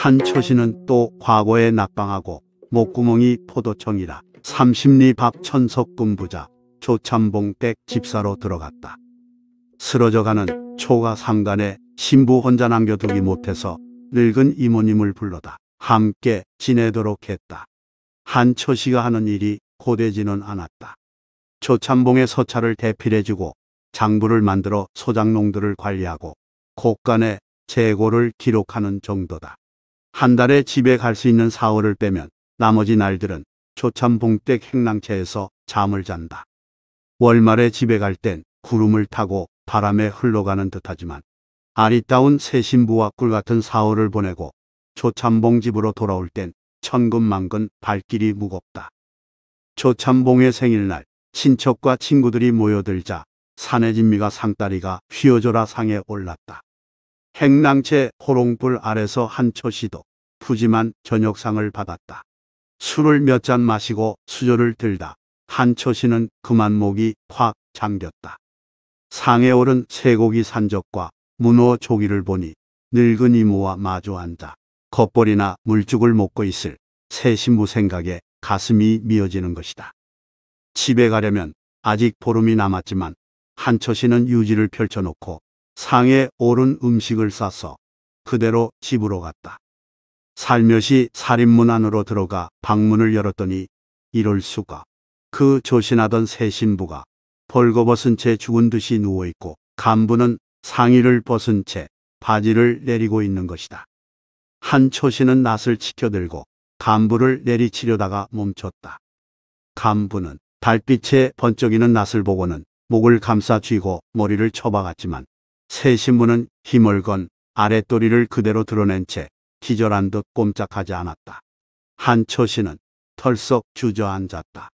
한초신은 또 과거에 낙방하고 목구멍이 포도청이라 삼십리 박천석군부자 조참봉댁 집사로 들어갔다. 쓰러져가는 초가 상간에 신부 혼자 남겨두기 못해서 늙은 이모님을 불러다 함께 지내도록 했다. 한초시가 하는 일이 고되지는 않았다. 조참봉의 서찰을 대필해주고 장부를 만들어 소장농들을 관리하고 곳간에 재고를 기록하는 정도다. 한 달에 집에 갈 수 있는 사흘을 빼면 나머지 날들은 초참봉댁 행랑채에서 잠을 잔다. 월말에 집에 갈 땐 구름을 타고 바람에 흘러가는 듯하지만 아리따운 새 신부와 꿀 같은 사흘을 보내고 초참봉 집으로 돌아올 땐 천근만근 발길이 무겁다. 초참봉의 생일날 친척과 친구들이 모여들자 산의 진미가 상다리가 휘어져라 상에 올랐다. 행랑채 호롱불 아래서 한초시도 푸짐한 저녁상을 받았다. 술을 몇 잔 마시고 수저를 들다 한초 씨는 그만 목이 확 잠겼다. 상에 오른 쇠고기 산적과 문어 조기를 보니 늙은 이모와 마주 앉아 겉벌이나 물죽을 먹고 있을 새 신부 생각에 가슴이 미어지는 것이다. 집에 가려면 아직 보름이 남았지만 한초 씨는 유지를 펼쳐놓고 상에 오른 음식을 싸서 그대로 집으로 갔다. 살며시 살인문 안으로 들어가 방문을 열었더니 이럴 수가. 그 조신하던 새 신부가 벌거벗은 채 죽은 듯이 누워있고 간부는 상의를 벗은 채 바지를 내리고 있는 것이다. 한 초신은 낫을 치켜들고 간부를 내리치려다가 멈췄다. 간부는 달빛에 번쩍이는 낫을 보고는 목을 감싸 쥐고 머리를 쳐박았지만 새 신부는 힘을 건 아랫도리를 그대로 드러낸 채 기절한 듯 꼼짝하지 않았다. 한초씨는 털썩 주저앉았다.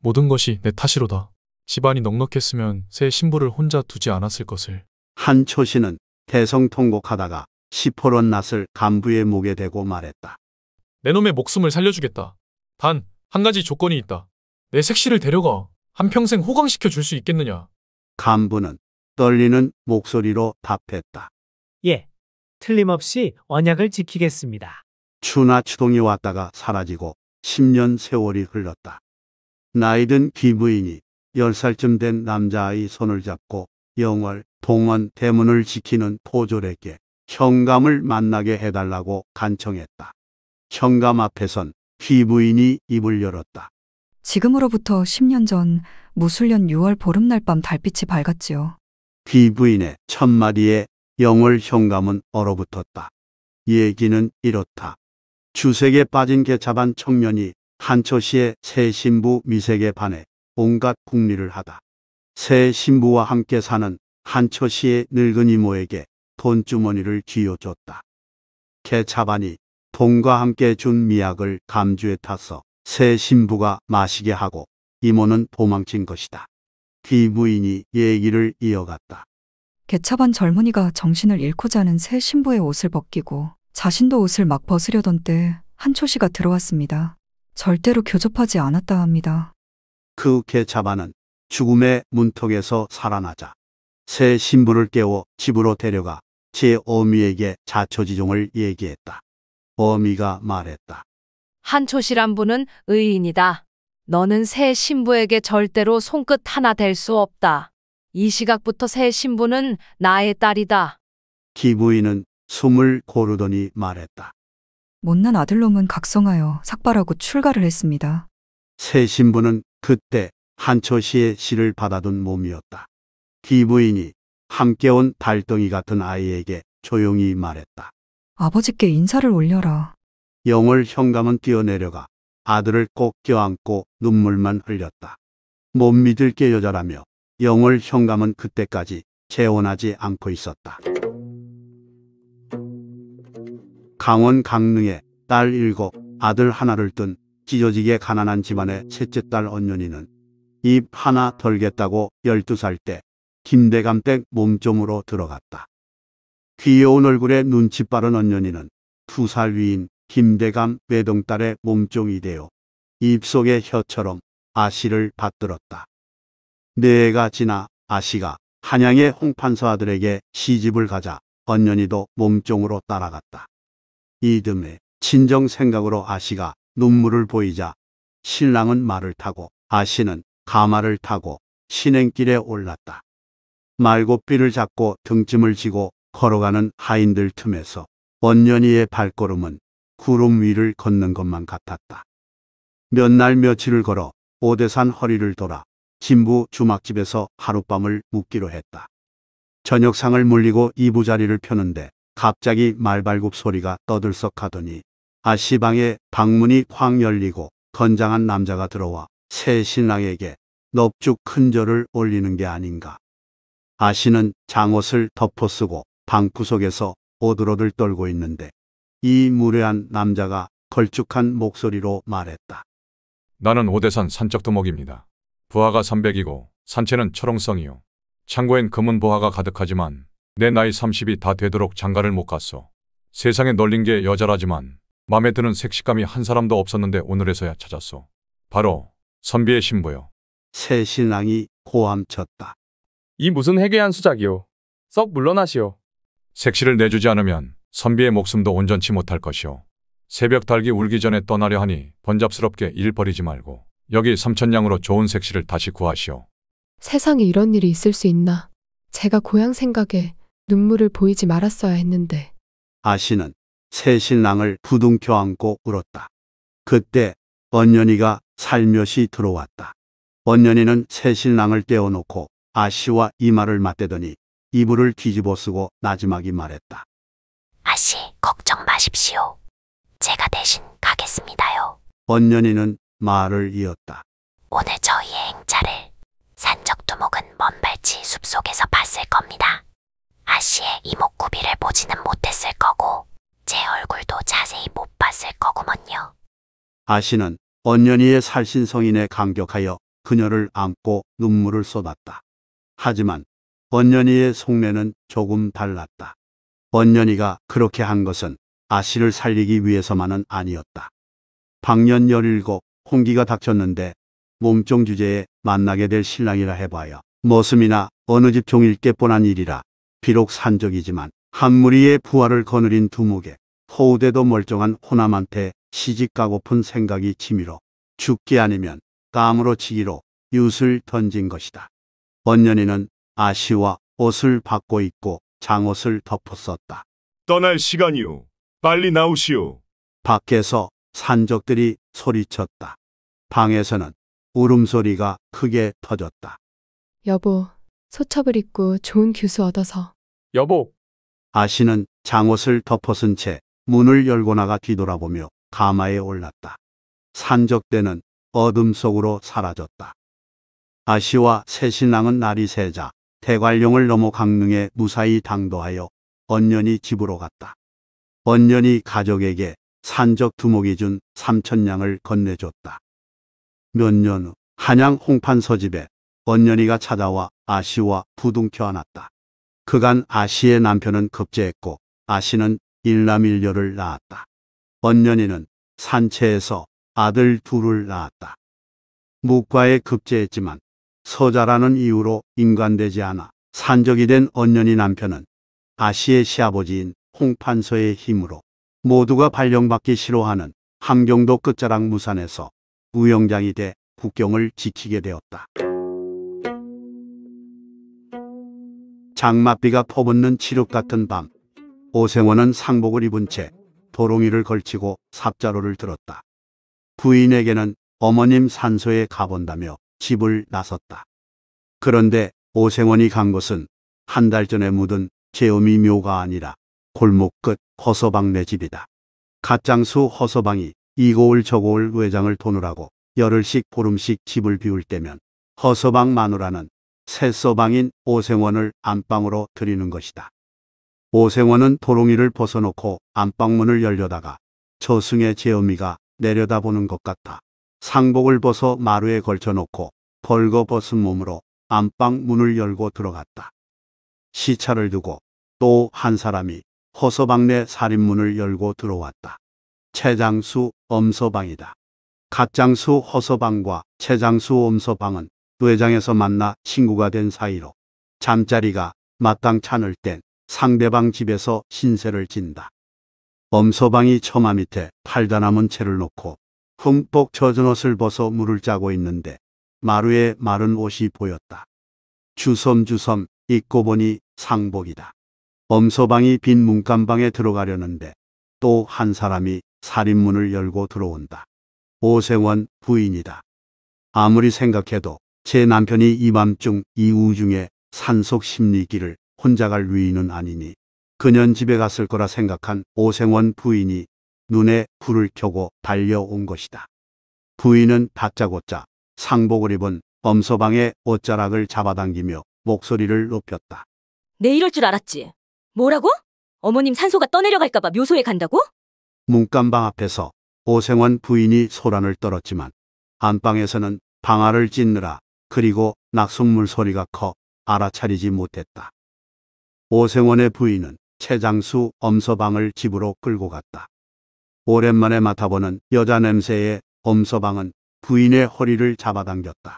모든 것이 내 탓이로다. 집안이 넉넉했으면 새 신부를 혼자 두지 않았을 것을. 한초씨는 대성통곡하다가 시퍼런 낫을 간부의 목에 대고 말했다. 내 놈의 목숨을 살려주겠다. 단, 한 가지 조건이 있다. 내 색시를 데려가 한평생 호강시켜 줄 수 있겠느냐. 간부는 떨리는 목소리로 답했다. 예, 틀림없이 언약을 지키겠습니다. 추나 추동이 왔다가 사라지고 10년 세월이 흘렀다. 나이든 기부인이 10살쯤 된 남자아이 손을 잡고 영월, 동원, 대문을 지키는 포졸에게 현감을 만나게 해달라고 간청했다. 현감 앞에선 기부인이 입을 열었다. 지금으로부터 10년 전 무술년 6월 보름날 밤 달빛이 밝았지요. 귀부인의 첫 마디에 영월 형감은 얼어붙었다. 얘기는 이렇다. 주색에 빠진 개차반 청년이 한처시의 새 신부 미색에 반해 온갖 궁리를 하다. 새 신부와 함께 사는 한처시의 늙은 이모에게 돈주머니를 쥐어줬다. 개차반이 돈과 함께 준 미약을 감주에 타서 새 신부가 마시게 하고 이모는 도망친 것이다. 귀부인이 얘기를 이어갔다. 개차반 젊은이가 정신을 잃고 자는 새 신부의 옷을 벗기고 자신도 옷을 막 벗으려던 때 한초 씨가 들어왔습니다. 절대로 교접하지 않았다 합니다. 그 개차반은 죽음의 문턱에서 살아나자 새 신부를 깨워 집으로 데려가 제 어미에게 자초지종을 얘기했다. 어미가 말했다. 한초시란 분은 의인이다. 너는 새 신부에게 절대로 손끝 하나 댈수 없다. 이 시각부터 새 신부는 나의 딸이다. 기부인은 숨을 고르더니 말했다. 못난 아들놈은 각성하여 삭발하고 출가를 했습니다. 새 신부는 그때 한초 씨의 시를 받아둔 몸이었다. 기부인이 함께 온 달덩이 같은 아이에게 조용히 말했다. 아버지께 인사를 올려라. 영월 형감은 뛰어내려가 아들을 꼭 껴안고 눈물만 흘렸다. 못 믿을 게 여자라며 영월 현감은 그때까지 재혼하지 않고 있었다. 강원 강릉에 딸 일곱 아들 하나를 둔 찢어지게 가난한 집안의 셋째 딸 언년이는 입 하나 덜겠다고 12살 때 김대감댁 몸종으로 들어갔다. 귀여운 얼굴에 눈치 빠른 언년이는 두 살 위인 김대감 외동딸의 몸종이 되어 입속의 혀처럼 아씨를 받들었다. 내가 지나 아시가 한양의 홍판서 아들에게 시집을 가자 언년이도 몸종으로 따라갔다. 이듬해 친정 생각으로 아시가 눈물을 보이자 신랑은 말을 타고 아시는 가마를 타고 신행길에 올랐다. 말고삐를 잡고 등짐을 지고 걸어가는 하인들 틈에서 언년이의 발걸음은 구름 위를 걷는 것만 같았다. 몇 날 며칠을 걸어 오대산 허리를 돌아 진부 주막집에서 하룻밤을 묵기로 했다. 저녁상을 물리고 이부자리를 펴는데 갑자기 말발굽 소리가 떠들썩하더니 아시방에 방문이 확 열리고 건장한 남자가 들어와 새 신랑에게 넙죽 큰 절을 올리는 게 아닌가. 아씨는 장옷을 덮어쓰고 방구석에서 오들오들 떨고 있는데 이 무례한 남자가 걸쭉한 목소리로 말했다. 나는 오대산 산적도목입니다. 부하가 300이고 산채는 철옹성이요. 창고엔 검은 부하가 가득하지만 내 나이 30이 다 되도록 장가를 못갔소 세상에 널린 게 여자라지만 맘에 드는 색시감이 한 사람도 없었는데 오늘에서야 찾았소. 바로 선비의 신부요. 새 신랑이 고함쳤다. 이 무슨 해괴한 수작이오썩 물러나시오. 색시를 내주지 않으면 선비의 목숨도 온전치 못할 것이오. 새벽 달기 울기 전에 떠나려 하니 번잡스럽게 일 버리지 말고 여기 삼천냥으로 좋은 색시를 다시 구하시오. 세상에 이런 일이 있을 수 있나. 제가 고향 생각에 눈물을 보이지 말았어야 했는데 아씨는 새 신랑을 부둥켜 안고 울었다. 그때 언년이가 살며시 들어왔다. 언년이는 새 신랑을 떼어놓고 아씨와 이마를 맞대더니 이불을 뒤집어 쓰고 나지막이 말했다. 아씨, 걱정 마십시오. 제가 대신 가겠습니다요. 언년이는 말을 이었다. 오늘 저희의 행차를 산적두목은 먼 발치 숲속에서 봤을 겁니다. 아씨의 이목구비를 보지는 못했을 거고 제 얼굴도 자세히 못 봤을 거구먼요. 아씨는 언년이의 살신성인에 감격하여 그녀를 안고 눈물을 쏟았다. 하지만 언년이의 속내는 조금 달랐다. 언년이가 그렇게 한 것은 아씨를 살리기 위해서만은 아니었다. 방년 17 홍기가 닥쳤는데 몸종 주제에 만나게 될 신랑이라 해봐요 머슴이나 어느 집 종일께 뻔한 일이라 비록 산적이지만 한무리의 부활을 거느린 두목에 허우대도 멀쩡한 호남한테 시집가고픈 생각이 치밀어 죽기 아니면 땀으로 치기로 윷을 던진 것이다. 언년이는 아시와 옷을 받고 입고 장옷을 덮었었다. 떠날 시간이오. 빨리 나오시오. 밖에서 산적들이 소리쳤다. 방에서는 울음소리가 크게 터졌다. 여보, 소첩을 입고 좋은 교수 얻어서. 여보, 아씨는 장옷을 덮어쓴 채 문을 열고 나가 뒤돌아보며 가마에 올랐다. 산적대는 어둠 속으로 사라졌다. 아씨와 새신랑은 날이 새자 대관령을 넘어 강릉에 무사히 당도하여 언년이 집으로 갔다. 언년이 가족에게 산적 두목이 준 삼천냥을 건네줬다. 몇 년 후 한양 홍판서 집에 언년이가 찾아와 아씨와 부둥켜 안았다. 그간 아씨의 남편은 급제했고 아씨는 일남일녀를 낳았다. 언년이는 산채에서 아들 둘을 낳았다. 묵과에 급제했지만 서자라는 이유로 인관되지 않아 산적이 된 언년이 남편은 아씨의 시아버지인 홍판서의 힘으로 모두가 발령받기 싫어하는 함경도 끝자락 무산에서 우영장이 돼 국경을 지키게 되었다. 장맛비가 퍼붓는 칠흑 같은 밤 오생원은 상복을 입은 채 도롱이를 걸치고 삽자로를 들었다. 부인에게는 어머님 산소에 가본다며 집을 나섰다. 그런데 오생원이 간 곳은 한 달 전에 묻은 제음이 묘가 아니라 골목 끝허서방내 집이다. 가짱수 허서방이 이고을 저고을 외장을 도느라고 열흘씩 보름씩 집을 비울 때면 허서방 마누라는 새 서방인 오생원을 안방으로 들이는 것이다. 오생원은 도롱이를 벗어놓고 안방문을 열려다가 저승의 재엄이가 내려다보는 것 같아 상복을 벗어 마루에 걸쳐놓고 벌거벗은 몸으로 안방 문을 열고 들어갔다. 시차를 두고 또 한 사람이 허서방내 살인문을 열고 들어왔다. 최장수 엄서방이다. 갓장수 허서방과 최장수 엄서방은 외장에서 만나 친구가 된 사이로 잠자리가 마땅 찮을땐 상대방 집에서 신세를 진다. 엄서방이 처마 밑에 팔다 남은 채를 놓고 흠뻑 젖은 옷을 벗어 물을 짜고 있는데 마루에 마른 옷이 보였다. 주섬주섬 입고 보니 상복이다. 엄서방이 빈 문간방에 들어가려는데 또 한 사람이 살인문을 열고 들어온다. 오세원 부인이다. 아무리 생각해도 제 남편이 이맘중 이 우중에 산속 심리기를 혼자 갈 위인은 아니니 그년 집에 갔을 거라 생각한 오생원 부인이 눈에 불을 켜고 달려온 것이다. 부인은 다짜고짜 상복을 입은 엄서방의 옷자락을 잡아당기며 목소리를 높였다. 내 이럴 줄 알았지. 뭐라고? 어머님 산소가 떠내려갈까봐 묘소에 간다고? 문간방 앞에서 오생원 부인이 소란을 떨었지만 안방에서는 방아를 찢느라 그리고 낙숫물 소리가 커 알아차리지 못했다. 오생원의 부인은 최장수 엄서방을 집으로 끌고 갔다. 오랜만에 맡아보는 여자 냄새에 엄서방은 부인의 허리를 잡아당겼다.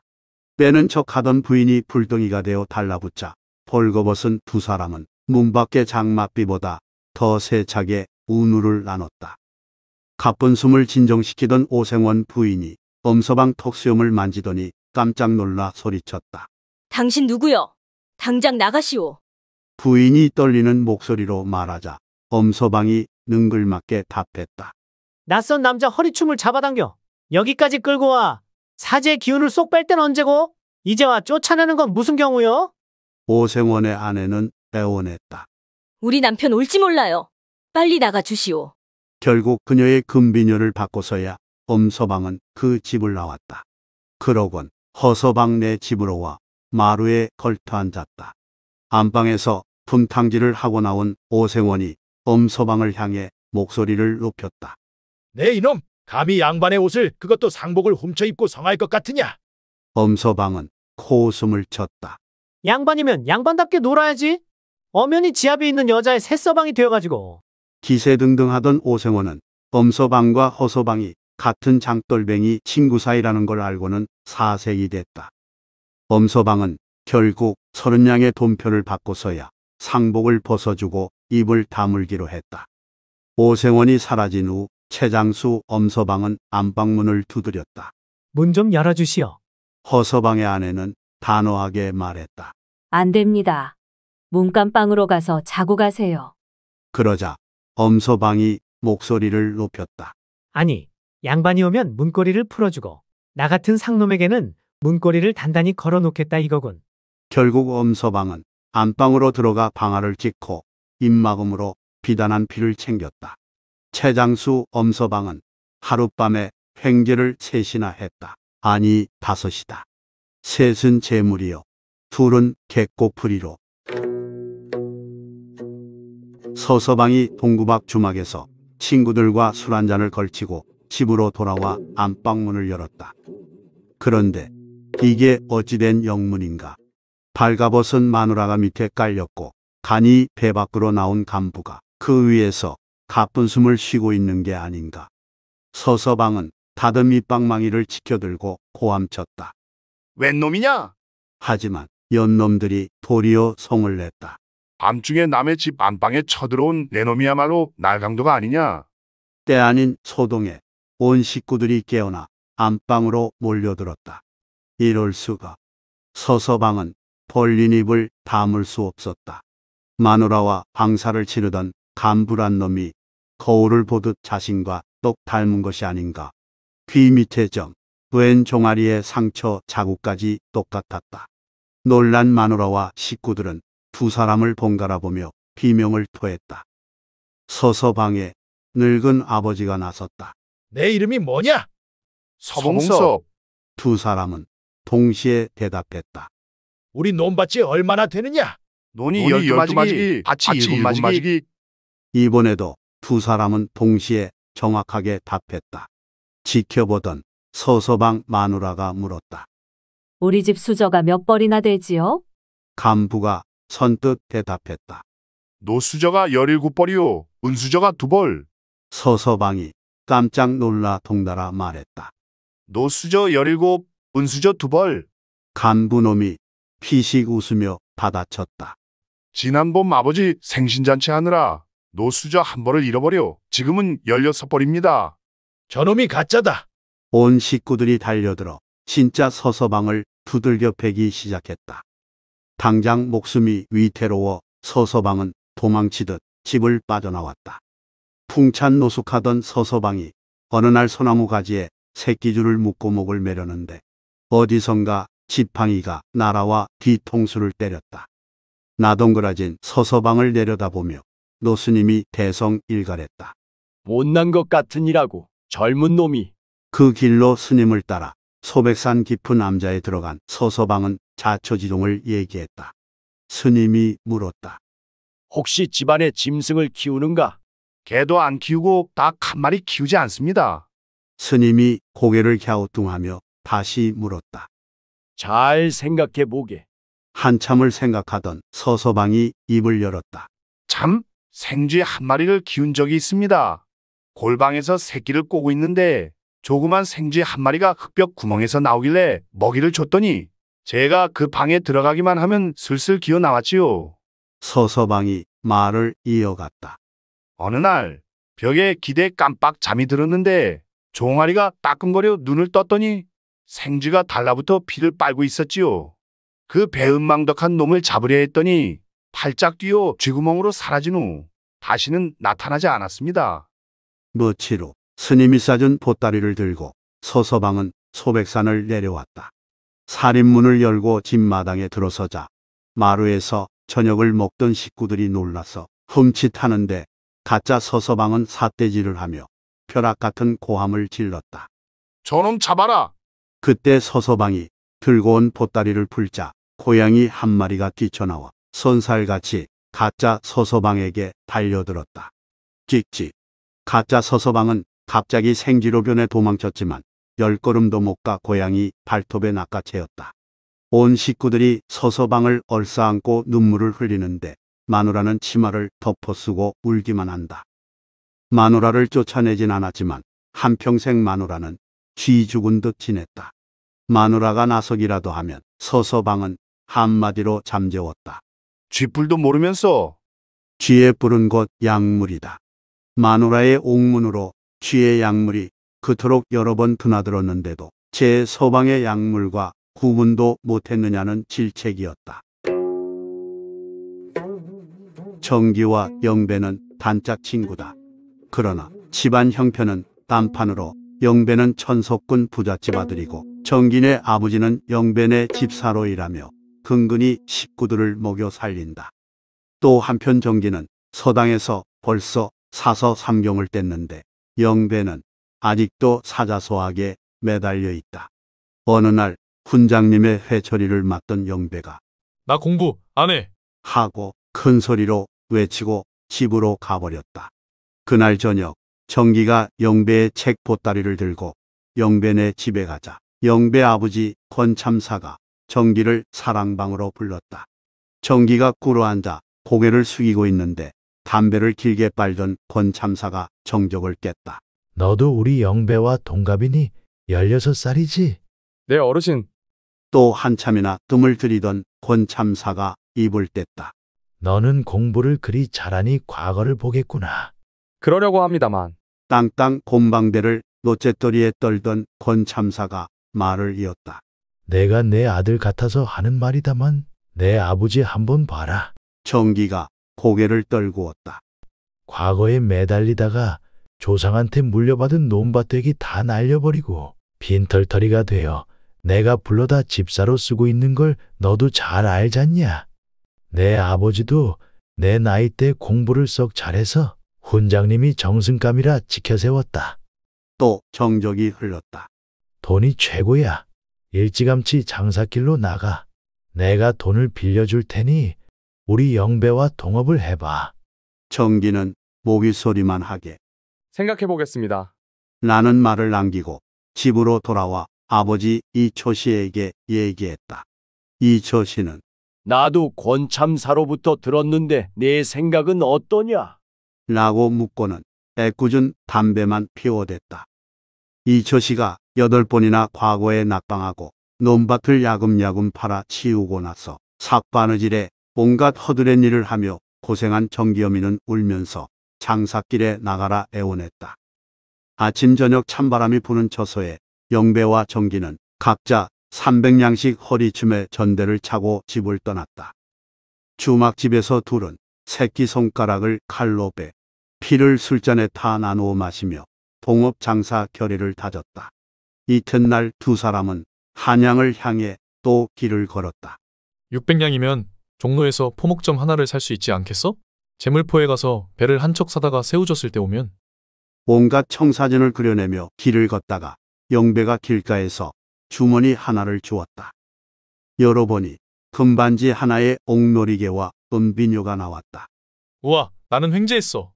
빼는 척하던 부인이 불덩이가 되어 달라붙자 벌거벗은 두 사람은 문 밖의 장맛비보다 더 세차게 우우를 나눴다. 가쁜 숨을 진정시키던 오생원 부인이 엄서방 턱수염을 만지더니 깜짝 놀라 소리쳤다. 당신 누구요? 당장 나가시오. 부인이 떨리는 목소리로 말하자 엄서방이 능글맞게 답했다. 낯선 남자 허리춤을 잡아당겨 여기까지 끌고 와. 사제의 기운을 쏙 뺄 땐 언제고? 이제와 쫓아내는 건 무슨 경우요? 오생원의 아내는 애원했다. 우리 남편 올지 몰라요. 빨리 나가 주시오. 결국 그녀의 금비녀를 받고서야 엄서방은 그 집을 나왔다. 그러곤 허서방 내 집으로 와 마루에 걸터앉았다. 안방에서 품탕질을 하고 나온 오생원이 엄서방을 향해 목소리를 높였다. 네 이놈! 감히 양반의 옷을 그것도 상복을 훔쳐 입고 성할 것 같으냐? 엄서방은 코웃음을 쳤다. 양반이면 양반답게 놀아야지. 엄연히 지압이 있는 여자의 새서방이 되어가지고 기세등등 하던 오생원은 엄서방과 허서방이 같은 장돌뱅이 친구 사이라는 걸 알고는 사색이 됐다. 엄서방은 결국 서른냥의 돈표를 받고서야 상복을 벗어주고 입을 다물기로 했다. 오생원이 사라진 후 최장수 엄서방은 안방문을 두드렸다. 문 좀 열어주시오. 허서방의 아내는 단호하게 말했다. 안 됩니다. 문감방으로 가서 자고 가세요. 그러자 엄서방이 목소리를 높였다. 아니, 양반이 오면 문고리를 풀어주고 나 같은 상놈에게는 문고리를 단단히 걸어놓겠다 이거군. 결국 엄서방은 안방으로 들어가 방아를 찍고 입막음으로 비단한 피를 챙겼다. 최장수 엄서방은 하룻밤에 횡재를 셋이나 했다. 아니 다섯이다. 셋은 재물이요. 둘은 개꼬풀이로 서서방이 동구박 주막에서 친구들과 술 한잔을 걸치고 집으로 돌아와 안방문을 열었다. 그런데 이게 어찌된 영문인가. 발가벗은 마누라가 밑에 깔렸고 간이 배 밖으로 나온 간부가 그 위에서 가쁜 숨을 쉬고 있는 게 아닌가. 서서방은 다듬 밑방망이를 지켜들고 고함쳤다. 웬 놈이냐? 하지만 연놈들이 도리어 성을 냈다. 밤중에 남의 집 안방에 쳐들어온 내놈이야말로 날강도가 아니냐. 때 아닌 소동에 온 식구들이 깨어나 안방으로 몰려들었다. 이럴 수가. 서서방은 벌린 입을 담을 수 없었다. 마누라와 방사를 치르던 간불한 놈이 거울을 보듯 자신과 똑 닮은 것이 아닌가. 귀 밑에 점, 왼 종아리의 상처 자국까지 똑같았다. 놀란 마누라와 식구들은 두 사람을 번갈아 보며 비명을 토했다. 서서방에 늙은 아버지가 나섰다. 내 이름이 뭐냐? 서봉섭. 두 사람은 동시에 대답했다. 우리 논밭이 얼마나 되느냐? 논이 열두 마지기, 아이 일곱 마지기. 이번에도 두 사람은 동시에 정확하게 답했다. 지켜보던 서서방 마누라가 물었다. 우리 집 수저가 몇 벌이나 되지요? 간부가 선뜻 대답했다. 노수저가 17벌이요. 은수저가 두벌 서서방이 깜짝 놀라 동달아 말했다. 노수저 17, 은수저 두벌 간부놈이 피식 웃으며 받아쳤다. 지난번 아버지 생신잔치 하느라 노수저 한 벌을 잃어버려 지금은 16벌입니다. 저놈이 가짜다. 온 식구들이 달려들어 진짜 서서방을 두들겨 패기 시작했다. 당장 목숨이 위태로워 서서방은 도망치듯 집을 빠져나왔다. 풍찬 노숙하던 서서방이 어느 날 소나무 가지에 새끼줄을 묶고 목을 매려는데 어디선가 지팡이가 날아와 뒤통수를 때렸다. 나동그라진 서서방을 내려다보며 노스님이 대성 일갈했다. 못난 것 같으니라고 젊은 놈이. 그 길로 스님을 따라 소백산 깊은 암자에 들어간 서서방은 자초지종을 얘기했다. 스님이 물었다. 혹시 집안에 짐승을 키우는가? 개도 안 키우고 닭 한 마리 키우지 않습니다. 스님이 고개를 갸우뚱하며 다시 물었다. 잘 생각해 보게. 한참을 생각하던 서서방이 입을 열었다. 참, 생쥐 한 마리를 키운 적이 있습니다. 골방에서 새끼를 꼬고 있는데 조그만 생쥐 한 마리가 흙벽 구멍에서 나오길래 먹이를 줬더니 제가 그 방에 들어가기만 하면 슬슬 기어 나왔지요. 서서방이 말을 이어갔다. 어느 날 벽에 기대 깜빡 잠이 들었는데 종아리가 따끔거려 눈을 떴더니 생쥐가 달라붙어 피를 빨고 있었지요. 그 배은망덕한 놈을 잡으려 했더니 팔짝 뛰어 쥐구멍으로 사라진 후 다시는 나타나지 않았습니다. 며칠 후 스님이 싸준 보따리를 들고 서서방은 소백산을 내려왔다. 살인문을 열고 집 마당에 들어서자 마루에서 저녁을 먹던 식구들이 놀라서 흠칫하는데 가짜 서서방은 삿대질을 하며 벼락 같은 고함을 질렀다. 저놈 잡아라! 그때 서서방이 들고 온 보따리를 풀자 고양이 한 마리가 뛰쳐나와 선살같이 가짜 서서방에게 달려들었다. 찍찍. 가짜 서서방은 갑자기 생쥐로 변해 도망쳤지만 열걸음도 못 가 고양이 발톱에 낚아채였다. 온 식구들이 서서 방을 얼싸안고 눈물을 흘리는데 마누라는 치마를 덮어쓰고 울기만 한다. 마누라를 쫓아내진 않았지만 한평생 마누라는 쥐 죽은 듯 지냈다. 마누라가 나서기라도 하면 서서방은 한마디로 잠재웠다. 쥐뿔도 모르면서 쥐의 뿔은 곧 약물이다. 마누라의 옥문으로 쥐의 약물이 그토록 여러 번 드나들었는데도 제 서방의 약물과 구분도 못했느냐는 질책이었다. 정기와 영배는 단짝 친구다. 그러나 집안 형편은 딴판으로 영배는 천석군 부잣집 아들이고 정기네 아버지는 영배네 집사로 일하며 근근히 식구들을 먹여 살린다. 또 한편 정기는 서당에서 벌써 사서 삼경을 뗐는데 영배는 아직도 사자소하게 매달려 있다. 어느 날 훈장님의 회처리를 맡던 영배가 나 공부 안 해. 하고 큰 소리로 외치고 집으로 가버렸다. 그날 저녁 정기가 영배의 책 보따리를 들고 영배네 집에 가자. 영배 아버지 권참사가 정기를 사랑방으로 불렀다. 정기가 꿇어 앉아 고개를 숙이고 있는데 담배를 길게 빨던 권참사가 정적을 깼다. 너도 우리 영배와 동갑이니 16살이지? 네, 어르신. 또 한참이나 뜸을 들이던 권참사가 입을 뗐다. 너는 공부를 그리 잘하니 과거를 보겠구나. 그러려고 합니다만. 땅땅 곰방대를 노째떨이에 떨던 권참사가 말을 이었다. 내가 내 아들 같아서 하는 말이다만 내 아버지 한번 봐라. 정기가 고개를 떨구었다. 과거에 매달리다가 조상한테 물려받은 논밭댁이다 날려버리고 빈털터리가 되어 내가 불러다 집사로 쓰고 있는 걸 너도 잘 알잖냐. 내 아버지도 내 나이 때 공부를 썩 잘해서 훈장님이 정승감이라 지켜세웠다. 또 정적이 흘렀다. 돈이 최고야. 일찌감치 장사길로 나가. 내가 돈을 빌려줄 테니 우리 영배와 동업을 해봐. 정기는 모기 소리만 하게 생각해 보겠습니다. 라는 말을 남기고 집으로 돌아와 아버지 이초 씨에게 얘기했다. 이초 씨는 나도 권참사로부터 들었는데 내 생각은 어떠냐? 라고 묻고는 애꿎은 담배만 피워댔다. 이초 씨가 여덟 번이나 과거에 낙방하고 논밭을 야금야금 팔아 치우고 나서 삭바느질에 온갖 허드렛 일을 하며 고생한 정기염이는 울면서 장사길에 나가라 애원했다. 아침 저녁 찬바람이 부는 처소에 영배와 정기는 각자 300냥씩 허리춤에 전대를 차고 집을 떠났다. 주막집에서 둘은 새끼 손가락을 칼로 빼 피를 술잔에 타 나누어 마시며 동업 장사 결의를 다졌다. 이튿날 두 사람은 한양을 향해 또 길을 걸었다. 600냥이면 종로에서 포목점 하나를 살 수 있지 않겠어? 재물포에 가서 배를 한 척 사다가 세우젓을때 오면 온갖 청사진을 그려내며 길을 걷다가 영배가 길가에서 주머니 하나를 주었다. 열어보니 금반지 하나에 옥놀이개와 은비뇨가 나왔다. 우와 나는 횡재했어.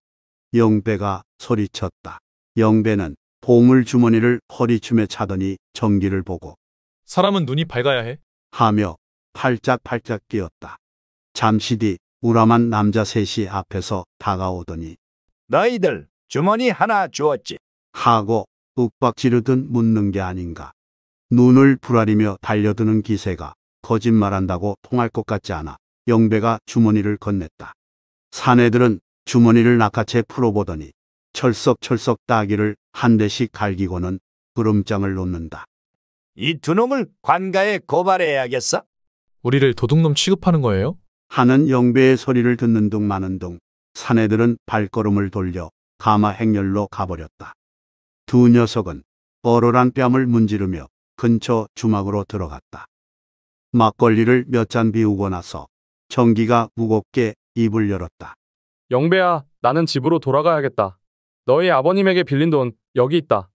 영배가 소리쳤다. 영배는 보물 주머니를 허리춤에 차더니 전기를 보고 사람은 눈이 밝아야 해. 하며 팔짝팔짝 뛰었다. 잠시 뒤 우람한 남자 셋이 앞에서 다가오더니 너희들 주머니 하나 주었지 하고 윽박 지르듯 묻는 게 아닌가. 눈을 부라리며 달려드는 기세가 거짓말한다고 통할 것 같지 않아 영배가 주머니를 건넸다. 사내들은 주머니를 낚아채 풀어보더니 철썩철썩 따기를 한 대씩 갈기고는 구름장을 놓는다. 이 두 놈을 관가에 고발해야겠어? 우리를 도둑놈 취급하는 거예요? 하는 영배의 소리를 듣는 둥 마는 둥 사내들은 발걸음을 돌려 가마 행렬로 가버렸다. 두 녀석은 뻘얼한 뺨을 문지르며 근처 주막으로 들어갔다. 막걸리를 몇 잔 비우고 나서 정기가 무겁게 입을 열었다. 영배야, 나는 집으로 돌아가야겠다. 너희 아버님에게 빌린 돈 여기 있다.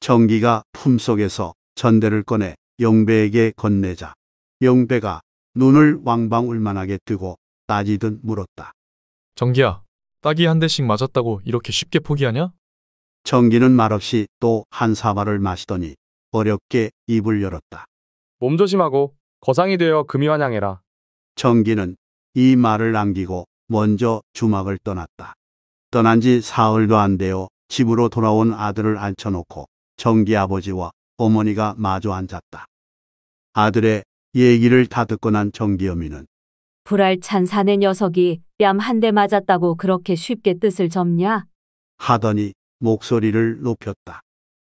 정기가 품속에서 전대를 꺼내 영배에게 건네자 영배가 눈을 왕방 울만하게 뜨고 따지듯 물었다. 정기야, 딱이 한 대씩 맞았다고 이렇게 쉽게 포기하냐? 정기는 말없이 또 한 사발을 마시더니 어렵게 입을 열었다. 몸 조심하고 거상이 되어 금이 환양해라. 정기는 이 말을 남기고 먼저 주막을 떠났다. 떠난 지 사흘도 안 되어 집으로 돌아온 아들을 앉혀놓고 정기 아버지와 어머니가 마주 앉았다. 아들의 얘기를 다 듣고 난정기여미는 불알찬 사내 녀석이 뺨 한 대 맞았다고 그렇게 쉽게 뜻을 접냐? 하더니 목소리를 높였다.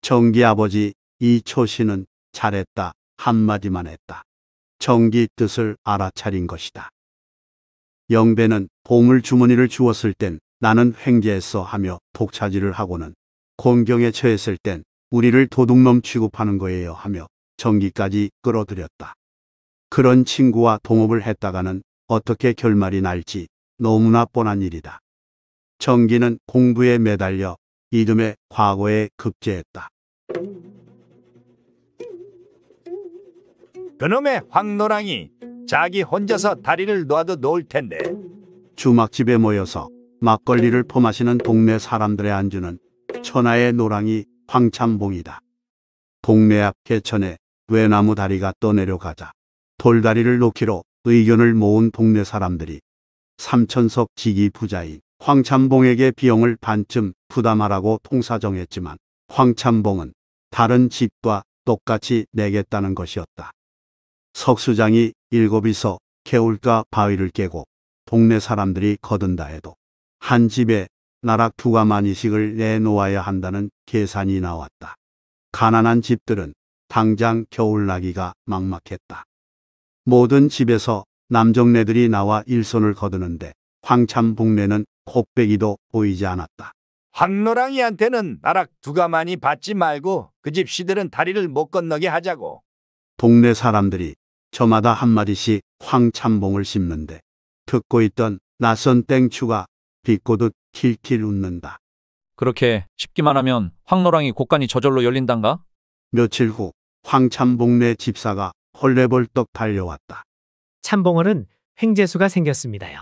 정기 아버지 이초신은 잘했다 한마디만 했다. 정기 뜻을 알아차린 것이다. 영배는 보물 주머니를 주었을 땐 나는 횡재했어 하며 독차지를 하고는 공경에 처했을 땐 우리를 도둑놈 취급하는 거예요 하며 정기까지 끌어들였다. 그런 친구와 동업을 했다가는 어떻게 결말이 날지 너무나 뻔한 일이다. 정기는 공부에 매달려 이듬해 과거에 급제했다. 그놈의 황노랑이 자기 혼자서 다리를 놔도 놓을 텐데. 주막집에 모여서 막걸리를 퍼마시는 동네 사람들의 안주는 천하의 노랑이 황참봉이다. 동네 앞 개천에 외나무 다리가 떠내려가자 돌다리를 놓기로 의견을 모은 동네 사람들이 삼천석 직위 부자인 황참봉에게 비용을 반쯤 부담하라고 통사정했지만 황참봉은 다른 집과 똑같이 내겠다는 것이었다. 석수장이 일곱이서 개울가 바위를 깨고 동네 사람들이 거둔다 해도 한 집에 나락 두가마이식을 내놓아야 한다는 계산이 나왔다. 가난한 집들은 당장 겨울나기가 막막했다. 모든 집에서 남정네들이 나와 일손을 거두는데 황참복례는 콧빼기도 보이지 않았다. 황노랑이한테는 나락 두가많이 받지 말고 그 집 시들은 다리를 못 건너게 하자고. 동네 사람들이 저마다 한 마리씩 황참봉을 씹는데 듣고 있던 낯선 땡추가 비꼬듯 킬킬 웃는다. 그렇게 씹기만 하면 황노랑이 곳간이 저절로 열린단가? 며칠 후 황참봉네 집사가 헐레벌떡 달려왔다. 참봉원은 횡재수가 생겼습니다요.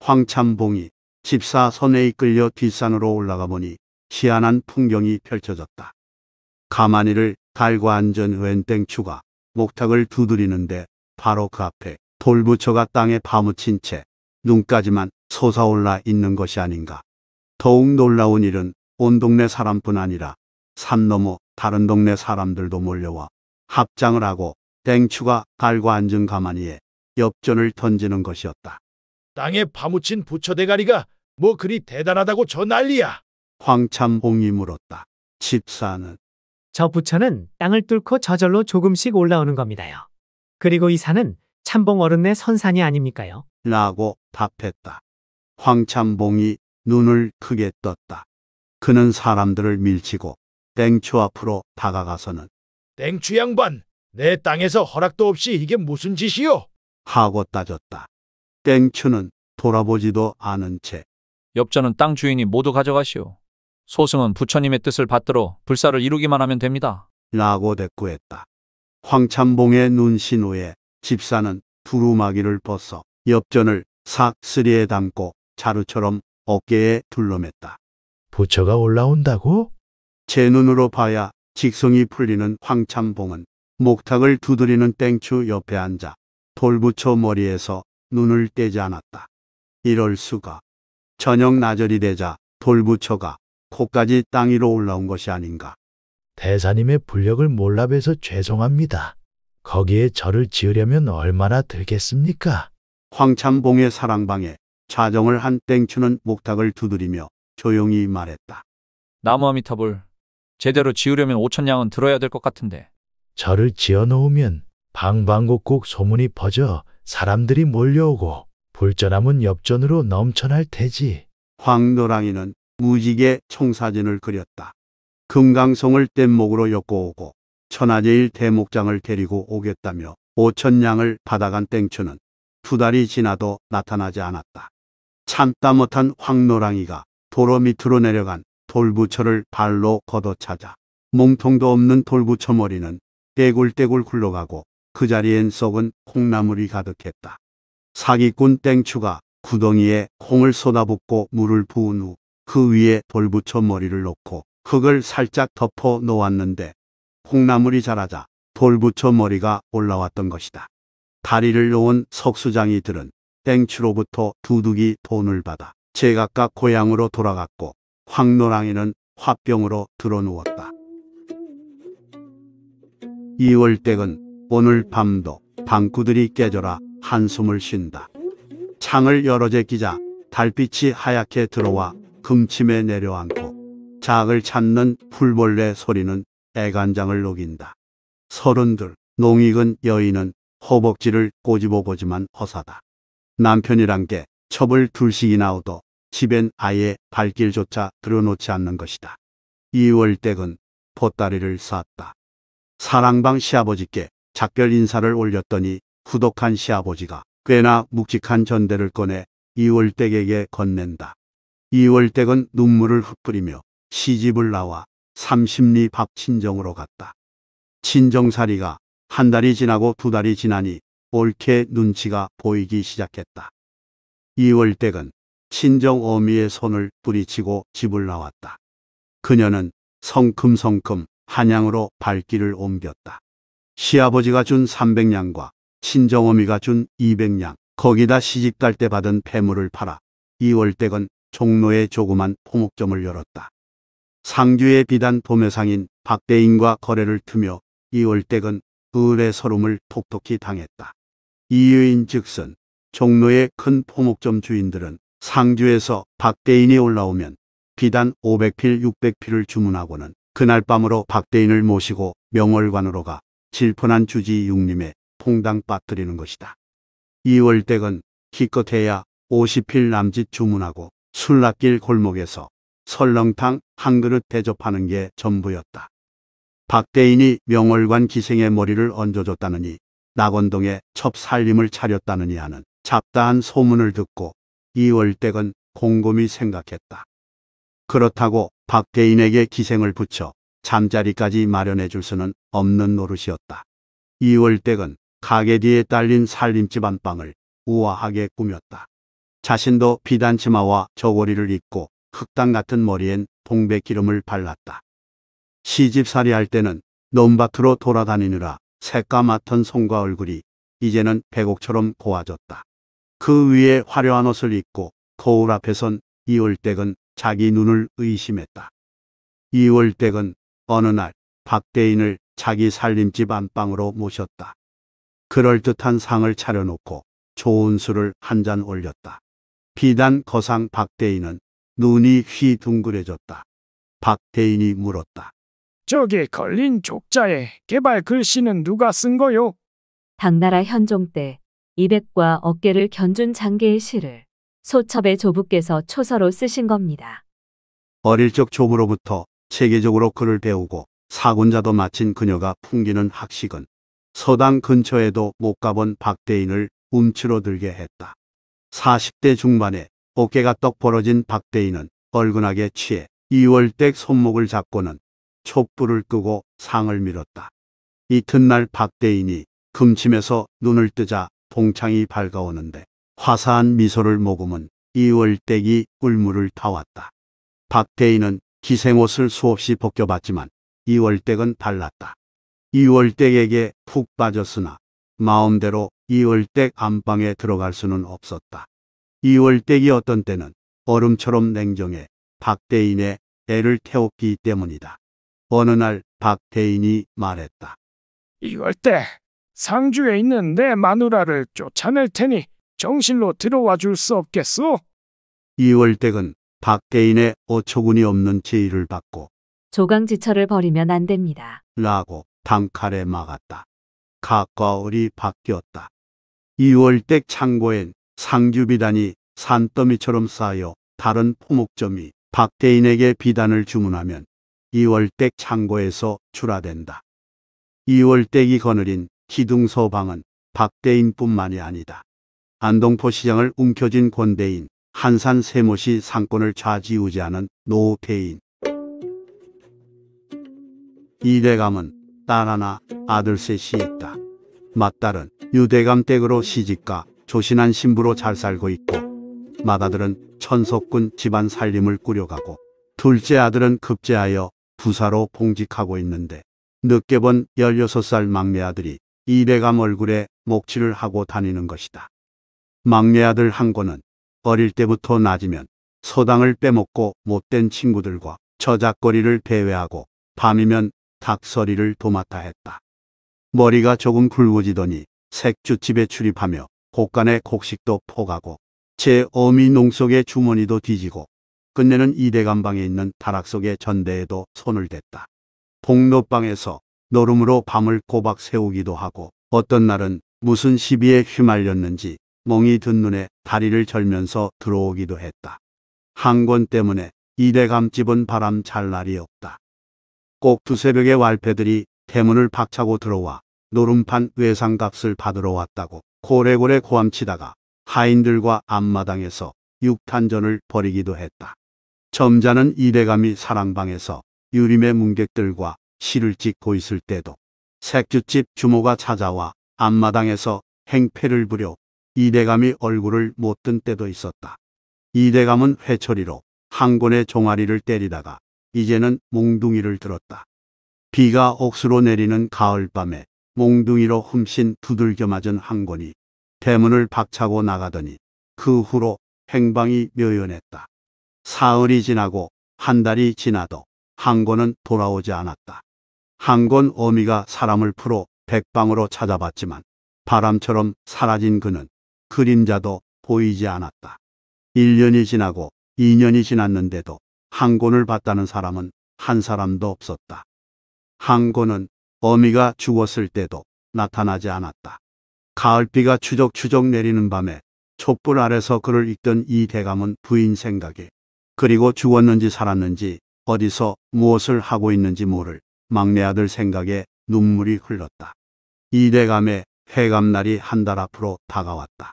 황참봉이 집사 선에 이끌려 뒷산으로 올라가 보니 희한한 풍경이 펼쳐졌다. 가만히를 달과 앉은 웬땡추가 목탁을 두드리는데 바로 그 앞에 돌부처가 땅에 파묻힌 채 눈까지만 솟아올라 있는 것이 아닌가. 더욱 놀라운 일은 온 동네 사람뿐 아니라 산 너머 다른 동네 사람들도 몰려와 합장을 하고 땡추가 갈고 앉은 가마니에 엽전을 던지는 것이었다. 땅에 파묻힌 부처대가리가 뭐 그리 대단하다고 저 난리야. 황참홍이 물었다. 집사는 저 부처는 땅을 뚫고 저절로 조금씩 올라오는 겁니다요. 그리고 이 산은 참봉 어른네 선산이 아닙니까요? 라고 답했다. 황참봉이 눈을 크게 떴다. 그는 사람들을 밀치고 땡추 앞으로 다가가서는 땡추 양반, 내 땅에서 허락도 없이 이게 무슨 짓이요? 하고 따졌다. 땡추는 돌아보지도 않은 채 엽전은 땅 주인이 모두 가져가시오. 소승은 부처님의 뜻을 받들어 불사를 이루기만 하면 됩니다. 라고 대꾸했다. 황참봉의 눈신호에 집사는 두루마기를 벗어 엽전을 싹 쓰리에 담고 자루처럼 어깨에 둘러맸다. 부처가 올라온다고? 제 눈으로 봐야 직성이 풀리는 황참봉은 목탁을 두드리는 땡추 옆에 앉아 돌부처 머리에서 눈을 떼지 않았다. 이럴 수가. 저녁 나절이 되자 돌부처가 코까지 땅 위로 올라온 것이 아닌가. 대사님의 불력을 몰라봬서 죄송합니다. 거기에 절을 지으려면 얼마나 들겠습니까? 황참봉의 사랑방에 좌정을 한 땡추는 목탁을 두드리며 조용히 말했다. 나무아미타불 제대로 지으려면 오천냥은 들어야 될 것 같은데 절을 지어 놓으면 방방곡곡 소문이 퍼져 사람들이 몰려오고 불전함은 엽전으로 넘쳐날 테지. 황노랑이는 무지개 총사진을 그렸다. 금강송을 뗏목으로 엮어오고 천하제일 대목장을 데리고 오겠다며 오천냥을 받아간 땡초는 두 달이 지나도 나타나지 않았다. 참다 못한 황노랑이가 도로 밑으로 내려간 돌부처를 발로 걷어차자 몸통도 없는 돌부처 머리는 떼굴떼굴 굴러가고 그 자리엔 썩은 콩나물이 가득했다. 사기꾼 땡추가 구덩이에 콩을 쏟아붓고 물을 부은 후 그 위에 돌부처 머리를 놓고 흙을 살짝 덮어 놓았는데 콩나물이 자라자 돌부처 머리가 올라왔던 것이다. 다리를 놓은 석수장이들은 땡추로부터 두둑이 돈을 받아 제각각 고향으로 돌아갔고 황노랑이는 화병으로 드러누웠다. 이월댁은 오늘 밤도 방구들이 깨져라 한숨을 쉰다. 창을 열어 제끼자 달빛이 하얗게 들어와 금침에 내려앉고 작을 찾는 풀벌레 소리는 애간장을 녹인다. 서른들 농익은 여인은 허벅지를 꼬집어보지만 허사다. 남편이란 게 첩을 둘씩이나 얻어 집엔 아예 발길조차 들여놓지 않는 것이다. 이월댁은 보따리를 쌌다. 사랑방 시아버지께 작별 인사를 올렸더니 후독한 시아버지가 꽤나 묵직한 전대를 꺼내 이월댁에게 건넨다. 이월댁은 눈물을 흩뿌리며 시집을 나와 삼십리 밥 친정으로 갔다. 친정살이가 한 달이 지나고 두 달이 지나니 옳게 눈치가 보이기 시작했다. 이월댁은 친정 어미의 손을 뿌리치고 집을 나왔다. 그녀는 성큼성큼 한양으로 발길을 옮겼다. 시아버지가 준 300냥과 친정어미가 준 200냥, 거기다 시집갈 때 받은 폐물을 팔아 이월댁은 종로에 조그만 포목점을 열었다. 상주의 비단 도매상인 박대인과 거래를 트며 이월댁은 을의 서름을 톡톡히 당했다. 이유인 즉슨 종로의 큰 포목점 주인들은 상주에서 박대인이 올라오면 비단 500필, 600필을 주문하고는 그날 밤으로 박대인을 모시고 명월관으로 가 질펀한 주지 육림에 퐁당 빠뜨리는 것이다. 이월댁은 기껏해야 50필 남짓 주문하고 술락길 골목에서 설렁탕 한 그릇 대접하는 게 전부였다. 박대인이 명월관 기생의 머리를 얹어줬다느니 낙원동에 첩 살림을 차렸다느니 하는 잡다한 소문을 듣고 이월댁은 곰곰이 생각했다. 그렇다고 박대인에게 기생을 붙여 잠자리까지 마련해 줄 수는 없는 노릇이었다. 이월댁은 가게 뒤에 딸린 살림집 안방을 우아하게 꾸몄다. 자신도 비단 치마와 저고리를 입고 흑당 같은 머리엔 동백기름을 발랐다. 시집살이 할 때는 논밭으로 돌아다니느라 새까맣던 손과 얼굴이 이제는 백옥처럼 고와졌다. 그 위에 화려한 옷을 입고 거울 앞에선 이월댁은 자기 눈을 의심했다. 이월댁은 어느 날 박대인을 자기 살림집 안방으로 모셨다. 그럴듯한 상을 차려놓고 좋은 술을 한 잔 올렸다. 비단 거상 박대인은 눈이 휘둥그레졌다. 박대인이 물었다. 저기 걸린 족자에 개발 글씨는 누가 쓴 거요? 당나라 현종 때 이백과 어깨를 견준 장계의 시를 소첩의 조부께서 초서로 쓰신 겁니다. 어릴 적 조부로부터 체계적으로 글을 배우고 사군자도 마친 그녀가 풍기는 학식은 서당 근처에도 못 가본 박대인을 움츠러들게 했다. 40대 중반에 어깨가 떡 벌어진 박대인은 얼근하게 취해 이월댁 손목을 잡고는 촛불을 끄고 상을 밀었다. 이튿날 박대인이 금침에서 눈을 뜨자 동창이 밝아오는데 화사한 미소를 모금은 이월댁이 울물을 타왔다. 박태희는 기생옷을 수없이 벗겨봤지만 이월댁은 달랐다. 이월댁에게 푹 빠졌으나 마음대로 이월댁 안방에 들어갈 수는 없었다. 이월댁이 어떤 때는 얼음처럼 냉정해 박대인의 애를 태웠기 때문이다. 어느 날 박대인이 말했다. 이월댁 상주에 있는 내 마누라를 쫓아낼 테니 정신로 들어와 줄 수 없겠소? 이월댁은 박대인의 어처구니 없는 제의를 받고 조강지처를 버리면안 됩니다. 라고 단칼에 막았다. 각과을이 바뀌었다. 이월댁 창고엔 상주비단이 산더미처럼 쌓여 다른 포목점이 박대인에게 비단을 주문하면 이월댁 창고에서 출하된다. 이월댁이 거느린 기둥서방은 박대인뿐만이 아니다. 안동포 시장을 움켜쥔 권대인, 한산 세모시 상권을 좌지우지하는 노태인. 이대감은 딸 하나, 아들 셋이 있다. 맏딸은 유대감 댁으로 시집가 조신한 신부로 잘 살고 있고 맏아들은 천석군 집안 살림을 꾸려가고 둘째 아들은 급제하여 부사로 봉직하고 있는데 늦게 본 16살 막내 아들이 이대감 얼굴에 목칠을 하고 다니는 것이다. 막내 아들 한고는 어릴 때부터 낮으면 소당을 빼먹고 못된 친구들과 저작거리를 배회하고 밤이면 닭서리를 도맡아 했다. 머리가 조금 굵어지더니 색주집에 출입하며 곳간에 곡식도 포가고 제 어미 농속의 주머니도 뒤지고 끝내는 이대감방에 있는 다락 속의 전대에도 손을 댔다. 복로방에서 노름으로 밤을 꼬박 세우기도 하고 어떤 날은 무슨 시비에 휘말렸는지 멍이 든 눈에 다리를 절면서 들어오기도 했다. 항권 때문에 이대감집은 바람 잘 날이 없다. 꼭 두새벽에 왈패들이 대문을 박차고 들어와 노름판 외상값을 받으러 왔다고 고래고래 고함치다가 하인들과 앞마당에서 육탄전을 벌이기도 했다. 점자는 이대감이 사랑방에서 유림의 문객들과 시를 찍고 있을 때도 색주집 주모가 찾아와 앞마당에서 행패를 부려 이대감이 얼굴을 못 든 때도 있었다. 이대감은 회초리로 한 권의 종아리를 때리다가 이제는 몽둥이를 들었다. 비가 옥수로 내리는 가을밤에 몽둥이로 훔신 두들겨 맞은 한권이 대문을 박차고 나가더니 그 후로 행방이 묘연했다. 사흘이 지나고 한 달이 지나도 한권은 돌아오지 않았다. 한권 어미가 사람을 풀어 백방으로 찾아봤지만 바람처럼 사라진 그는 그림자도 보이지 않았다. 1년이 지나고 2년이 지났는데도 항곤을 봤다는 사람은 한 사람도 없었다. 항곤은 어미가 죽었을 때도 나타나지 않았다. 가을비가 추적추적 내리는 밤에 촛불 아래서 그를 읽던 이 대감은 부인 생각에 그리고 죽었는지 살았는지 어디서 무엇을 하고 있는지 모를 막내 아들 생각에 눈물이 흘렀다. 이 대감의 해감날이 한 달 앞으로 다가왔다.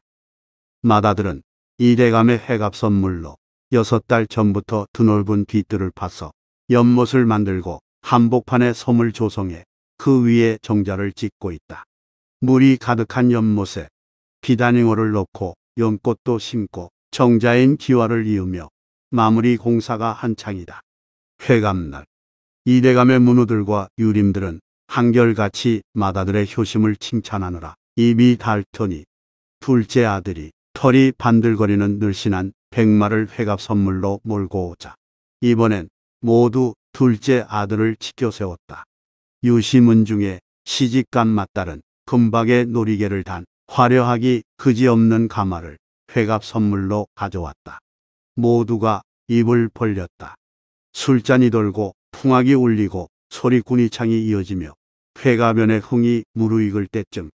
마다들은 이대감의 회갑 선물로 여섯 달 전부터 드넓은 빛들을 파서 연못을 만들고 한복판에 섬을 조성해 그 위에 정자를 짓고 있다. 물이 가득한 연못에 비단잉어를 넣고 연꽃도 심고 정자인 기와를 이으며 마무리 공사가 한창이다. 회감날 이대감의 문우들과 유림들은 한결같이 마다들의 효심을 칭찬하느라 입이 닳더니 둘째 아들이 털이 반들거리는 늘씬한 백마를 회갑 선물로 몰고 오자 이번엔 모두 둘째 아들을 지켜 세웠다. 유시문 중에 시집간 맏딸은 금박의 놀이개를 단 화려하기 그지없는 가마를 회갑 선물로 가져왔다. 모두가 입을 벌렸다. 술잔이 돌고 풍악이 울리고 소리꾼이 창이 이어지며 회가변의 흥이 무르익을 때쯤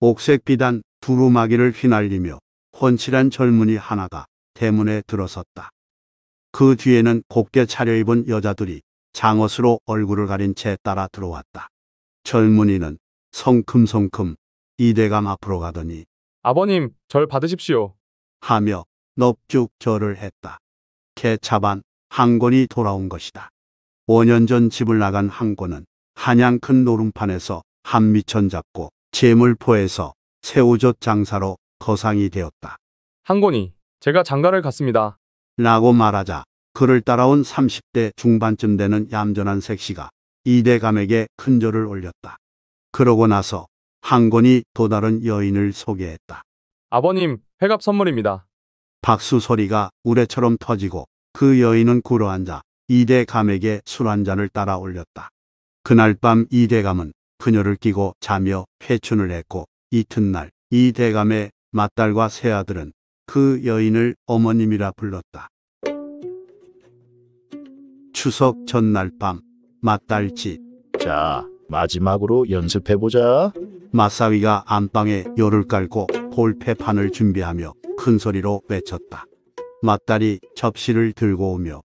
옥색 비단 두루마기를 휘날리며 건칠한 젊은이 하나가 대문에 들어섰다. 그 뒤에는 곱게 차려입은 여자들이 장옷으로 얼굴을 가린 채 따라 들어왔다. 젊은이는 성큼성큼 이대감 앞으로 가더니 아버님, 절 받으십시오. 하며 넙죽 절을 했다. 개차반 항권이 돌아온 것이다. 5년 전 집을 나간 항권은 한양 큰 노름판에서 한미천 잡고 재물포에서 새우젓 장사로 거상이 되었다. 한곤이 제가 장가를 갔습니다. 라고 말하자 그를 따라온 30대 중반쯤 되는 얌전한 색시가 이대감에게 큰 절을 올렸다. 그러고 나서 한곤이 또 다른 여인을 소개했다. 아버님, 회갑 선물입니다. 박수 소리가 우레처럼 터지고 그 여인은 굴어앉아 이대감에게 술 한 잔을 따라 올렸다. 그날 밤 이대감은 그녀를 끼고 자며 회춘을 했고 이튿날 이대감의 맏딸과 새아들은 그 여인을 어머님이라 불렀다. 추석 전날 밤 맏딸 집 자, 마지막으로 연습해보자. 맏사위가 안방에 열을 깔고 볼패판을 준비하며 큰 소리로 외쳤다. 맏딸이 접시를 들고 오며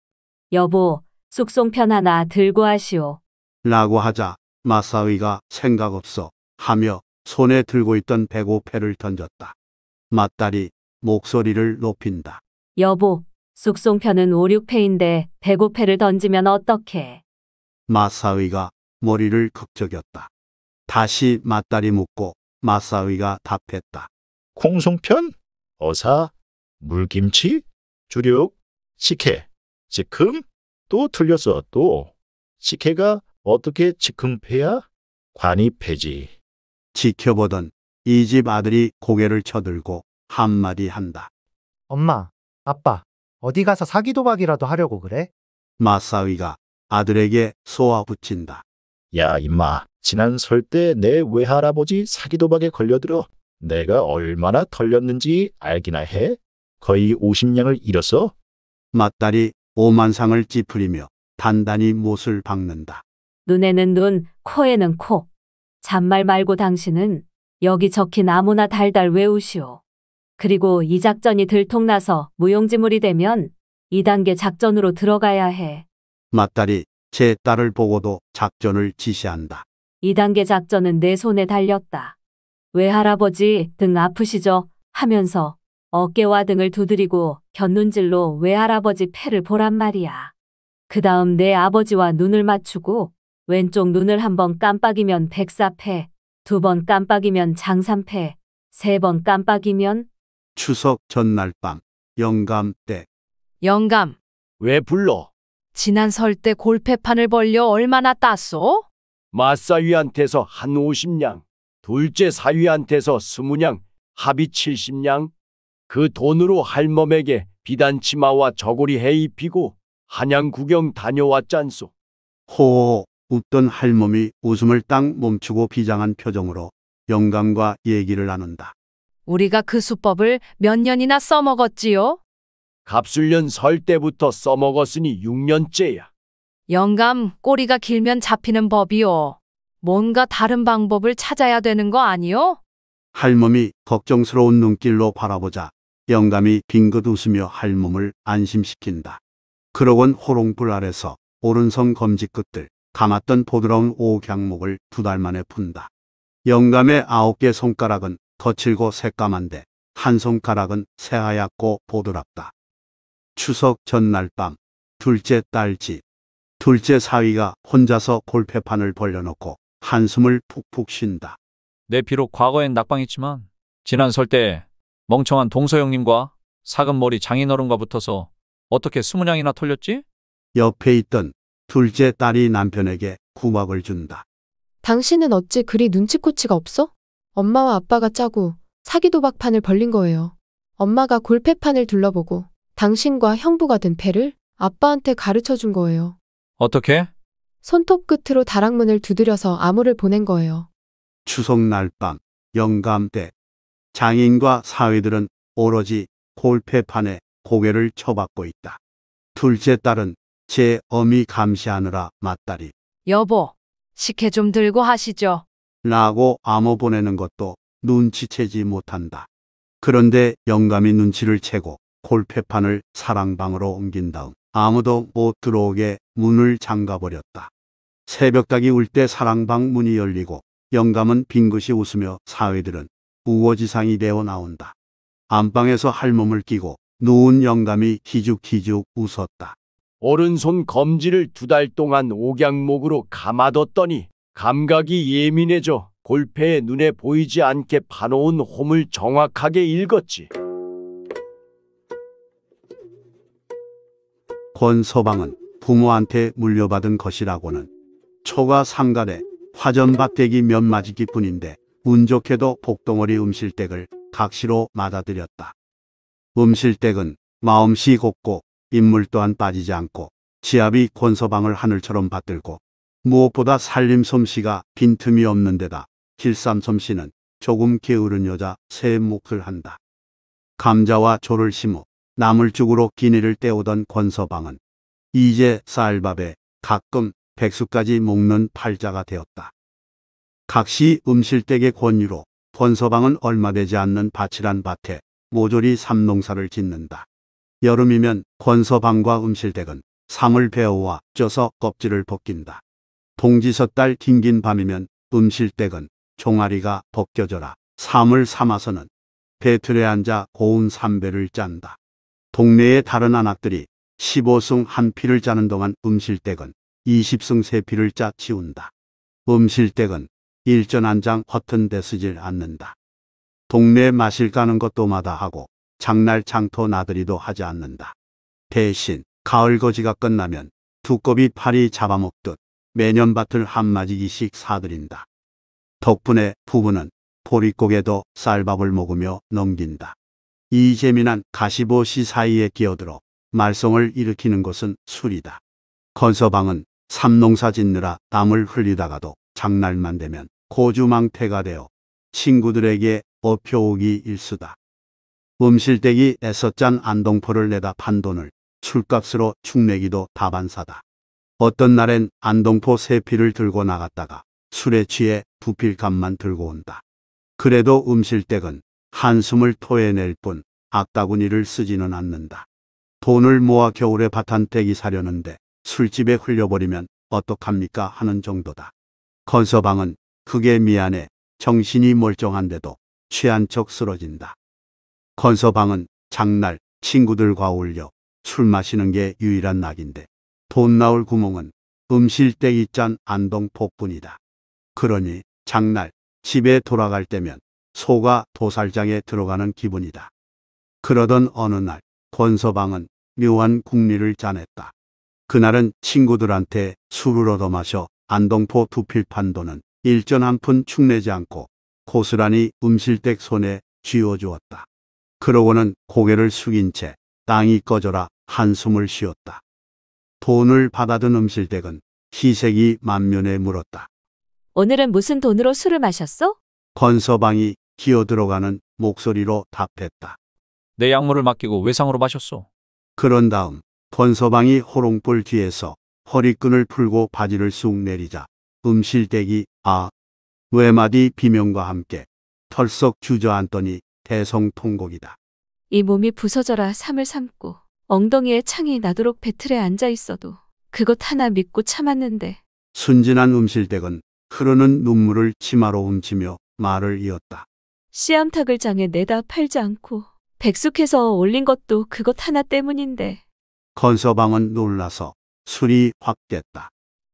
여보, 숙송편 하나 들고 하시오. 라고 하자 맏사위가 생각 없어 하며 손에 들고 있던 배고패를 던졌다. 맞다리 목소리를 높인다. 여보, 숙송편은 5, 6패인데 배고패를 던지면 어떡해. 마사의가 머리를 극적였다. 다시 맞다리 묻고 마사의가 답했다. 콩송편, 어사, 물김치, 주륙, 식혜, 즉흥, 또 틀렸어, 또. 식혜가 어떻게 즉흥패야? 관이 패지. 지켜보던 이집 아들이 고개를 쳐들고 한마디 한다. 엄마, 아빠, 어디 가서 사기도박이라도 하려고 그래? 마사위가 아들에게 소화 붙인다 야, 임마. 지난 설 때 내 외할아버지 사기도박에 걸려들어 내가 얼마나 털렸는지 알기나 해? 거의 50냥을 잃었어? 맞다리 오만상을 찌푸리며 단단히 못을 박는다. 눈에는 눈, 코에는 코. 잔말 말고 당신은 여기 적힌 아무나 달달 외우시오. 그리고 이 작전이 들통나서 무용지물이 되면 2단계 작전으로 들어가야 해. 맞다리, 제 딸을 보고도 작전을 지시한다. 2단계 작전은 내 손에 달렸다. 외할아버지 등 아프시죠? 하면서 어깨와 등을 두드리고 곁눈질로 외할아버지 폐를 보란 말이야. 그 다음 내 아버지와 눈을 맞추고 왼쪽 눈을 한 번 깜빡이면 백사패, 두번 깜빡이면 장산패, 세 번 깜빡이면 추석 전날 밤 영감 때 영감, 왜 불러? 지난 설 때 골패판을 벌려 얼마나 땄소? 맞사위한테서 한 50냥, 둘째 사위한테서 20냥, 합이 70냥. 그 돈으로 할멈에게 비단치마와 저고리 해 입히고 한양 구경 다녀왔잖소. 호호 웃던 할멈이 웃음을 딱 멈추고 비장한 표정으로 영감과 얘기를 나눈다. 우리가 그 수법을 몇 년이나 써먹었지요? 갑술년 설 때부터 써먹었으니 6년째야. 영감, 꼬리가 길면 잡히는 법이요. 뭔가 다른 방법을 찾아야 되는 거 아니요? 할멈이 걱정스러운 눈길로 바라보자 영감이 빙긋 웃으며 할멈을 안심시킨다. 그러곤 호롱불 아래서 오른손 검지 끝들 감았던 부드러운 오경목을 두 달 만에 푼다. 영감의 아홉 개 손가락은 거칠고 새까만데 한 손가락은 새하얗고 보드랍다. 추석 전날 밤 둘째 딸 집. 둘째 사위가 혼자서 골패판을 벌려놓고 한숨을 푹푹 쉰다. 내 비록 과거엔 낙방했지만 지난 설 때 멍청한 동서형님과 사금머리 장인어른과 붙어서 어떻게 스무냥이나 털렸지? 옆에 있던 둘째 딸이 남편에게 구박을 준다. 당신은 어찌 그리 눈치코치가 없어? 엄마와 아빠가 짜고 사기도박판을 벌린 거예요. 엄마가 골패판을 둘러보고 당신과 형부가 된 패를 아빠한테 가르쳐 준 거예요. 어떻게? 손톱 끝으로 다락문을 두드려서 암호를 보낸 거예요. 추석날 밤 영감 때 장인과 사위들은 오로지 골패판에 고개를 쳐박고 있다. 둘째 딸은 제 어미 감시하느라 맞다리 여보, 식혜 좀 들고 하시죠. 라고 암호 보내는 것도 눈치채지 못한다. 그런데 영감이 눈치를 채고 골패판을 사랑방으로 옮긴 다음 아무도 못 들어오게 문을 잠가버렸다. 새벽닭이 울 때 사랑방 문이 열리고 영감은 빙긋이 웃으며 사회들은 우거지상이 되어 나온다. 안방에서 할멈을 끼고 누운 영감이 희죽희죽 웃었다. 오른손 검지를 두 달 동안 옥양목으로 감아뒀더니 감각이 예민해져 골패에 눈에 보이지 않게 파놓은 홈을 정확하게 읽었지. 권서방은 부모한테 물려받은 것이라고는 초가 상간에 화전박대기 몇 맞이기 뿐인데 운 좋게도 복덩어리 음실댁을 각시로 맞아들였다. 음실댁은 마음씨 곱고 인물 또한 빠지지 않고 지압이 권서방을 하늘처럼 받들고 무엇보다 살림 솜씨가 빈틈이 없는 데다 길삼 솜씨는 조금 게으른 여자 새 목을 한다. 감자와 조를 심어 나물죽으로 기니를 때우던 권서방은 이제 쌀밥에 가끔 백수까지 먹는 팔자가 되었다. 각시 음실댁의 권유로 권서방은 얼마 되지 않는 바칠한 밭에 모조리 삼농사를 짓는다. 여름이면 권서방과 음실댁은 상을 베어와 쪄서 껍질을 벗긴다. 동지섯달 긴긴 밤이면 음실댁은 종아리가 벗겨져라. 삶을 삼아서는 배틀에 앉아 고운 삼배를 짠다. 동네의 다른 안악들이 15승 한 피를 짜는 동안 음실댁은 20승 세 피를 짜 치운다. 음실댁은 일전 한 장 허튼 데쓰질 않는다. 동네 마실 까는 것도마다 하고 장날 장토 나들이도 하지 않는다. 대신 가을거지가 끝나면 두꺼비 파리 잡아먹듯 매년 밭을 한마지기씩 사들인다. 덕분에 부부는 보릿고개도 쌀밥을 먹으며 넘긴다. 이 재미난 가시보시 사이에 끼어들어 말썽을 일으키는 것은 술이다. 건서방은 삼농사 짓느라 땀을 흘리다가도 장날만 되면 고주망태가 되어 친구들에게 업혀오기 일수다. 음실대기애서짠 안동포를 내다 판 돈을 술값으로 축내기도 다반사다. 어떤 날엔 안동포 세피를 들고 나갔다가 술에 취해 부필감만 들고 온다. 그래도 음실댁은 한숨을 토해낼 뿐 악다구니를 쓰지는 않는다. 돈을 모아 겨울에 바탄대이 사려는데 술집에 흘려버리면 어떡합니까 하는 정도다. 건서방은 그게 미안해 정신이 멀쩡한데도 취한 척 쓰러진다. 건서방은 장날 친구들과 어울려 술 마시는 게 유일한 낙인데 돈 나올 구멍은 음실떼기 짠 안동폭뿐이다. 그러니 장날 집에 돌아갈 때면 소가 도살장에 들어가는 기분이다. 그러던 어느 날 권서방은 묘한 국리를 짜냈다. 그날은 친구들한테 술을 얻어 마셔 안동포 두필판 도는 일전 한 푼 축내지 않고 고스란히 음실댁 손에 쥐어주었다. 그러고는 고개를 숙인 채 땅이 꺼져라 한숨을 쉬었다. 돈을 받아든 음실댁은 희색이 만면에 물었다. 오늘은 무슨 돈으로 술을 마셨소 건서방이 기어들어가는 목소리로 답했다. 내 약물을 맡기고 외상으로 마셨소. 그런 다음 건서방이 호롱불 뒤에서 허리끈을 풀고 바지를 쑥 내리자 음실댁이 아 외마디 비명과 함께 털썩 주저앉더니 대성통곡이다. 이 몸이 부서져라 삶을 삼고 엉덩이에 창이 나도록 배틀에 앉아 있어도 그것 하나 믿고 참았는데 순진한 음실댁은 흐르는 눈물을 치마로 훔치며 말을 이었다. 씨암탉을 장에 내다 팔지 않고 백숙해서 올린 것도 그것 하나 때문인데 건서방은 놀라서 술이 확 깼다.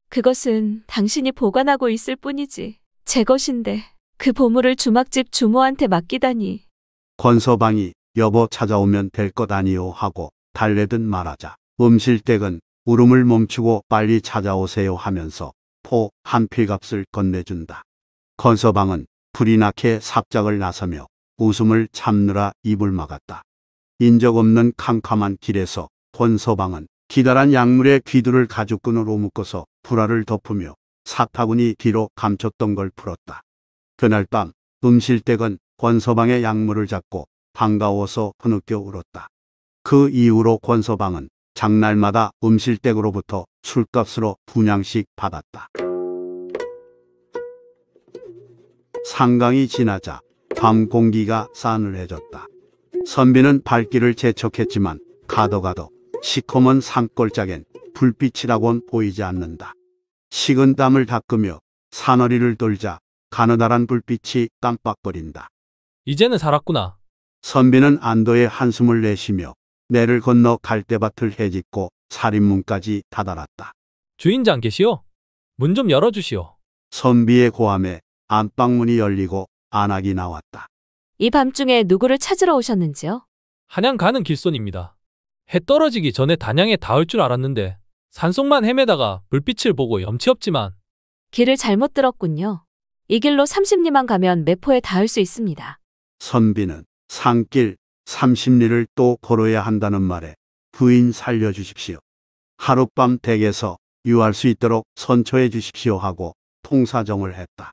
그것은 당신이 보관하고 있을 뿐이지 제 것인데 그 보물을 주막집 주모한테 맡기다니 권서방이 여보 찾아오면 될 것 아니요 하고 달래든 말하자 음실댁은 울음을 멈추고 빨리 찾아오세요 하면서 포 한 필값을 건네준다. 건서방은 불이 나게 삽작을 나서며 웃음을 참느라 입을 막았다. 인적 없는 캄캄한 길에서 권서방은 기다란 약물의 귀두를 가죽끈으로 묶어서 불화를 덮으며 사타구니 뒤로 감췄던 걸 풀었다. 그날 밤 음실댁은 권서방의 약물을 잡고 반가워서 흐느껴 울었다. 그 이후로 권서방은 장날마다 음실댁으로부터 술값으로 분양식 받았다. 상강이 지나자 밤 공기가 싸늘해졌다. 선비는 발길을 재촉했지만 가도가도 시커먼 산골짜겐 불빛이라곤 보이지 않는다. 식은 땀을 닦으며 사너리를 돌자 가느다란 불빛이 깜빡거린다. 이제는 살았구나. 선비는 안도의 한숨을 내쉬며 내를 건너 갈대밭을 헤집고 살인문까지 다다랐다. 주인장 계시오? 문 좀 열어주시오. 선비의 고함에 안방문이 열리고 안악이 나왔다. 이 밤중에 누구를 찾으러 오셨는지요? 한양 가는 길손입니다. 해 떨어지기 전에 단양에 닿을 줄 알았는데 산속만 헤매다가 불빛을 보고 염치없지만 길을 잘못 들었군요. 이 길로 30리만 가면 매포에 닿을 수 있습니다. 선비는 산길 30리를 또 걸어야 한다는 말에 부인 살려주십시오. 하룻밤 댁에서 유할 수 있도록 선처해 주십시오 하고 통사정을 했다.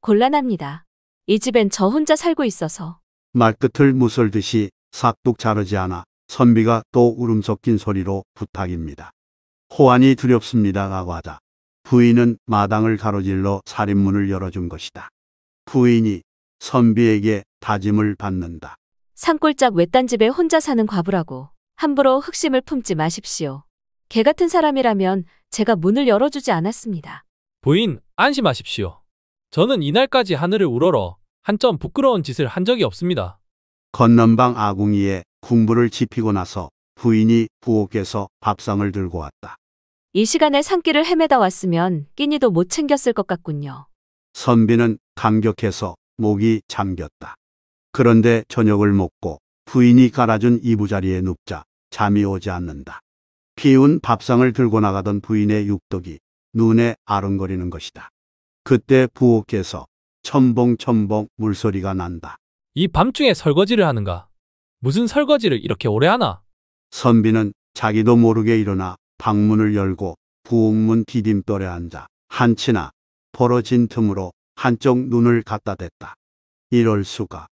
곤란합니다. 이 집엔 저 혼자 살고 있어서. 말끝을 무설듯이 삭둑 자르지 않아 선비가 또 울음 섞인 소리로 부탁입니다. 호환이 두렵습니다라고 하자 부인은 마당을 가로질러 살인문을 열어준 것이다. 부인이 선비에게 다짐을 받는다. 산골짝 외딴 집에 혼자 사는 과부라고 함부로 흑심을 품지 마십시오. 개 같은 사람이라면 제가 문을 열어주지 않았습니다. 부인, 안심하십시오. 저는 이날까지 하늘을 우러러 한 점 부끄러운 짓을 한 적이 없습니다. 건넌방 아궁이에 군부를 지피고 나서 부인이 부엌에서 밥상을 들고 왔다. 이 시간에 산길을 헤매다 왔으면 끼니도 못 챙겼을 것 같군요. 선비는 감격해서 목이 잠겼다. 그런데 저녁을 먹고 부인이 깔아준 이부자리에 눕자 잠이 오지 않는다. 피운 밥상을 들고 나가던 부인의 육덕이 눈에 아른거리는 것이다. 그때 부엌에서 첨벙첨벙 물소리가 난다. 이 밤중에 설거지를 하는가? 무슨 설거지를 이렇게 오래 하나? 선비는 자기도 모르게 일어나 방문을 열고 부엌문 디딤돌에 앉아 한치나 벌어진 틈으로 한쪽 눈을 갖다 댔다. 이럴 수가.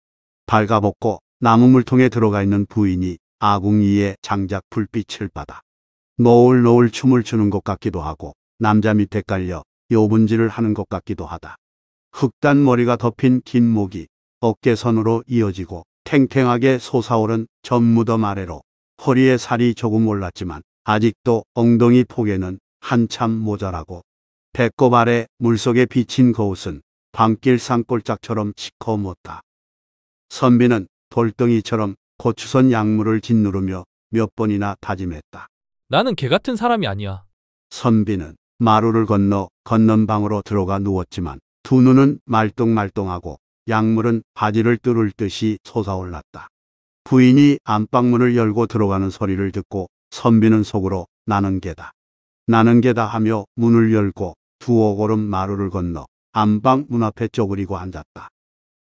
발가벗고 나무 물통에 들어가 있는 부인이 아궁이에 장작 불빛을 받아 노을노을 노을 춤을 추는 것 같기도 하고 남자 밑에 깔려 요분질을 하는 것 같기도 하다. 흑단 머리가 덮인 긴 목이 어깨선으로 이어지고 탱탱하게 솟아오른 전무덤 아래로 허리에 살이 조금 올랐지만 아직도 엉덩이 폭에는 한참 모자라고 배꼽 아래 물속에 비친 거옷은 밤길 산골짝처럼 시커멓다. 선비는 돌덩이처럼 고추선 약물을 짓누르며 몇 번이나 다짐했다. 나는 개 같은 사람이 아니야. 선비는 마루를 건너 건넌방으로 들어가 누웠지만 두 눈은 말똥말똥하고 약물은 바지를 뚫을 듯이 솟아올랐다. 부인이 안방문을 열고 들어가는 소리를 듣고 선비는 속으로 나는 개다. 나는 개다 하며 문을 열고 두어 걸음 마루를 건너 안방 문 앞에 쪼그리고 앉았다.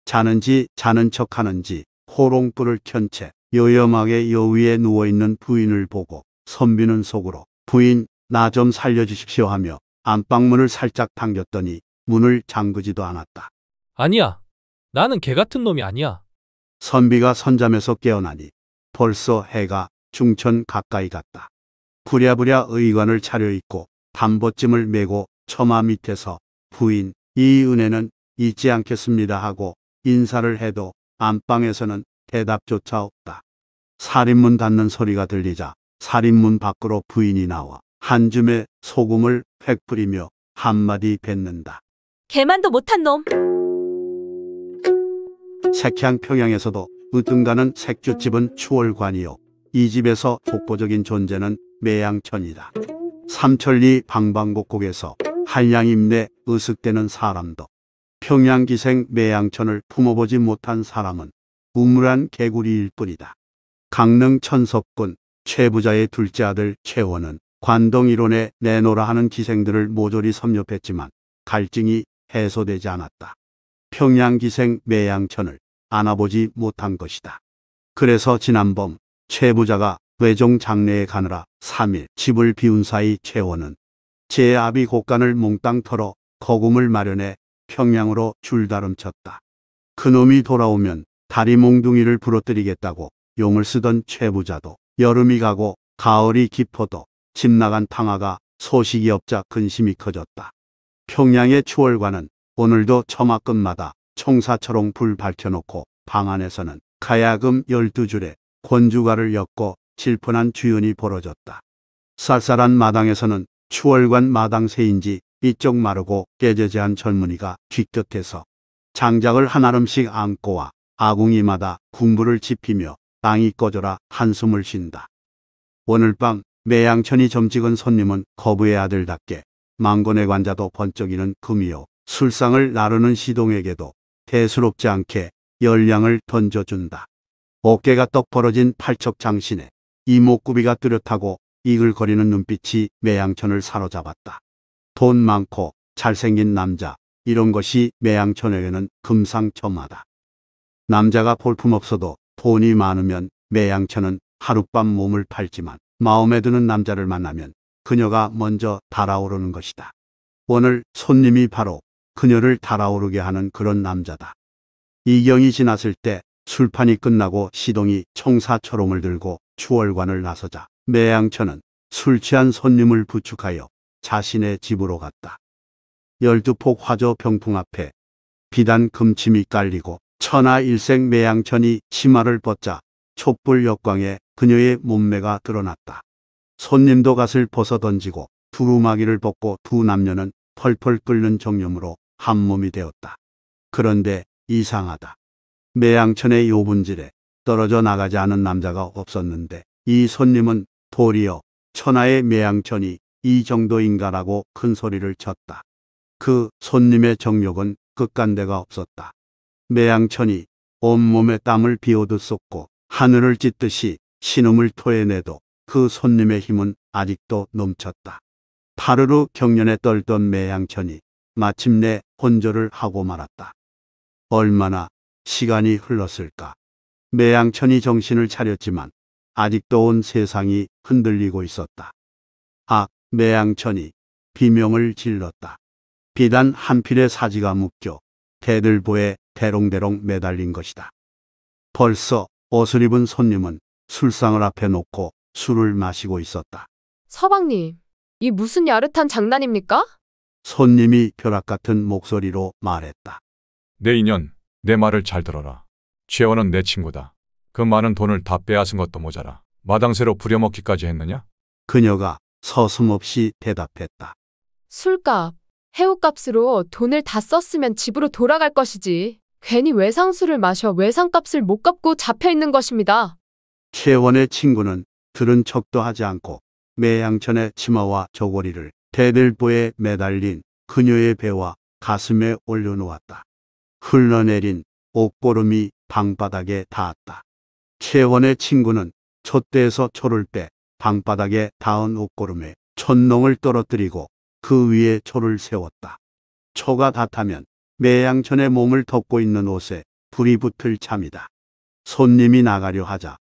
자는지 자는 척하는지 호롱불을 켠채 요염하게 여위에 누워있는 부인을 보고 선비는 속으로 부인 나 좀 살려주십시오 하며 안방문을 살짝 당겼더니 문을 잠그지도 않았다. 아니야. 나는 개 같은 놈이 아니야. 선비가 선잠에서 깨어나니 벌써 해가 중천 가까이 갔다. 부랴부랴 의관을 차려입고 담보찜을 메고 처마 밑에서 부인 이 은혜는 잊지 않겠습니다 하고 인사를 해도 안방에서는 대답조차 없다. 살인문 닫는 소리가 들리자 살인문 밖으로 부인이 나와 한줌의 소금을 획 뿌리며 한마디 뱉는다. 개만도 못한 놈. 색향 평양에서도 으뜸가는 색주집은 추월관이요. 이 집에서 독보적인 존재는 매양천이다. 삼천리 방방곡곡에서 한량 임내 으슥대는 사람도 평양기생 매양천을 품어보지 못한 사람은 우물한 개구리일 뿐이다. 강릉 천석군 최부자의 둘째 아들 최원은 관동 이론에 내놓으라 하는 기생들을 모조리 섭렵했지만 갈증이 해소되지 않았다. 평양기생 매양천을 안아보지 못한 것이다. 그래서 지난번 최부자가 외종 장례에 가느라 3일 집을 비운 사이 최원은 제 아비 곡간을 몽땅 털어 거금을 마련해 평양으로 줄다름쳤다. 그놈이 돌아오면 다리 몽둥이를 부러뜨리겠다고 용을 쓰던 최부자도 여름이 가고 가을이 깊어도 집 나간 탕화가 소식이 없자 근심이 커졌다. 평양의 추월관은 오늘도 처마끝마다 총사처럼 불 밝혀놓고 방 안에서는 가야금 12줄에 권주가를 엮고 질펀한 주연이 벌어졌다. 쌀쌀한 마당에서는 추월관 마당새인지 이쪽 마르고 깨져지한 젊은이가 뒤끝에서 장작을 한알름씩 안고 와 아궁이마다 군부를 지피며 땅이 꺼져라 한숨을 쉰다. 오늘 밤 매양천이 점찍은 손님은 거부의 아들답게 망곤의 관자도 번쩍이는 금이요 술상을 나르는 시동에게도 대수롭지 않게 열량을 던져준다. 어깨가 떡 벌어진 팔척 장신에 이목구비가 뚜렷하고 이글거리는 눈빛이 매양천을 사로잡았다. 돈 많고 잘생긴 남자 이런 것이 매양천에게는 금상첨화다. 남자가 볼품없어도 돈이 많으면 매양천은 하룻밤 몸을 팔지만 마음에 드는 남자를 만나면 그녀가 먼저 달아오르는 것이다. 오늘 손님이 바로 그녀를 달아오르게 하는 그런 남자다. 이경이 지났을 때 술판이 끝나고 시동이 청사처럼을 들고 추월관을 나서자 매양천은 술 취한 손님을 부축하여 자신의 집으로 갔다. 열두폭 화조 병풍 앞에 비단 금침이 깔리고 천하 일생 매양천이 치마를 벗자 촛불 역광에 그녀의 몸매가 드러났다. 손님도 갓을 벗어던지고 두루마기를 벗고 두 남녀는 펄펄 끓는 정념으로 한몸이 되었다. 그런데 이상하다. 매양천의 요분질에 떨어져 나가지 않은 남자가 없었는데 이 손님은 도리어 천하의 매양천이 이 정도인가라고 큰 소리를 쳤다. 그 손님의 정욕은 끝간데가 없었다. 매양천이 온몸에 땀을 비오듯 쏟고 하늘을 찢듯이 신음을 토해내도 그 손님의 힘은 아직도 넘쳤다. 파르르 경련에 떨던 매양천이 마침내 혼절을 하고 말았다. 얼마나 시간이 흘렀을까. 매양천이 정신을 차렸지만 아직도 온 세상이 흔들리고 있었다. 아, 매양천이 비명을 질렀다. 비단 한 필의 사지가 묶여 대들보에 대롱대롱 매달린 것이다. 벌써 옷을 입은 손님은 술상을 앞에 놓고 술을 마시고 있었다. 서방님, 이 무슨 야릇한 장난입니까? 손님이 벼락 같은 목소리로 말했다. 내 인연, 내 말을 잘 들어라. 최원은 내 친구다. 그 많은 돈을 다 빼앗은 것도 모자라. 마당새로 부려먹기까지 했느냐? 그녀가 서슴없이 대답했다. 술값, 해우값으로 돈을 다 썼으면 집으로 돌아갈 것이지. 괜히 외상술을 마셔 외상값을 못 갚고 잡혀있는 것입니다. 최원의 친구는 들은 척도 하지 않고 매양천의 치마와 저고리를 대들보에 매달린 그녀의 배와 가슴에 올려놓았다. 흘러내린 옷보름이 방바닥에 닿았다. 최원의 친구는 촛대에서 초를 때 방바닥에 닿은 옷고름에 천농을 떨어뜨리고 그 위에 초를 세웠다. 초가 다 타면 매양천의 몸을 덮고 있는 옷에 불이 붙을 참이다. 손님이 나가려 하자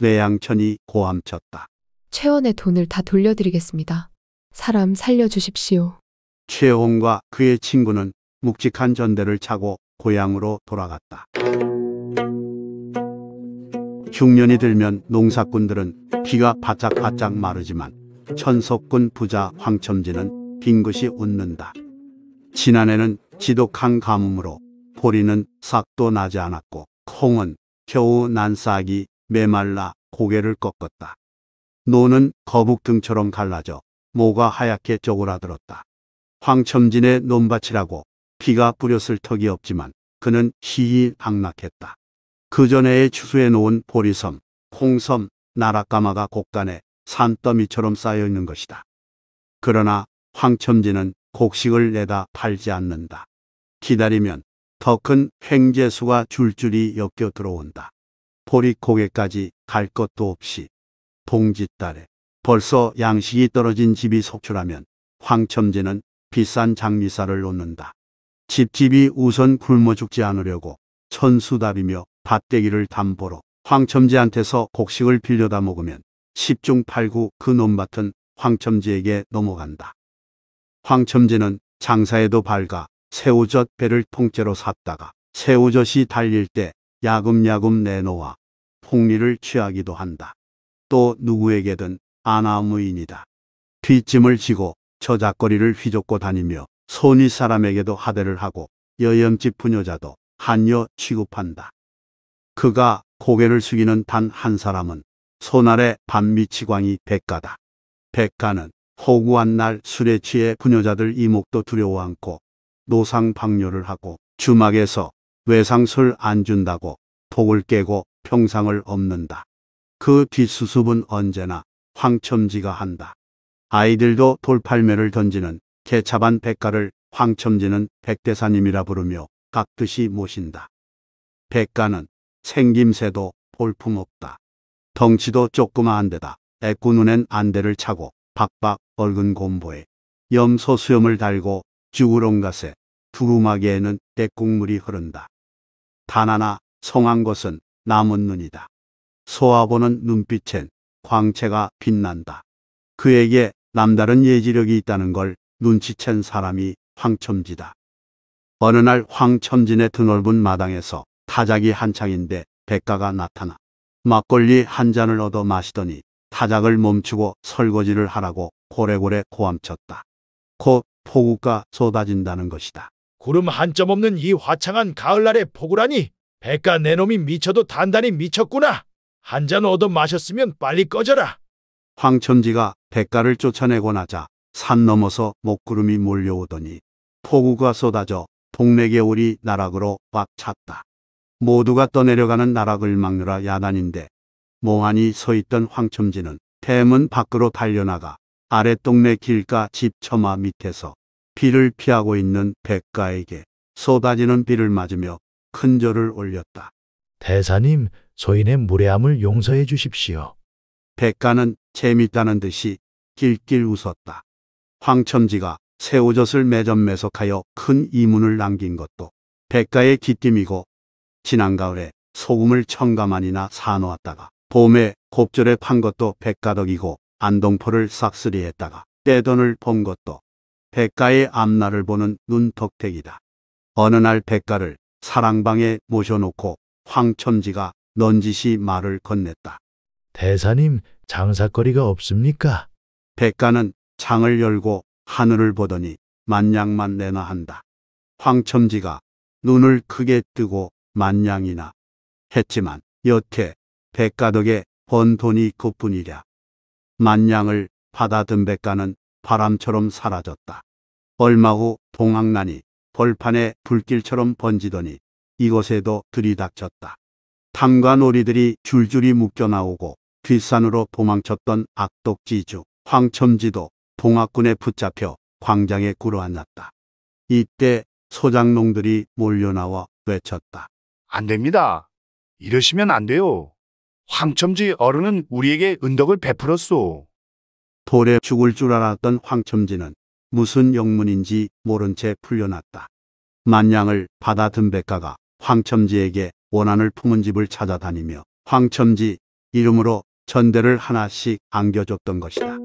매양천이 고함쳤다. 최원의 돈을 다 돌려드리겠습니다. 사람 살려주십시오. 최홍과 그의 친구는 묵직한 전대를 차고 고향으로 돌아갔다. 흉년이 들면 농사꾼들은 피가 바짝바짝 마르지만 천석군 부자 황첨지는 빙긋이 웃는다. 지난해는 지독한 가뭄으로 보리는 싹도 나지 않았고 콩은 겨우 난 싹이 메말라 고개를 꺾었다. 노는 거북등처럼 갈라져 모가 하얗게 쪼그라들었다. 황첨진의 논밭이라고 피가 뿌렸을 턱이 없지만 그는 희이 악락했다. 그 전에 추수해 놓은 보리섬, 홍섬, 나락까마가 곳간에 산더미처럼 쌓여 있는 것이다. 그러나 황첨지는 곡식을 내다 팔지 않는다. 기다리면 더 큰 횡재수가 줄줄이 엮여 들어온다. 보리고개까지 갈 것도 없이 동짓달에 벌써 양식이 떨어진 집이 속출하면 황첨지는 비싼 장미살을 놓는다. 집집이 우선 굶어 죽지 않으려고 천수답이며 밭대기를 담보로 황첨지한테서 곡식을 빌려다 먹으면 10중 8구 그 논밭은 황첨지에게 넘어간다. 황첨지는 장사에도 밝아 새우젓 배를 통째로 샀다가 새우젓이 달릴 때 야금야금 내놓아 폭리를 취하기도 한다. 또 누구에게든 아나무인이다. 뒷짐을 지고 저작거리를 휘젓고 다니며 손윗 사람에게도 하대를 하고 여염 집부녀자도 한여 취급한다. 그가 고개를 숙이는 단 한 사람은 손아래 반미치광이 백가다. 백가는 허구한 날 술에 취해 부녀자들 이목도 두려워 않고 노상 방뇨를 하고 주막에서 외상술 안 준다고 독을 깨고 평상을 업는다. 그 뒷수습은 언제나 황첨지가 한다. 아이들도 돌팔매를 던지는 개차반 백가를 황첨지는 백대사님이라 부르며 깍듯이 모신다. 백가는 생김새도 볼품없다. 덩치도 조그마한데다 애꾸눈엔 안대를 차고 박박 얼근 곰보에 염소 수염을 달고 주구렁갓에 두루마기에는 때국물이 흐른다. 단 하나 성한 것은 남은 눈이다. 소아보는 눈빛엔 광채가 빛난다. 그에게 남다른 예지력이 있다는 걸 눈치챈 사람이 황첨지다. 어느 날 황첨진의 드넓은 마당에서 타작이 한창인데 백가가 나타나 막걸리 한 잔을 얻어 마시더니 타작을 멈추고 설거지를 하라고 고래고래 고함쳤다. 곧 폭우가 쏟아진다는 것이다. 구름 한 점 없는 이 화창한 가을날의 폭우라니 백가 내놈이 미쳐도 단단히 미쳤구나. 한 잔 얻어 마셨으면 빨리 꺼져라. 황천지가 백가를 쫓아내고 나자 산 넘어서 목구름이 몰려오더니 폭우가 쏟아져 동네의 오리 나락으로 꽉 찼다. 모두가 떠내려가는 나락을 막느라 야단인데 모환이서 있던 황첨지는 대문 밖으로 달려나가 아래 동네 길가 집 처마 밑에서 비를 피하고 있는 백가에게 쏟아지는 비를 맞으며 큰 절을 올렸다. 대사님, 소인의 무례함을 용서해 주십시오. 백가는 재밌다는 듯이 길길 웃었다. 황첨지가 새우젓을 매점 매석하여 큰 이문을 남긴 것도 백가의 기띔이고 지난 가을에 소금을 천가만이나 사놓았다가 봄에 곱절에 판 것도 백가덕이고 안동포를 싹쓸이했다가 떼돈을 본 것도 백가의 앞날을 보는 눈턱택이다 어느 날 백가를 사랑방에 모셔놓고 황첨지가 넌지시 말을 건넸다. 대사님, 장사거리가 없습니까? 백가는 창을 열고 하늘을 보더니 만냥만 내나 한다. 황첨지가 눈을 크게 뜨고 만냥이나 했지만 여태 백가덕에 번 돈이 그뿐이랴. 만냥을 받아든 백가는 바람처럼 사라졌다. 얼마 후 동학난이 벌판에 불길처럼 번지더니 이곳에도 들이닥쳤다. 탐관오리들이 줄줄이 묶여 나오고 뒷산으로 도망쳤던 악독지주 황첨지도 동학군에 붙잡혀 광장에 꿇어앉았다. 이때 소장농들이 몰려나와 외쳤다. 안 됩니다. 이러시면 안 돼요. 황첨지 어른은 우리에게 은덕을 베풀었소. 돌에 죽을 줄 알았던 황첨지는 무슨 영문인지 모른 채 풀려났다. 만냥을 받아든 백가가 황첨지에게 원한을 품은 집을 찾아다니며 황첨지 이름으로 전대를 하나씩 안겨줬던 것이다.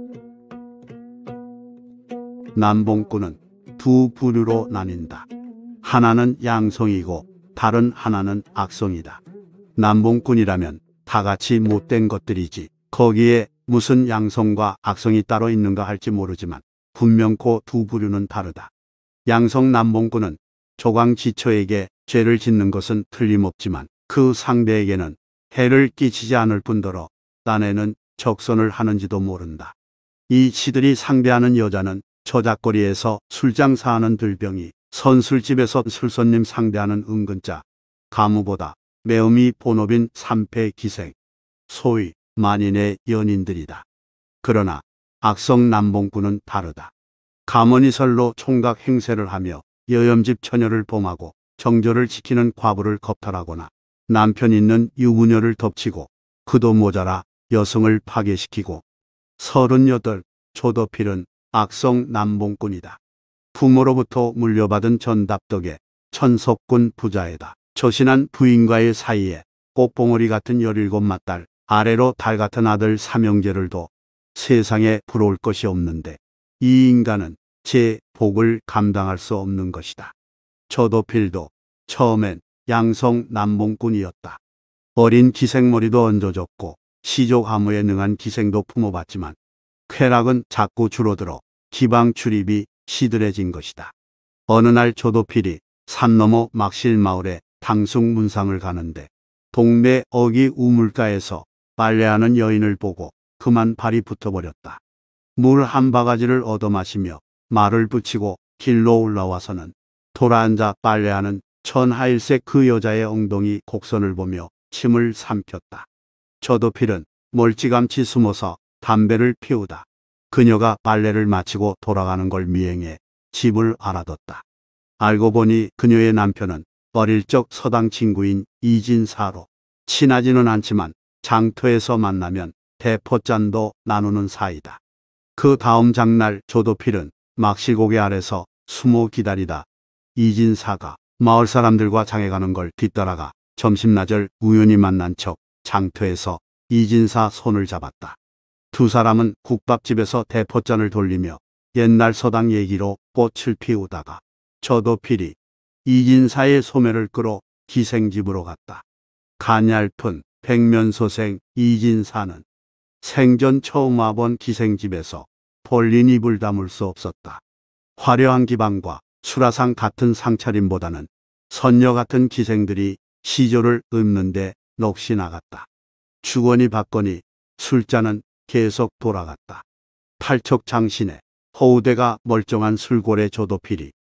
남봉꾼은 두 부류로 나뉜다. 하나는 양성이고 다른 하나는 악성이다. 남봉꾼이라면 다 같이 못된 것들이지 거기에 무슨 양성과 악성이 따로 있는가 할지 모르지만 분명코 두 부류는 다르다. 양성 남봉꾼은 조광지처에게 죄를 짓는 것은 틀림없지만 그 상대에게는 해를 끼치지 않을 뿐더러 딴에는 적선을 하는지도 모른다. 이 시들이 상대하는 여자는 저작거리에서 술장사하는 들병이 선술집에서 술손님 상대하는 은근자, 가무보다 매음이 본업인 삼패 기생, 소위 만인의 연인들이다. 그러나 악성 남봉꾼은 다르다. 가문이설로 총각 행세를 하며 여염집 처녀를 범하고 정조를 지키는 과부를 겁탈하거나 남편 있는 유부녀를 덮치고 그도 모자라 여성을 파괴시키고 38조도필은 악성 남봉꾼이다. 부모로부터 물려받은 전답 덕에 천석군 부자에다 처신한 부인과의 사이에 꽃봉오리 같은 열일곱 맏딸 아래로 달 같은 아들 삼형제를 도 세상에 부러울 것이 없는데 이 인간은 제 복을 감당할 수 없는 것이다. 저도필도 처음엔 양성 남봉꾼이었다. 어린 기생머리도 얹어졌고 시족 하무에 능한 기생도 품어봤지만 쾌락은 자꾸 줄어들어 기방 출입이 시들해진 것이다. 어느 날 저도 필히 산 너머 막실마을에 당숙 문상을 가는데 동네 어기 우물가에서 빨래하는 여인을 보고 그만 발이 붙어버렸다. 물 한 바가지를 얻어 마시며 말을 붙이고 길로 올라와서는 돌아앉아 빨래하는 천하일색 그 여자의 엉덩이 곡선을 보며 침을 삼켰다. 저도 필은 멀찌감치 숨어서 담배를 피우다 그녀가 빨래를 마치고 돌아가는 걸 미행해 집을 알아뒀다. 알고 보니 그녀의 남편은 어릴 적 서당 친구인 이진사로 친하지는 않지만 장터에서 만나면 대포잔도 나누는 사이다. 그 다음 장날 조도필은 막실고개 아래서 숨어 기다리다 이진사가 마을 사람들과 장에 가는 걸 뒤따라가 점심나절 우연히 만난 척 장터에서 이진사 손을 잡았다. 두 사람은 국밥집에서 대포잔을 돌리며 옛날 서당 얘기로 꽃을 피우다가 저도 필히 이진사의 소매를 끌어 기생집으로 갔다. 간얄픈 백면소생 이진사는 생전 처음 와본 기생집에서 볼린 입을 담을 수 없었다. 화려한 기방과 수라상 같은 상차림보다는 선녀 같은 기생들이 시조를 읊는데 넋이 나갔다. 주거니 받거니 술자는 계속 돌아갔다. 탈척 장신에 허우대가 멀쩡한 술고래 조도필이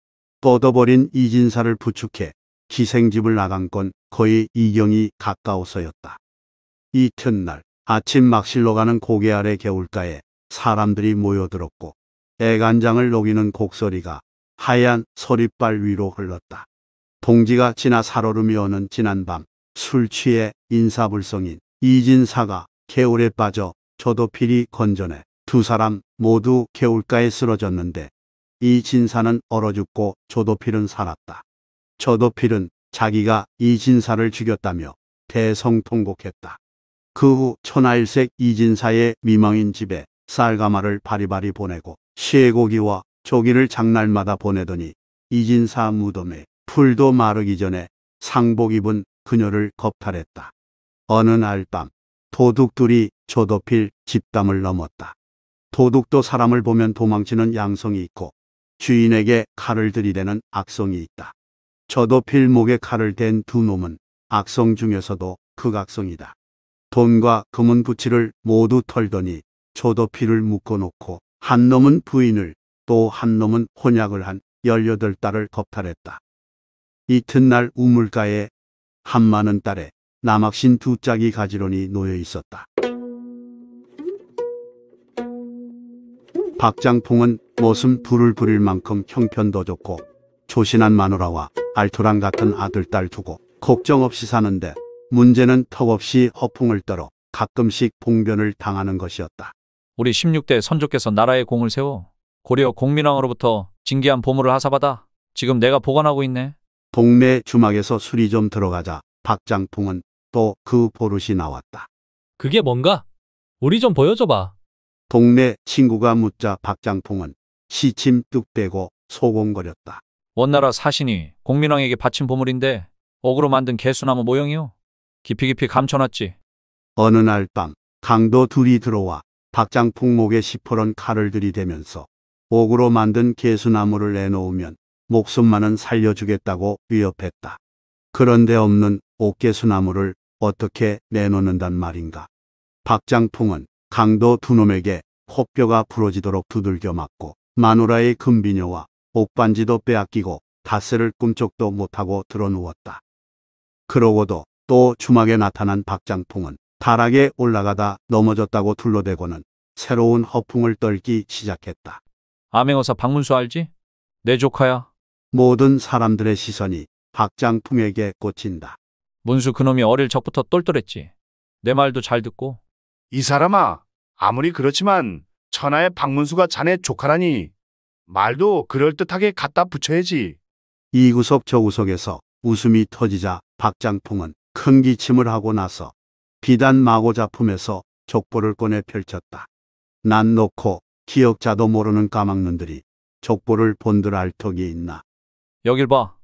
뻗어버린 이진사를 부축해 기생집을 나간 건 거의 이경이 가까워서였다. 이튿날 아침 막실로 가는 고개 아래 개울가에 사람들이 모여들었고 애간장을 녹이는 곡소리가 하얀 서리발 위로 흘렀다. 동지가 지나 살얼음이 오는 지난밤 술 취해 인사불성인 이진사가 개울에 빠져 저도필이 건전해 두 사람 모두 개울가에 쓰러졌는데 이 진사는 얼어 죽고 조도필은 살았다. 조도필은 자기가 이 진사를 죽였다며 대성통곡했다. 그 후 천하일색 이진사의 미망인 집에 쌀가마를 바리바리 보내고 시애고기와 조기를 장날마다 보내더니 이진사 무덤에 풀도 마르기 전에 상복 입은 그녀를 겁탈했다. 어느 날밤 도둑들이 조도필 집담을 넘었다. 도둑도 사람을 보면 도망치는 양성이 있고 주인에게 칼을 들이대는 악성이 있다. 조도필 목에 칼을 댄 두 놈은 악성 중에서도 극악성이다. 돈과 금은 부치를 모두 털더니 조도필을 묶어놓고 한 놈은 부인을 또 한 놈은 혼약을 한 18딸을 겁탈했다. 이튿날 우물가에 한마는 딸에 남학신 두 짝이 가지런히 놓여 있었다. 박장풍은 모슴 불을 부릴 만큼 형편도 좋고 조신한 마누라와 알토란 같은 아들 딸 두고 걱정 없이 사는데 문제는 턱없이 허풍을 떨어 가끔씩 봉변을 당하는 것이었다. 우리 16대 선조께서 나라의 공을 세워 고려 공민왕으로부터 진귀한 보물을 하사받아 지금 내가 보관하고 있네. 동네 주막에서 술이 좀 들어가자 박장풍은 또그 버릇이 나왔다. 그게 뭔가? 우리 좀 보여줘봐. 동네 친구가 묻자 박장풍은 시침 뚝대고 소곤거렸다. 원나라 사신이 공민왕에게 바친 보물인데 억으로 만든 개수나무 모형이요. 깊이 깊이 감춰놨지. 어느 날 밤 강도 둘이 들어와 박장풍 목에 시퍼런 칼을 들이대면서 옥으로 만든 개수나무를 내놓으면 목숨만은 살려주겠다고 위협했다. 그런데 없는 옥개수나무를 어떻게 내놓는단 말인가. 박장풍은 강도 두 놈에게 코뼈가 부러지도록 두들겨 맞고 마누라의 금비녀와 옥반지도 빼앗기고 다스를 꿈쩍도 못하고 드러누웠다 그러고도 또 주막에 나타난 박장풍은 다락에 올라가다 넘어졌다고 둘러대고는 새로운 허풍을 떨기 시작했다. 암행어사 박문수 알지? 내 조카야. 모든 사람들의 시선이 박장풍에게 꽂힌다. 문수 그놈이 어릴 적부터 똘똘했지. 내 말도 잘 듣고. 이 사람아, 아무리 그렇지만 천하의 박문수가 자네 조카라니 말도 그럴듯하게 갖다 붙여야지. 이 구석 저 구석에서 웃음이 터지자 박장풍은 큰 기침을 하고 나서 비단 마고 작품에서 족보를 꺼내 펼쳤다. 난 놓고 기억자도 모르는 까막눈들이 족보를 본들 알 턱이 있나. 여길 봐.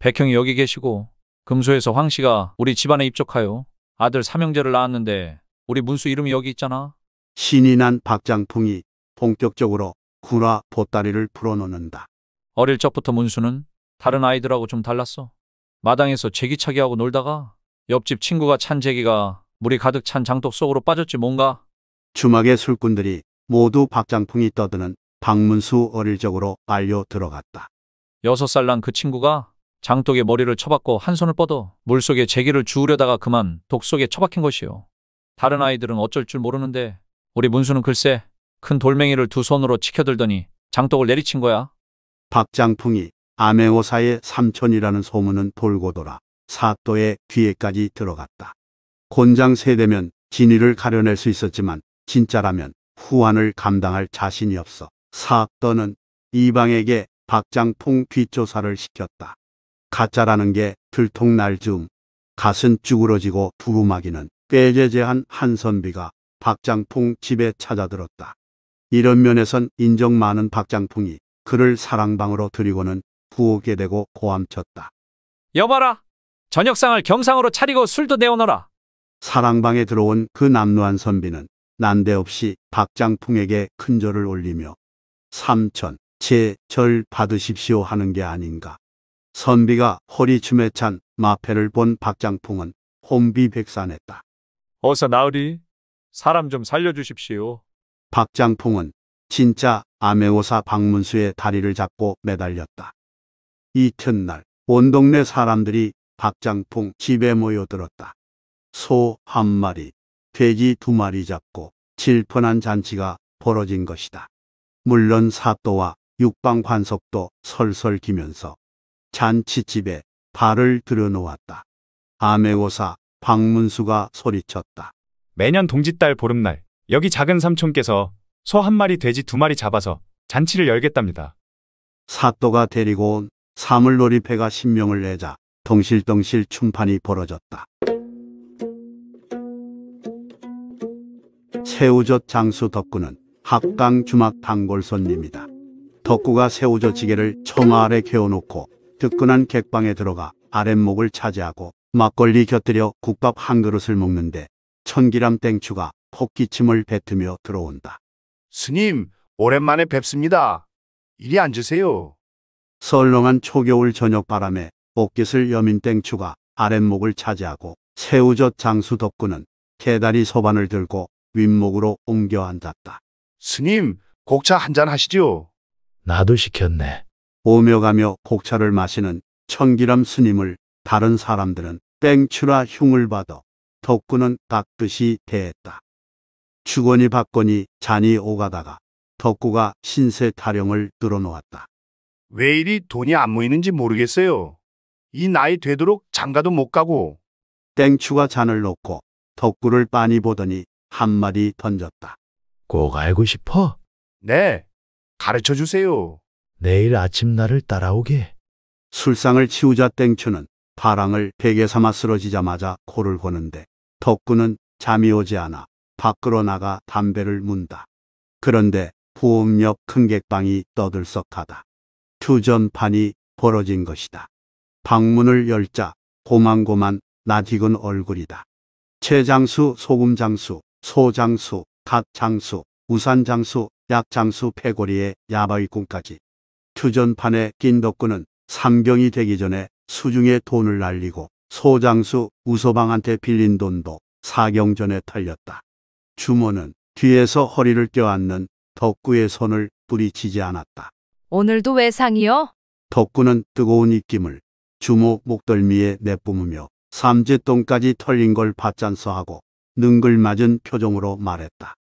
백형이 여기 계시고 금소에서 황 씨가 우리 집안에 입적하여 아들 삼형제를 낳았는데 우리 문수 이름이 여기 있잖아. 신이 난 박장풍이 본격적으로 구라 보따리를 풀어놓는다. 어릴 적부터 문수는 다른 아이들하고 좀 달랐어. 마당에서 제기차기 하고 놀다가 옆집 친구가 찬 제기가 물이 가득 찬 장독 속으로 빠졌지 뭔가. 주막의 술꾼들이 모두 박장풍이 떠드는 박문수 어릴 적으로 알려 들어갔다. 여섯 살 난 그 친구가 장독의 머리를 쳐박고한 손을 뻗어 물속에 제기를 주우려다가 그만 독 속에 처박힌 것이요. 다른 아이들은 어쩔 줄 모르는데 우리 문수는 글쎄 큰 돌멩이를 두 손으로 치켜들더니 장독을 내리친 거야. 박장풍이 아메오사의 삼촌이라는 소문은 돌고 돌아 사또의 귀에까지 들어갔다. 곤장 세대면 진위를 가려낼 수 있었지만 진짜라면 후환을 감당할 자신이 없어 사또는 이방에게 박장풍 뒷조사를 시켰다. 가짜라는 게 들통날 즈음 가슴 쭈그러지고 부부마기는 빼제제한 한선비가 박장풍 집에 찾아들었다. 이런 면에선 인정 많은 박장풍이 그를 사랑방으로 들이고는 부엌에 대고 고함쳤다. 여봐라! 저녁상을 겸상으로 차리고 술도 내어놔라. 사랑방에 들어온 그 남루한 선비는 난데없이 박장풍에게 큰절을 올리며 삼천, 제 절 받으십시오 하는 게 아닌가. 선비가 허리춤에 찬 마패를 본 박장풍은 혼비백산했다. 어서 나으리 사람 좀 살려주십시오. 박장풍은 진짜 아메오사 박문수의 다리를 잡고 매달렸다. 이튿날 온 동네 사람들이 박장풍 집에 모여들었다. 소 한 마리, 돼지 두 마리 잡고 질펀한 잔치가 벌어진 것이다. 물론 사또와 육방관석도 설설 기면서 잔치집에 발을 들여놓았다. 아메고사 박문수가 소리쳤다. 매년 동짓달 보름날 여기 작은 삼촌께서 소 한 마리 돼지 두 마리 잡아서 잔치를 열겠답니다. 사또가 데리고 온 사물놀이패가 신명을 내자 덩실덩실 춤판이 벌어졌다. 새우젓 장수 덕구는 학강 주막 단골 손님이다. 덕구가 새우젓 찌개를 청아 아래 개어놓고 뜨끈한 객방에 들어가 아랫목을 차지하고 막걸리 곁들여 국밥 한 그릇을 먹는데 천기람 땡추가 폭기침을 뱉으며 들어온다. 스님, 오랜만에 뵙습니다. 이리 앉으세요. 썰렁한 초겨울 저녁 바람에 옷깃을 여민 땡추가 아랫목을 차지하고 새우젓 장수 덕구는 개다리 소반을 들고 윗목으로 옮겨 앉았다. 스님, 곡차 한 잔 하시죠. 나도 시켰네. 오며 가며 곡차를 마시는 천기람 스님을 다른 사람들은 땡추라 흉을 받아 덕구는 깍듯이 대했다. 주거니 받거니 잔이 오가다가 덕구가 신세 타령을 늘어놓았다. 왜 이리 돈이 안 모이는지 모르겠어요. 이 나이 되도록 장가도 못 가고. 땡추가 잔을 놓고 덕구를 빤히 보더니 한마디 던졌다. 꼭 알고 싶어? 네, 가르쳐 주세요. 내일 아침 나를 따라오게. 술상을 치우자 땡큐는 파랑을 베개 삼아 쓰러지자마자 코를 고는데 덕구는 잠이 오지 않아 밖으로 나가 담배를 문다. 그런데 보험역 큰 객방이 떠들썩하다. 투전판이 벌어진 것이다. 방문을 열자 고만고만 낯익은 얼굴이다. 최장수, 소금장수, 소장수, 갓장수, 우산장수, 약장수 패거리에 야바위꾼까지 투전판에 낀 덕구는 삼병이 되기 전에 수중에 돈을 날리고 소장수 우서방한테 빌린 돈도 사경 전에 털렸다 주모는 뒤에서 허리를 껴안는 덕구의 손을 뿌리치지 않았다. 오늘도 외상이요? 덕구는 뜨거운 입김을 주모 목덜미에 내뿜으며 삼재똥까지 털린 걸 봤잖서 하고 능글맞은 표정으로 말했다.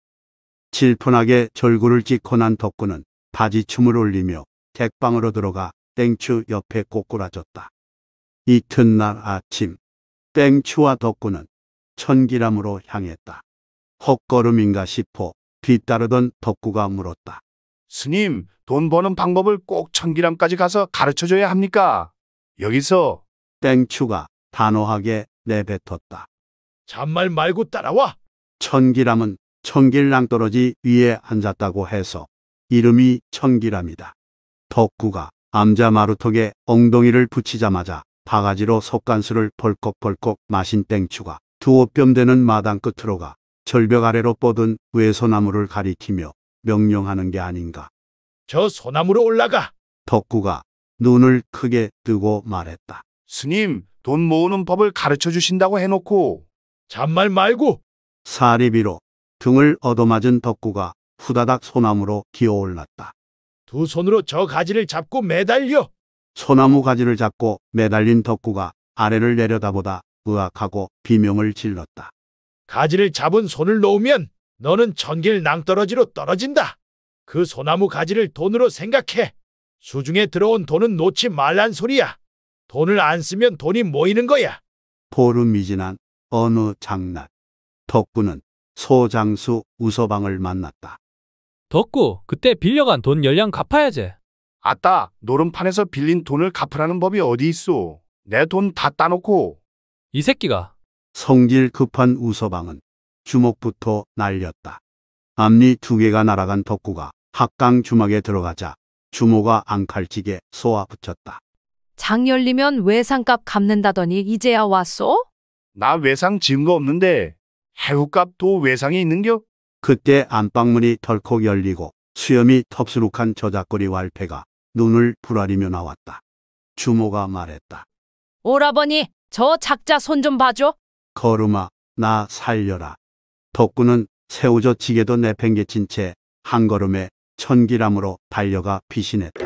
질푼하게 절구를 찍고 난 덕구는 바지춤을 올리며 객방으로 들어가 땡추 옆에 꼬꾸라졌다. 이튿날 아침 땡추와 덕구는 천기람으로 향했다. 헛걸음인가 싶어 뒤따르던 덕구가 물었다. 스님, 돈 버는 방법을 꼭 천기람까지 가서 가르쳐줘야 합니까? 여기서 땡추가 단호하게 내뱉었다. 잔말 말고 따라와. 천기람은 천길랑떨어지 위에 앉았다고 해서 이름이 천기람이다. 덕구가 암자 마루턱에 엉덩이를 붙이자마자 바가지로 속간수를 벌컥벌컥 마신 땡추가 두오뼘 되는 마당 끝으로 가 절벽 아래로 뻗은 외소나무를 가리키며 명령하는 게 아닌가. 저 소나무로 올라가. 덕구가 눈을 크게 뜨고 말했다. 스님, 돈 모으는 법을 가르쳐 주신다고 해놓고 잔말 말고 사리비로 등을 얻어맞은 덕구가 후다닥 소나무로 기어올랐다. 두 손으로 저 가지를 잡고 매달려. 소나무 가지를 잡고 매달린 덕구가 아래를 내려다보다 으악하고 비명을 질렀다. 가지를 잡은 손을 놓으면 너는 천길 낭떠러지로 떨어진다. 그 소나무 가지를 돈으로 생각해. 수중에 들어온 돈은 놓지 말란 소리야. 돈을 안 쓰면 돈이 모이는 거야. 보름이 지난 어느 장날 덕구는 소장수 우서방을 만났다. 덕구, 그때 빌려간 돈 열량 갚아야지. 아따, 노름판에서 빌린 돈을 갚으라는 법이 어디 있어. 내 돈 다 따놓고. 이 새끼가. 성질 급한 우서방은 주먹부터 날렸다. 앞니 두 개가 날아간 덕구가 학강 주막에 들어가자 주모가 앙칼지게 쏘아붙였다. 장 열리면 외상값 갚는다더니 이제야 왔소? 나 외상 지은 거 없는데 해우값도 외상이 있는겨? 그때 안방문이 덜컥 열리고 수염이 텁수룩한 저작거리 왈패가 눈을 불아리며 나왔다. 주모가 말했다. 오라버니, 저 작자 손 좀 봐줘. 거름아, 나 살려라. 덕구는 새우젓 지게도 내팽개친 채 한 걸음에 천기람으로 달려가 피신했다.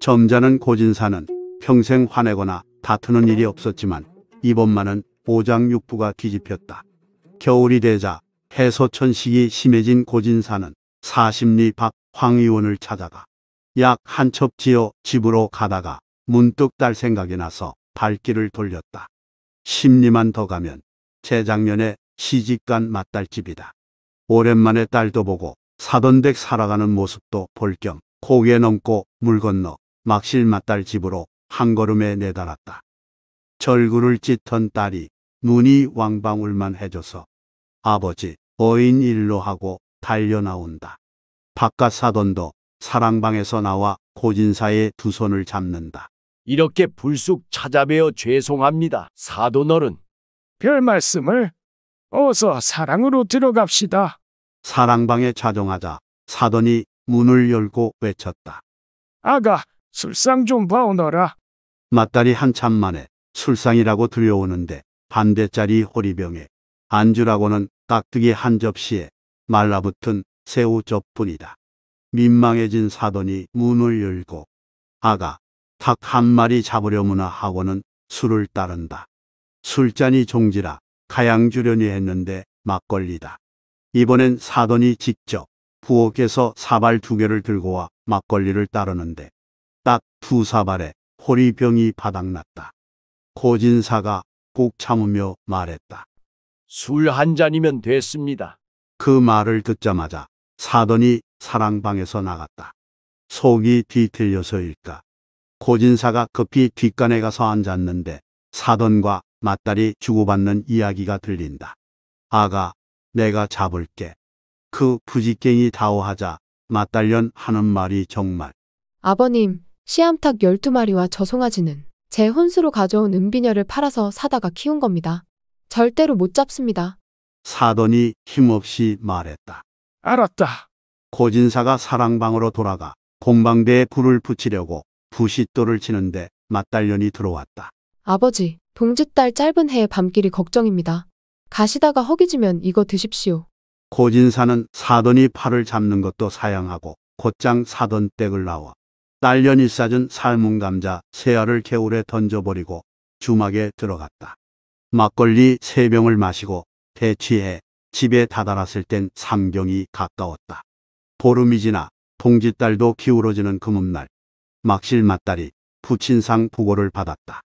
점잖은 고진사는 평생 화내거나 다투는 일이 없었지만 이번만은 오장육부가 뒤집혔다. 겨울이 되자 해소천식이 심해진 고진사는 사십리 밖 황의원을 찾아가 약 한 첩 지어 집으로 가다가 문득 딸 생각이 나서 발길을 돌렸다. 십리만 더 가면 재작년에 시집간 맞딸집이다. 오랜만에 딸도 보고 사던댁 살아가는 모습도 볼 겸 고개 넘고 물 건너 막실 맞딸 집으로 한 걸음에 내달았다. 절구를 찢던 딸이 눈이 왕방울만 해져서 아버지 어인 일로 하고 달려나온다. 바깥 사돈도 사랑방에서 나와 고진사의 두 손을 잡는다. 이렇게 불쑥 찾아뵈어 죄송합니다. 사돈어른. 별 말씀을. 어서 사랑으로 들어갑시다. 사랑방에 자정하자 사돈이 문을 열고 외쳤다. 아가, 술상 좀 봐오너라. 맞다리 한참 만에 술상이라고 들려오는데 반대짜리 호리병에 안주라고는 깍두기 한 접시에 말라붙은 새우젓뿐이다. 민망해진 사돈이 문을 열고 아가 닭 한 마리 잡으려무나 하고는 술을 따른다. 술잔이 종지라 가양 주려니 했는데 막걸리다. 이번엔 사돈이 직접 부엌에서 사발 두 개를 들고 와 막걸리를 따르는데 딱 두 사발에 호리병이 바닥났다. 고진사가 꼭 참으며 말했다. 술 한 잔이면 됐습니다. 그 말을 듣자마자 사돈이 사랑방에서 나갔다. 속이 뒤틀려서일까. 고진사가 급히 뒷간에 가서 앉았는데 사돈과 맞다리 주고받는 이야기가 들린다. 아가, 내가 잡을게. 그 부지깽이 다오하자 맞달련 하는 말이 정말. 아버님, 씨암탉 12마리와 저 송아지는 제 혼수로 가져온 은비녀를 팔아서 사다가 키운 겁니다. 절대로 못 잡습니다. 사돈이 힘없이 말했다. 알았다. 고진사가 사랑방으로 돌아가 공방대에 불을 붙이려고 부싯돌을 치는데 맞달년이 들어왔다. 아버지, 동짓달 짧은 해의 밤길이 걱정입니다. 가시다가 허기지면 이거 드십시오. 고진사는 사돈이 팔을 잡는 것도 사양하고 곧장 사돈 댁을 나와 딸년이 싸준 삶은 감자 세 알을 개울에 던져버리고 주막에 들어갔다. 막걸리 세 병을 마시고 대취해 집에 다다랐을 땐 삼경이 가까웠다. 보름이 지나 동지딸도 기울어지는 금음날 그 막실 맞딸이 부친상 부고를 받았다.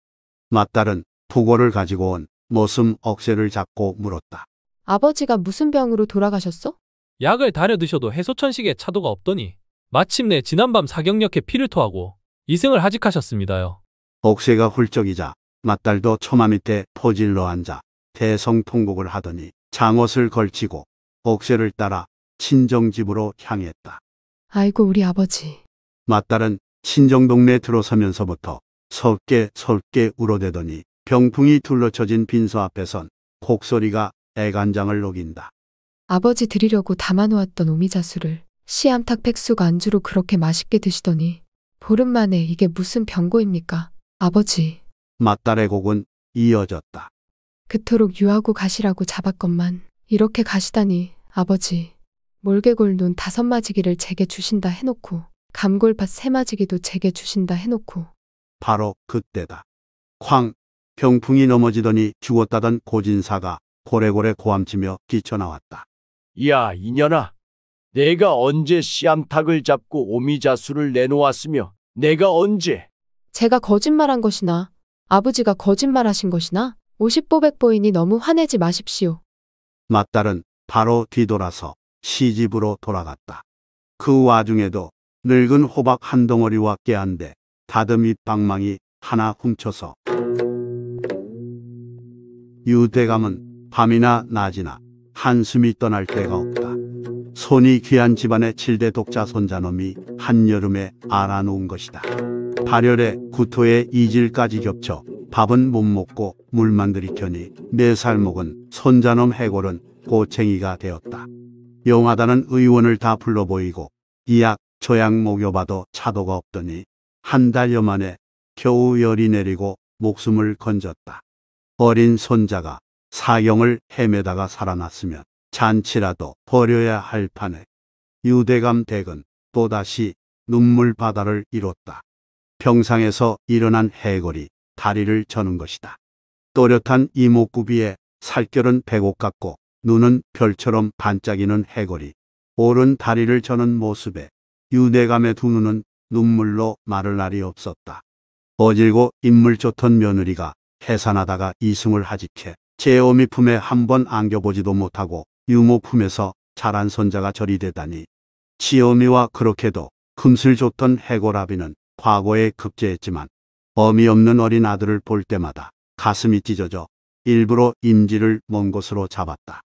맞딸은 부고를 가지고 온 머슴 억새를 잡고 물었다. 아버지가 무슨 병으로 돌아가셨어? 약을 다려 드셔도 해소천식에 차도가 없더니 마침내 지난밤 사격력에 피를 토하고 이승을 하직하셨습니다요. 옥새가 훌쩍이자 맞달도 처마 밑에 포질러 앉아 대성통곡을 하더니 장옷을 걸치고 옥새를 따라 친정집으로 향했다. 아이고 우리 아버지. 맞달은 친정 동네 들어서면서부터 서게서게 울어대더니 병풍이 둘러쳐진 빈소 앞에선 곡소리가 애간장을 녹인다. 아버지 드리려고 담아놓았던 오미자수를 시암탉 백숙 안주로 그렇게 맛있게 드시더니 보름 만에 이게 무슨 병고입니까? 아버지. 맞다래 곡은 이어졌다. 그토록 유하고 가시라고 잡았건만 이렇게 가시다니 아버지. 몰개골 눈 다섯 마지기를 제게 주신다 해놓고 감골밭 세 마지기도 제게 주신다 해놓고 바로 그때다. 쾅! 병풍이 넘어지더니 죽었다던 고진사가 고래고래 고함치며 뛰쳐나왔다. 야, 이년아. 내가 언제 씨암탉을 잡고 오미자수를 내놓았으며 내가 언제 제가 거짓말한 것이나 아버지가 거짓말하신 것이나 50보백 보이니 너무 화내지 마십시오. 맏딸은 바로 뒤돌아서 시집으로 돌아갔다. 그 와중에도 늙은 호박 한 덩어리와 깨한데 다듬이 방망이 하나 훔쳐서 유대감은 밤이나 낮이나 한숨이 떠날 때가 없다. 손이 귀한 집안의 7대 독자 손자놈이 한여름에 알아놓은 것이다. 발열에 구토에 이질까지 겹쳐 밥은 못 먹고 물만 들이켜니 네 살 먹은 손자놈 해골은 꼬챙이가 되었다. 용하다는 의원을 다 불러 보이고 이약 조약 목여봐도 차도가 없더니 한 달여 만에 겨우 열이 내리고 목숨을 건졌다. 어린 손자가 사경을 헤매다가 살아났으면 잔치라도 버려야할 판에 유대감 댁은 또다시 눈물 바다를 이뤘다. 병상에서 일어난 해골이 다리를 저는 것이다. 또렷한 이목구비에 살결은 백옥 같고 눈은 별처럼 반짝이는 해골이 오른 다리를 저는 모습에 유대감의 두 눈은 눈물로 마를 날이 없었다. 어질고 인물 좋던 며느리가 해산하다가 이승을 하직해 제어미 품에 한 번 안겨보지도 못하고 유모 품에서 자란 손자가 절이 되다니 치어미와 그렇게도 금슬 줬던 해골아비는 과거에 급제했지만 어미 없는 어린 아들을 볼 때마다 가슴이 찢어져 일부러 임지를 먼 곳으로 잡았다.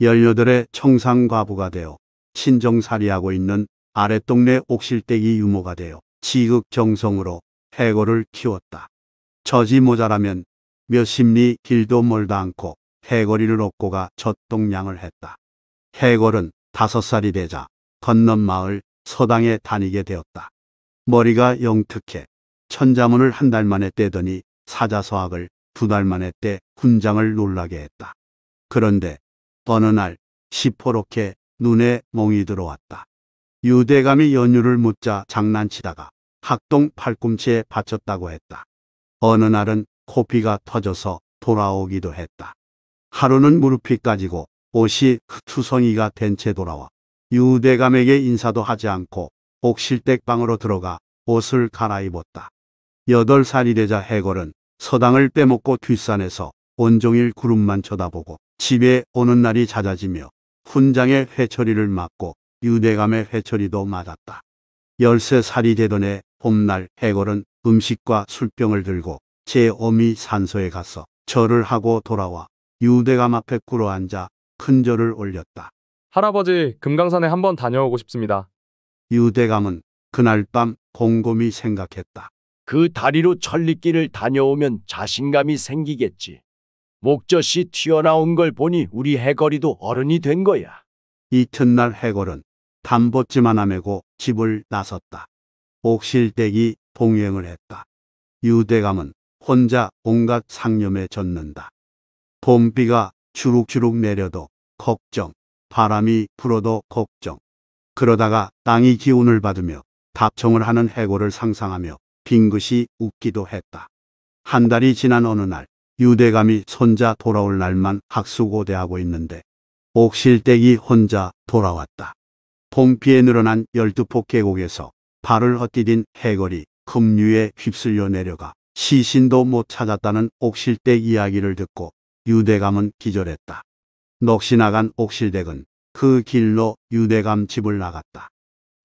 열녀들의 청상과부가 되어 친정살이하고 있는 아랫동네 옥실대기 유모가 되어 지극정성으로 해골을 키웠다. 저지 모자라면 몇십 리 길도 멀다 않고 해거리를 얻고가 젖동량을 했다. 해골은 다섯 살이 되자 건넌 마을 서당에 다니게 되었다. 머리가 영특해 천자문을 한 달 만에 떼더니 사자서학을 두 달 만에 떼훈장을 놀라게 했다. 그런데 어느 날 시퍼렇게 눈에 멍이 들어왔다. 유대감이 연유를 묻자 장난치다가 학동 팔꿈치에 받쳤다고 했다. 어느 날은 코피가 터져서 돌아오기도 했다. 하루는 무릎이 까지고 옷이 흙투성이가 된 채 돌아와 유대감에게 인사도 하지 않고 옥실댁방으로 들어가 옷을 갈아입었다. 여덟 살이 되자 해골은 서당을 빼먹고 뒷산에서 온종일 구름만 쳐다보고 집에 오는 날이 잦아지며 훈장의 회초리를 맞고 유대감의 회초리도 맞았다. 열세 살이 되던 해 봄날 해골은 음식과 술병을 들고 제 어미 산소에 가서 절을 하고 돌아와 유대감 앞에 꿇어 앉아 큰 절을 올렸다. 할아버지, 금강산에 한번 다녀오고 싶습니다. 유대감은 그날 밤 곰곰이 생각했다. 그 다리로 천리길을 다녀오면 자신감이 생기겠지. 목젖이 튀어나온 걸 보니 우리 해거리도 어른이 된 거야. 이튿날 해골은 담보지만 아메고 집을 나섰다. 옥실댁이 봉행을 했다. 유대감은 혼자 온갖 상념에 젖는다. 봄비가 주룩주룩 내려도 걱정, 바람이 불어도 걱정. 그러다가 땅이 기운을 받으며 답청을 하는 해골을 상상하며 빙긋이 웃기도 했다. 한 달이 지난 어느 날 유대감이 손자 돌아올 날만 학수고대하고 있는데 옥실댁이 혼자 돌아왔다. 봄비에 늘어난 열두폭 계곡에서 발을 헛디딘 해골이 급류에 휩쓸려 내려가 시신도 못 찾았다는 옥실댁 이야기를 듣고 유대감은 기절했다. 넋이 나간 옥실댁은 그 길로 유대감 집을 나갔다.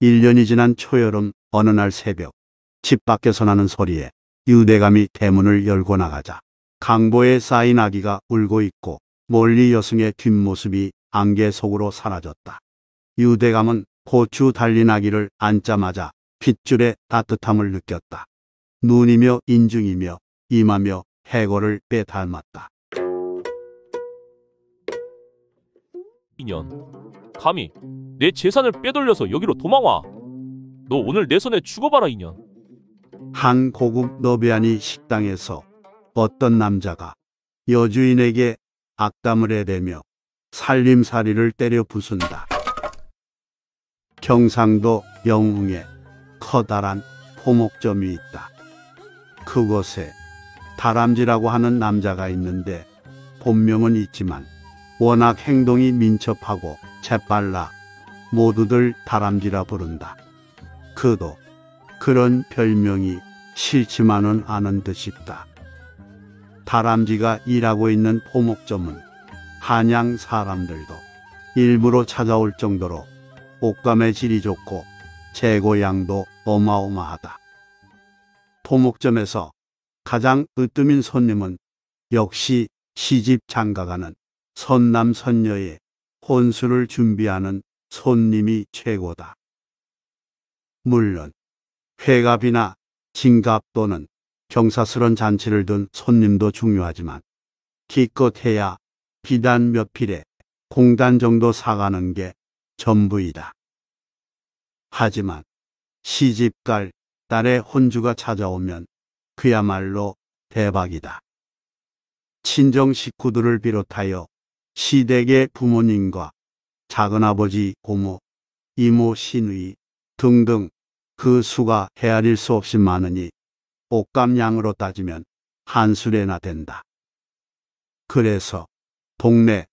1년이 지난 초여름 어느 날 새벽 집 밖에서 나는 소리에 유대감이 대문을 열고 나가자 강보에 쌓인 아기가 울고 있고 멀리 여승의 뒷모습이 안개 속으로 사라졌다. 유대감은 고추 달린 아기를 안자마자 핏줄의 따뜻함을 느꼈다. 눈이며 인중이며 이마며 해골을 빼 닮았다. 이년 감히 내 재산을 빼돌려서 여기로 도망와 너 오늘 내 손에 죽어봐라 이년 한 고급 노비아니 식당에서 어떤 남자가 여주인에게 악담을 해대며 살림살이를 때려 부순다. 경상도 영흥에 커다란 포목점이 있다. 그곳에 다람쥐라고 하는 남자가 있는데 본명은 있지만 워낙 행동이 민첩하고 재빨라 모두들 다람쥐라 부른다. 그도 그런 별명이 싫지만은 않은 듯 싶다. 다람쥐가 일하고 있는 포목점은 한양 사람들도 일부러 찾아올 정도로 옷감의 질이 좋고 재고양도 어마어마하다. 포목점에서 가장 으뜸인 손님은 역시 시집 장가가는 선남선녀의 혼수를 준비하는 손님이 최고다. 물론 회갑이나 진갑 또는 경사스런 잔치를 둔 손님도 중요하지만 기껏해야 비단 몇 필에 공단 정도 사가는 게 전부이다. 하지만 시집갈 딸의 혼주가 찾아오면 그야말로 대박이다. 친정 식구들을 비롯하여 시댁의 부모님과 작은아버지, 고모, 이모, 시누이 등등 그 수가 헤아릴 수 없이 많으니 옷감량으로 따지면 한 수레나 된다. 그래서 동네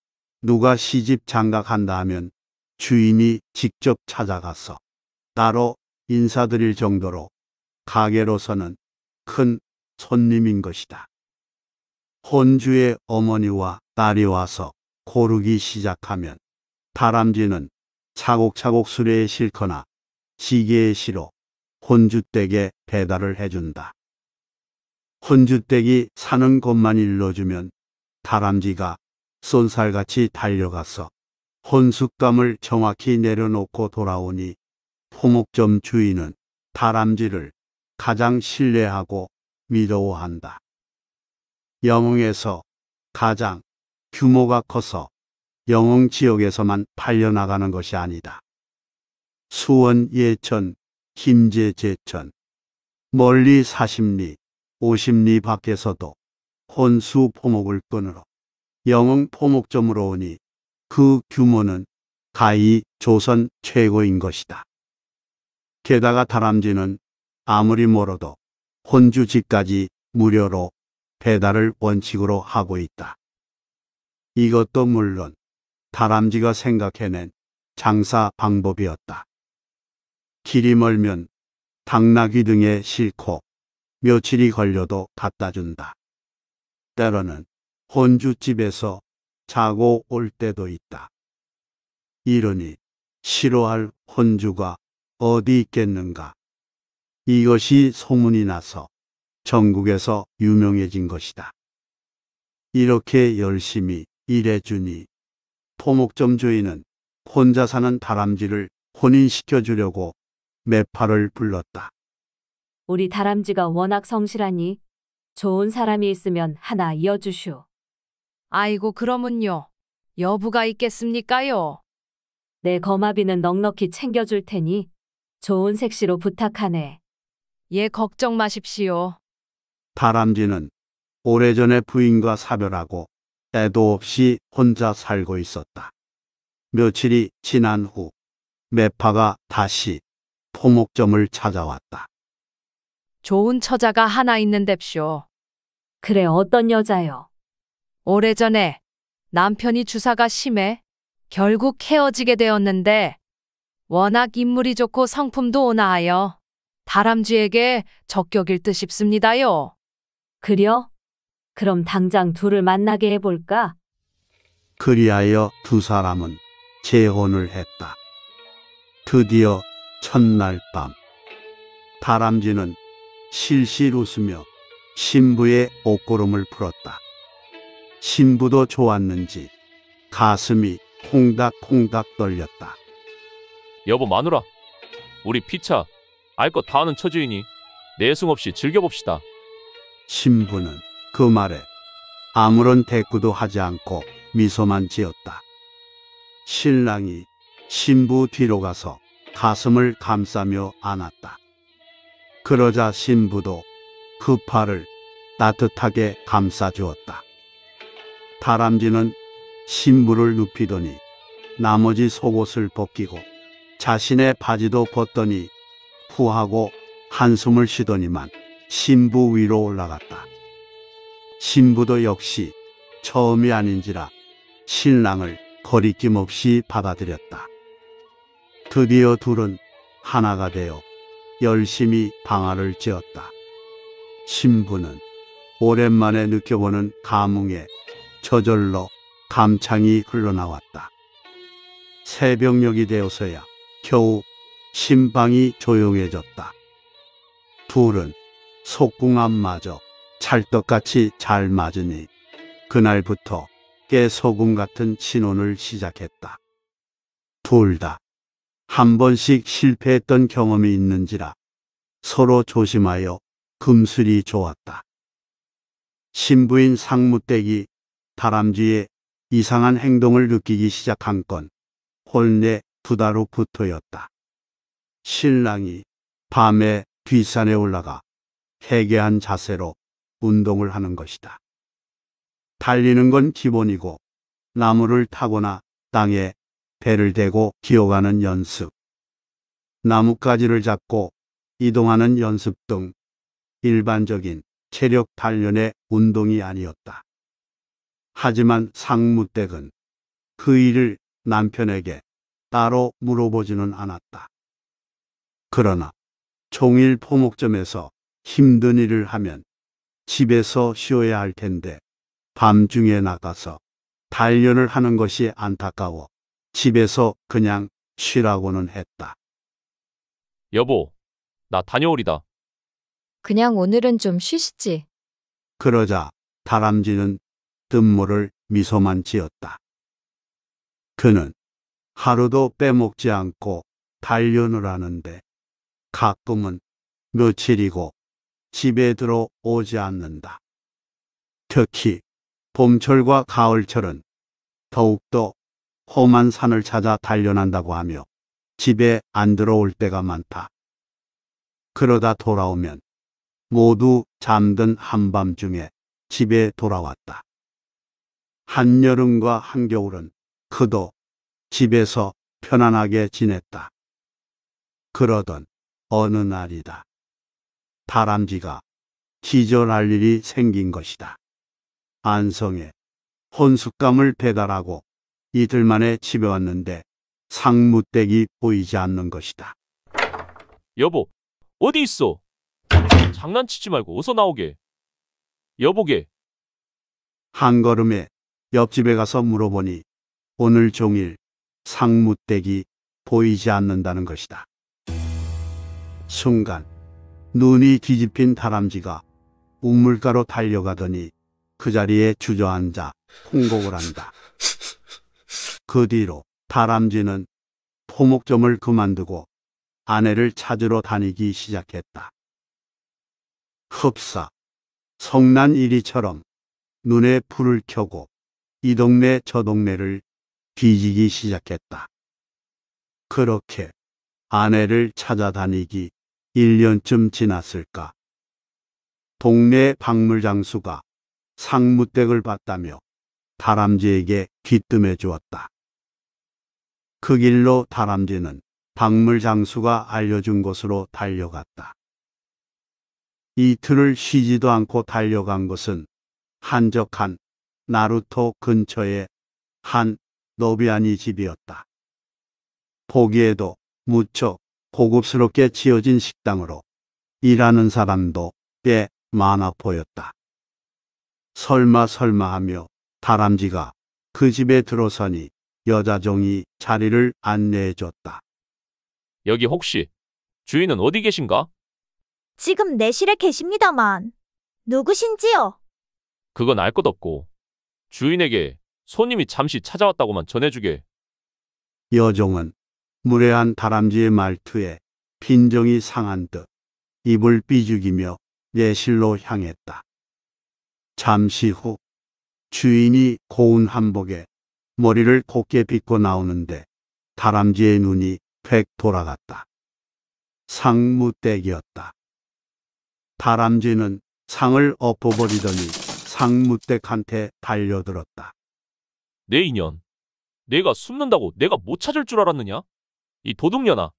누가 시집 장가간다 하면 주인이 직접 찾아가서 따로 인사드릴 정도로 가게로서는 큰 손님인 것이다. 혼주의 어머니와 딸이 와서 고르기 시작하면 다람쥐는 차곡차곡 수레에 실거나 시계에 실어 혼주댁에 배달을 해준다. 혼주댁이 사는 것만 일러주면 다람쥐가 쏜살같이 달려가서 혼숙감을 정확히 내려놓고 돌아오니 포목점 주인은 다람쥐를 가장 신뢰하고 믿어워한다. 영웅에서 가장 규모가 커서 영웅 지역에서만 팔려나가는 것이 아니다. 수원, 예천, 김제, 제천, 멀리 40리, 50리 밖에서도 혼수 포목을 끊으러 영웅 포목점으로 오니 그 규모는 가히 조선 최고인 것이다. 게다가 다람쥐는 아무리 멀어도 혼주지까지 무료로 배달을 원칙으로 하고 있다. 이것도 물론 다람쥐가 생각해낸 장사 방법이었다. 길이 멀면 당나귀 등에 싣고 며칠이 걸려도 갖다 준다. 때로는 혼주집에서 자고 올 때도 있다. 이러니 싫어할 혼주가 어디 있겠는가. 이것이 소문이 나서 전국에서 유명해진 것이다. 이렇게 열심히 일해주니 포목점 주인은 혼자 사는 다람쥐를 혼인시켜 주려고 매파를 불렀다. 우리 다람쥐가 워낙 성실하니 좋은 사람이 있으면 하나 이어주시오. 아이고 그러면요. 여부가 있겠습니까요? 내 거마비는 넉넉히 챙겨줄 테니 좋은 색시로 부탁하네. 예 걱정 마십시오. 다람쥐는 오래전에 부인과 사별하고 애도 없이 혼자 살고 있었다. 며칠이 지난 후 매파가 다시 포목점을 찾아왔다. 좋은 처자가 하나 있는뎁쇼. 그래, 어떤 여자요? 오래전에 남편이 주사가 심해 결국 헤어지게 되었는데 워낙 인물이 좋고 성품도 온화하여 다람쥐에게 적격일 듯 싶습니다요. 그려? 그럼 당장 둘을 만나게 해볼까? 그리하여 두 사람은 재혼을 했다. 드디어 첫날 밤 다람쥐는 실실 웃으며 신부의 옷고름을 풀었다. 신부도 좋았는지 가슴이 콩닥콩닥 떨렸다. 여보 마누라, 우리 피차 알 것 다 아는 처지이니 내숭 없이 즐겨봅시다. 신부는 그 말에 아무런 대꾸도 하지 않고 미소만 지었다. 신랑이 신부 뒤로 가서 가슴을 감싸며 안았다. 그러자 신부도 그 팔을 따뜻하게 감싸주었다. 다람쥐는 신부를 눕히더니 나머지 속옷을 벗기고 자신의 바지도 벗더니 후하고 한숨을 쉬더니만 신부 위로 올라갔다. 신부도 역시 처음이 아닌지라 신랑을 거리낌 없이 받아들였다. 드디어 둘은 하나가 되어 열심히 방아를 찧었다. 신부는 오랜만에 느껴보는 감흥에 저절로 감창이 흘러나왔다. 새벽녘이 되어서야 겨우 신방이 조용해졌다. 둘은 속궁합마저 찰떡같이 잘 맞으니 그날부터 깨소금 같은 신혼을 시작했다. 둘 다 한 번씩 실패했던 경험이 있는지라 서로 조심하여 금술이 좋았다. 신부인 상무댁이 다람쥐의 이상한 행동을 느끼기 시작한 건 홀내 두 달 후부터였다. 신랑이 밤에 뒷산에 올라가 해괴한 자세로 운동을 하는 것이다. 달리는 건 기본이고 나무를 타거나 땅에 배를 대고 기어가는 연습, 나뭇가지를 잡고 이동하는 연습 등 일반적인 체력 단련의 운동이 아니었다. 하지만 상무댁은 그 일을 남편에게 따로 물어보지는 않았다. 그러나 종일 포목점에서 힘든 일을 하면 집에서 쉬어야 할 텐데 밤중에 나가서 단련을 하는 것이 안타까워 집에서 그냥 쉬라고는 했다. 여보, 나 다녀오리다. 그냥 오늘은 좀 쉬시지. 그러자 다람쥐는 뜬모를 미소만 지었다. 그는 하루도 빼먹지 않고 단련을 하는데 가끔은 며칠이고 집에 들어오지 않는다. 특히 봄철과 가을철은 더욱더 험한 산을 찾아 단련한다고 하며 집에 안 들어올 때가 많다. 그러다 돌아오면 모두 잠든 한밤중에 집에 돌아왔다. 한여름과 한겨울은 그도 집에서 편안하게 지냈다. 그러던 어느 날이다. 다람쥐가 기절할 일이 생긴 것이다. 안성에 혼숙감을 배달하고 이틀 만에 집에 왔는데 상무댁이 보이지 않는 것이다. 여보, 어디 있어? 장난치지 말고 어서 나오게. 여보게. 한 걸음에 옆집에 가서 물어보니 오늘 종일 상무댁이 보이지 않는다는 것이다. 순간 눈이 뒤집힌 다람쥐가 우물가로 달려가더니 그 자리에 주저앉아 통곡을 한다. 그 뒤로 다람쥐는 포목점을 그만두고 아내를 찾으러 다니기 시작했다. 흡사, 성난 이리처럼 눈에 불을 켜고 이 동네 저 동네를 뒤지기 시작했다. 그렇게 아내를 찾아다니기 1년쯤 지났을까. 동네 박물장수가 상무댁을 봤다며 다람쥐에게 귀뜸해 주었다. 그 길로 다람쥐는 박물장수가 알려준 곳으로 달려갔다. 이틀을 쉬지도 않고 달려간 것은 한적한 나루토 근처의 한노비아니 집이었다. 보기에도 무척 고급스럽게 지어진 식당으로 일하는 사람도 꽤 많아 보였다. 설마 설마 하며 다람쥐가 그 집에 들어서니 여자종이 자리를 안내해 줬다. 여기 혹시 주인은 어디 계신가? 지금 내실에 계십니다만 누구신지요? 그건 알 것 없고 주인에게 손님이 잠시 찾아왔다고만 전해주게 여종은 무례한 다람쥐의 말투에 빈정이 상한 듯 입을 삐죽이며 내실로 향했다. 잠시 후 주인이 고운 한복에 머리를 곱게 빗고 나오는데 다람쥐의 눈이 백 돌아갔다. 상무댁이었다. 다람쥐는 상을 엎어버리더니 상무댁한테 달려들었다. 내 인연. 내가 숨는다고 내가 못 찾을 줄 알았느냐? 이 도둑년아.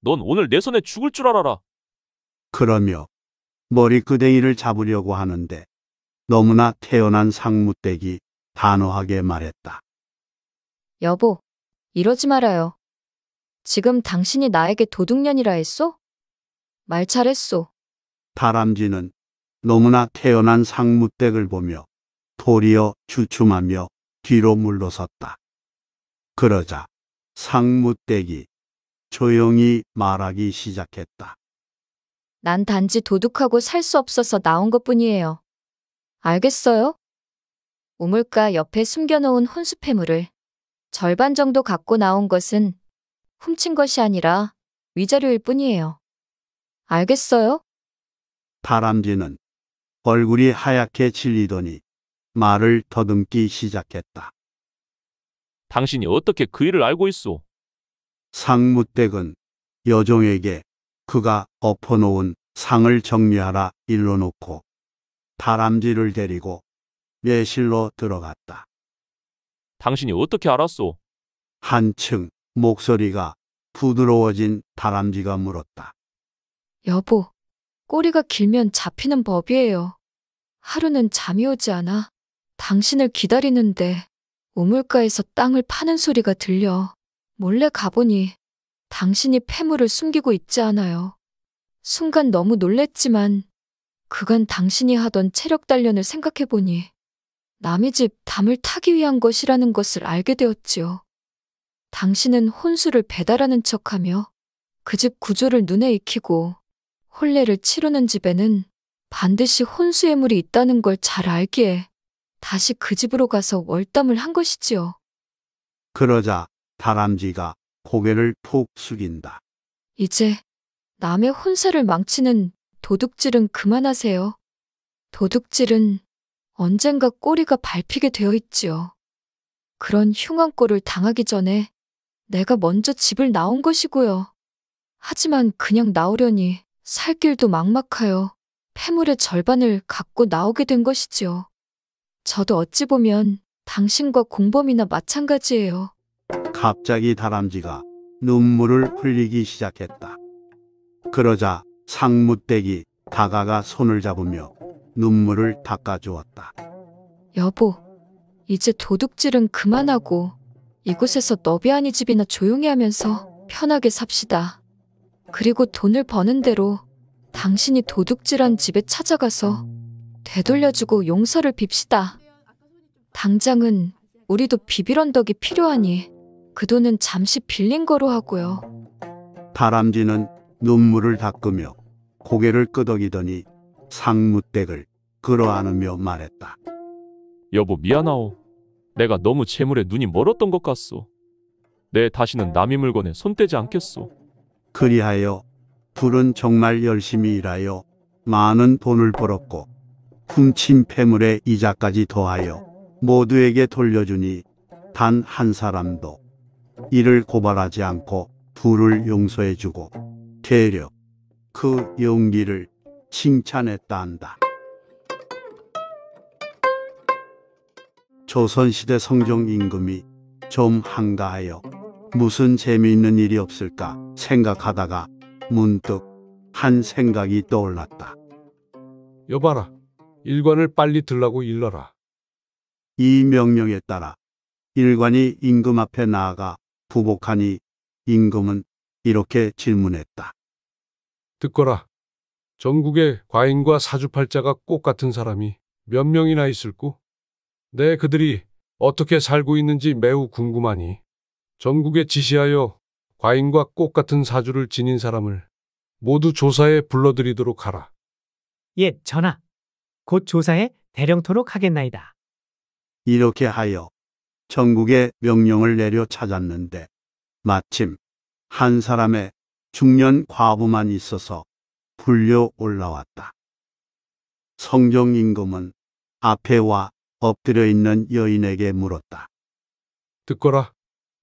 넌 오늘 내 손에 죽을 줄 알아라. 그러며 머리끄댕이를 잡으려고 하는데 너무나 태연한 상무댁이 단호하게 말했다. 여보, 이러지 말아요. 지금 당신이 나에게 도둑년이라 했소? 말 잘했소. 다람쥐는 너무나 태연한 상무댁을 보며 도리어 주춤하며 뒤로 물러섰다. 그러자 상무댁기 조용히 말하기 시작했다. 난 단지 도둑하고 살 수 없어서 나온 것 뿐이에요. 알겠어요? 우물가 옆에 숨겨놓은 혼수폐물을 절반 정도 갖고 나온 것은 훔친 것이 아니라 위자료일 뿐이에요. 알겠어요? 바람쥐는 얼굴이 하얗게 질리더니 말을 더듬기 시작했다. 당신이 어떻게 그 일을 알고 있소? 상무댁은 여종에게 그가 엎어놓은 상을 정리하라 일러놓고 다람쥐를 데리고 매실로 들어갔다. 당신이 어떻게 알았소? 한층 목소리가 부드러워진 다람쥐가 물었다. 여보, 꼬리가 길면 잡히는 법이에요. 하루는 잠이 오지 않아. 당신을 기다리는데 우물가에서 땅을 파는 소리가 들려 몰래 가보니 당신이 폐물을 숨기고 있지 않아요. 순간 너무 놀랬지만 그간 당신이 하던 체력 단련을 생각해보니 남의 집 담을 타기 위한 것이라는 것을 알게 되었지요. 당신은 혼수를 배달하는 척하며 그 집 구조를 눈에 익히고 혼례를 치르는 집에는 반드시 혼수의 물이 있다는 걸 잘 알기에 다시 그 집으로 가서 월담을 한 것이지요. 그러자 다람쥐가 고개를 푹 숙인다. 이제 남의 혼사를 망치는 도둑질은 그만하세요. 도둑질은 언젠가 꼬리가 밟히게 되어 있지요. 그런 흉한 꼴을 당하기 전에 내가 먼저 집을 나온 것이고요. 하지만 그냥 나오려니 살 길도 막막하여 폐물의 절반을 갖고 나오게 된 것이지요. 저도 어찌 보면 당신과 공범이나 마찬가지예요. 갑자기 다람쥐가 눈물을 흘리기 시작했다. 그러자 상무댁이 다가가 손을 잡으며 눈물을 닦아주었다. 여보, 이제 도둑질은 그만하고 이곳에서 너비아니 집이나 조용히 하면서 편하게 삽시다. 그리고 돈을 버는 대로 당신이 도둑질한 집에 찾아가서 되돌려주고 용서를 빕시다. 당장은 우리도 비빌 언덕이 필요하니 그 돈은 잠시 빌린 거로 하고요. 다람쥐는 눈물을 닦으며 고개를 끄덕이더니 상무댁을 끌어안으며 말했다. 여보 미안하오. 내가 너무 재물에 눈이 멀었던 것 같소. 내 다시는 남의 물건에 손대지 않겠소. 그리하여 둘은 정말 열심히 일하여 많은 돈을 벌었고 훔친 폐물의 이자까지 더하여 모두에게 돌려주니 단 한 사람도 이를 고발하지 않고 부을 용서해주고 대려그 용기를 칭찬했다 한다. 조선시대 성종 임금이 좀 한가하여 무슨 재미있는 일이 없을까 생각하다가 문득 한 생각이 떠올랐다. 여봐라. 일관을 빨리 들라고 일러라. 이 명령에 따라 일관이 임금 앞에 나아가 부복하니 임금은 이렇게 질문했다. 듣거라. 전국에 과인과 사주팔자가 꼭 같은 사람이 몇 명이나 있을꼬? 내 그들이 어떻게 살고 있는지 매우 궁금하니 전국에 지시하여 과인과 꼭 같은 사주를 지닌 사람을 모두 조사에 불러들이도록 하라. 예, 전하. 곧 조사에 대령토록 하겠나이다. 이렇게 하여 전국에 명령을 내려 찾았는데 마침 한 사람의 중년 과부만 있어서 불려 올라왔다. 성종 임금은 앞에 와 엎드려 있는 여인에게 물었다. 듣거라.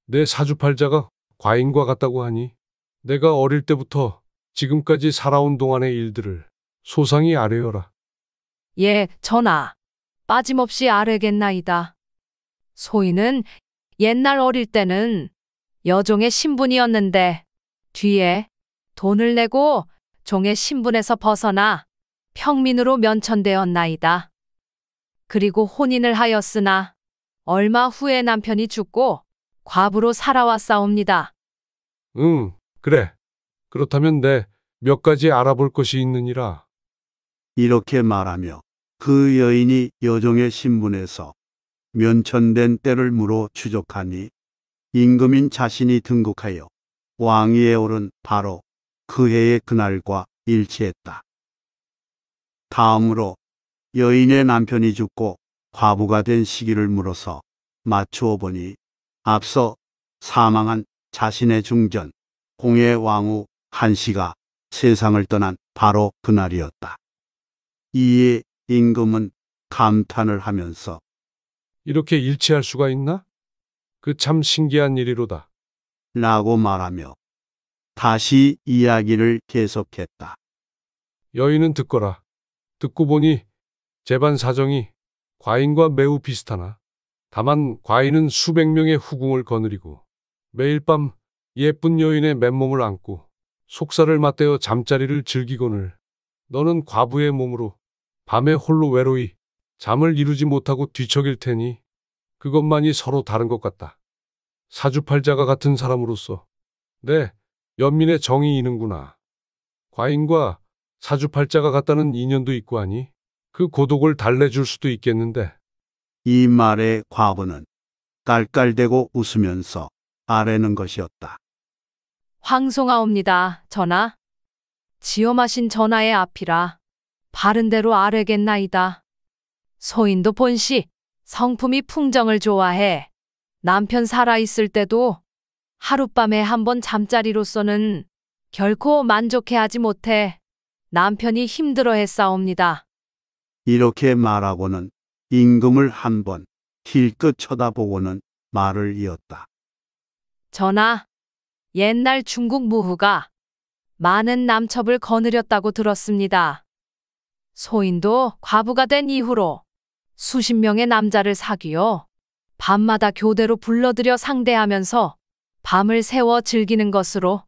내 사주팔자가 과인과 같다고 하니 내가 어릴 때부터 지금까지 살아온 동안의 일들을 소상히 아뢰어라. 예, 전하. 빠짐없이 아뢰겠나이다. 소인은 옛날 어릴 때는 여종의 신분이었는데 뒤에 돈을 내고 종의 신분에서 벗어나 평민으로 면천되었나이다. 그리고 혼인을 하였으나 얼마 후에 남편이 죽고 과부로 살아왔사옵니다. 응, 그래. 그렇다면 내 몇 가지 알아볼 것이 있느니라. 이렇게 말하며 그 여인이 여종의 신분에서 면천된 때를 물어 추적하니 임금인 자신이 등극하여 왕위에 오른 바로 그 해의 그날과 일치했다. 다음으로 여인의 남편이 죽고 과부가 된 시기를 물어서 맞추어 보니 앞서 사망한 자신의 중전 공의 왕후 한씨가 세상을 떠난 바로 그날이었다. 이에 임금은 감탄을 하면서 이렇게 일치할 수가 있나? 그 참 신기한 일이로다. 라고 말하며 다시 이야기를 계속했다. 여인은 듣거라. 듣고 보니 재반 사정이 과인과 매우 비슷하나 다만 과인은 수백 명의 후궁을 거느리고 매일 밤 예쁜 여인의 맨몸을 안고 속살을 맞대어 잠자리를 즐기곤을 너는 과부의 몸으로 밤에 홀로 외로이 잠을 이루지 못하고 뒤척일 테니 그것만이 서로 다른 것 같다. 사주팔자가 같은 사람으로서 네, 연민의 정이 이는구나. 과인과 사주팔자가 같다는 인연도 있고 하니 그 고독을 달래줄 수도 있겠는데. 이 말의 과부는 깔깔대고 웃으면서 아래는 것이었다. 황송하옵니다, 전하. 지엄하신 전하의 앞이라 바른대로 아뢰겠나이다. 소인도 본시 성품이 풍정을 좋아해 남편 살아있을 때도 하룻밤에 한 번 잠자리로서는 결코 만족해하지 못해 남편이 힘들어했사옵니다. 이렇게 말하고는 임금을 한번 힐끗 쳐다보고는 말을 이었다. 전하, 옛날 중국 무후가 많은 남첩을 거느렸다고 들었습니다. 소인도 과부가 된 이후로 수십 명의 남자를 사귀어 밤마다 교대로 불러들여 상대하면서 밤을 세워 즐기는 것으로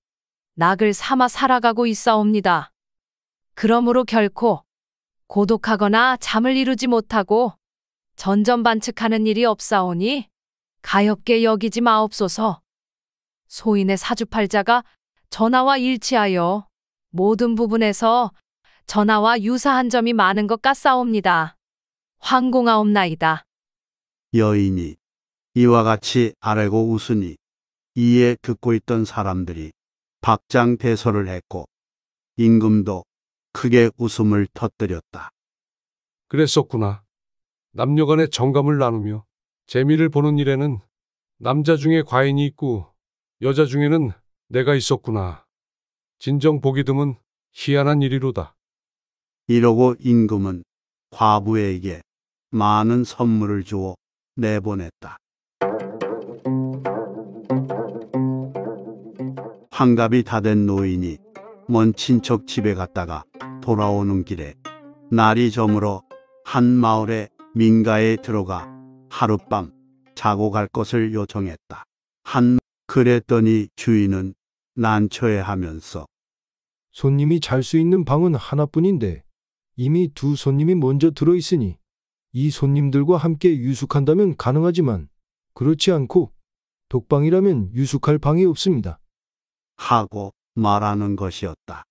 낙을 삼아 살아가고 있사옵니다. 그러므로 결코 고독하거나 잠을 이루지 못하고 전전반측하는 일이 없사오니 가엽게 여기지 마옵소서. 소인의 사주팔자가 전화와 일치하여 모든 부분에서 전하와 유사한 점이 많은 것 같사옵니다. 황공하옵나이다. 여인이 이와 같이 아래고 웃으니 이에 듣고 있던 사람들이 박장대소를 했고 임금도 크게 웃음을 터뜨렸다. 그랬었구나. 남녀 간의 정감을 나누며 재미를 보는 일에는 남자 중에 과인이 있고 여자 중에는 내가 있었구나. 진정 보기 드문 희한한 일이로다. 이러고 임금은 과부에게 많은 선물을 주어 내보냈다. 환갑이 다 된 노인이 먼 친척 집에 갔다가 돌아오는 길에 날이 저물어 한 마을의 민가에 들어가 하룻밤 자고 갈 것을 요청했다. 한 그랬더니 주인은 난처해 하면서 손님이 잘 수 있는 방은 하나뿐인데 이미 두 손님이 먼저 들어있으니 이 손님들과 함께 유숙한다면 가능하지만 그렇지 않고 독방이라면 유숙할 방이 없습니다. 하고 말하는 것이었다.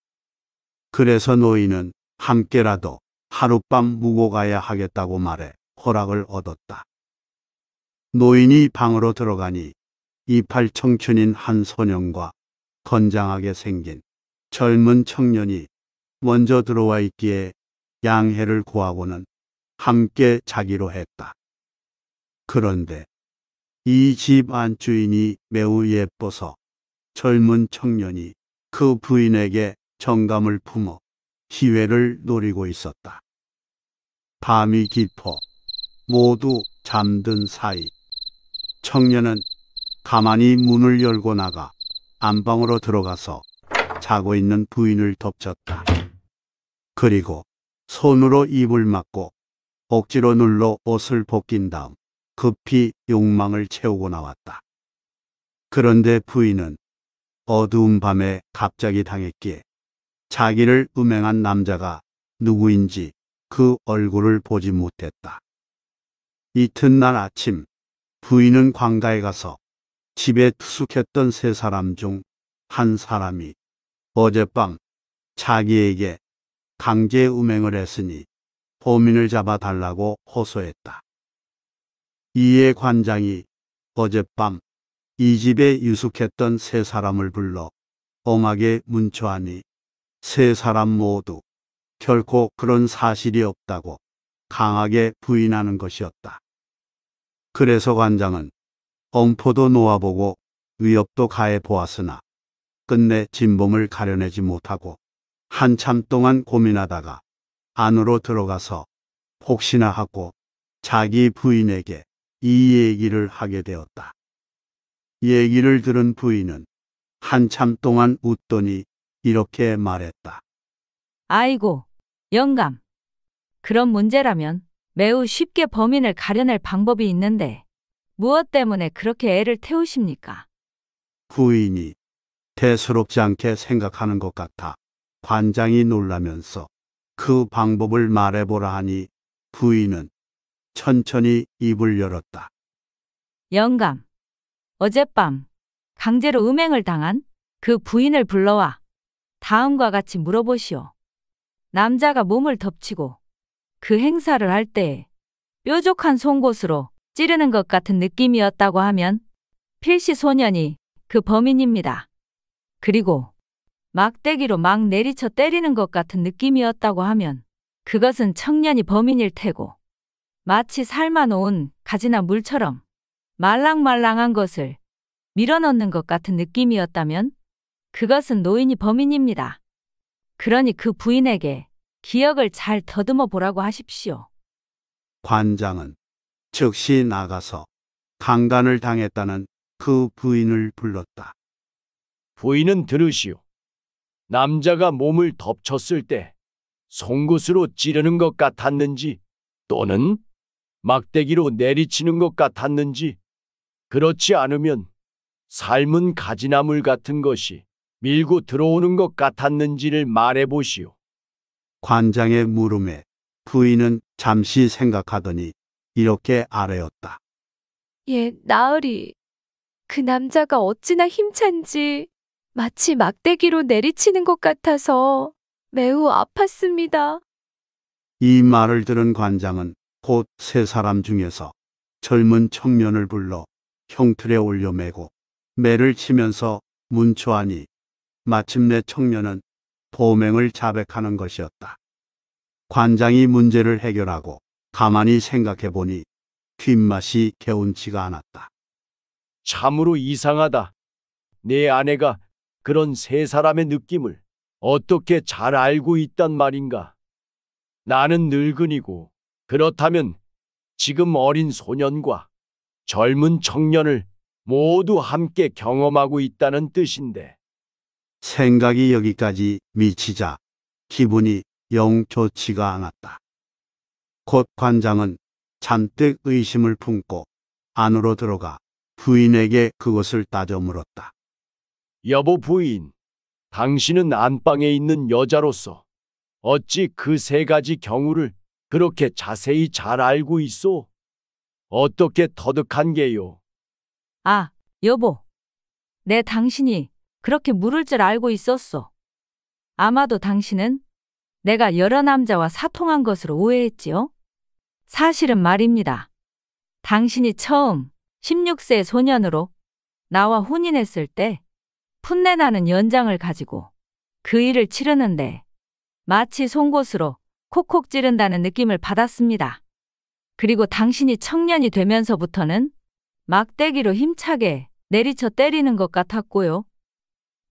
그래서 노인은 함께라도 하룻밤 묵어 가야 하겠다고 말해 허락을 얻었다. 노인이 방으로 들어가니 이팔 청춘인 한 소년과 건장하게 생긴 젊은 청년이 먼저 들어와 있기에 양해를 구하고는 함께 자기로 했다. 그런데 이 집 안주인이 매우 예뻐서 젊은 청년이 그 부인에게 정감을 품어 기회를 노리고 있었다. 밤이 깊어 모두 잠든 사이 청년은 가만히 문을 열고 나가 안방으로 들어가서 자고 있는 부인을 덮쳤다. 그리고 손으로 입을 막고 억지로 눌러 옷을 벗긴 다음 급히 욕망을 채우고 나왔다. 그런데 부인은 어두운 밤에 갑자기 당했기에 자기를 음행한 남자가 누구인지 그 얼굴을 보지 못했다. 이튿날 아침 부인은 광가에 가서 집에 투숙했던 세 사람 중 한 사람이 어젯밤 자기에게 강제 음행을 했으니 호민을 잡아 달라고 호소했다. 이에 관장이 어젯밤 이 집에 유숙했던 세 사람을 불러 엄하게 문초하니 세 사람 모두 결코 그런 사실이 없다고 강하게 부인하는 것이었다. 그래서 관장은 엄포도 놓아보고 위협도 가해 보았으나 끝내 진범을 가려내지 못하고 한참 동안 고민하다가 안으로 들어가서 혹시나 하고 자기 부인에게 이 얘기를 하게 되었다. 얘기를 들은 부인은 한참 동안 웃더니 이렇게 말했다. 아이고, 영감. 그런 문제라면 매우 쉽게 범인을 가려낼 방법이 있는데 무엇 때문에 그렇게 애를 태우십니까? 부인이 대수롭지 않게 생각하는 것 같아 관장이 놀라면서 그 방법을 말해보라 하니 부인은 천천히 입을 열었다. 영감, 어젯밤 강제로 음행을 당한 그 부인을 불러와 다음과 같이 물어보시오. 남자가 몸을 덮치고 그 행사를 할 때에 뾰족한 송곳으로 찌르는 것 같은 느낌이었다고 하면 필시 소년이 그 범인입니다. 그리고 막대기로 막 내리쳐 때리는 것 같은 느낌이었다고 하면 그것은 청년이 범인일 테고 마치 삶아놓은 가지나 물처럼 말랑말랑한 것을 밀어넣는 것 같은 느낌이었다면 그것은 노인이 범인입니다. 그러니 그 부인에게 기억을 잘 더듬어 보라고 하십시오. 관장은 즉시 나가서 강간을 당했다는 그 부인을 불렀다. 부인은 들으시오. 남자가 몸을 덮쳤을 때 송곳으로 찌르는 것 같았는지 또는 막대기로 내리치는 것 같았는지 그렇지 않으면 삶은 가지나물 같은 것이 밀고 들어오는 것 같았는지를 말해보시오. 관장의 물음에 부인은 잠시 생각하더니 이렇게 아뢰었다. 예, 나으리. 그 남자가 어찌나 힘찬지 마치 막대기로 내리치는 것 같아서 매우 아팠습니다. 이 말을 들은 관장은 곧 세 사람 중에서 젊은 청년을 불러 형틀에 올려매고 매를 치면서 문초하니 마침내 청년은 범맹을 자백하는 것이었다. 관장이 문제를 해결하고 가만히 생각해 보니 뒷맛이 개운치가 않았다. 참으로 이상하다. 내 아내가 그런 세 사람의 느낌을 어떻게 잘 알고 있단 말인가. 나는 늙은이고 그렇다면 지금 어린 소년과 젊은 청년을 모두 함께 경험하고 있다는 뜻인데. 생각이 여기까지 미치자 기분이 영 좋지가 않았다. 곧 관장은 잔뜩 의심을 품고 안으로 들어가 부인에게 그것을 따져 물었다. 여보 부인, 당신은 안방에 있는 여자로서 어찌 그 세 가지 경우를 그렇게 자세히 잘 알고 있어? 어떻게 터득한 게요? 아, 여보. 내 당신이 그렇게 물을 줄 알고 있었어. 아마도 당신은 내가 여러 남자와 사통한 것으로 오해했지요? 사실은 말입니다. 당신이 처음 16세 소년으로 나와 혼인했을 때 풋내나는 연장을 가지고 그 일을 치르는데 마치 송곳으로 콕콕 찌른다는 느낌을 받았습니다. 그리고 당신이 청년이 되면서부터는 막대기로 힘차게 내리쳐 때리는 것 같았고요.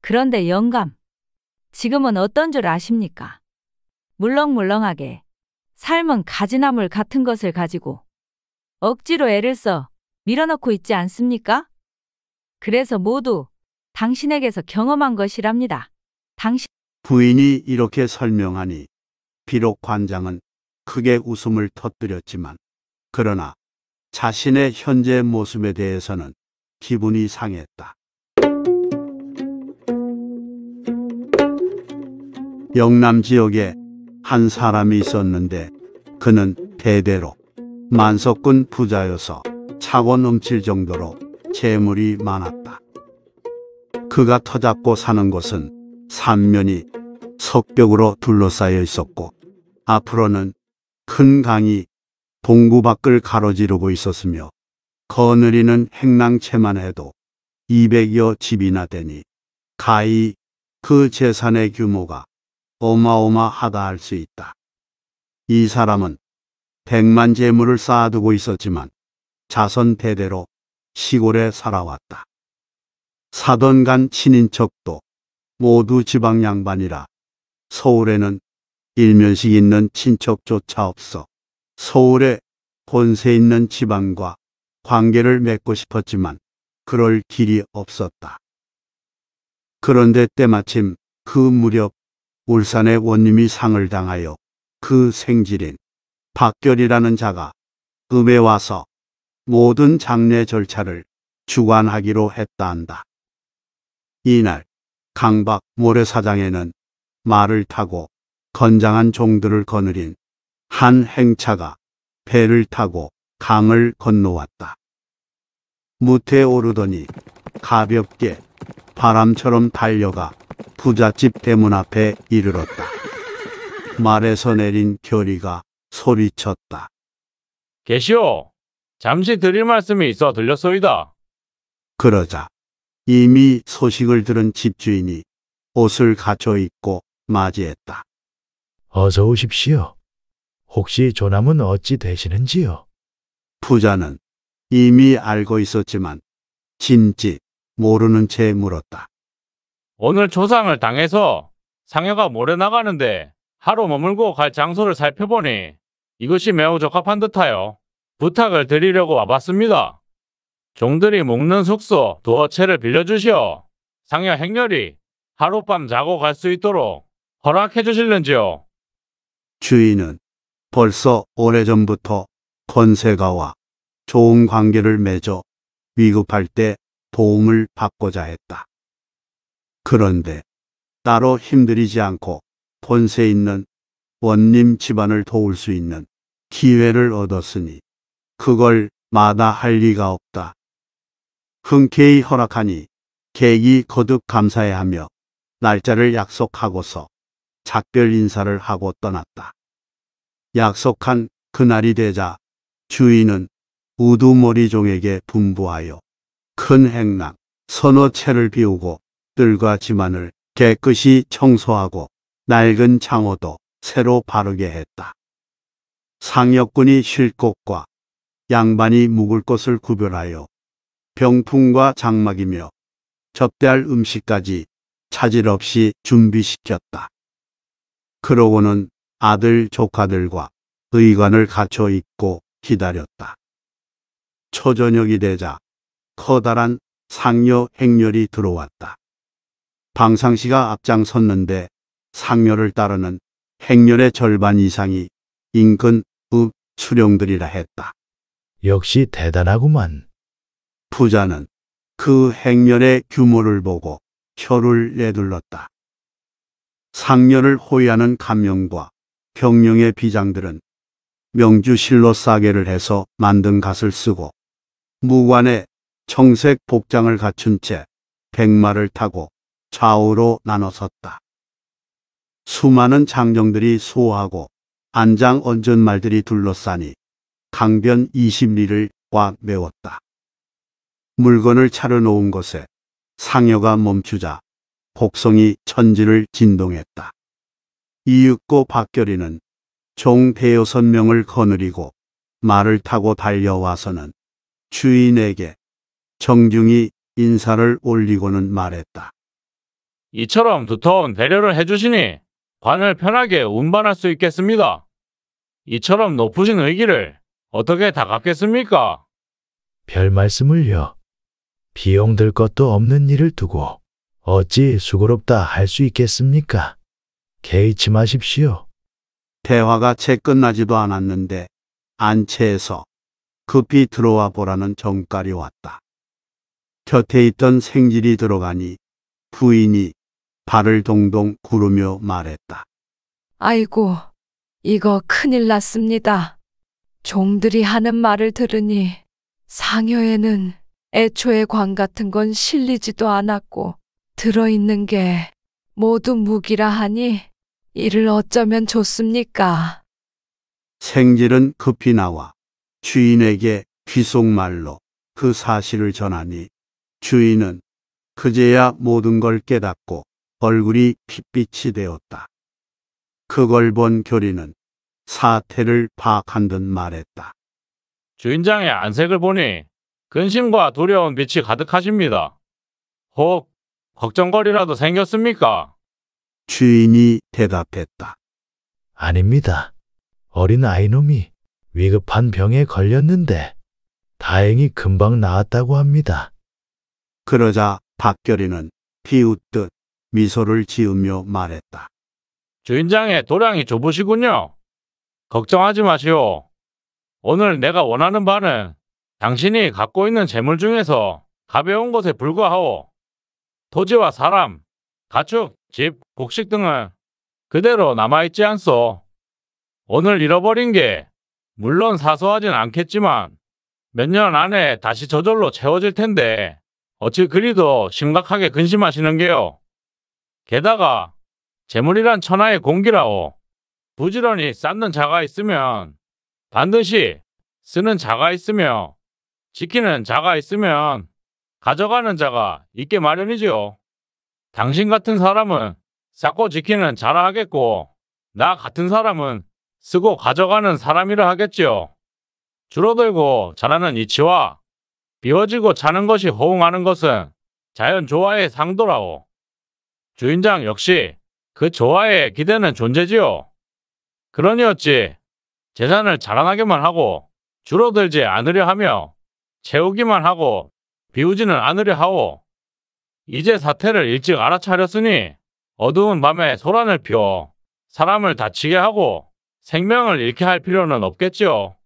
그런데 영감, 지금은 어떤 줄 아십니까? 물렁물렁하게 삶은 가지나물 같은 것을 가지고 억지로 애를 써 밀어넣고 있지 않습니까? 그래서 모두 당신에게서 경험한 것이랍니다. 당신 부인이 이렇게 설명하니 비록 관장은 크게 웃음을 터뜨렸지만 그러나 자신의 현재 모습에 대해서는 기분이 상했다. 영남 지역에 한 사람이 있었는데 그는 대대로 만석군 부자여서 차고 넘칠 정도로 재물이 많았다. 그가 터잡고 사는 곳은 산면이 석벽으로 둘러싸여 있었고 앞으로는 큰 강이 동구 밖을 가로지르고 있었으며 거느리는 행랑채만 해도 200여 집이나 되니 가히 그 재산의 규모가 어마어마하다 할 수 있다. 이 사람은 백만 재물을 쌓아두고 있었지만 자선 대대로 시골에 살아왔다. 사돈 간 친인척도 모두 지방 양반이라 서울에는 일면식 있는 친척조차 없어 서울에 본세 있는 지방과 관계를 맺고 싶었지만 그럴 길이 없었다. 그런데 때마침 그 무렵 울산의 원님이 상을 당하여 그 생질인 박결이라는 자가 음에 와서 모든 장례 절차를 주관하기로 했다 한다. 이날 강박 모래사장에는 말을 타고 건장한 종들을 거느린 한 행차가 배를 타고 강을 건너왔다. 무태 오르더니 가볍게 바람처럼 달려가 부잣집 대문 앞에 이르렀다. 말에서 내린 결의가 소리쳤다. 계시오. 잠시 드릴 말씀이 있어 들렸소이다. 그러자 이미 소식을 들은 집주인이 옷을 갖춰 입고 맞이했다. 어서 오십시오. 혹시 조남은 어찌 되시는지요? 부자는 이미 알고 있었지만 진지 모르는 채 물었다. 오늘 조상을 당해서 상여가 모레 나가는데 하루 머물고 갈 장소를 살펴보니 이것이 매우 적합한 듯하여 부탁을 드리려고 와봤습니다. 종들이 묵는 숙소 두어 채를 빌려주시오. 상여 행렬이 하룻밤 자고 갈 수 있도록 허락해 주실는지요? 주인은 벌써 오래전부터 권세가와 좋은 관계를 맺어 위급할 때 도움을 받고자 했다. 그런데 따로 힘들이지 않고 권세 있는 원님 집안을 도울 수 있는 기회를 얻었으니 그걸 마다할 리가 없다. 흔쾌히 허락하니 개이 거듭 감사해하며 날짜를 약속하고서 작별 인사를 하고 떠났다. 약속한 그날이 되자 주인은 우두머리 종에게 분부하여 큰 행랑 선어 채를 비우고 뜰과 지만을 깨끗이 청소하고 낡은 창호도 새로 바르게 했다. 상역군이 쉴 곳과 양반이 묵을 곳을 구별하여 병풍과 장막이며 접대할 음식까지 차질 없이 준비시켰다. 그러고는 아들 조카들과 의관을 갖춰 입고 기다렸다. 초저녁이 되자 커다란 상여 행렬이 들어왔다. 방상시가 앞장섰는데 상여를 따르는 행렬의 절반 이상이 인근 읍 수령들이라 했다. 역시 대단하구만. 부자는 그 행렬의 규모를 보고 혀를 내둘렀다. 상렬을 호위하는 감명과 경령의 비장들은 명주 실로 싸게를 해서 만든 갓을 쓰고 무관에 청색 복장을 갖춘 채 백마를 타고 좌우로 나눠섰다. 수많은 장정들이 소하고 안장 얹은 말들이 둘러싸니 강변 20리를 꽉 메웠다. 물건을 차려놓은 것에 상여가 멈추자 복성이 천지를 진동했다. 이윽고 박결이는 종 대여섯 명을 거느리고 말을 타고 달려와서는 주인에게 정중히 인사를 올리고는 말했다. 이처럼 두터운 배려를 해주시니 관을 편하게 운반할 수 있겠습니다. 이처럼 높으신 의기를 어떻게 다 갚겠습니까? 별 말씀을요. 비용 들 것도 없는 일을 두고 어찌 수고롭다 할 수 있겠습니까? 개의치 마십시오. 대화가 채 끝나지도 않았는데 안채에서 급히 들어와 보라는 정깔이 왔다. 곁에 있던 생질이 들어가니 부인이 발을 동동 구르며 말했다. 아이고, 이거 큰일 났습니다. 종들이 하는 말을 들으니 상여에는 애초에 광 같은 건 실리지도 않았고 들어있는 게 모두 무기라 하니 이를 어쩌면 좋습니까? 생질은 급히 나와 주인에게 귀속말로 그 사실을 전하니 주인은 그제야 모든 걸 깨닫고 얼굴이 핏빛이 되었다. 그걸 본 교리는 사태를 파악한 듯 말했다. 주인장의 안색을 보니 근심과 두려운 빛이 가득하십니다. 혹 걱정거리라도 생겼습니까? 주인이 대답했다. 아닙니다. 어린 아이놈이 위급한 병에 걸렸는데 다행히 금방 나았다고 합니다. 그러자 박결이는 비웃듯 미소를 지으며 말했다. 주인장의 도량이 좁으시군요. 걱정하지 마시오. 오늘 내가 원하는 바는 당신이 갖고 있는 재물 중에서 가벼운 것에 불과하오. 토지와 사람, 가축, 집, 곡식 등은 그대로 남아있지 않소. 오늘 잃어버린 게 물론 사소하진 않겠지만 몇 년 안에 다시 저절로 채워질 텐데 어찌 그리도 심각하게 근심하시는 게요. 게다가 재물이란 천하의 공기라오. 부지런히 쌓는 자가 있으면 반드시 쓰는 자가 있으며 지키는 자가 있으면 가져가는 자가 있게 마련이지요. 당신 같은 사람은 자고 지키는 자라 하겠고 나 같은 사람은 쓰고 가져가는 사람이라 하겠지요. 줄어들고 자라는 이치와 비워지고 자는 것이 호응하는 것은 자연 조화의 상도라오. 주인장 역시 그 조화에 기대는 존재지요. 그러니었지 재산을 자라나게만 하고 줄어들지 않으려 하며 채우기만 하고 비우지는 않으려 하오. 이제 사태를 일찍 알아차렸으니 어두운 밤에 소란을 피워 사람을 다치게 하고 생명을 잃게 할 필요는 없겠지요.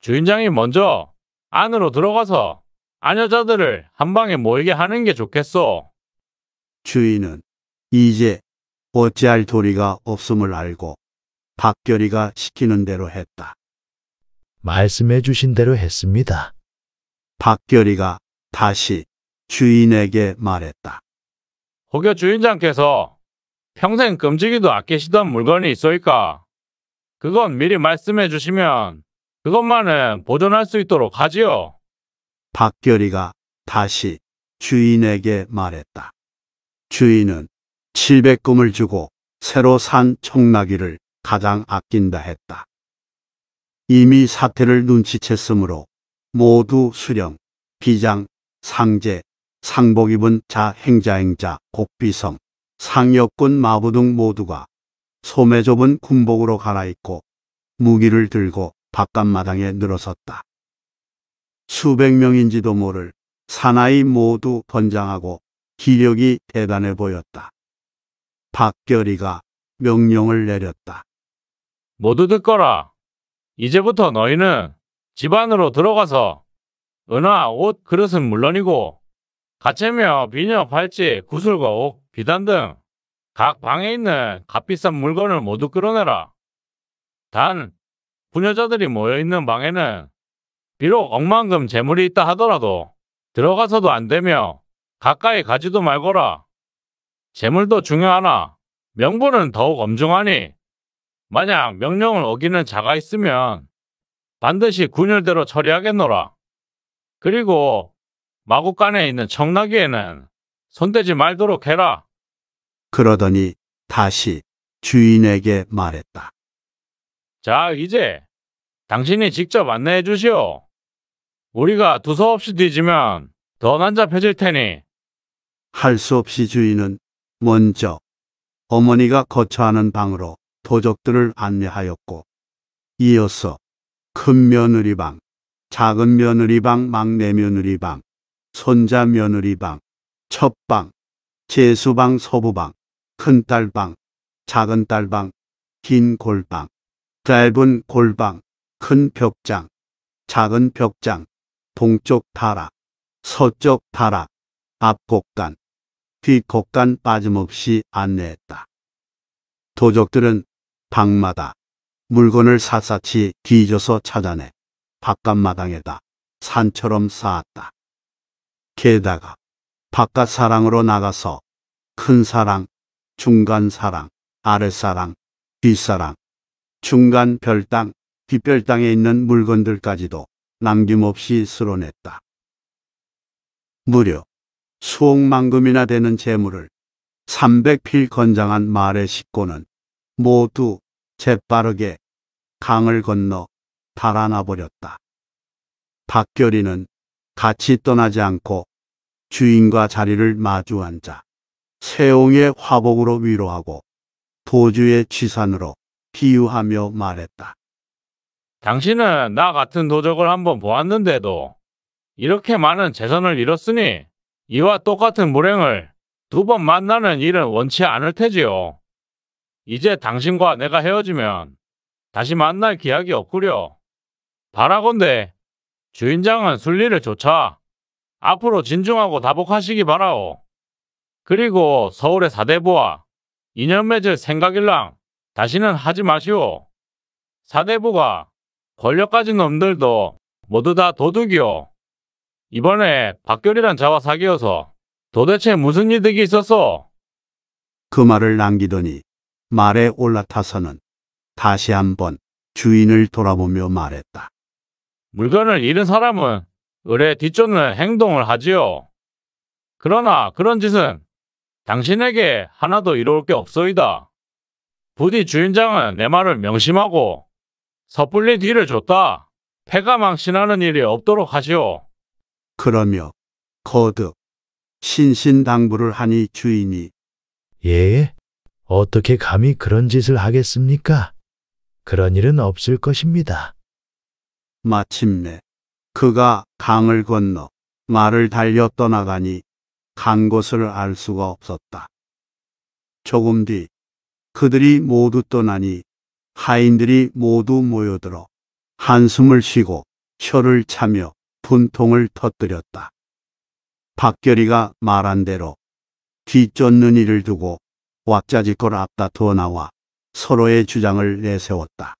주인장이 먼저 안으로 들어가서 아녀자들을 한 방에 모이게 하는 게 좋겠소. 주인은 이제 어찌할 도리가 없음을 알고 박결이가 시키는 대로 했다. 말씀해 주신 대로 했습니다. 박결이가 다시 주인에게 말했다. 혹여 주인장께서 평생 금지기도 아끼시던 물건이 있어이까 그건 미리 말씀해 주시면 그것만은 보존할 수 있도록 하지요. 박결이가 다시 주인에게 말했다. 주인은 700금을 주고 새로 산청나귀를 가장 아낀다 했다. 이미 사태를 눈치챘으므로 모두 수령, 비장, 상제, 상복 입은 자, 행자행자, 곡비성, 상여군 마부 등 모두가 소매 좁은 군복으로 갈아입고 무기를 들고 바깥마당에 늘어섰다. 수백 명인지도 모를 사나이 모두 번장하고 기력이 대단해 보였다. 박결이가 명령을 내렸다. 모두 듣거라. 이제부터 너희는 집 안으로 들어가서 은화, 옷, 그릇은 물론이고 가채며, 비녀, 팔찌, 구슬과 옥, 비단 등 각 방에 있는 값비싼 물건을 모두 끌어내라. 단, 부녀자들이 모여있는 방에는 비록 억만금 재물이 있다 하더라도 들어가서도 안 되며 가까이 가지도 말거라. 재물도 중요하나 명분은 더욱 엄중하니 만약 명령을 어기는 자가 있으면 반드시 군율대로 처리하겠노라. 그리고 마구간에 있는 청나귀에는 손대지 말도록 해라. 그러더니 다시 주인에게 말했다. 자, 이제 당신이 직접 안내해 주시오. 우리가 두서없이 뒤지면 더 난잡해질 테니. 할 수 없이 주인은 먼저 어머니가 거처하는 방으로 도적들을 안내하였고 이어서 큰 며느리방, 작은 며느리방, 막내 며느리방, 손자 며느리방, 첫방, 제수방, 서부방, 큰딸방, 작은 딸방, 긴 골방, 짧은 골방, 큰 벽장, 작은 벽장, 동쪽 다락, 서쪽 다락, 앞곡간, 뒷곡간 빠짐없이 안내했다. 도적들은 방마다 물건을 샅샅이 뒤져서 찾아내 바깥마당에다 산처럼 쌓았다. 게다가 바깥 사랑으로 나가서 큰 사랑, 중간 사랑, 아랫사랑, 뒷사랑, 중간 별당, 뒷별당에 있는 물건들까지도 남김없이 쓸어냈다. 무려 수억만금이나 되는 재물을 300필 건장한 말에 싣고는 모두 재빠르게 강을 건너 달아나 버렸다. 박결이는 같이 떠나지 않고 주인과 자리를 마주 앉아 세옹의 화복으로 위로하고 도주의 치산으로 비유하며 말했다. 당신은 나 같은 도적을 한번 보았는데도 이렇게 많은 재산을 잃었으니 이와 똑같은 불행을 두 번 만나는 일은 원치 않을 테지요. 이제 당신과 내가 헤어지면 다시 만날 기약이 없구려. 바라건대 주인장은 순리를 조차 앞으로 진중하고 다복하시기 바라오. 그리고 서울의 사대부와 인연 맺을 생각일랑 다시는 하지 마시오. 사대부가 권력 가진 놈들도 모두 다 도둑이오. 이번에 박결이란 자와 사귀어서 도대체 무슨 이득이 있었어? 그 말을 남기더니 말에 올라타서는 다시 한번 주인을 돌아보며 말했다. 물건을 잃은 사람은 을에 뒤쫓는 행동을 하지요. 그러나 그런 짓은 당신에게 하나도 이로울 게 없소이다. 부디 주인장은 내 말을 명심하고 섣불리 뒤를 줬다. 패가 망신하는 일이 없도록 하시오. 그러며 거듭 신신당부를 하니 주인이 예, 어떻게 감히 그런 짓을 하겠습니까? 그런 일은 없을 것입니다. 마침내 그가 강을 건너 말을 달려 떠나가니 간 곳을 알 수가 없었다. 조금 뒤 그들이 모두 떠나니 하인들이 모두 모여들어 한숨을 쉬고 혀를 차며 분통을 터뜨렸다. 박결이가 말한 대로 뒤쫓는 일을 두고 왁자지껄 앞다투어 나와 서로의 주장을 내세웠다.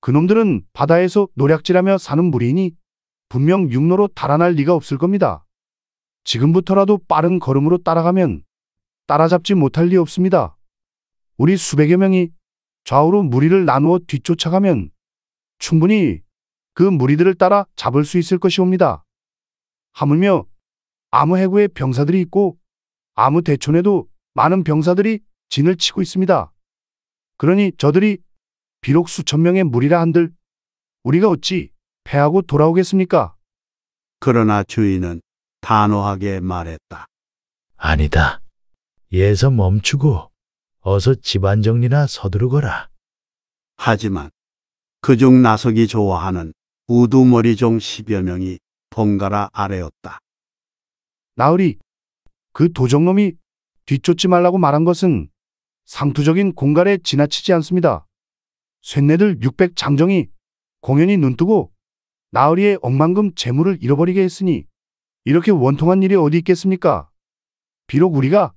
그놈들은 바다에서 노략질하며 사는 무리니 이 분명 육로로 달아날 리가 없을 겁니다. 지금부터라도 빠른 걸음으로 따라가면 따라잡지 못할 리 없습니다. 우리 수백여 명이 좌우로 무리를 나누어 뒤쫓아가면 충분히 그 무리들을 따라 잡을 수 있을 것이옵니다. 하물며 아무 해구에 병사들이 있고 아무 대촌에도 많은 병사들이 진을 치고 있습니다. 그러니 저들이 비록 수천 명의 무리라 한들 우리가 어찌 패하고 돌아오겠습니까? 그러나 주인은 단호하게 말했다. 아니다. 예서 멈추고 어서 집안 정리나 서두르거라. 하지만 그중 나석이 좋아하는 우두머리종 십여 명이 번갈아 아래였다. 나으리, 그 도적놈이 뒤쫓지 말라고 말한 것은 상투적인 공갈에 지나치지 않습니다. 쇳내들 600 장정이 공연히 눈뜨고 나으리의 억만금 재물을 잃어버리게 했으니 이렇게 원통한 일이 어디 있겠습니까? 비록 우리가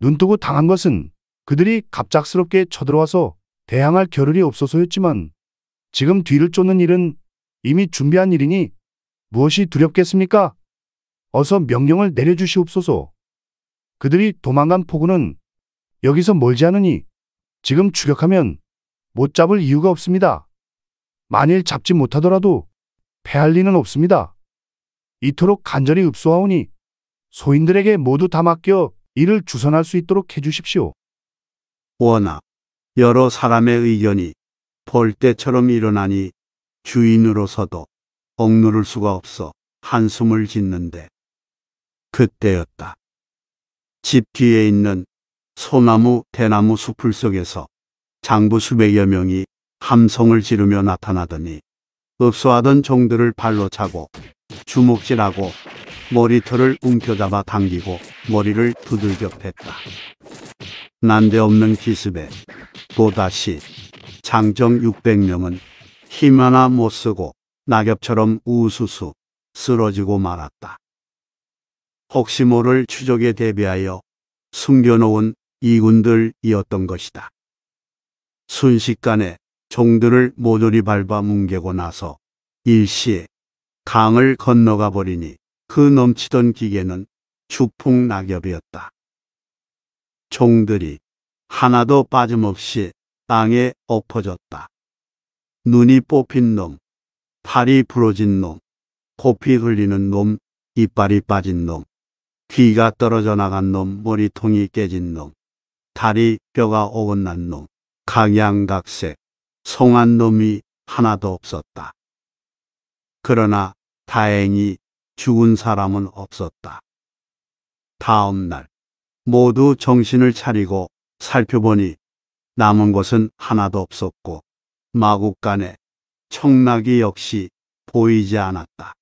눈뜨고 당한 것은 그들이 갑작스럽게 쳐들어와서 대항할 겨를이 없어서였지만 지금 뒤를 쫓는 일은 이미 준비한 일이니 무엇이 두렵겠습니까? 어서 명령을 내려주시옵소서. 그들이 도망간 포구는 여기서 멀지 않으니 지금 추격하면 못 잡을 이유가 없습니다. 만일 잡지 못하더라도 패할 리는 없습니다. 이토록 간절히 읍소하오니 소인들에게 모두 다 맡겨 이를 주선할 수 있도록 해주십시오. 워낙 여러 사람의 의견이 볼때처럼 일어나니 주인으로서도 억누를 수가 없어 한숨을 짓는데 그때였다. 집 뒤에 있는 소나무 대나무 수풀 속에서 장부 수백여 명이 함성을 지르며 나타나더니 읍소하던 종들을 발로 차고 주먹질하고 머리털을 움켜잡아 당기고 머리를 두들겨 팼다. 난데없는 기습에 또다시 장정 600명은 힘 하나 못 쓰고 낙엽처럼 우수수 쓰러지고 말았다. 혹시 모를 추적에 대비하여 숨겨놓은 이군들이었던 것이다. 순식간에 종들을 모조리 밟아 뭉개고 나서 일시에 강을 건너가 버리니 그 넘치던 기계는 주풍 낙엽이었다. 종들이 하나도 빠짐없이 땅에 엎어졌다. 눈이 뽑힌 놈, 팔이 부러진 놈, 코피 흘리는 놈, 이빨이 빠진 놈, 귀가 떨어져 나간 놈, 머리통이 깨진 놈, 다리 뼈가 어긋난 놈, 각양각색, 송한 놈이 하나도 없었다. 그러나 다행히 죽은 사람은 없었다. 다음 날 모두 정신을 차리고 살펴보니 남은 곳은 하나도 없었고 마국간에 청나기 역시 보이지 않았다.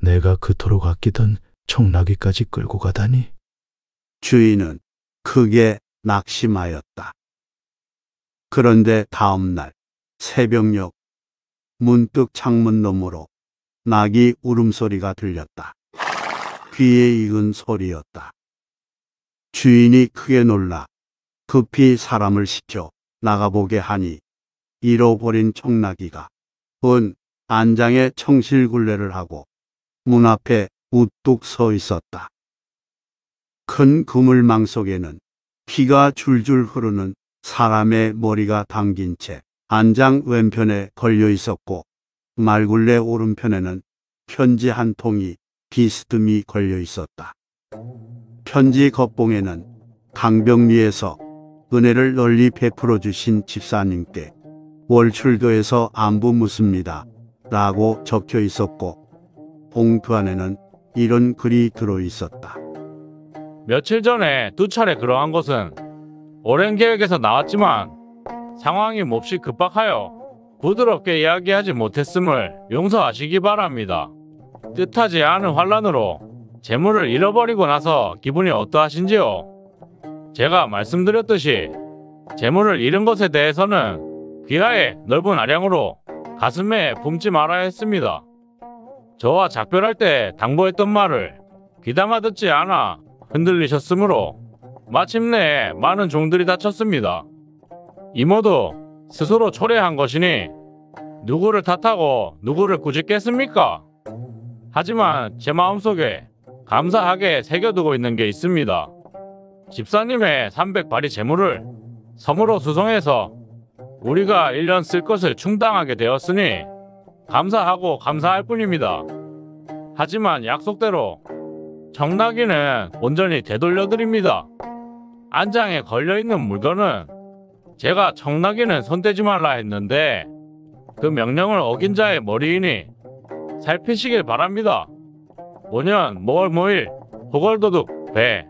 내가 그토록 아끼던 청나귀까지 끌고 가다니. 주인은 크게 낙심하였다. 그런데 다음 날 새벽녘 문득 창문 너머로 낙이 울음소리가 들렸다. 귀에 익은 소리였다. 주인이 크게 놀라 급히 사람을 시켜 나가보게 하니 잃어버린 청나귀가 은 안장에 청실굴레를 하고 문 앞에 우뚝 서 있었다. 큰 그물망 속에는 피가 줄줄 흐르는 사람의 머리가 담긴 채 안장 왼편에 걸려 있었고 말굴레 오른편에는 편지 한 통이 비스듬히 걸려 있었다. 편지 겉봉에는 강병리에서 은혜를 널리 베풀어 주신 집사님께 월출도에서 안부 묻습니다. 라고 적혀 있었고 봉투 안에는 이런 글이 들어 있었다. 며칠 전에 두 차례 그러한 것은 오랜 계획에서 나왔지만 상황이 몹시 급박하여 부드럽게 이야기하지 못했음을 용서하시기 바랍니다. 뜻하지 않은 환란으로 재물을 잃어버리고 나서 기분이 어떠하신지요? 제가 말씀드렸듯이 재물을 잃은 것에 대해서는 귀하의 넓은 아량으로 가슴에 품지 말아야 했습니다. 저와 작별할 때 당부했던 말을 귀담아 듣지 않아 흔들리셨으므로 마침내 많은 종들이 다쳤습니다. 이모도 스스로 초래한 것이니 누구를 탓하고 누구를 꾸짖겠습니까? 하지만 제 마음속에 감사하게 새겨두고 있는 게 있습니다. 집사님의 300발이 재물을 섬으로 수송해서 우리가 1년 쓸 것을 충당하게 되었으니 감사하고 감사할 뿐입니다. 하지만 약속대로 정나기는 온전히 되돌려드립니다. 안장에 걸려있는 물건은 제가 정나기는 손대지 말라 했는데 그 명령을 어긴 자의 머리이니 살피시길 바랍니다. 5년 5월 5일 보궐도둑 배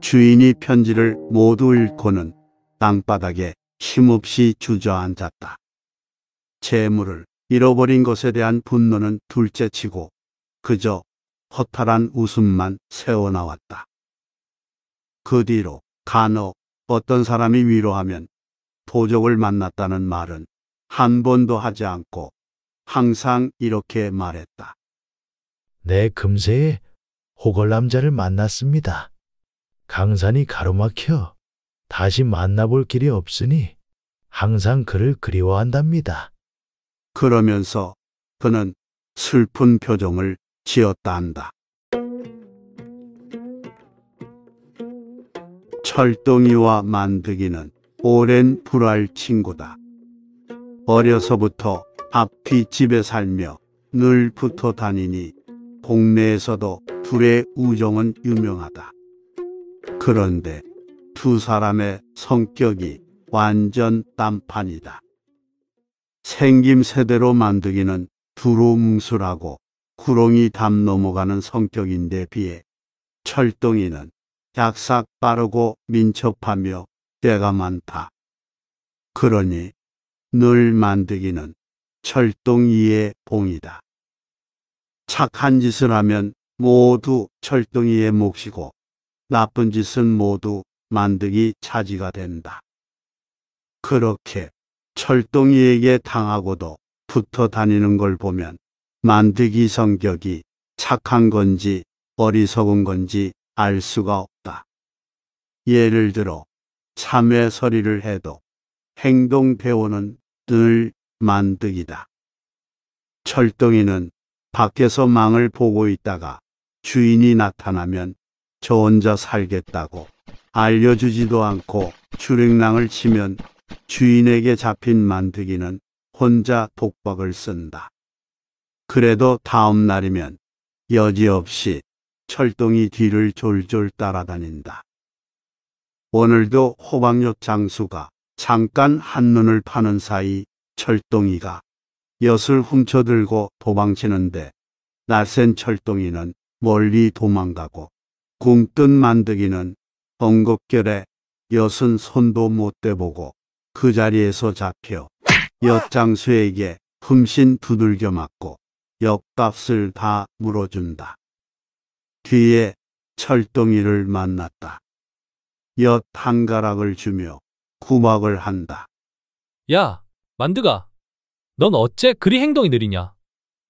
주인이 편지를 모두 읽고는 땅바닥에 힘없이 주저앉았다. 재물을 잃어버린 것에 대한 분노는 둘째치고 그저 허탈한 웃음만 새어나왔다. 그 뒤로 간혹 어떤 사람이 위로하면 도적을 만났다는 말은 한 번도 하지 않고 항상 이렇게 말했다. 내 네, 금세에 호걸 남자를 만났습니다. 강산이 가로막혀 다시 만나볼 길이 없으니 항상 그를 그리워한답니다. 그러면서 그는 슬픈 표정을 지었다 한다. 철동이와 만드기는 오랜 불알 친구다. 어려서부터 앞이 집에 살며 늘 붙어 다니니 동네에서도 둘의 우정은 유명하다. 그런데 두 사람의 성격이 완전 딴판이다. 생김새대로 만들기는 두루뭉술하고 구렁이 담 넘어가는 성격인데 비해 철동이는 약삭 빠르고 민첩하며 때가 많다. 그러니 늘 만드기는 철동이의 봉이다. 착한 짓을 하면 모두 철동이의 몫이고 나쁜 짓은 모두 만드기 차지가 된다. 그렇게 철동이에게 당하고도 붙어 다니는 걸 보면 만득이 성격이 착한 건지 어리석은 건지 알 수가 없다. 예를 들어 참외 서리를 해도 행동 배우는 늘 만득이다. 철동이는 밖에서 망을 보고 있다가 주인이 나타나면 저 혼자 살겠다고 알려주지도 않고 주랭랑을 치면 주인에게 잡힌 만드기는 혼자 독박을 쓴다. 그래도 다음 날이면 여지없이 철동이 뒤를 졸졸 따라다닌다. 오늘도 호박엿 장수가 잠깐 한눈을 파는 사이 철동이가 엿을 훔쳐들고 도망치는데 낯센 철동이는 멀리 도망가고 궁뜬 만드기는 엉겁결에 엿은 손도 못 대보고 그 자리에서 잡혀 엿장수에게 흠신 두들겨 맞고 역값을 다 물어준다. 뒤에 철동이를 만났다. 엿한 가락을 주며 구박을 한다. 야, 만두가넌 어째 그리 행동이 느리냐?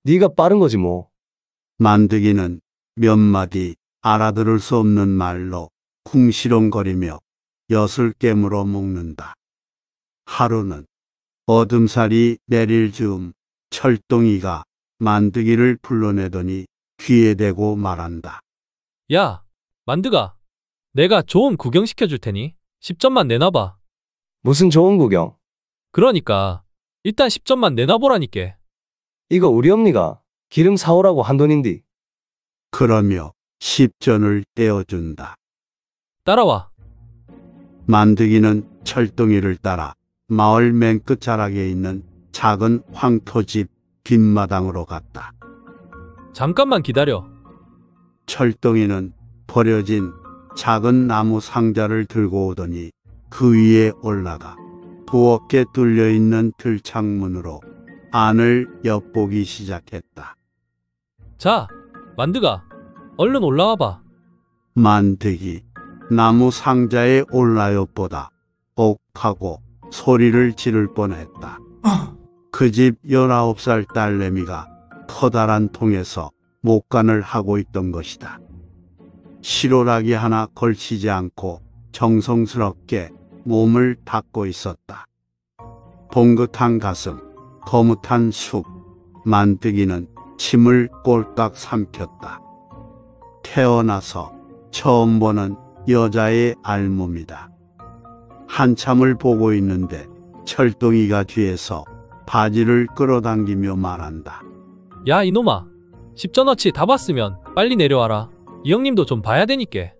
네가 빠른 거지 뭐. 만두기는몇 마디 알아들을 수 없는 말로 궁시렁거리며 엿을 깨물어 먹는다. 하루는 어둠살이 내릴 즈음 철동이가 만드기를 불러내더니 귀에 대고 말한다. 야, 만드가. 내가 좋은 구경 시켜줄 테니 10점만 내놔봐. 무슨 좋은 구경. 그러니까 일단 10점만 내놔보라니께. 이거 우리 엄니가 기름 사오라고 한 돈인디. 그러며 10전을 떼어준다. 따라와. 만드기는 철동이를 따라 마을 맨끝 자락에 있는 작은 황토집 뒷마당으로 갔다. 잠깐만 기다려. 철덩이는 버려진 작은 나무 상자를 들고 오더니 그 위에 올라가 부엌에 뚫려 있는 들창문으로 안을 엿보기 시작했다. 자, 만드가 얼른 올라와 봐. 만득기 나무 상자에 올라엿보다 옥하고 소리를 지를 뻔했다. 어. 그집 19살 딸내미가 커다란 통에서 목간을 하고 있던 것이다. 실오라기 하나 걸치지 않고 정성스럽게 몸을 닦고 있었다. 봉긋한 가슴, 거뭇한 숙, 만뜨기는 침을 꼴깍 삼켰다. 태어나서 처음 보는 여자의 알몸이다. 한참을 보고 있는데 철동이가 뒤에서 바지를 끌어당기며 말한다. 야 이놈아 십0전어치다 봤으면 빨리 내려와라 이 형님도 좀 봐야 되니까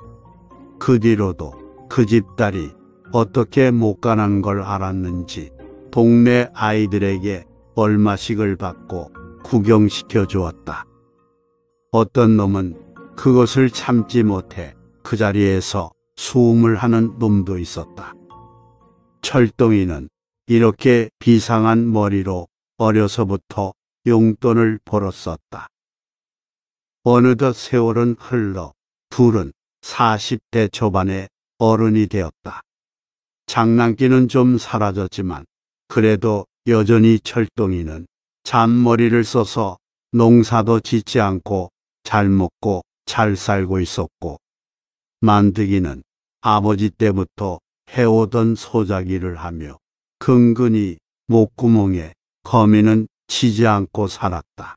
그 뒤로도 그 집 딸이 어떻게 못 가난 걸 알았는지 동네 아이들에게 얼마씩을 받고 구경시켜 주었다. 어떤 놈은 그것을 참지 못해 그 자리에서 수음을 하는 놈도 있었다. 철동이는 이렇게 비상한 머리로 어려서부터 용돈을 벌었었다. 어느덧 세월은 흘러 둘은 40대 초반의 어른이 되었다. 장난기는 좀 사라졌지만 그래도 여전히 철동이는 잔머리를 써서 농사도 짓지 않고 잘 먹고 잘 살고 있었고 만드기는 아버지 때부터 해오던 소자기를 하며 근근히 목구멍에 거미는 치지 않고 살았다.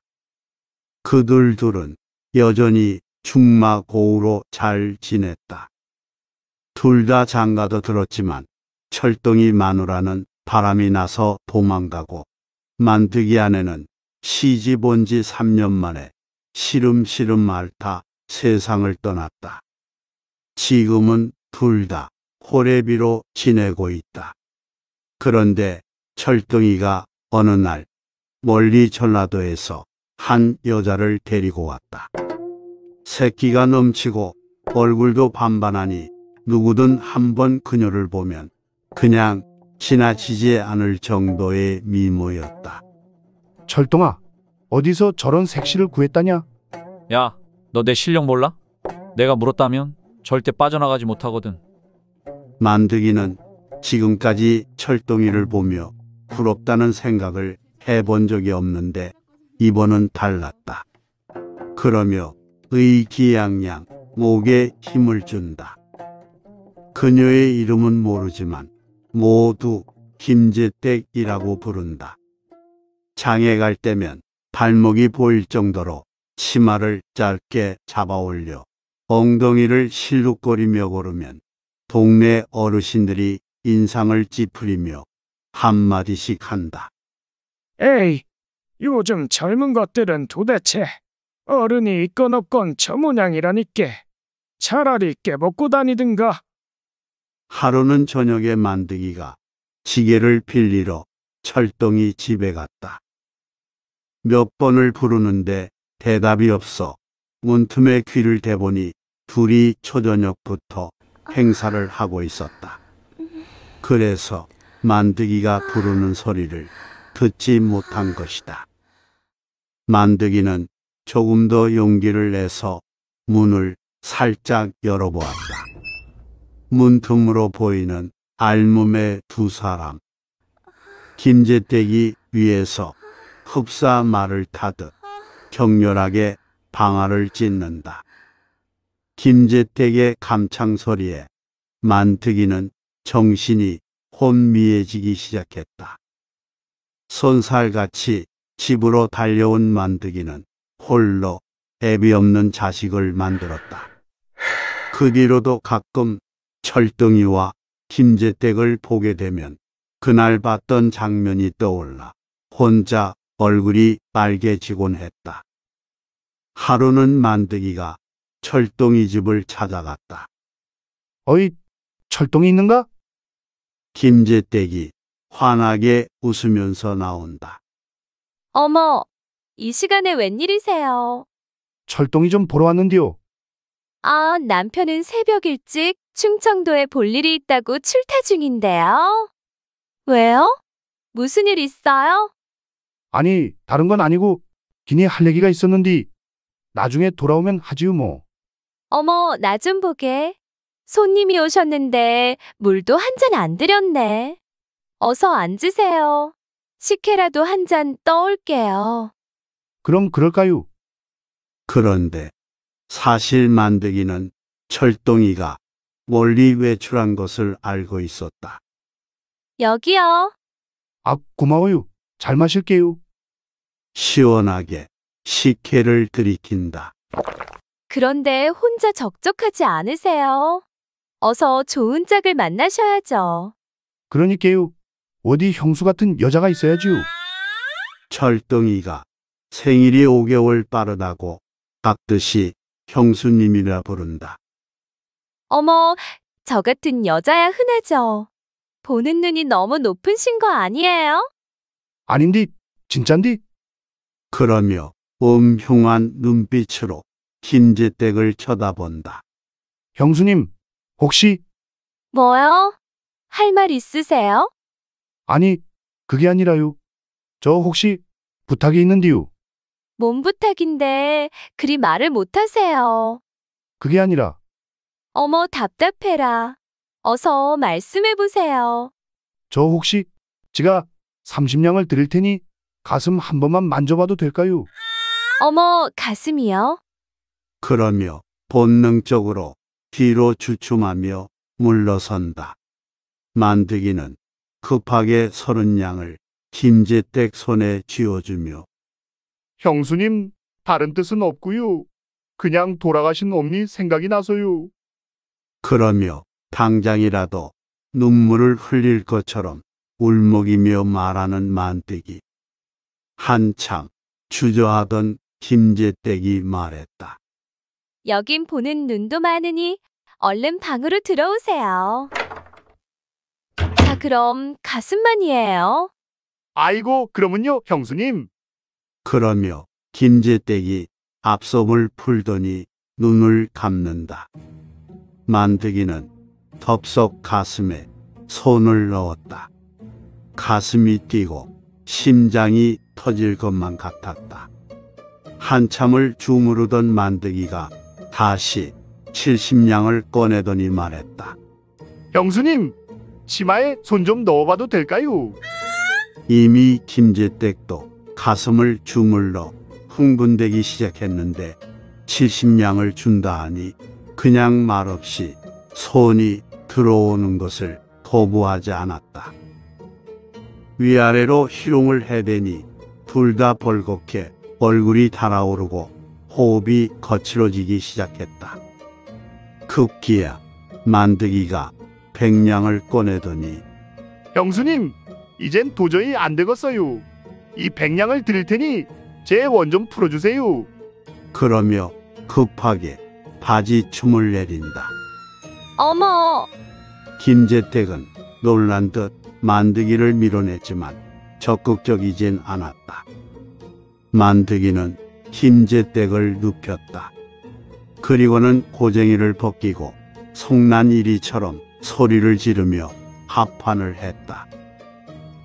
그들 들은 여전히 중마고우로 잘 지냈다. 둘 다 장가도 들었지만 철동이 마누라는 바람이 나서 도망가고 만드기 아내는 시집 온 지 3년 만에 시름시름 앓다 세상을 떠났다. 지금은 둘다 호레비로 지내고 있다. 그런데 철등이가 어느 날 멀리 전라도에서 한 여자를 데리고 왔다. 새끼가 넘치고 얼굴도 반반하니 누구든 한 번 그녀를 보면 그냥 지나치지 않을 정도의 미모였다. 철동아, 어디서 저런 색시를 구했다냐? 야, 너 내 실력 몰라? 내가 물었다면 절대 빠져나가지 못하거든. 만들기는 지금까지 철동이를 보며 부럽다는 생각을 해본 적이 없는데 이번은 달랐다. 그러며 의기양양 목에 힘을 준다. 그녀의 이름은 모르지만 모두 김재택이라고 부른다. 장에 갈 때면 발목이 보일 정도로 치마를 짧게 잡아 올려 엉덩이를 실룩거리며 걸으면 동네 어르신들이 인상을 찌푸리며 한마디씩 한다. 에이, 요즘 젊은 것들은 도대체 어른이 있건 없건 저 모양이라니께. 차라리 깨먹고 다니든가. 하루는 저녁에 만드기가 지게를 빌리러 철동이 집에 갔다. 몇 번을 부르는데 대답이 없어 문틈에 귀를 대보니 둘이 초저녁부터 행사를 하고 있었다. 그래서 만드기가 부르는 소리를 듣지 못한 것이다. 만드기는 조금 더 용기를 내서 문을 살짝 열어보았다. 문틈으로 보이는 알몸의 두 사람. 김제댁이 위에서 흡사 말을 타듯 격렬하게 방아를 찢는다. 김재택의 감창소리에 만특이는 정신이 혼미해지기 시작했다. 손살같이 집으로 달려온 만득이는 홀로 애비 없는 자식을 만들었다. 그 뒤로도 가끔 철등이와 김재택을 보게 되면 그날 봤던 장면이 떠올라 혼자 얼굴이 빨개지곤 했다. 하루는 만득이가 철동이 집을 찾아갔다. 어이, 철동이 있는가? 김재댁이 환하게 웃으면서 나온다. 어머, 이 시간에 웬일이세요? 철동이 좀 보러 왔는데요 아, 남편은 새벽 일찍 충청도에 볼 일이 있다고 출타 중인데요. 왜요? 무슨 일 있어요? 아니, 다른 건 아니고 기니 할 얘기가 있었는데 나중에 돌아오면 하지요 뭐. 어머, 나 좀 보게. 손님이 오셨는데 물도 한 잔 안 드렸네. 어서 앉으세요. 식혜라도 한 잔 떠올게요. 그럼 그럴까요? 그런데 사실 만들기는 철동이가 원리 외출한 것을 알고 있었다. 여기요. 아, 고마워요. 잘 마실게요. 시원하게 식혜를 들이킨다. 그런데 혼자 적적하지 않으세요? 어서 좋은 짝을 만나셔야죠. 그러니까요. 어디 형수 같은 여자가 있어야지요. 철덩이가 생일이 5개월 빠르다고 박듯이 형수님이라 부른다. 어머, 저 같은 여자야 흔하죠. 보는 눈이 너무 높으신 거 아니에요? 아닌디, 진짠디. 그러며 엄흉한 눈빛으로 신재택을 쳐다본다. 형수님, 혹시 뭐요? 할 말 있으세요? 아니 그게 아니라요. 저 혹시 부탁이 있는디요몸 부탁인데 그리 말을 못하세요. 그게 아니라 어머 답답해라. 어서 말씀해보세요. 저 혹시 제가 30냥을 드릴 테니 가슴 한 번만 만져봐도 될까요? 어머 가슴이요? 그러며 본능적으로 뒤로 주춤하며 물러선다. 만드기는 급하게 서른 양을 김재택 손에 쥐어주며 형수님, 다른 뜻은 없구요 그냥 돌아가신 엄니 생각이 나서요. 그러며 당장이라도 눈물을 흘릴 것처럼 울먹이며 말하는 만뜨기. 한참 주저하던 김재댁이 말했다. 여긴 보는 눈도 많으니 얼른 방으로 들어오세요. 자, 그럼 가슴만이에요. 아이고, 그러면요, 형수님. 그러며 김제댁이 앞섭을 풀더니 눈을 감는다. 만득이는 덥석 가슴에 손을 넣었다. 가슴이 뛰고 심장이 터질 것만 같았다. 한참을 주무르던 만득이가 다시 70냥을 꺼내더니 말했다. 형수님, 치마에 손 좀 넣어봐도 될까요? 이미 김재택도 가슴을 주물러 흥분되기 시작했는데 70냥을 준다 하니 그냥 말없이 손이 들어오는 것을 거부하지 않았다. 위아래로 희롱을 해대니 둘 다 벌겋게 얼굴이 달아오르고 호흡이 거칠어지기 시작했다. 급기야 만드기가 백냥을 꺼내더니 형수님, 이젠 도저히 안 되겠어요. 이 백냥을 드릴 테니 제 원 좀 풀어주세요. 그러며 급하게 바지 춤을 내린다. 어머, 김재택은 놀란 듯 만드기를 밀어냈지만 적극적이진 않았다. 만드기는 흰재택을 눕혔다. 그리고는 고쟁이를 벗기고 송난이리처럼 소리를 지르며 합판을 했다.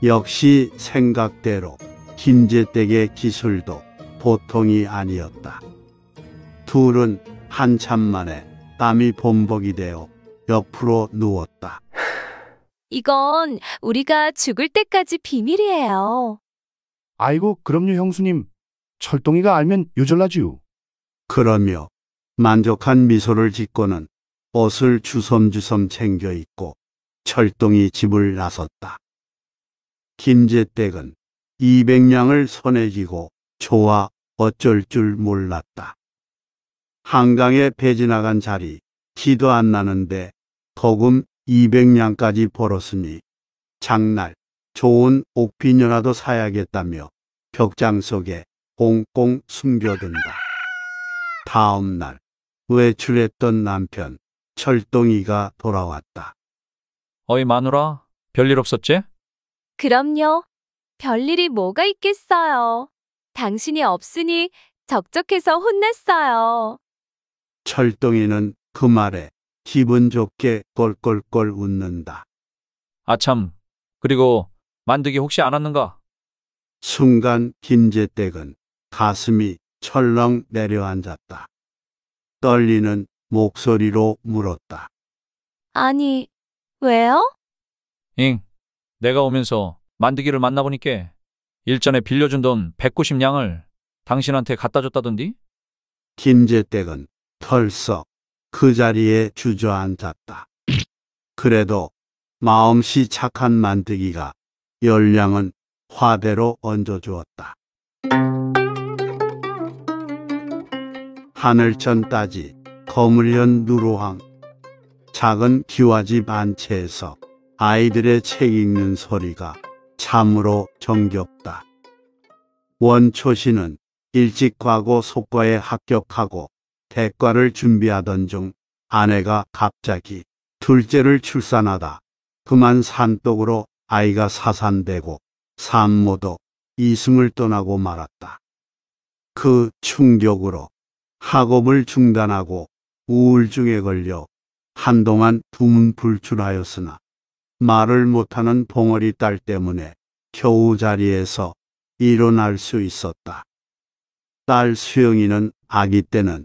역시 생각대로 흰재댁의 기술도 보통이 아니었다. 둘은 한참 만에 땀이 범벅이 되어 옆으로 누웠다. 이건 우리가 죽을 때까지 비밀이에요. 아이고, 그럼요, 형수님. 철동이가 알면 요절라지요 그러며 만족한 미소를 짓고는 옷을 주섬주섬 챙겨 입고 철동이 집을 나섰다. 김제댁은 200냥을 손에 쥐고 좋아 어쩔 줄 몰랐다. 한강에 배 지나간 자리 티도 안 나는데 거금 200냥까지 벌었으니 장날 좋은 옥비녀라도 사야겠다며 벽장 속에 꽁꽁 숨겨둔다. 다음 날 외출했던 남편 철동이가 돌아왔다. 어이 마누라, 별일 없었지? 그럼요. 별일이 뭐가 있겠어요. 당신이 없으니 적적해서 혼났어요. 철동이는 그 말에 기분 좋게 꼴꼴꼴 웃는다. 아참, 그리고 만두기 혹시 안 왔는가? 순간 김재댁은 가슴이 철렁 내려앉았다. 떨리는 목소리로 물었다. 아니, 왜요? 잉, 내가 오면서 만드기를 만나보니까 일전에 빌려준 돈 190냥을 당신한테 갖다 줬다던디? 김재택은 털썩 그 자리에 주저앉았다. 그래도 마음씨 착한 만드기가 열량은 화대로 얹어주었다. 하늘천 따지 거물현 누로항 작은 기와집 안채에서 아이들의 책 읽는 소리가 참으로 정겹다. 원초신은 일찍 과거 속과에 합격하고 대과를 준비하던 중 아내가 갑자기 둘째를 출산하다 그만 산독으로 아이가 사산되고 산모도 이승을 떠나고 말았다. 그 충격으로 학업을 중단하고 우울증에 걸려 한동안 두문불출하였으나 말을 못하는 봉어리 딸 때문에 겨우 자리에서 일어날 수 있었다. 딸 수영이는 아기 때는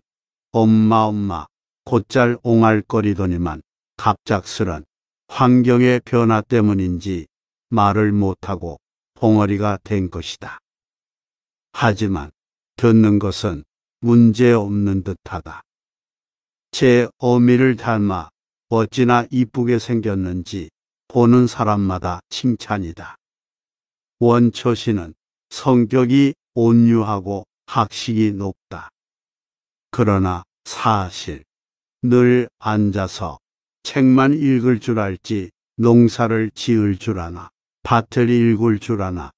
엄마 엄마 곧잘 옹알거리더니만 갑작스런 환경의 변화 때문인지 말을 못하고 봉어리가 된 것이다. 하지만 듣는 것은 문제없는 듯하다. 제 어미를 닮아 어찌나 이쁘게 생겼는지 보는 사람마다 칭찬이다. 원초 씨는 성격이 온유하고 학식이 높다. 그러나 사실 늘 앉아서 책만 읽을 줄 알지 농사를 지을 줄 아나 밭을 일굴 줄 아나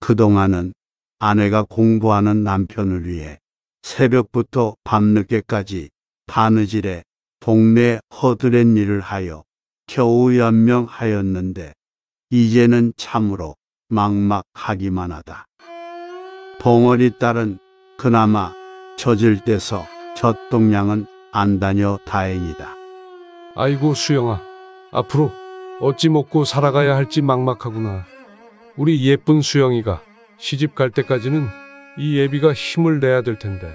그동안은 아내가 공부하는 남편을 위해 새벽부터 밤늦게까지 바느질에 동네 허드렛 일을 하여 겨우 연명하였는데 이제는 참으로 막막하기만 하다. 덩어리 딸은 그나마 젖을 때서 젖동량은 안 다녀 다행이다. 아이고 수영아, 앞으로 어찌 먹고 살아가야 할지 막막하구나. 우리 예쁜 수영이가 시집 갈 때까지는 이 예비가 힘을 내야 될 텐데.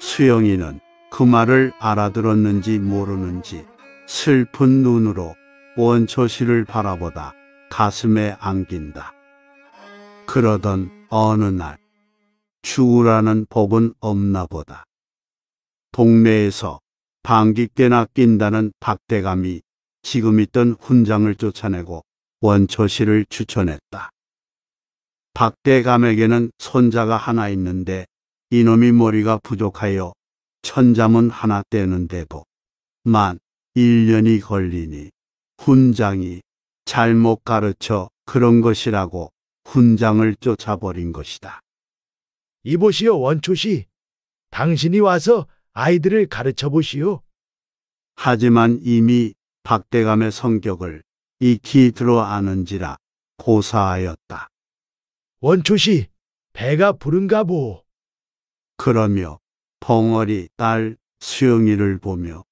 수영이는 그 말을 알아들었는지 모르는지 슬픈 눈으로 원초 시를 바라보다 가슴에 안긴다. 그러던 어느 날 죽으라는 법은 없나 보다. 동네에서 방귀깨나 낀다는 박대감이 지금 있던 훈장을 쫓아내고 원초 시를 추천했다. 박대감에게는 손자가 하나 있는데 이놈이 머리가 부족하여 천잠은 하나 떼는데도 만 1년이 걸리니 훈장이 잘못 가르쳐 그런 것이라고 훈장을 쫓아버린 것이다. 이보시오 원초씨, 당신이 와서 아이들을 가르쳐 보시오. 하지만 이미 박대감의 성격을 익히 들어 아는지라 고사하였다. 원초시 배가 부른가 보. 그러며 벙어리 딸 수영이를 보며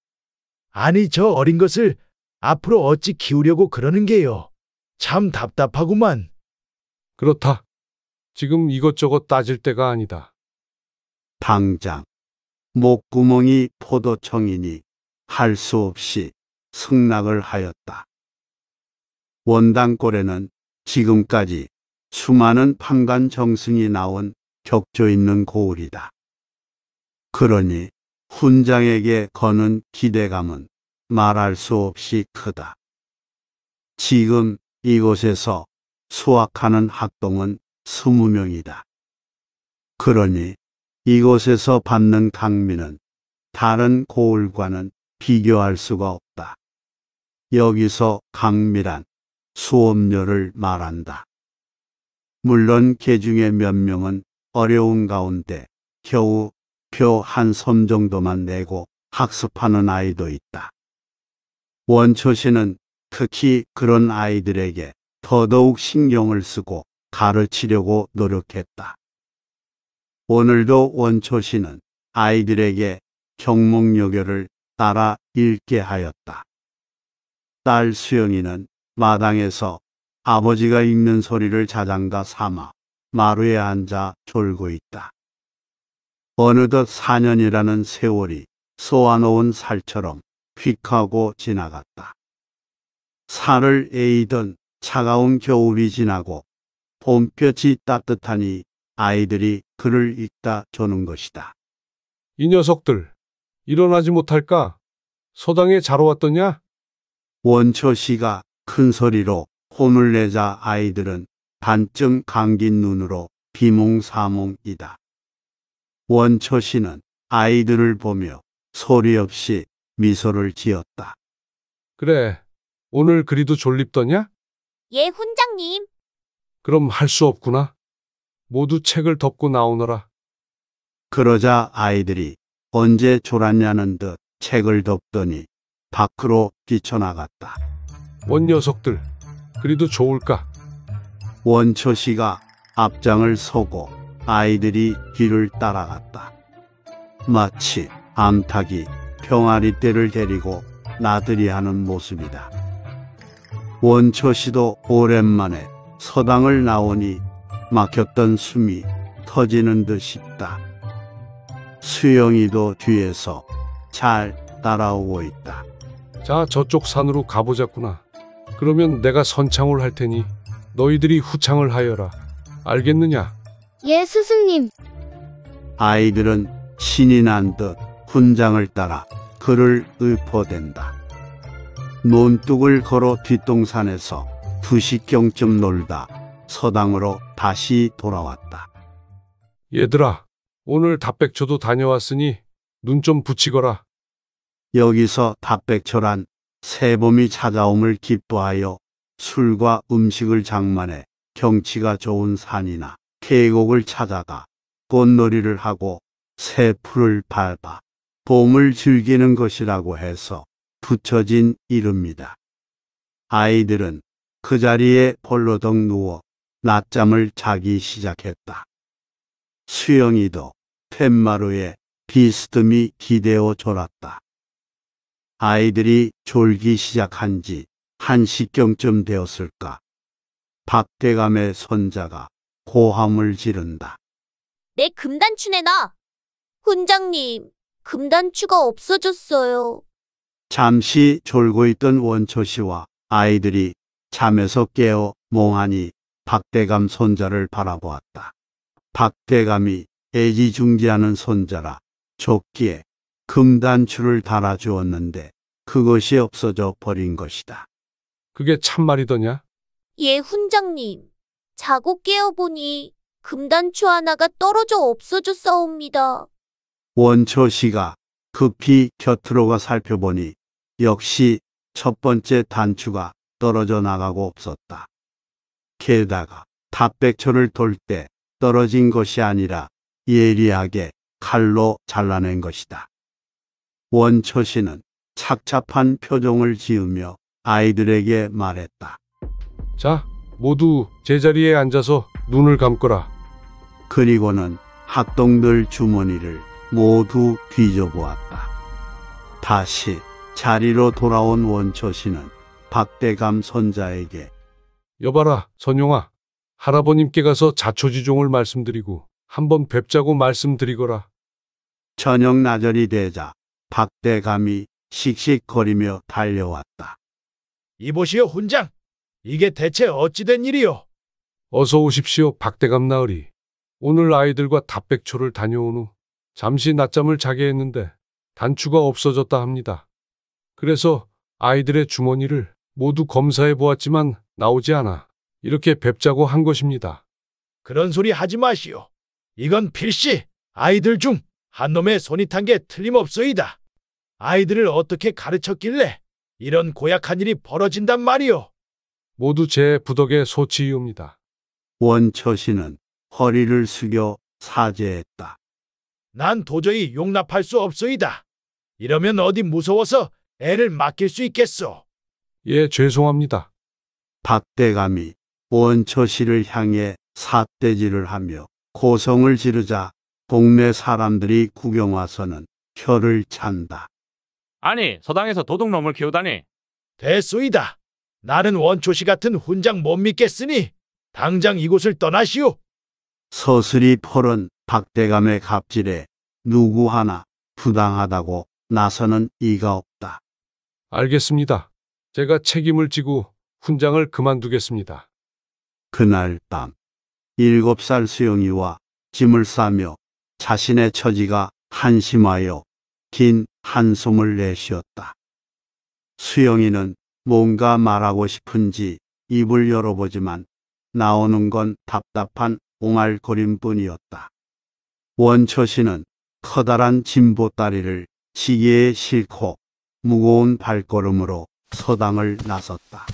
아니 저 어린 것을 앞으로 어찌 키우려고 그러는 게요. 참 답답하구만. 그렇다. 지금 이것저것 따질 때가 아니다. 당장 목구멍이 포도청이니 할 수 없이 승낙을 하였다. 원당골에는 지금까지 수많은 판관 정승이 나온 격조 있는 고을이다. 그러니 훈장에게 거는 기대감은 말할 수 없이 크다. 지금 이곳에서 수확하는 학동은 20명이다. 그러니 이곳에서 받는 강미는 다른 고을과는 비교할 수가 없다. 여기서 강미란 수업료를 말한다. 물론 개중에 몇 명은 어려운 가운데 겨우 표 한 섬 정도만 내고 학습하는 아이도 있다. 원초 시는 특히 그런 아이들에게 더더욱 신경을 쓰고 가르치려고 노력했다. 오늘도 원초 시는 아이들에게 경목여결을 따라 읽게 하였다. 딸 수영이는 마당에서 아버지가 읽는 소리를 자장가 삼아 마루에 앉아 졸고 있다. 어느덧 4년이라는 세월이 쏘아놓은 살처럼 휙하고 지나갔다. 살을 에이던 차가운 겨울이 지나고 봄볕이 따뜻하니 아이들이 글을 읽다 조는 것이다. 이 녀석들, 일어나지 못할까? 서당에 자러 왔더냐? 원초 씨가 큰 소리로 폼을 내자 아이들은 반쯤 감긴 눈으로 비몽사몽이다. 원초 씨는 아이들을 보며 소리 없이 미소를 지었다. 그래, 오늘 그리도 졸립더냐? 예, 훈장님. 그럼 할 수 없구나. 모두 책을 덮고 나오너라. 그러자 아이들이 언제 졸았냐는 듯 책을 덮더니 밖으로 뛰쳐나갔다. 원 녀석들. 그래도 좋을까? 원초 씨가 앞장을 서고 아이들이 뒤를 따라갔다. 마치 암탉이 병아리 떼를 데리고 나들이 하는 모습이다. 원초 씨도 오랜만에 서당을 나오니 막혔던 숨이 터지는 듯 싶다. 수영이도 뒤에서 잘 따라오고 있다. 자, 저쪽 산으로 가보자꾸나. 그러면 내가 선창을 할 테니 너희들이 후창을 하여라. 알겠느냐? 예, 스승님. 아이들은 신이 난 듯 훈장을 따라 그를 의포댄다 논둑을 걸어 뒷동산에서 두시경쯤 놀다 서당으로 다시 돌아왔다. 얘들아, 오늘 답백초도 다녀왔으니 눈 좀 붙이거라. 여기서 답백초란 새 봄이 찾아옴을 기뻐하여 술과 음식을 장만해 경치가 좋은 산이나 계곡을 찾아가 꽃놀이를 하고 새 풀을 밟아 봄을 즐기는 것이라고 해서 붙여진 이름입다 아이들은 그 자리에 벌러덩 누워 낮잠을 자기 시작했다. 수영이도 팻마루에 비스듬히 기대어 졸았다. 아이들이 졸기 시작한 지 한 시경쯤 되었을까. 박대감의 손자가 고함을 지른다. 내 금단추내 놔. 훈장님, 금단추가 없어졌어요. 잠시 졸고 있던 원초 씨와 아이들이 잠에서 깨어 몽하니 박대감 손자를 바라보았다. 박대감이 애지중지하는 손자라 좋기에 금단추를 달아주었는데 그것이 없어져 버린 것이다. 그게 참말이더냐? 예, 훈장님. 자고 깨어보니 금단추 하나가 떨어져 없어져싸웁니다 원초 씨가 급히 곁으로 가 살펴보니 역시 첫 번째 단추가 떨어져 나가고 없었다. 게다가 탑백초를 돌 때 떨어진 것이 아니라 예리하게 칼로 잘라낸 것이다. 원초 씨는 착잡한 표정을 지으며 아이들에게 말했다. 자, 모두 제자리에 앉아서 눈을 감거라. 그리고는 학동들 주머니를 모두 뒤져보았다. 다시 자리로 돌아온 원초 씨는 박대감 선자에게 여봐라, 선용아. 할아버님께 가서 자초지종을 말씀드리고 한번 뵙자고 말씀드리거라. 저녁 나절이 되자 박대감이 씩씩거리며 달려왔다. 이보시오 훈장, 이게 대체 어찌된 일이오 어서 오십시오, 박대감 나으리. 오늘 아이들과 닭백초를 다녀온 후 잠시 낮잠을 자게 했는데 단추가 없어졌다 합니다. 그래서 아이들의 주머니를 모두 검사해 보았지만 나오지 않아 이렇게 뵙자고 한 것입니다. 그런 소리 하지 마시오. 이건 필시 아이들 중 한 놈의 손이 탄 게 틀림없어이다. 아이들을 어떻게 가르쳤길래 이런 고약한 일이 벌어진단 말이오. 모두 제 부덕의 소치이옵니다. 원처신은 허리를 숙여 사죄했다. 난 도저히 용납할 수 없소이다. 이러면 어디 무서워서 애를 맡길 수 있겠소. 예, 죄송합니다. 박대감이 원처씨를 향해 삿대질을 하며 고성을 지르자 동네 사람들이 구경 와서는 혀를 찬다. 아니 서당에서 도둑놈을 키우다니 됐소이다. 나는 원초시 같은 훈장 못 믿겠으니 당장 이곳을 떠나시오. 서슬이 퍼른 박대감의 갑질에 누구 하나 부당하다고 나서는 이가 없다. 알겠습니다. 제가 책임을 지고 훈장을 그만두겠습니다. 그날 밤 일곱 살 수영이와 짐을 싸며 자신의 처지가 한심하여 긴 한숨을 내쉬었다. 수영이는 뭔가 말하고 싶은지 입을 열어보지만 나오는 건 답답한 옹알거림뿐이었다. 원초씨는 커다란 진보다리를 지게에 싣고 무거운 발걸음으로 서당을 나섰다.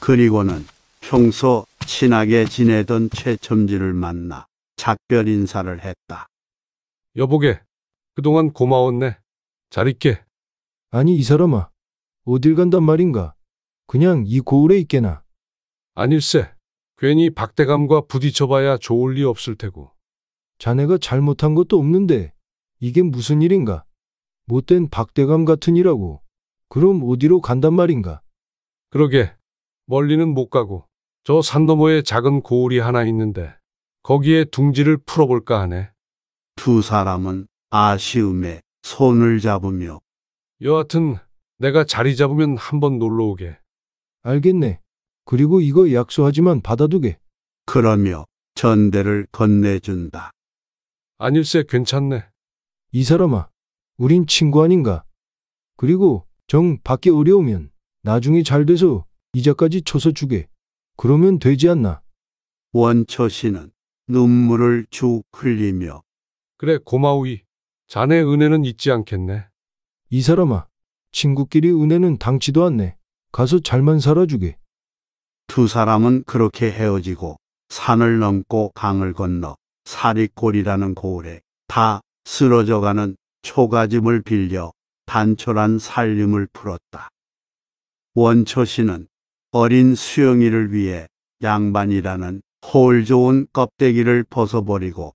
그리고는 평소 친하게 지내던 최첨지를 만나 작별 인사를 했다. 여보게, 그동안 고마웠네. 잘 있게. 아니 이 사람아. 어딜 간단 말인가. 그냥 이 고을에 있게나. 아닐세. 괜히 박대감과 부딪혀봐야 좋을 리 없을 테고. 자네가 잘못한 것도 없는데 이게 무슨 일인가. 못된 박대감 같은 이라고. 그럼 어디로 간단 말인가. 그러게. 멀리는 못 가고 저산도모에 작은 고을이 하나 있는데 거기에 둥지를 풀어볼까 하네. 두 사람은 아쉬움에 손을 잡으며 여하튼 내가 자리 잡으면 한 번 놀러 오게. 알겠네. 그리고 이거 약소하지만 받아두게. 그러며 전대를 건네준다. 아닐세 괜찮네. 이 사람아, 우린 친구 아닌가? 그리고 정 밖에 어려우면 나중에 잘 돼서 이자까지 쳐서 주게. 그러면 되지 않나? 원처 씨는 눈물을 쭉 흘리며 그래 고마우이. 자네 은혜는 잊지 않겠네. 이 사람아, 친구끼리 은혜는 당치도 않네. 가서 잘만 살아주게. 두 사람은 그렇게 헤어지고 산을 넘고 강을 건너 사리골이라는 고을에 다 쓰러져가는 초가집을 빌려 단촐한 살림을 풀었다. 원초 씨는 어린 수영이를 위해 양반이라는 홀 좋은 껍데기를 벗어버리고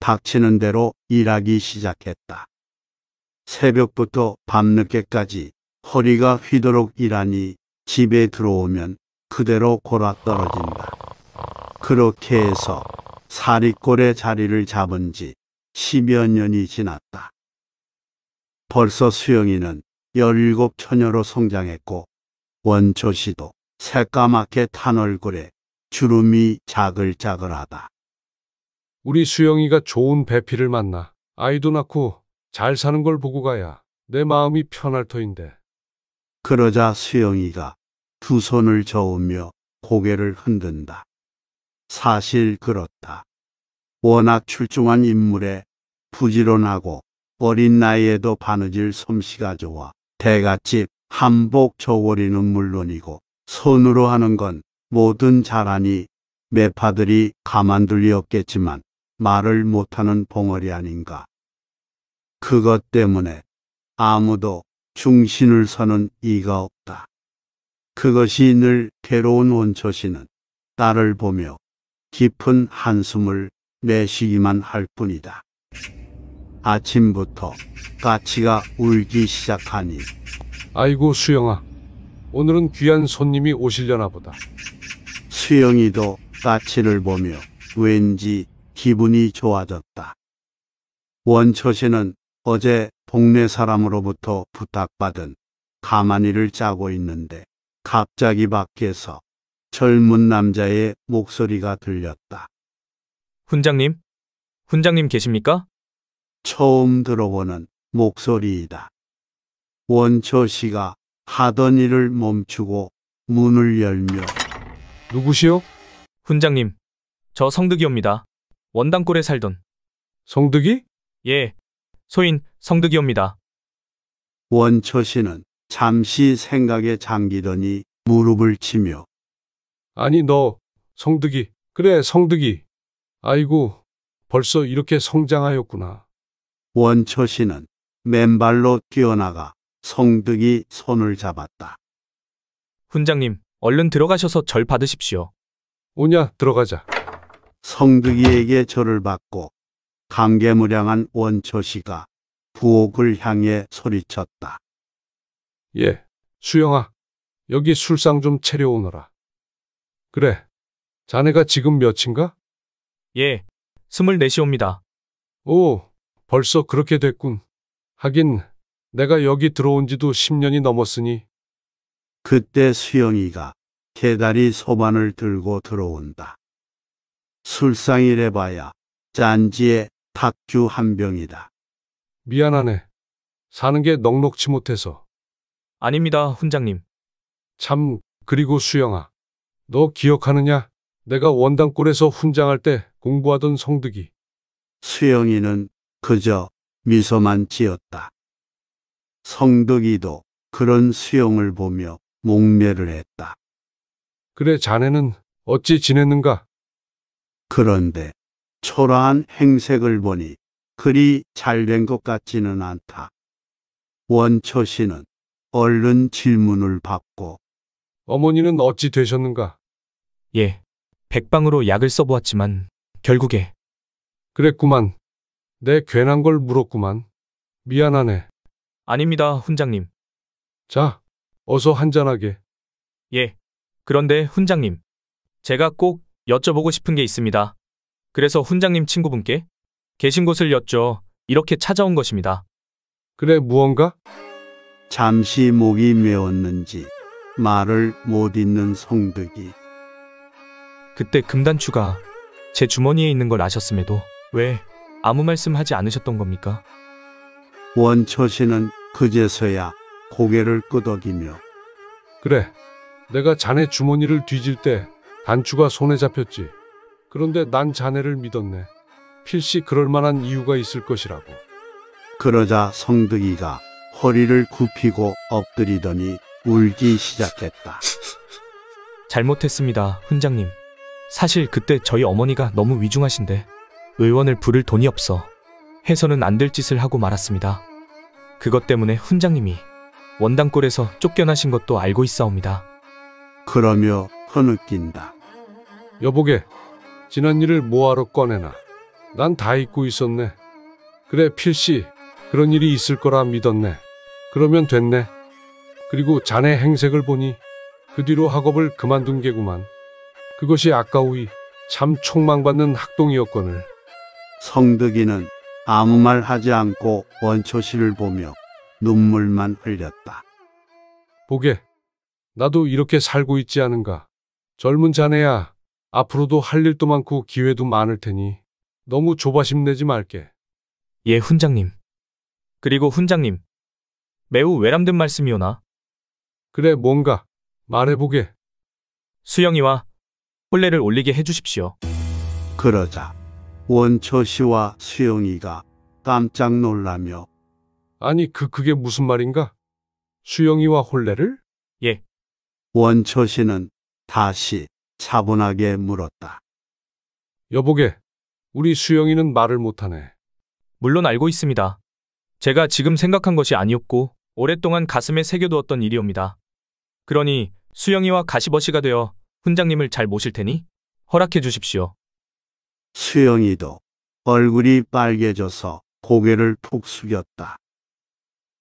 닥치는 대로 일하기 시작했다. 새벽부터 밤늦게까지 허리가 휘도록 일하니 집에 들어오면 그대로 골아떨어진다. 그렇게 해서 사리꼴의 자리를 잡은 지 10여 년이 지났다. 벌써 수영이는 17 처녀로 성장했고 원초시도 새까맣게 탄 얼굴에 주름이 자글자글하다. 우리 수영이가 좋은 배필을 만나 아이도 낳고 잘 사는 걸 보고 가야 내 마음이 편할 터인데. 그러자 수영이가 두 손을 저으며 고개를 흔든다. 사실 그렇다. 워낙 출중한 인물에 부지런하고 어린 나이에도 바느질 솜씨가 좋아 대갓집 한복 저고리는 물론이고 손으로 하는 건 모든 잘하니 매파들이 가만둘 리 없겠지만 말을 못하는 봉어리 아닌가. 그것 때문에 아무도 중신을 서는 이가 없다. 그것이 늘 괴로운 원초씨는 딸을 보며 깊은 한숨을 내쉬기만 할 뿐이다. 아침부터 까치가 울기 시작하니 아이고 수영아 오늘은 귀한 손님이 오시려나 보다. 수영이도 까치를 보며 왠지 기분이 좋아졌다. 원초 씨는 어제 동네 사람으로부터 부탁받은 가만히를 짜고 있는데 갑자기 밖에서 젊은 남자의 목소리가 들렸다. 훈장님? 훈장님 계십니까? 처음 들어보는 목소리이다. 원초 씨가 하던 일을 멈추고 문을 열며 누구시오? 훈장님, 저 성득이옵니다. 원당골에 살던 성득이? 예, 소인 성득이옵니다. 원초씨는 잠시 생각에 잠기더니 무릎을 치며 아니 너 성득이 그래 성득이 아이고 벌써 이렇게 성장하였구나. 원초씨는 맨발로 뛰어나가 성득이 손을 잡았다. 훈장님, 얼른 들어가셔서 절 받으십시오. 오냐 들어가자. 성득이에게 절을 받고 감개무량한 원초씨가 부옥을 향해 소리쳤다. 예, 수영아, 여기 술상 좀 차려오너라. 그래, 자네가 지금 몇인가? 예, 스물넷이 옵니다. 오, 벌써 그렇게 됐군. 하긴 내가 여기 들어온 지도 10년이 넘었으니. 그때 수영이가 계다리 소반을 들고 들어온다. 술상이래봐야 짠지에 탁주 한 병이다. 미안하네. 사는 게 넉넉치 못해서. 아닙니다, 훈장님. 참, 그리고 수영아. 너 기억하느냐? 내가 원당골에서 훈장할 때 공부하던 성득이. 수영이는 그저 미소만 지었다. 성득이도 그런 수영을 보며 목매를 했다. 그래, 자네는 어찌 지냈는가? 그런데 초라한 행색을 보니 그리 잘 된 것 같지는 않다. 원초 씨는 얼른 질문을 받고 어머니는 어찌 되셨는가? 예, 백방으로 약을 써보았지만 결국에 그랬구만. 내 괜한 걸 물었구만. 미안하네. 아닙니다, 훈장님. 자, 어서 한잔하게. 예. 그런데 훈장님, 제가 꼭 여쭤보고 싶은 게 있습니다. 그래서 훈장님 친구분께 계신 곳을 여쭤 이렇게 찾아온 것입니다. 그래 무언가? 잠시 목이 메웠는지 말을 못 잇는 성득이 그때 금단추가 제 주머니에 있는 걸 아셨음에도 왜 아무 말씀하지 않으셨던 겁니까? 원초씨는 그제서야 고개를 끄덕이며 그래 내가 자네 주머니를 뒤질 때 단추가 손에 잡혔지. 그런데 난 자네를 믿었네. 필시 그럴 만한 이유가 있을 것이라고. 그러자 성득이가 허리를 굽히고 엎드리더니 울기 시작했다. 잘못했습니다, 훈장님. 사실 그때 저희 어머니가 너무 위중하신데 의원을 부를 돈이 없어 해서는 안 될 짓을 하고 말았습니다. 그것 때문에 훈장님이 원당골에서 쫓겨나신 것도 알고 있사옵니다. 그러며 허느낀다. 여보게, 지난 일을 뭐하러 꺼내나. 난 다 잊고 있었네. 그래, 필시. 그런 일이 있을 거라 믿었네. 그러면 됐네. 그리고 자네 행색을 보니 그 뒤로 학업을 그만둔 게구만. 그것이 아까우이 참촉망받는 학동이었거늘. 성덕이는 아무 말 하지 않고 원초 씨를 보며 눈물만 흘렸다. 보게, 나도 이렇게 살고 있지 않은가. 젊은 자네야, 앞으로도 할 일도 많고 기회도 많을 테니 너무 조바심 내지 말게. 예, 훈장님. 그리고 훈장님. 매우 외람된 말씀이오나 그래, 뭔가 말해보게. 수영이와 혼례를 올리게 해주십시오. 그러자 원초 씨와 수영이가 깜짝 놀라며 아니, 그 그게 무슨 말인가? 수영이와 혼례를? 예, 원초 씨는 다시 차분하게 물었다. 여보게, 우리 수영이는 말을 못하네. 물론 알고 있습니다. 제가 지금 생각한 것이 아니었고 오랫동안 가슴에 새겨두었던 일이옵니다. 그러니 수영이와 가시버시가 되어 훈장님을 잘 모실 테니 허락해 주십시오. 수영이도 얼굴이 빨개져서 고개를 푹 숙였다.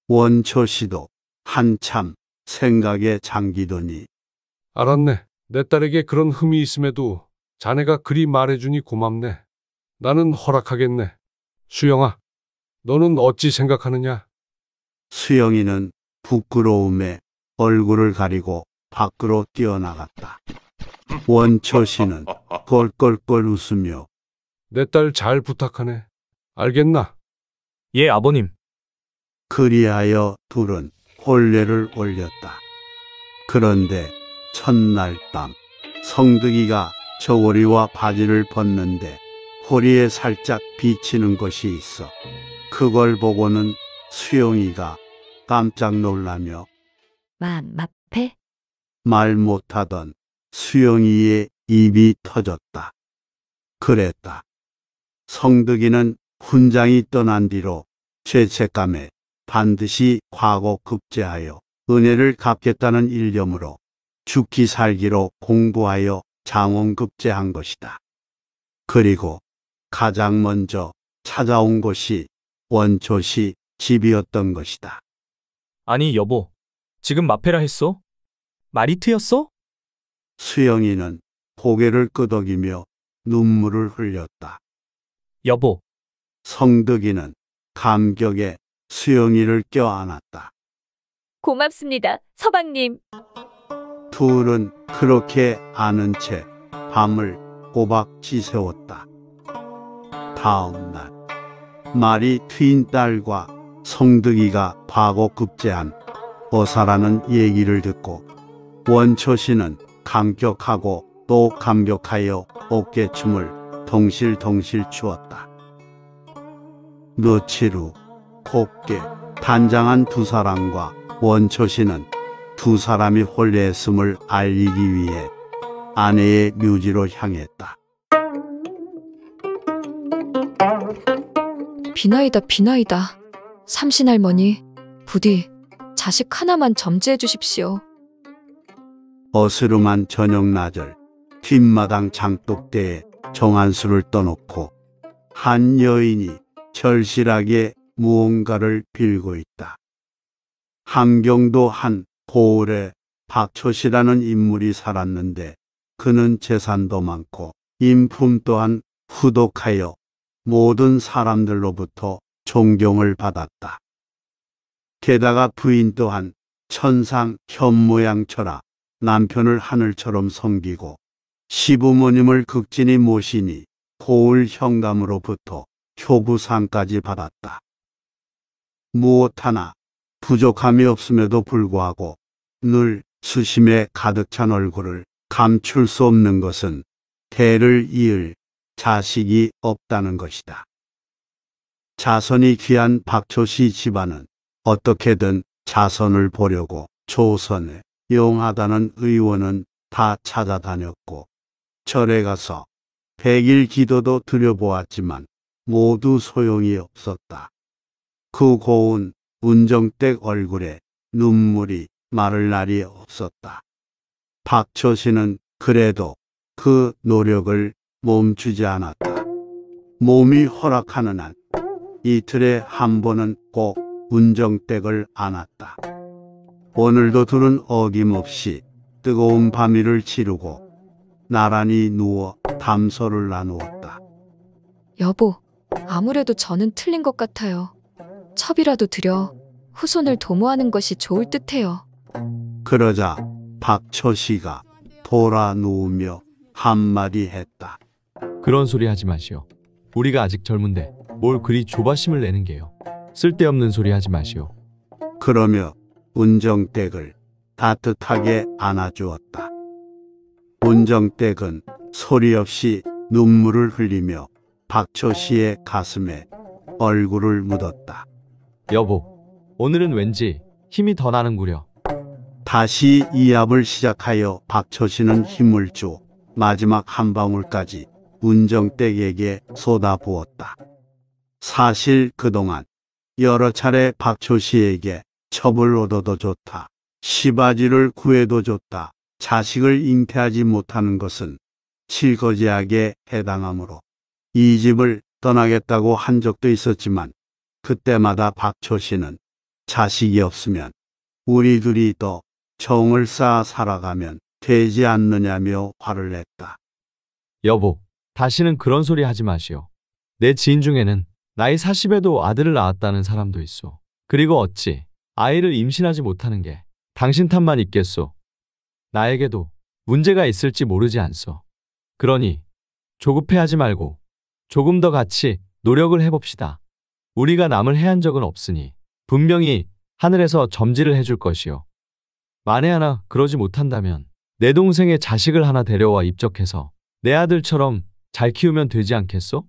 원초 씨도 한참 생각에 잠기더니 알았네. 내 딸에게 그런 흠이 있음에도 자네가 그리 말해주니 고맙네. 나는 허락하겠네. 수영아, 너는 어찌 생각하느냐? 수영이는 부끄러움에 얼굴을 가리고 밖으로 뛰어나갔다. 원초 씨는 껄껄껄 웃으며 내 딸 잘 부탁하네. 알겠나? 예, 아버님. 그리하여 둘은 홀례를 올렸다. 그런데 첫날 밤 성득이가 저고리와 바지를 벗는데 허리에 살짝 비치는 것이 있어 그걸 보고는 수영이가 깜짝 놀라며 맘앞에 말 못하던 수영이의 입이 터졌다. 그랬다. 성득이는 훈장이 떠난 뒤로 죄책감에 반드시 과거 급제하여 은혜를 갚겠다는 일념으로 죽기 살기로 공부하여 장원급제한 것이다. 그리고 가장 먼저 찾아온 곳이 원초시 집이었던 것이다. 아니 여보, 지금 마페라 했소 말이 트였소 수영이는 고개를 끄덕이며 눈물을 흘렸다. 여보. 성덕이는 감격에 수영이를 껴안았다. 고맙습니다, 서방님. 둘은 그렇게 아는 채 밤을 꼬박 지새웠다. 다음 날 말이 튀인 딸과 성득이가 과거급제한 어사라는 얘기를 듣고 원초씨는 감격하고 또 감격하여 어깨춤을 동실동실 추었다. 며칠 후 곱게 단장한 두 사람과 원초씨는 두 사람이 홀레했음을 알리기 위해 아내의 묘지로 향했다. 비나이다 비나이다. 삼신할머니, 부디 자식 하나만 점지해 주십시오. 어스름한 저녁 낮을 뒷마당 장독대에 정한수를 떠놓고 한 여인이 절실하게 무언가를 빌고 있다. 함경도 한 고을에 박초시라는 인물이 살았는데 그는 재산도 많고 인품 또한 후독하여 모든 사람들로부터 존경을 받았다. 게다가 부인 또한 천상 현모양처라 남편을 하늘처럼 섬기고 시부모님을 극진히 모시니 고을 형감으로부터 효부상까지 받았다. 무엇 하나 부족함이 없음에도 불구하고 늘 수심에 가득 찬 얼굴을 감출 수 없는 것은 대를 이을 자식이 없다는 것이다. 자선이 귀한 박초씨 집안은 어떻게든 자선을 보려고 조선에 용하다는 의원은 다 찾아다녔고 절에 가서 백일 기도도 드려보았지만 모두 소용이 없었다. 그 고운 운정댁 얼굴에 눈물이 말을 날이 없었다. 박초 씨는 그래도 그 노력을 멈추지 않았다. 몸이 허락하는 한 이틀에 한 번은 꼭 운정댁을 안았다. 오늘도 둘은 어김없이 뜨거운 밤이를 치르고 나란히 누워 담소를 나누었다. 여보, 아무래도 저는 틀린 것 같아요. 첩이라도 드려 후손을 도모하는 것이 좋을 듯해요. 그러자 박초씨가 돌아누우며 한마디 했다. 그런 소리 하지 마시오. 우리가 아직 젊은데 뭘 그리 조바심을 내는 게요. 쓸데없는 소리 하지 마시오. 그러며 운정댁을 따뜻하게 안아주었다. 운정댁은 소리 없이 눈물을 흘리며 박초씨의 가슴에 얼굴을 묻었다. 여보, 오늘은 왠지 힘이 더 나는구려. 다시 이압을 시작하여 박처신는 힘을 줘 마지막 한 방울까지 운정댁에게 쏟아부었다. 사실 그동안 여러 차례 박초씨에게 첩을 얻어도 좋다. 시바지를 구해도 좋다. 자식을 잉태하지 못하는 것은 칠거지악에 해당하므로 이 집을 떠나겠다고 한 적도 있었지만 그때마다 박초씨는 자식이 없으면 우리 들이더 정을 쌓아 살아가면 되지 않느냐며 화를 냈다. 여보, 다시는 그런 소리 하지 마시오. 내 지인 중에는 나이 40에도 아들을 낳았다는 사람도 있어. 그리고 어찌 아이를 임신하지 못하는 게 당신 탓만 있겠소. 나에게도 문제가 있을지 모르지 않소. 그러니 조급해하지 말고 조금 더 같이 노력을 해봅시다. 우리가 남을 해한 적은 없으니 분명히 하늘에서 점지를 해줄 것이요. 만에 하나 그러지 못한다면 내 동생의 자식을 하나 데려와 입적해서 내 아들처럼 잘 키우면 되지 않겠소?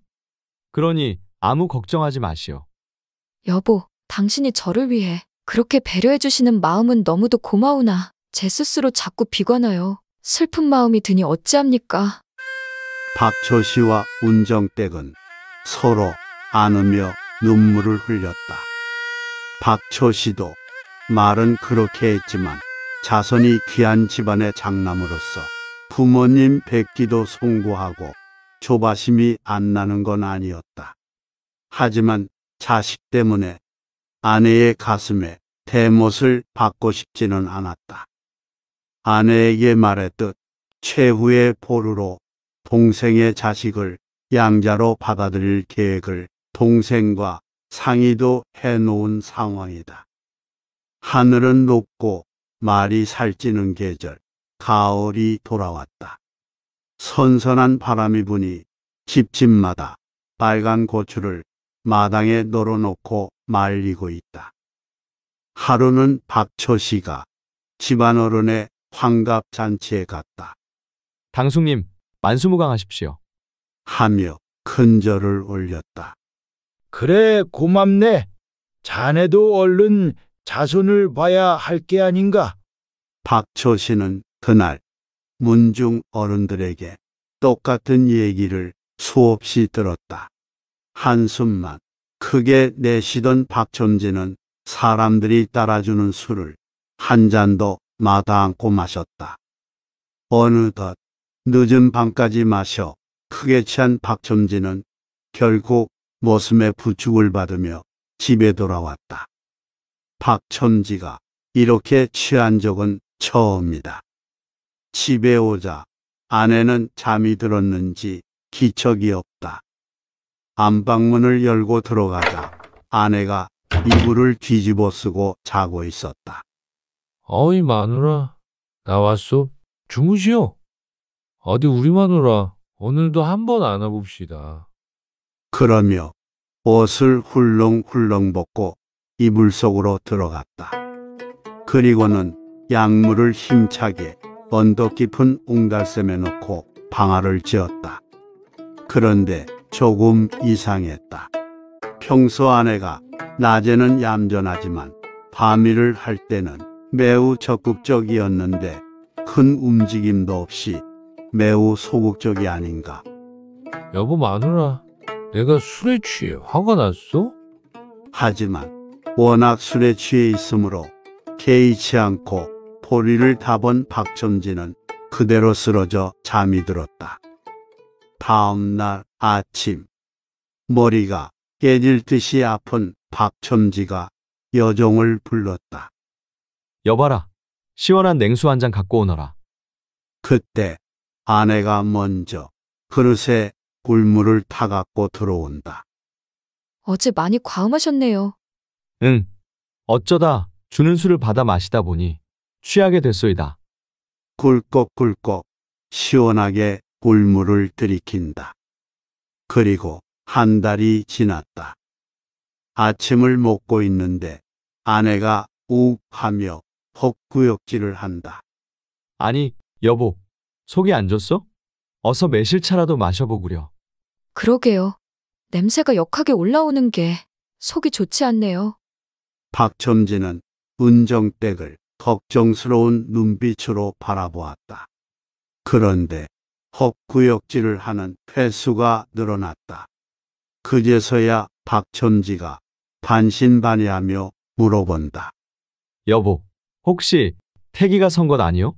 그러니 아무 걱정하지 마시오. 여보, 당신이 저를 위해 그렇게 배려해주시는 마음은 너무도 고마우나 제 스스로 자꾸 비관하여 슬픈 마음이 드니 어찌합니까? 박초 씨와 운정댁은 서로 안으며 눈물을 흘렸다. 박초 씨도 말은 그렇게 했지만 자손이 귀한 집안의 장남으로서 부모님 뵙기도 송구하고 조바심이 안 나는 건 아니었다. 하지만 자식 때문에 아내의 가슴에 대못을 받고 싶지는 않았다. 아내에게 말했듯 최후의 보루로 동생의 자식을 양자로 받아들일 계획을 동생과 상의도 해놓은 상황이다. 하늘은 높고 말이 살찌는 계절, 가을이 돌아왔다. 선선한 바람이 부니 집집마다 빨간 고추를 마당에 널어놓고 말리고 있다. 하루는 박초 씨가 집안 어른의 환갑 잔치에 갔다. 당숙님, 만수무강하십시오. 하며 큰 절을 올렸다. 그래 고맙네. 자네도 얼른 자손을 봐야 할 게 아닌가? 박초 씨는 그날 문중 어른들에게 똑같은 얘기를 수없이 들었다. 한숨만 크게 내쉬던 박첨지는 사람들이 따라주는 술을 한 잔도 마다 않고 마셨다. 어느덧 늦은 밤까지 마셔 크게 취한 박첨지는 결국 모슴의 부축을 받으며 집에 돌아왔다. 박천지가 이렇게 취한 적은 처음이다. 집에 오자 아내는 잠이 들었는지 기척이 없다. 안방문을 열고 들어가자 아내가 이불을 뒤집어 쓰고 자고 있었다. 어이 마누라 나왔소? 주무시오. 어디 우리 마누라 오늘도 한 번 안아봅시다. 그러며 옷을 훌렁훌렁 벗고 이불 속으로 들어갔다. 그리고는 약물을 힘차게 언덕 깊은 옹달샘에 넣고 방아를 지었다. 그런데 조금 이상했다. 평소 아내가 낮에는 얌전하지만 밤일을 할 때는 매우 적극적이었는데 큰 움직임도 없이 매우 소극적이 아닌가. 여보 마누라, 내가 술에 취해 화가 났어? 하지만 워낙 술에 취해 있으므로 개의치 않고 포리를 다본 박점진은 그대로 쓰러져 잠이 들었다. 다음 날 아침 머리가 깨질 듯이 아픈 박첨지가 여종을 불렀다. 여봐라, 시원한 냉수 한 잔 갖고 오너라. 그때 아내가 먼저 그릇에 꿀물을 타갖고 들어온다. 어제 많이 과음하셨네요. 응. 어쩌다 주는 술을 받아 마시다 보니 취하게 됐소이다. 꿀꺽꿀꺽 시원하게 꿀물을 들이킨다. 그리고 한 달이 지났다. 아침을 먹고 있는데 아내가 욱 하며 헛구역질을 한다. 아니, 여보, 속이 안 좋소? 어서 매실차라도 마셔보구려. 그러게요. 냄새가 역하게 올라오는 게 속이 좋지 않네요. 박첨지는 은정댁을 걱정스러운 눈빛으로 바라보았다. 그런데 헛구역질을 하는 횟수가 늘어났다. 그제서야 박첨지가 반신반의하며 물어본다. 여보, 혹시 태기가 선 것 아니요?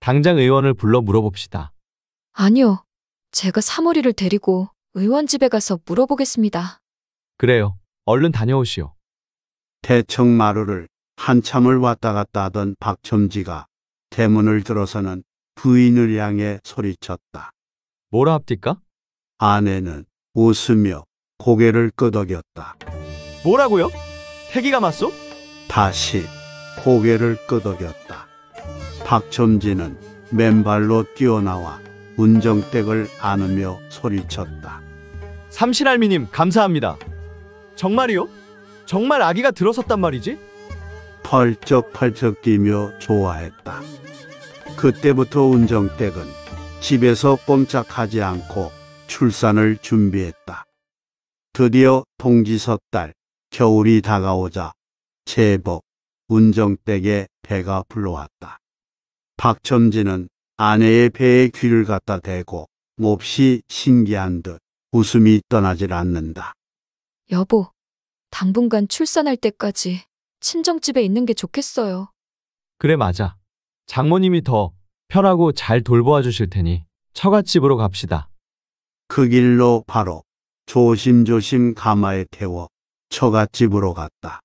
당장 의원을 불러 물어봅시다. 아니요. 제가 사모리를 데리고 의원 집에 가서 물어보겠습니다. 그래요. 얼른 다녀오시오. 대청마루를 한참을 왔다 갔다 하던 박첨지가 대문을 들어서는 부인을 향해 소리쳤다. 뭐라 합디까? 아내는 웃으며 고개를 끄덕였다. 뭐라고요? 태기가 맞소? 다시 고개를 끄덕였다. 박첨지는 맨발로 뛰어나와 운정댁을 안으며 소리쳤다. 삼신할미님 감사합니다. 정말이요? 정말 아기가 들어섰단 말이지? 펄쩍펄쩍 뛰며 좋아했다. 그때부터 운정댁은 집에서 꼼짝하지 않고 출산을 준비했다. 드디어 동지섯 달 겨울이 다가오자 제법 운정댁의 배가 불러왔다. 박첨지는 아내의 배에 귀를 갖다 대고 몹시 신기한 듯 웃음이 떠나질 않는다. 여보, 당분간 출산할 때까지 친정집에 있는 게 좋겠어요. 그래 맞아. 장모님이 더 편하고 잘 돌보아 주실 테니 처갓집으로 갑시다. 그 길로 바로 조심조심 가마에 태워 처갓집으로 갔다.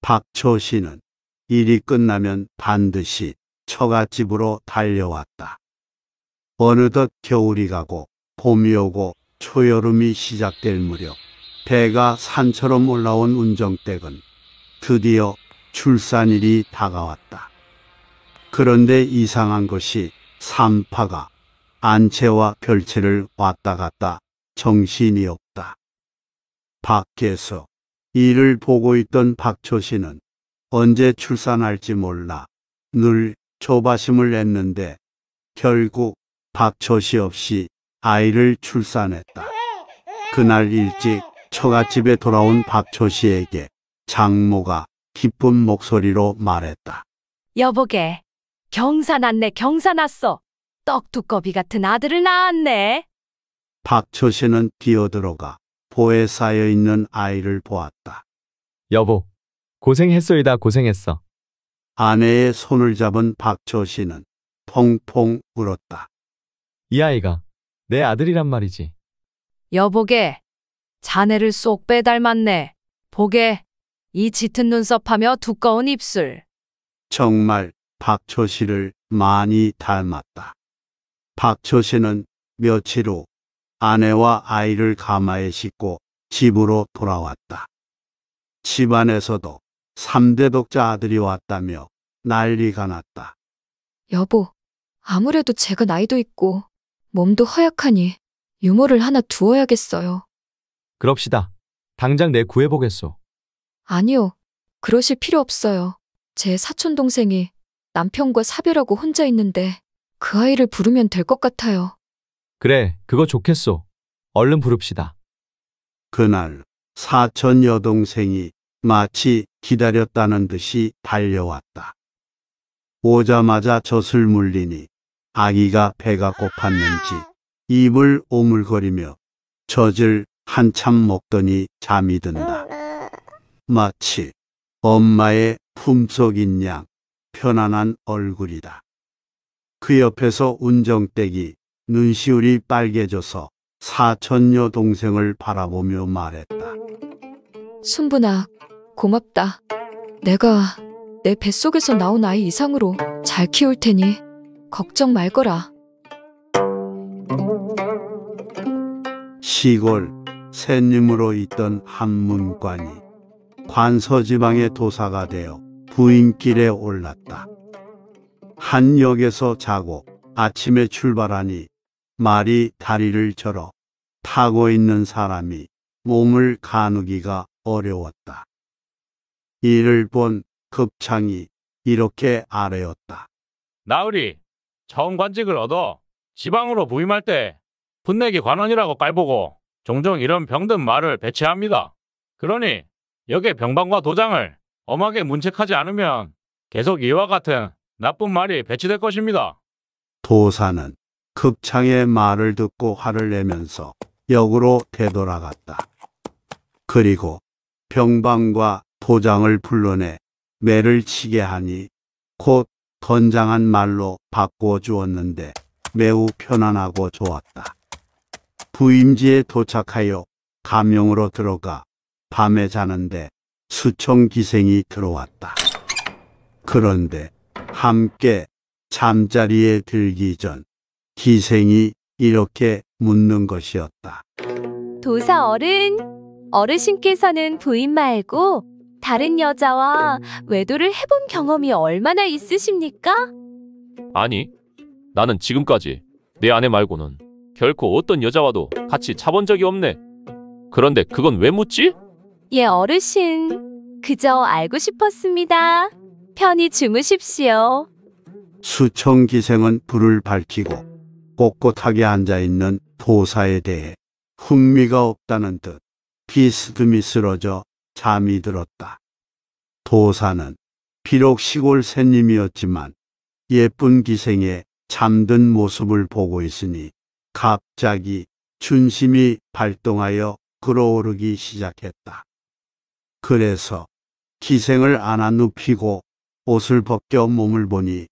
박초 씨는 일이 끝나면 반드시 처갓집으로 달려왔다. 어느덧 겨울이 가고 봄이 오고 초여름이 시작될 무렵 배가 산처럼 올라온 운정댁은 드디어 출산일이 다가왔다. 그런데 이상한 것이 산파가 안채와 별채를 왔다 갔다 정신이 없다. 밖에서 이를 보고 있던 박초 씨는 언제 출산할지 몰라 늘 조바심을 냈는데 결국 박초시 없이 아이를 출산했다. 그날 일찍 처갓집에 돌아온 박초 씨에게 장모가 기쁜 목소리로 말했다. 여보게, 경사 났네, 경사 났어. 떡두꺼비 같은 아들을 낳았네. 박초 씨는 뛰어들어가 보에 쌓여있는 아이를 보았다. 여보, 고생했소이다, 고생했어. 아내의 손을 잡은 박초 씨는 펑펑 울었다. 이 아이가 내 아들이란 말이지. 여보게, 자네를 쏙 빼닮았네. 보게. 이 짙은 눈썹하며 두꺼운 입술. 정말 박초 씨를 많이 닮았다. 박초 씨는 며칠 후 아내와 아이를 가마에 싣고 집으로 돌아왔다. 집안에서도 삼대 독자 아들이 왔다며 난리가 났다. 여보, 아무래도 제가 나이도 있고 몸도 허약하니 유모를 하나 두어야겠어요. 그럽시다. 당장 내 구해보겠소. 아니요. 그러실 필요 없어요. 제 사촌 동생이 남편과 사별하고 혼자 있는데 그 아이를 부르면 될 것 같아요. 그래, 그거 좋겠소. 얼른 부릅시다. 그날 사촌 여동생이 마치 기다렸다는 듯이 달려왔다. 오자마자 젖을 물리니 아기가 배가 고팠는지 입을 오물거리며 젖을 한참 먹더니 잠이 든다. 마치 엄마의 품속인 양 편안한 얼굴이다. 그 옆에서 운정댁이 눈시울이 빨개져서 사촌녀 동생을 바라보며 말했다. 순분아, 고맙다. 내가 내 뱃속에서 나온 아이 이상으로 잘 키울 테니 걱정 말거라. 시골 새님으로 있던 한문관이 관서지방의 도사가 되어 부인길에 올랐다. 한 역에서 자고 아침에 출발하니 말이 다리를 절어 타고 있는 사람이 몸을 가누기가 어려웠다. 이를 본 급창이 이렇게 아뢰었다. 나으리, 정관직을 얻어 지방으로 부임할 때 분내기 관원이라고 깔보고 종종 이런 병든 말을 배치합니다. 그러니 역의 병방과 도장을 엄하게 문책하지 않으면 계속 이와 같은 나쁜 말이 배치될 것입니다. 도사는 극창의 말을 듣고 화를 내면서 역으로 되돌아갔다. 그리고 병방과 도장을 불러내 매를 치게 하니 곧 건장한 말로 바꿔 주었는데 매우 편안하고 좋았다. 부임지에 도착하여 감영으로 들어가 밤에 자는데 수천 기생이 들어왔다. 그런데 함께 잠자리에 들기 전 기생이 이렇게 묻는 것이었다. 도사 어른, 어르신께서는 부인 말고 다른 여자와 외도를 해본 경험이 얼마나 있으십니까? 아니, 나는 지금까지 내 아내 말고는 결코 어떤 여자와도 같이 자본 적이 없네. 그런데 그건 왜 묻지? 예, 어르신. 그저 알고 싶었습니다. 편히 주무십시오. 수청 기생은 불을 밝히고 꼿꼿하게 앉아있는 도사에 대해 흥미가 없다는 듯 비스듬히 쓰러져 잠이 들었다. 도사는 비록 시골 새님이었지만 예쁜 기생의 잠든 모습을 보고 있으니 갑자기 춘심이 발동하여 끌어오르기 시작했다. 그래서 기생을 안아 눕히고 옷을 벗겨 몸을 보니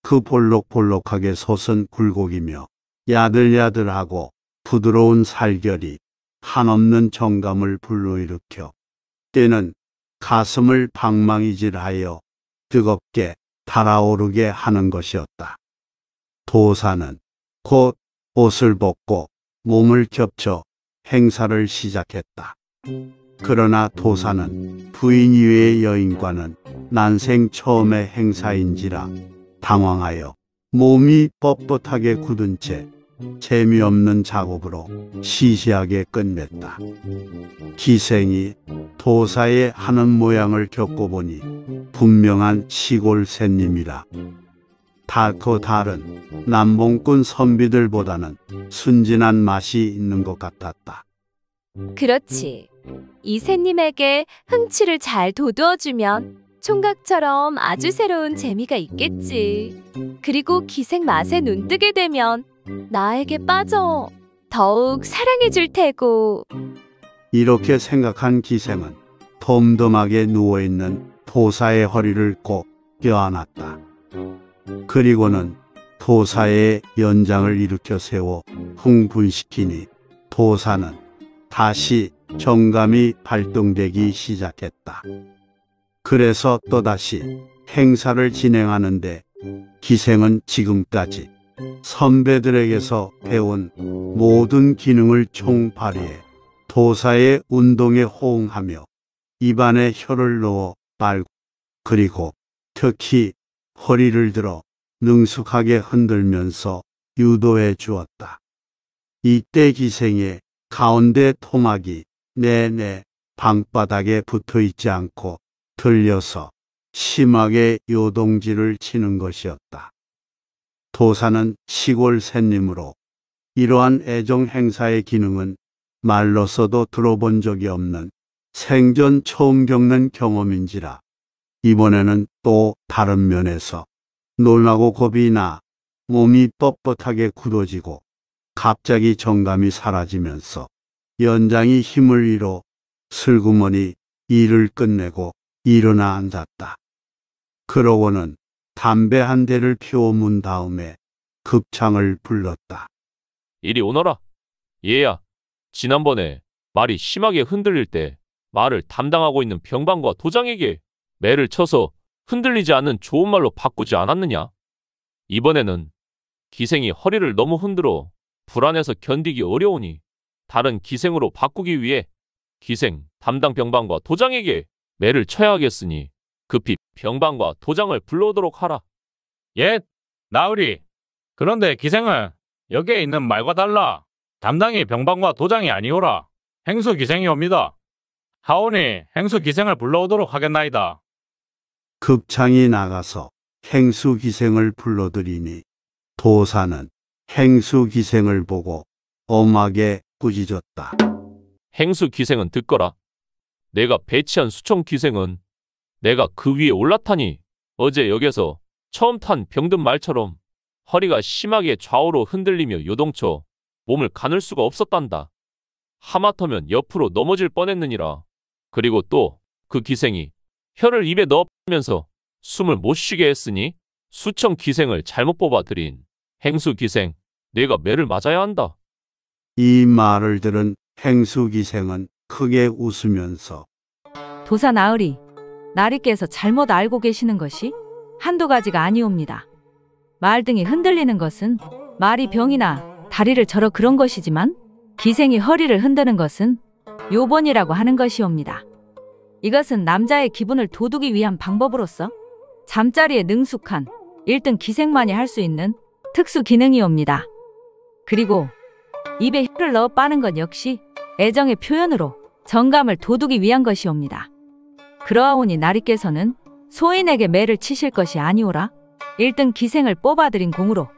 그 볼록볼록하게 솟은 굴곡이며 야들야들하고 부드러운 살결이 한없는 정감을 불러일으켜 때는 가슴을 방망이질하여 뜨겁게 달아오르게 하는 것이었다. 도사는 곧 옷을 벗고 몸을 겹쳐 행사를 시작했다. 그러나 도사는 부인 이외의 여인과는 난생 처음의 행사인지라 당황하여 몸이 뻣뻣하게 굳은 채 재미없는 작업으로 시시하게 끝냈다. 기생이 도사의 하는 모양을 겪어보니 분명한 시골 새님이라 다그 다른 남봉꾼 선비들보다는 순진한 맛이 있는 것 같았다. 그렇지. 이새님에게 흥취를 잘 도두어주면 총각처럼 아주 새로운 재미가 있겠지. 그리고 기생 맛에 눈뜨게 되면 나에게 빠져 더욱 사랑해줄 테고. 이렇게 생각한 기생은 덤덤하게 누워있는 도사의 허리를 꼭 껴안았다. 그리고는 도사의 연장을 일으켜 세워 흥분시키니 도사는 다시 정감이 발동되기 시작했다. 그래서 또다시 행사를 진행하는데 기생은 지금까지 선배들에게서 배운 모든 기능을 총 발휘해 도사의 운동에 호응하며 입안에 혀를 넣어 빨고 그리고 특히 허리를 들어 능숙하게 흔들면서 유도해 주었다. 이때 기생의 가운데 토막이 내내 방바닥에 붙어 있지 않고 들려서 심하게 요동지를 치는 것이었다. 도사는 시골 샘님으로 이러한 애정 행사의 기능은 말로서도 들어본 적이 없는 생전 처음 겪는 경험인지라 이번에는 또 다른 면에서 놀라고 겁이 나 몸이 뻣뻣하게 굳어지고 갑자기 정감이 사라지면서 연장이 힘을 잃어 슬그머니 일을 끝내고 일어나 앉았다. 그러고는 담배 한 대를 피워문 다음에 급창을 불렀다. 이리 오너라. 얘야, 지난번에 말이 심하게 흔들릴 때 말을 담당하고 있는 병방과 도장에게 매를 쳐서 흔들리지 않는 좋은 말로 바꾸지 않았느냐? 이번에는 기생이 허리를 너무 흔들어 불안해서 견디기 어려우니 다른 기생으로 바꾸기 위해 기생 담당 병방과 도장에게 매를 쳐야 하겠으니 급히 병방과 도장을 불러오도록 하라. 옛 나으리. 그런데 기생은 여기에 있는 말과 달라 담당이 병방과 도장이 아니오라 행수 기생이 옵니다. 하오니 행수 기생을 불러오도록 하겠나이다. 극창이 나가서 행수기생을 불러들이니 도사는 행수기생을 보고 엄하게 꾸짖었다. 행수기생은 듣거라. 내가 배치한 수청기생은 내가 그 위에 올라타니 어제 역에서 처음 탄 병든 말처럼 허리가 심하게 좌우로 흔들리며 요동쳐 몸을 가눌 수가 없었단다. 하마터면 옆으로 넘어질 뻔했느니라. 그리고 또 그 기생이 혀를 입에 넣으면서 숨을 못 쉬게 했으니 수청 기생을 잘못 뽑아들인 행수 기생, 내가 매를 맞아야 한다. 이 말을 들은 행수 기생은 크게 웃으면서 도사 나으리, 나리께서 잘못 알고 계시는 것이 한두 가지가 아니옵니다. 말등이 흔들리는 것은 말이 병이나 다리를 저러 그런 것이지만 기생이 허리를 흔드는 것은 요번이라고 하는 것이옵니다. 이것은 남자의 기분을 도두기 위한 방법으로서 잠자리에 능숙한 1등 기생만이 할 수 있는 특수 기능이옵니다. 그리고 입에 혀을 넣어 빠는 것 역시 애정의 표현으로 정감을 도두기 위한 것이옵니다. 그러하오니 나리께서는 소인에게 매를 치실 것이 아니오라 1등 기생을 뽑아들인 공으로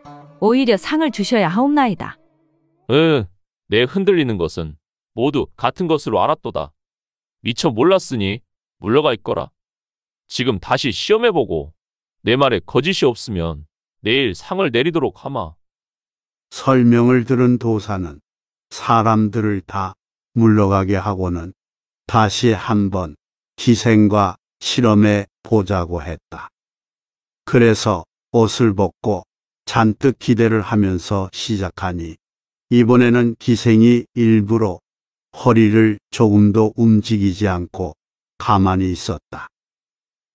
오히려 상을 주셔야 하옵나이다. 으, 내 흔들리는 것은 모두 같은 것으로 알았도다. 미처 몰랐으니 물러가 있거라. 지금 다시 시험해보고 내 말에 거짓이 없으면 내일 상을 내리도록 하마. 설명을 들은 도사는 사람들을 다 물러가게 하고는 다시 한 번 기생과 실험해 보자고 했다. 그래서 옷을 벗고 잔뜩 기대를 하면서 시작하니 이번에는 기생이 일부러 허리를 조금도 움직이지 않고 가만히 있었다.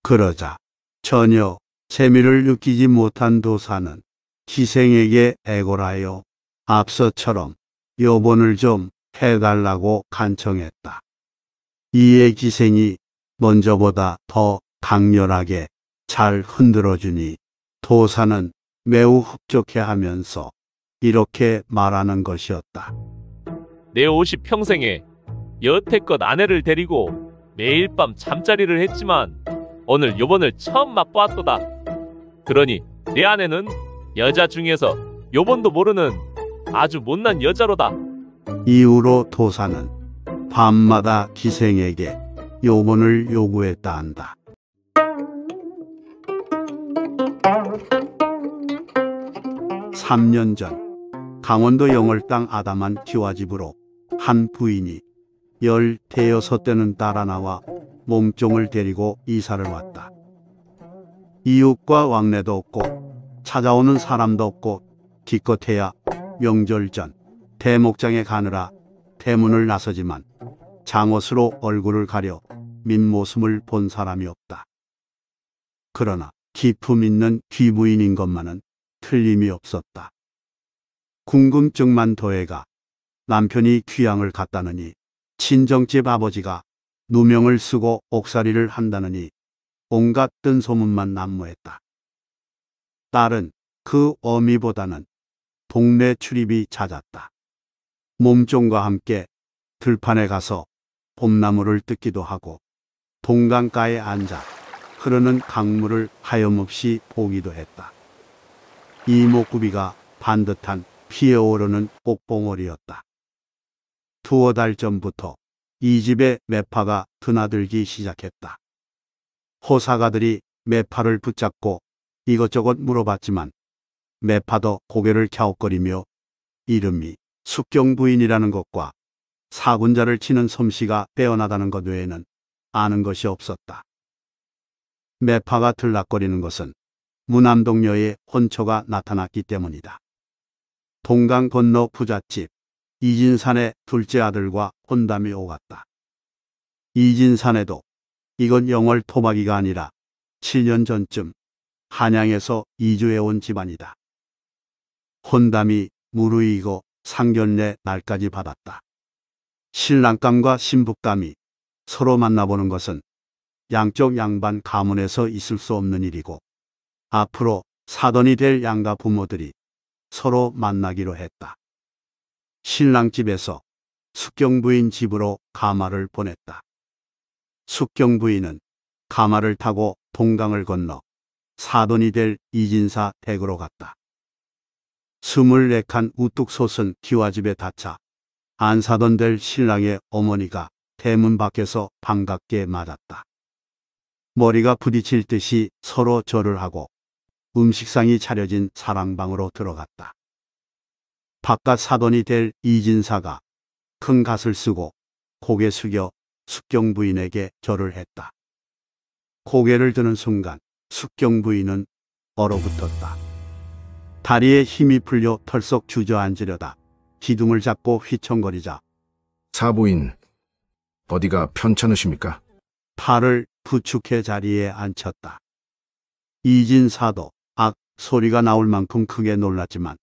그러자 전혀 재미를 느끼지 못한 도사는 기생에게 애걸하여 앞서처럼 여번을 좀 해달라고 간청했다. 이에 기생이 먼저보다 더 강렬하게 잘 흔들어주니 도사는 매우 흡족해하면서 이렇게 말하는 것이었다. 내 옷이 평생에 여태껏 아내를 데리고 매일 밤 잠자리를 했지만 오늘 요번을 처음 맛보았도다. 그러니 내 아내는 여자 중에서 요번도 모르는 아주 못난 여자로다. 이후로 도사는 밤마다 기생에게 요번을 요구했다 한다. 3년전 강원도 영월당 아담한 기와집으로 한 부인이 열 대여섯 되는 따라 나와 몸종을 데리고 이사를 왔다. 이웃과 왕래도 없고 찾아오는 사람도 없고 기껏해야 명절 전 대목장에 가느라 대문을 나서지만 장옷으로 얼굴을 가려 민모습을 본 사람이 없다. 그러나 기품 있는 귀부인인 것만은 틀림이 없었다. 궁금증만 더해가 남편이 귀양을 갔다느니 친정집 아버지가 누명을 쓰고 옥살이를 한다느니 온갖 뜬 소문만 난무했다. 딸은 그 어미보다는 동네 출입이 잦았다. 몸종과 함께 들판에 가서 봄나무를 뜯기도 하고 동강가에 앉아 흐르는 강물을 하염없이 보기도 했다. 이목구비가 반듯한 피어오르는 꽃봉오리였다. 두어 달 전부터 이 집에 매파가 드나들기 시작했다. 호사가들이 매파를 붙잡고 이것저것 물어봤지만 매파도 고개를 갸웃거리며 이름이 숙경부인이라는 것과 사군자를 치는 솜씨가 빼어나다는 것 외에는 아는 것이 없었다. 매파가 들락거리는 것은 무남동녀의 혼처가 나타났기 때문이다. 동강 건너 부잣집 이진산의 둘째 아들과 혼담이 오갔다. 이진산에도 이건 영월 토박이가 아니라 7년 전쯤 한양에서 이주해온 집안이다. 혼담이 무르이고 상견례 날까지 받았다. 신랑감과 신부감이 서로 만나보는 것은 양쪽 양반 가문에서 있을 수 없는 일이고 앞으로 사돈이 될 양가 부모들이 서로 만나기로 했다. 신랑 집에서 숙경부인 집으로 가마를 보냈다. 숙경부인은 가마를 타고 동강을 건너 사돈이 될 이진사 댁으로 갔다. 스물네 칸 우뚝 솟은 기와집에 닫자 안사돈 될 신랑의 어머니가 대문 밖에서 반갑게 맞았다. 머리가 부딪힐 듯이 서로 절을 하고 음식상이 차려진 사랑방으로 들어갔다. 바깥 사돈이 될 이진사가 큰 갓을 쓰고 고개 숙여 숙경 부인에게 절을 했다. 고개를 드는 순간 숙경 부인은 얼어붙었다. 다리에 힘이 풀려 털썩 주저앉으려다 기둥을 잡고 휘청거리자 사부인 어디가 편찮으십니까? 팔을 부축해 자리에 앉혔다. 이진사도 악 소리가 나올 만큼 크게 놀랐지만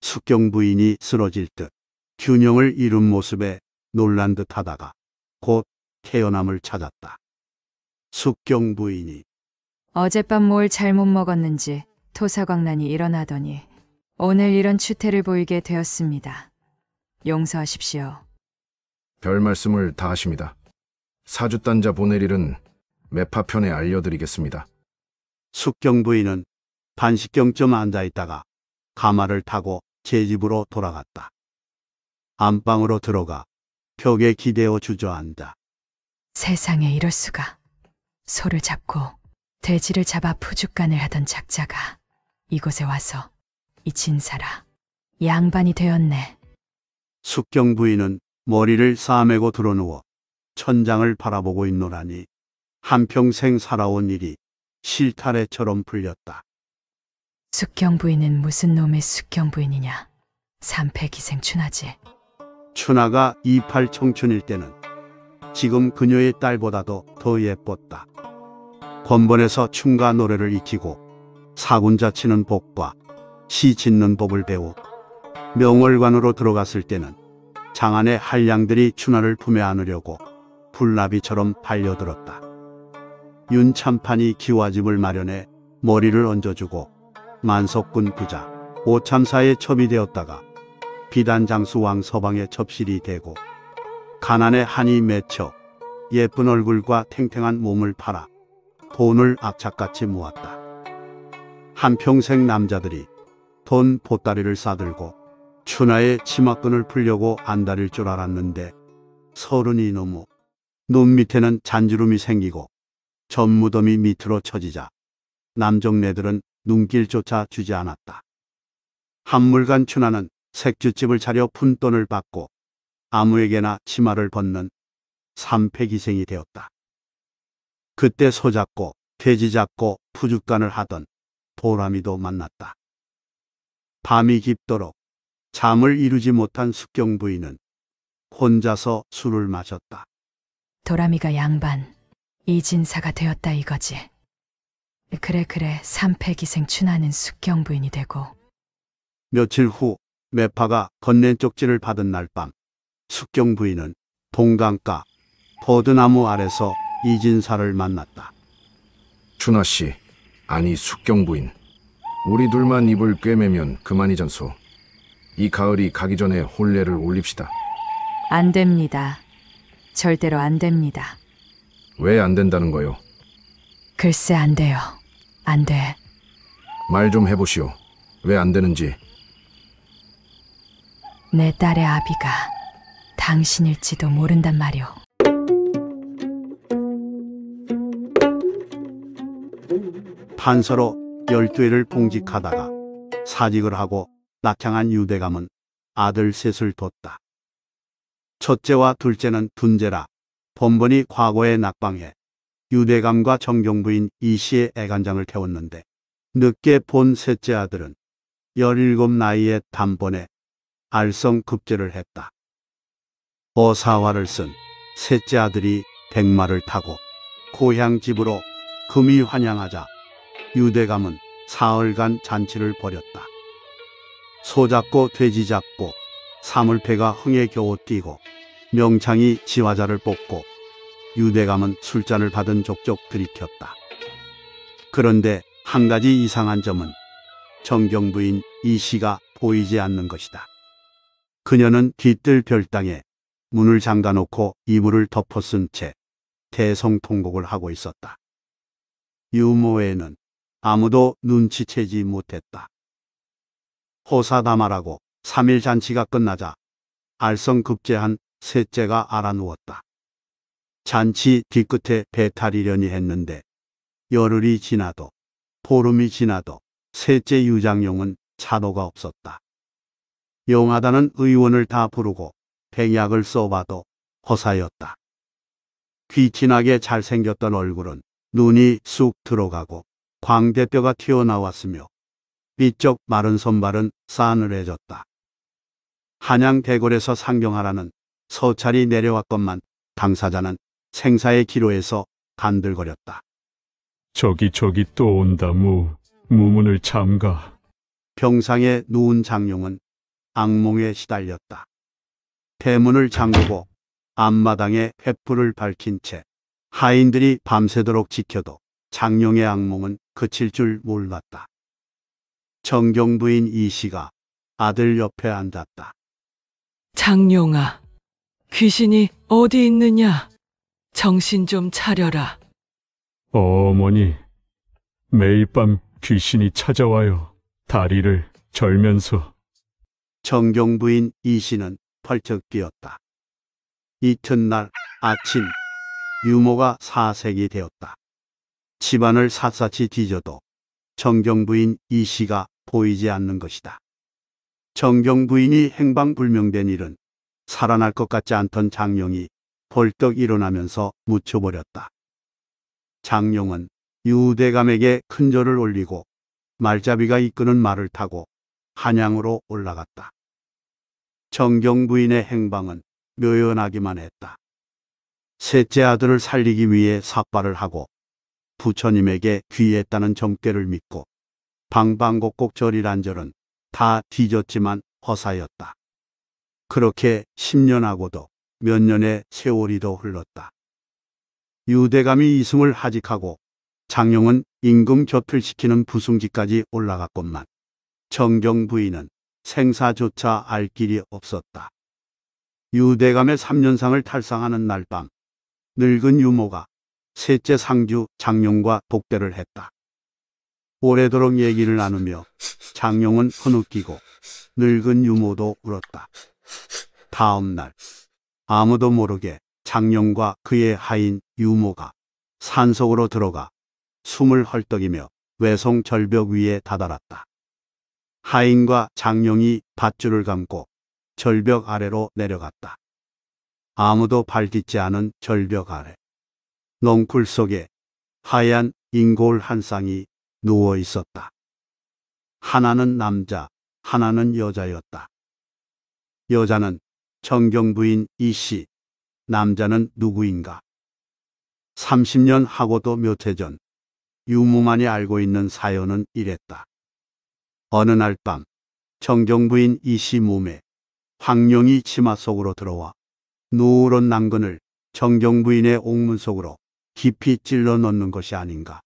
숙경 부인이 쓰러질 듯 균형을 잃은 모습에 놀란 듯 하다가 곧 태어남을 찾았다. 숙경 부인이 어젯밤 뭘 잘못 먹었는지 토사광란이 일어나더니 오늘 이런 추태를 보이게 되었습니다. 용서하십시오. 별 말씀을 다 하십니다. 사주단자 보낼 일은 매파편에 알려드리겠습니다. 숙경 부인은 반식경쯤 앉아있다가 가마를 타고 제 집으로 돌아갔다. 안방으로 들어가 벽에 기대어 주저앉다. 세상에 이럴 수가. 소를 잡고 돼지를 잡아 푸죽간을 하던 작자가 이곳에 와서 이 진사라 양반이 되었네. 숙경 부인은 머리를 싸매고 들어누워 천장을 바라보고 있노라니 한평생 살아온 일이 실타래처럼 풀렸다. 숙경 부인은 무슨 놈의 숙경 부인이냐. 삼패기생 춘하지. 춘하가 이팔 청춘일 때는 지금 그녀의 딸보다도 더 예뻤다. 권번에서 춤과 노래를 익히고 사군자 치는 법과 시 짓는 법을 배우 명월관으로 들어갔을 때는 장안의 한량들이 춘하를 품에 안으려고 불나비처럼 달려들었다. 윤참판이 기와집을 마련해 머리를 얹어주고 만석군 부자, 오참사의 첩이 되었다가 비단 장수 왕 서방의 첩실이 되고 가난의 한이 맺혀 예쁜 얼굴과 탱탱한 몸을 팔아 돈을 악착같이 모았다. 한평생 남자들이 돈 보따리를 싸들고 춘하의 치마끈을 풀려고 안달일 줄 알았는데 서른이 넘어 눈 밑에는 잔주름이 생기고 전무덤이 밑으로 처지자 남정네들은 눈길조차 주지 않았다. 한물간 춘하는 색주집을 차려 푼돈을 받고 아무에게나 치마를 벗는 삼패기생이 되었다. 그때 소 잡고 돼지 잡고 푸죽간을 하던 보람이도 만났다. 밤이 깊도록 잠을 이루지 못한 숙경 부인은 혼자서 술을 마셨다. 도라미가 양반, 이진사가 되었다 이거지. 그래 그래 삼패기생춘하는 숙경부인이 되고 며칠 후 매파가 건넨 쪽지를 받은 날 밤 숙경 부인은 동강가 버드나무 아래서 이진사를 만났다. 춘하 씨, 아니 숙경 부인. 우리 둘만 입을 꿰매면 그만이전소. 이 가을이 가기 전에 혼례를 올립시다. 안 됩니다. 절대로 안 됩니다. 왜 안 된다는 거요? 글쎄 안 돼요. 안 돼. 말 좀 해보시오. 왜 안 되는지. 내 딸의 아비가 당신일지도 모른단 말이오. 판서로 열두해를 공직하다가 사직을 하고 낙향한 유대감은 아들 셋을 뒀다. 첫째와 둘째는 둔재라 번번이 과거에 낙방해 유대감과 정경부인 이 씨의 애간장을 태웠는데 늦게 본 셋째 아들은 17 나이에 단번에 알성급제를 했다. 어사화를 쓴 셋째 아들이 백마를 타고 고향 집으로 금이 환영하자 유대감은 사흘간 잔치를 벌였다. 소 잡고 돼지 잡고 사물패가 흥에 겨우 뛰고 명창이 지화자를 뽑고 유대감은 술잔을 받은 족족 들이켰다. 그런데 한 가지 이상한 점은 정경부인 이 씨가 보이지 않는 것이다. 그녀는 뒤뜰 별당에 문을 잠가놓고 이불을 덮어 쓴채 대성통곡을 하고 있었다. 유모에는 아무도 눈치채지 못했다. 호사다마라고 3일 잔치가 끝나자 알성급제한 셋째가 알아누웠다. 잔치 뒤끝에 배탈이려니 했는데 열흘이 지나도 보름이 지나도 셋째 유장용은 차도가 없었다. 용하다는 의원을 다 부르고 백약을 써봐도 허사였다. 귀친하게 잘생겼던 얼굴은 눈이 쑥 들어가고 광대뼈가 튀어나왔으며 삐쩍 마른 손발은 싸늘해졌다. 한양 대궐에서 상경하라는 서찰이 내려왔건만 당사자는 생사의 기로에서 간들거렸다. 저기 저기 또 온다 무, 무문을 잠가. 병상에 누운 장룡은 악몽에 시달렸다. 대문을 잠그고 앞마당에 횃불을 밝힌 채 하인들이 밤새도록 지켜도 장룡의 악몽은 그칠 줄 몰랐다. 정경부인 이씨가 아들 옆에 앉았다. 장룡아, 귀신이 어디 있느냐? 정신 좀 차려라. 어머니, 매일 밤 귀신이 찾아와요. 다리를 절면서. 정경부인 이씨는 펄쩍 뛰었다. 이튿날 아침 유모가 사색이 되었다. 집안을 샅샅이 뒤져도 정경부인 이씨가 보이지 않는 것이다. 정경부인이 행방불명된 일은 살아날 것 같지 않던 장룡이 벌떡 일어나면서 묻혀버렸다. 장룡은 유대감에게 큰 절을 올리고 말잡이가 이끄는 말을 타고 한양으로 올라갔다. 정경 부인의 행방은 묘연하기만 했다. 셋째 아들을 살리기 위해 삭발을 하고 부처님에게 귀했다는 점괘를 믿고 방방곡곡 절이란 절은 다 뒤졌지만 허사였다. 그렇게 10년하고도 몇 년의 세월이 더 흘렀다. 유대감이 이승을 하직하고 장용은 임금 교필시키는 부승지까지 올라갔건만 정경 부인은 생사조차 알 길이 없었다. 유대감의 3년상을 탈상하는 날밤 늙은 유모가 셋째 상주 장용과복대를 했다. 오래도록 얘기를 나누며 장용은 흐느끼고 늙은 유모도 울었다. 다음 날 아무도 모르게 장룡과 그의 하인 유모가 산속으로 들어가 숨을 헐떡이며 외송 절벽 위에 다다랐다. 하인과 장룡이 밧줄을 감고 절벽 아래로 내려갔다. 아무도 발딛지 않은 절벽 아래. 넝굴 속에 하얀 인골 한 쌍이 누워 있었다. 하나는 남자, 하나는 여자였다. 여자는 정경부인 이씨, 남자는 누구인가? 30년 하고도 몇 해 전, 유무만이 알고 있는 사연은 이랬다. 어느 날 밤, 정경부인 이씨 몸에 황룡이 치마 속으로 들어와 노런 난근을 정경부인의 옥문 속으로 깊이 찔러 넣는 것이 아닌가.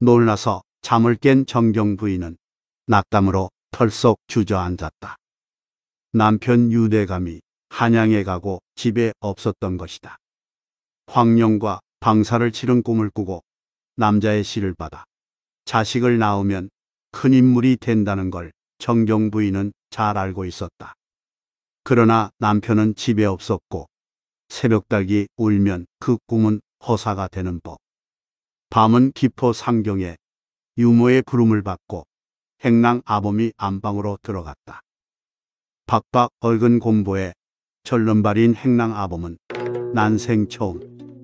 놀라서 잠을 깬 정경부인은 낙담으로 털썩 주저앉았다. 남편 유대감이 한양에 가고 집에 없었던 것이다. 황룡과 방사를 치른 꿈을 꾸고 남자의 시를 받아 자식을 낳으면 큰 인물이 된다는 걸 정경 부인은 잘 알고 있었다. 그러나 남편은 집에 없었고 새벽닭이 울면 그 꿈은 허사가 되는 법. 밤은 기포 상경에 유모의 부름을 받고 행랑 아범이 안방으로 들어갔다. 박박 얼근 공보에 절름발인 행랑 아범은 난생 처음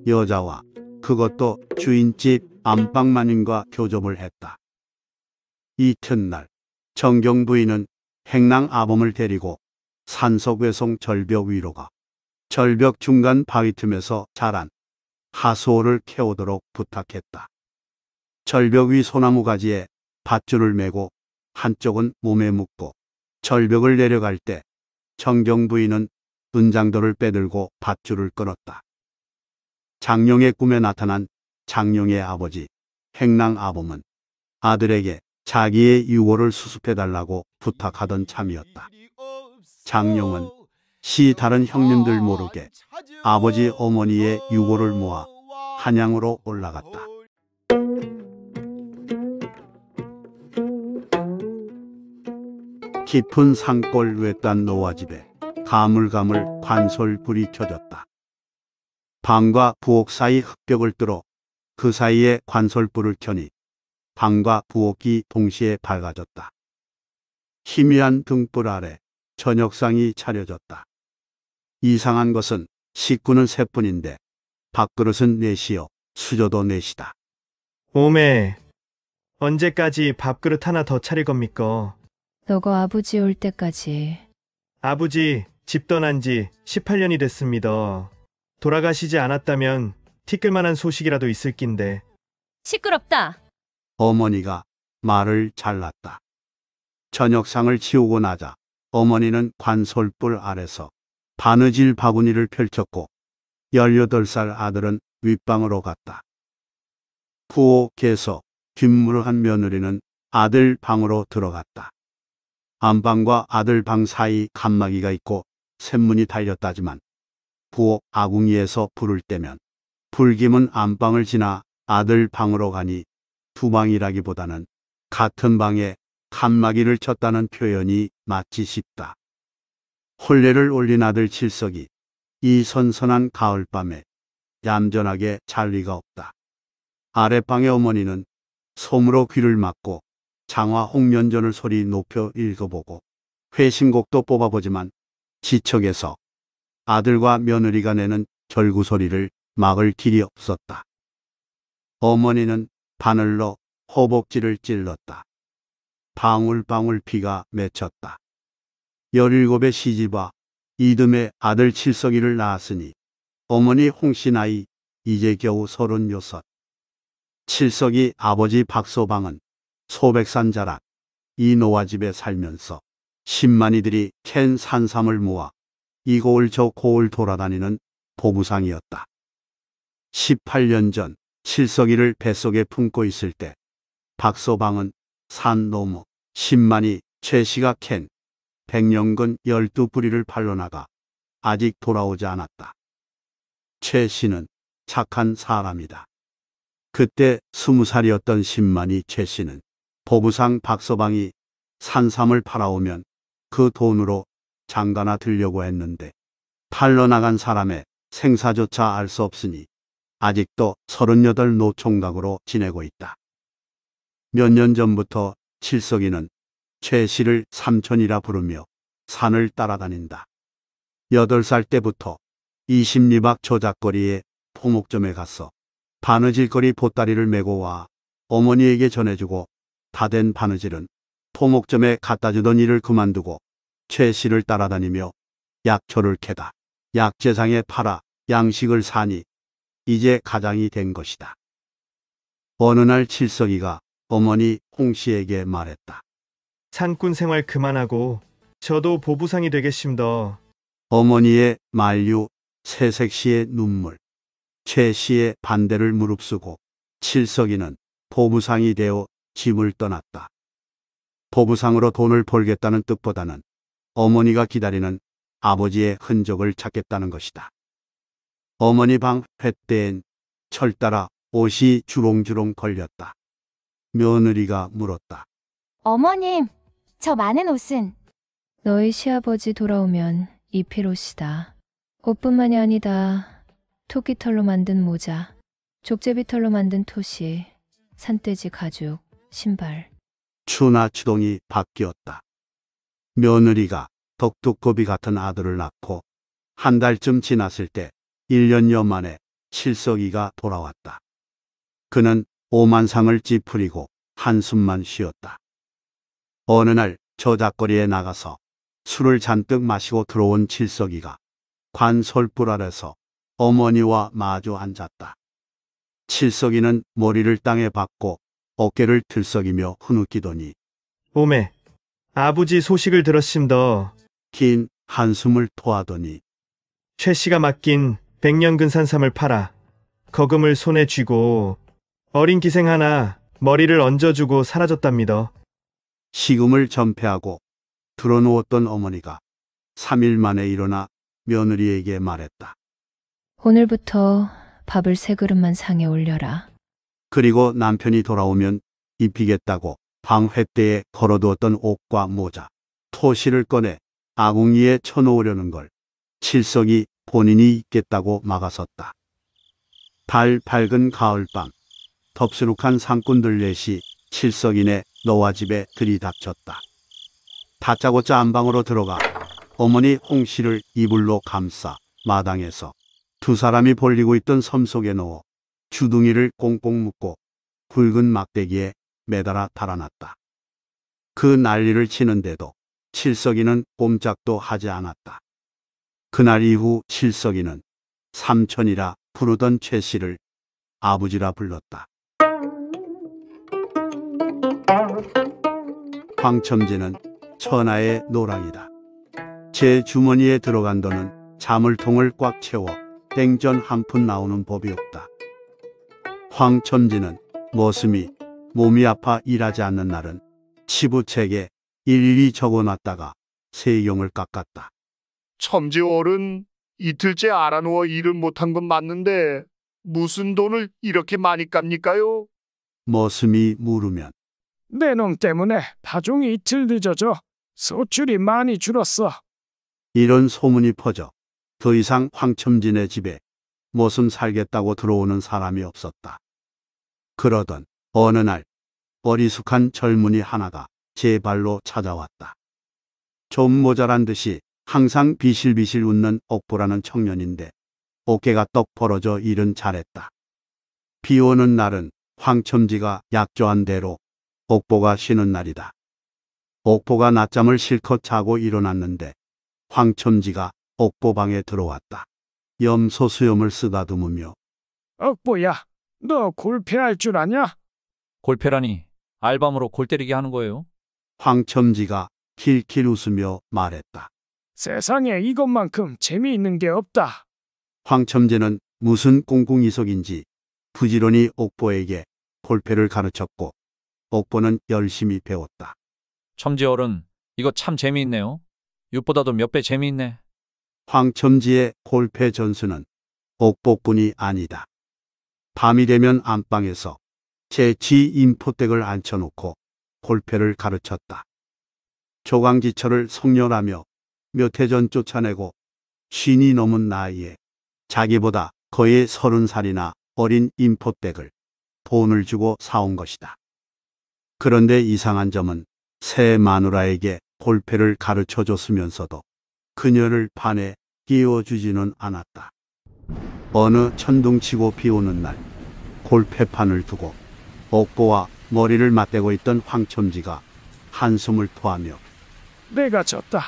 여자와 그것도 주인집 안방마님과 교접을 했다. 이튿날 정경 부인은 행랑 아범을 데리고 산속 외송 절벽 위로 가 절벽 중간 바위 틈에서 자란 하수호를 캐오도록 부탁했다. 절벽 위 소나무 가지에 밧줄을 메고 한쪽은 몸에 묶고 절벽을 내려갈 때 청경 부인은 분장도를 빼들고 밧줄을 끊었다. 장룡의 꿈에 나타난 장룡의 아버지 행랑 아범은 아들에게 자기의 유골을 수습해달라고 부탁하던 참이었다. 장룡은 시 다른 형님들 모르게 아버지 어머니의 유골을 모아 한양으로 올라갔다. 깊은 산골 외딴 노화집에 가물가물 관솔불이 켜졌다. 방과 부엌 사이 흙벽을 뚫어 그 사이에 관솔불을 켜니 방과 부엌이 동시에 밝아졌다. 희미한 등불 아래 저녁상이 차려졌다. 이상한 것은 식구는 세뿐인데 밥그릇은 넷이요 수저도 넷이다. 오메 언제까지 밥그릇 하나 더 차릴 겁니까? 너가 아버지 올 때까지 아버지 집 떠난 지 18년이 됐습니다. 돌아가시지 않았다면 티끌만한 소식이라도 있을 낀데 시끄럽다. 어머니가 말을 잘랐다. 저녁상을 치우고 나자 어머니는 관솔불 아래서 바느질 바구니를 펼쳤고 18살 아들은 윗방으로 갔다. 부엌에서 뒷물한 며느리는 아들 방으로 들어갔다. 안방과 아들 방 사이 감마이가 있고 샘문이 달렸다지만 부엌 아궁이에서 불을 떼면 불김은 안방을 지나 아들 방으로 가니 두 방이라기보다는 같은 방에 칸막이를 쳤다는 표현이 맞지 싶다. 홀례를 올린 아들 칠석이 이 선선한 가을밤에 얌전하게 잘 리가 없다. 아랫방의 어머니는 솜으로 귀를 막고 장화 홍련전을 소리 높여 읽어보고 회신곡도 뽑아보지만 지척에서 아들과 며느리가 내는 절구 소리를 막을 길이 없었다. 어머니는 바늘로 허벅지를 찔렀다. 방울방울 피가 맺혔다. 열일곱에 시집와 이듬해 아들 칠석이를 낳았으니 어머니 홍씨 나이 이제 겨우 서른여섯. 칠석이 아버지 박소방은 소백산 자락, 이 노화집에 살면서 십만이들이 캔 산삼을 모아 이고을 저 고을 돌아다니는 보부상이었다. 18년 전 칠석이를 뱃속에 품고 있을 때 박소방은 산 노모 십만이 최씨가 캔백년근 12뿌리를 팔러나가 아직 돌아오지 않았다. 최씨는 착한 사람이다. 그때 스무 살이었던 십만이 최씨는 보부상 박서방이 산삼을 팔아오면 그 돈으로 장가나 들려고 했는데 팔러 나간 사람의 생사조차 알 수 없으니 아직도 38 노총각으로 지내고 있다. 몇 년 전부터 칠석이는 최 씨를 삼촌이라 부르며 산을 따라다닌다. 8살 때부터 20리박 저작거리의 포목점에 가서 바느질거리 보따리를 메고 와 어머니에게 전해주고 다된 바느질은 포목점에 갖다 주던 일을 그만두고 최 씨를 따라다니며 약초를 캐다 약재상에 팔아 양식을 사니 이제 가장이 된 것이다. 어느 날 칠석이가 어머니 홍 씨에게 말했다. 산꾼 생활 그만하고 저도 보부상이 되겠심더 어머니의 만류, 새색 씨의 눈물, 최 씨의 반대를 무릅쓰고 칠석이는 보부상이 되어 짐을 떠났다. 포부상으로 돈을 벌겠다는 뜻보다는 어머니가 기다리는 아버지의 흔적을 찾겠다는 것이다. 어머니 방 횟대엔 철 따라 옷이 주렁주렁 걸렸다. 며느리가 물었다. 어머님, 저 많은 옷은 너희 시아버지 돌아오면 입힐 옷이다. 옷뿐만이 아니다. 토끼 털로 만든 모자, 족제비 털로 만든 토시, 산돼지 가죽, 신발, 추나 추동이 바뀌었다. 며느리가 덕두고비 같은 아들을 낳고 한 달쯤 지났을 때 1년여 만에 칠석이가 돌아왔다. 그는 오만상을 찌푸리고 한숨만 쉬었다. 어느 날 저작거리에 나가서 술을 잔뜩 마시고 들어온 칠석이가 관솔불 아래서 어머니와 마주 앉았다. 칠석이는 머리를 땅에 박고 어깨를 들썩이며 흐느끼더니 오메, 아버지 소식을 들었심더 긴 한숨을 토하더니 최 씨가 맡긴 백년근산삼을 팔아 거금을 손에 쥐고 어린 기생 하나 머리를 얹어주고 사라졌답니다. 시금을 전폐하고 들어놓았던 어머니가 3일 만에 일어나 며느리에게 말했다. 오늘부터 밥을 세 그릇만 상에 올려라. 그리고 남편이 돌아오면 입히겠다고 방회대에 걸어두었던 옷과 모자, 토시를 꺼내 아궁이에 쳐놓으려는 걸칠석이 본인이 있겠다고 막아섰다. 달 밝은 가을밤, 덥수룩한 상꾼들 넷이 칠석이네 너와 집에 들이닥쳤다. 다짜고짜 안방으로 들어가 어머니 홍씨를 이불로 감싸 마당에서 두 사람이 벌리고 있던 섬 속에 넣어 주둥이를 꽁꽁 묶고 굵은 막대기에 매달아 달아났다. 그 난리를 치는데도 칠석이는 꼼짝도 하지 않았다. 그날 이후 칠석이는 삼촌이라 부르던 최 씨를 아버지라 불렀다. 황첨지는 천하의 노랑이다. 제 주머니에 들어간 돈은 자물통을 꽉 채워 땡전 한 푼 나오는 법이 없다. 황첨지는 머슴이 몸이 아파 일하지 않는 날은 치부책에 일일이 적어놨다가 세용을 깎았다. 첨지 어른 이틀째 알아누워 일을 못한 건 맞는데 무슨 돈을 이렇게 많이 깝니까요? 머슴이 물으면 내농 때문에 파종이 이틀 늦어져 소출이 많이 줄었어. 이런 소문이 퍼져 더 이상 황첨진의 집에 모순 살겠다고 들어오는 사람이 없었다. 그러던 어느 날 어리숙한 젊은이 하나가 제 발로 찾아왔다. 좀 모자란 듯이 항상 비실비실 웃는 옥보라는 청년인데 어깨가 떡 벌어져 일은 잘했다. 비 오는 날은 황첨지가 약조한 대로 옥보가 쉬는 날이다. 옥보가 낮잠을 실컷 자고 일어났는데 황첨지가 옥보방에 들어왔다. 염소수염을 쓰다듬으며 억보야, 너 골패할 줄 아냐? 골패라니 알밤으로 골 때리게 하는 거예요? 황첨지가 킬킬 웃으며 말했다. 세상에 이것만큼 재미있는 게 없다. 황첨지는 무슨 꽁꽁이석인지 부지런히 옥보에게 골패를 가르쳤고 옥보는 열심히 배웠다. 첨지어른 이거 참 재미있네요. 육보다도 몇 배 재미있네. 황첨지의 골패 전수는 옥복뿐이 아니다. 밤이 되면 안방에서 제지 인포댁을 앉혀놓고 골패를 가르쳤다. 조광지철을 성렬하며 몇 해 전 쫓아내고 신이 넘은 나이에 자기보다 거의 서른 살이나 어린 인포댁을 돈을 주고 사온 것이다. 그런데 이상한 점은 새 마누라에게 골패를 가르쳐 줬으면서도 그녀를 반에 끼워주지는 않았다. 어느 천둥치고 비오는 날 골패판을 두고 억보와 머리를 맞대고 있던 황첨지가 한숨을 토하며 내가 졌다.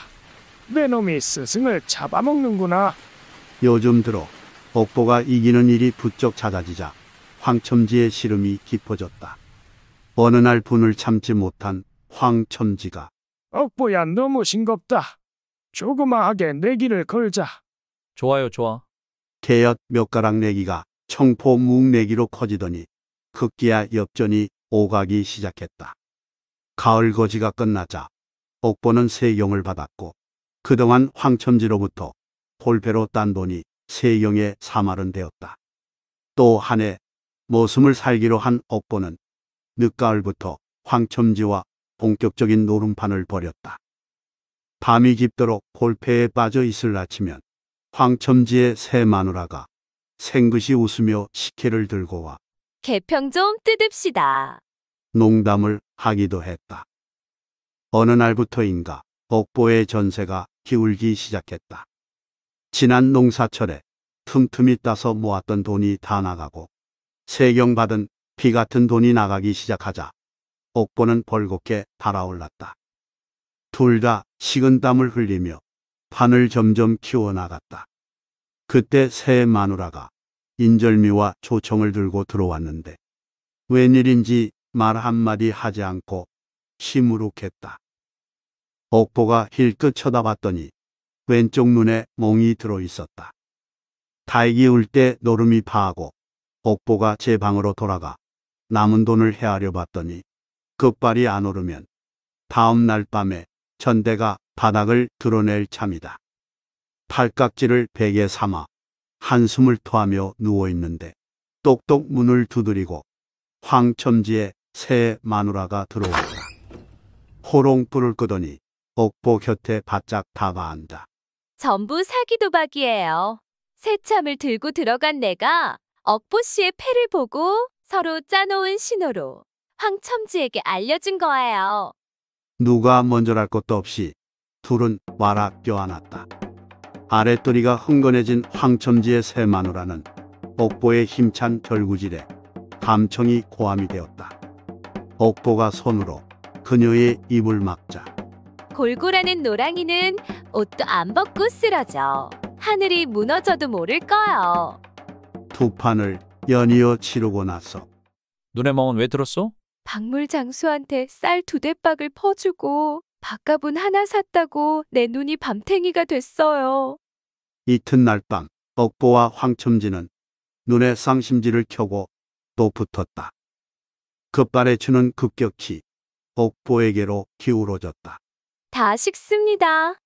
내 놈이 스승을 잡아먹는구나. 요즘 들어 억보가 이기는 일이 부쩍 잦아지자 황첨지의 시름이 깊어졌다. 어느 날 분을 참지 못한 황첨지가 억보야 너무 싱겁다. 조그마하게 내기를 걸자. 좋아요, 좋아. 개엿 몇 가락 내기가 청포 묵 내기로 커지더니 극기야 엽전이 오가기 시작했다. 가을 거지가 끝나자 옥보는 세경을 받았고 그동안 황첨지로부터 볼패로 딴 돈이 세경의 사말은 되었다. 또 한 해 모습을 살기로 한 옥보는 늦가을부터 황첨지와 본격적인 노름판을 벌였다. 밤이 깊도록 골패에 빠져 있을 아치면 황첨지의 새 마누라가 생긋이 웃으며 식혜를 들고 와 개평 좀 뜯읍시다. 농담을 하기도 했다. 어느 날부터인가 옥보의 전세가 기울기 시작했다. 지난 농사철에 틈틈이 따서 모았던 돈이 다 나가고 세경받은 비 같은 돈이 나가기 시작하자 옥보는 벌겋게 달아올랐다. 둘다 식은 땀을 흘리며 판을 점점 키워나갔다. 그때 새 마누라가 인절미와 조청을 들고 들어왔는데 웬일인지 말 한마디 하지 않고 시무룩했다. 옥보가 힐끗 쳐다봤더니 왼쪽 눈에 멍이 들어있었다. 다익이 울때 노름이 파하고 옥보가 제 방으로 돌아가 남은 돈을 헤아려 봤더니 급발이 안 오르면 다음 날 밤에 현대가 바닥을 드러낼 참이다. 팔깍지를 베개 삼아 한숨을 토하며 누워있는데 똑똑 문을 두드리고 황첨지의 새 마누라가 들어온다. 호롱불을 끄더니 억보 곁에 바짝 다가한다. 전부 사기도박이에요. 새참을 들고 들어간 내가 억보 씨의 패를 보고 서로 짜놓은 신호로 황첨지에게 알려준 거예요. 누가 먼저랄 것도 없이 둘은 와락 껴안았다. 아랫도리가 흥건해진 황첨지의 새 마누라는 억보의 힘찬 결구질에 감청이 고함이 되었다. 억보가 손으로 그녀의 입을 막자. 골고라는 노랑이는 옷도 안 벗고 쓰러져. 하늘이 무너져도 모를 거야두 판을 연이어 치르고 나서 눈에 멍은 왜들었어 박물 장수한테 쌀 두 대박을 퍼주고 박가분 하나 샀다고 내 눈이 밤탱이가 됐어요. 이튿날 밤 억보와 황첨지는 눈에 쌍심지를 켜고 또 붙었다. 급발의추는 급격히 억보에게로 기울어졌다. 다 식습니다.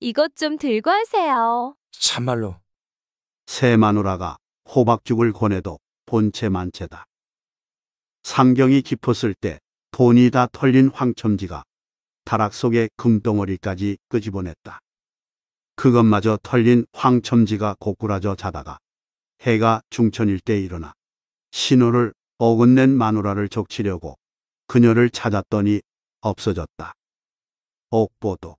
이것 좀 들고 하세요. 참말로 새 마누라가 호박죽을 권해도 본체 만체다. 상경이 깊었을 때 돈이 다 털린 황첨지가 타락 속의 금덩어리까지 끄집어냈다. 그것마저 털린 황첨지가 고꾸라져 자다가 해가 중천 일때 일어나 신호를 어긋낸 마누라를 적치려고 그녀를 찾았더니 없어졌다. 옥보도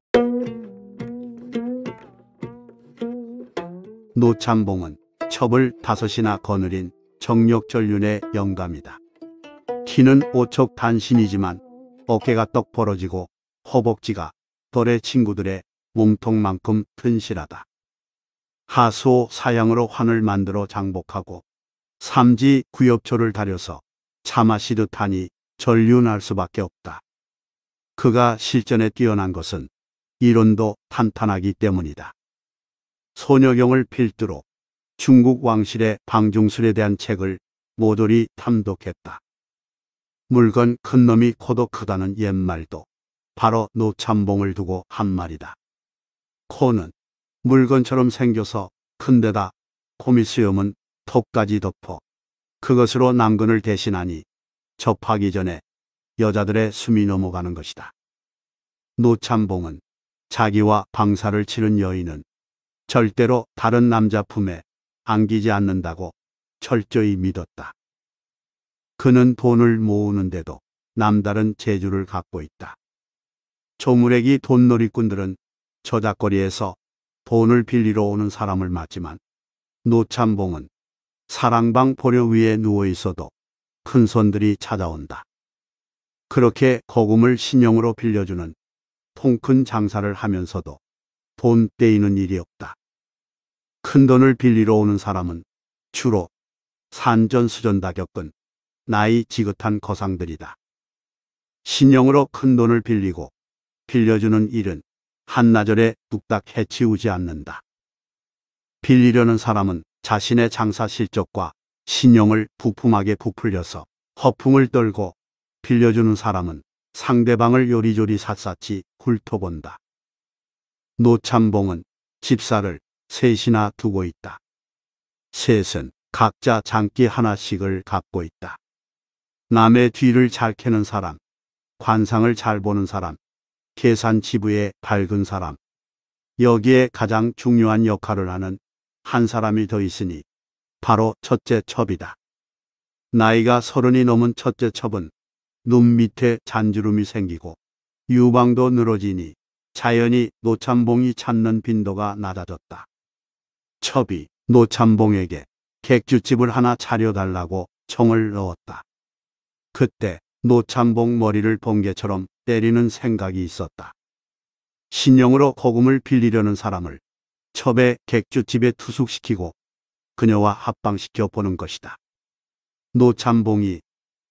노참봉은 첩을 다섯이나 거느린 정력전륜의 영감이다. 키는 5척 단신이지만 어깨가 떡 벌어지고 허벅지가 벌의 친구들의 몸통만큼 튼실하다. 하수 사양으로 환을 만들어 장복하고 삼지 구엽초를 다려서 차 마시듯 하니 전륜할 수밖에 없다. 그가 실전에 뛰어난 것은 이론도 탄탄하기 때문이다. 소녀경을 필두로 중국 왕실의 방중술에 대한 책을 모조리 탐독했다. 물건 큰 놈이 코도 크다는 옛말도 바로 노참봉을 두고 한 말이다. 코는 물건처럼 생겨서 큰데다 코미수염은 톱까지 덮어 그것으로 남근을 대신하니 접하기 전에 여자들의 숨이 넘어가는 것이다. 노참봉은 자기와 방사를 치른 여인은 절대로 다른 남자 품에 안기지 않는다고 철저히 믿었다. 그는 돈을 모으는데도 남다른 재주를 갖고 있다. 조물애기 돈놀이꾼들은 저작거리에서 돈을 빌리러 오는 사람을 맞지만 노참봉은 사랑방 보려 위에 누워 있어도 큰 손들이 찾아온다. 그렇게 거금을 신용으로 빌려주는 통큰 장사를 하면서도 돈 떼이는 일이 없다. 큰 돈을 빌리러 오는 사람은 주로 산전수전 다 겪은 나이 지긋한 거상들이다. 신용으로 큰 돈을 빌리고 빌려주는 일은 한나절에 뚝딱 해치우지 않는다. 빌리려는 사람은 자신의 장사 실적과 신용을 부품하게 부풀려서 허풍을 떨고 빌려주는 사람은 상대방을 요리조리 샅샅이 훑어본다. 노참봉은 집사를 셋이나 두고 있다. 셋은 각자 장기 하나씩을 갖고 있다. 남의 뒤를 잘 캐는 사람, 관상을 잘 보는 사람, 계산 지부에 밝은 사람. 여기에 가장 중요한 역할을 하는 한 사람이 더 있으니 바로 첫째 첩이다. 나이가 서른이 넘은 첫째 첩은 눈 밑에 잔주름이 생기고 유방도 늘어지니 자연히 노참봉이 찾는 빈도가 낮아졌다. 첩이 노참봉에게 객주집을 하나 차려달라고 청을 넣었다. 그때 노참봉 머리를 번개처럼 때리는 생각이 있었다. 신용으로 거금을 빌리려는 사람을 첩의 객주집에 투숙시키고 그녀와 합방시켜 보는 것이다. 노참봉이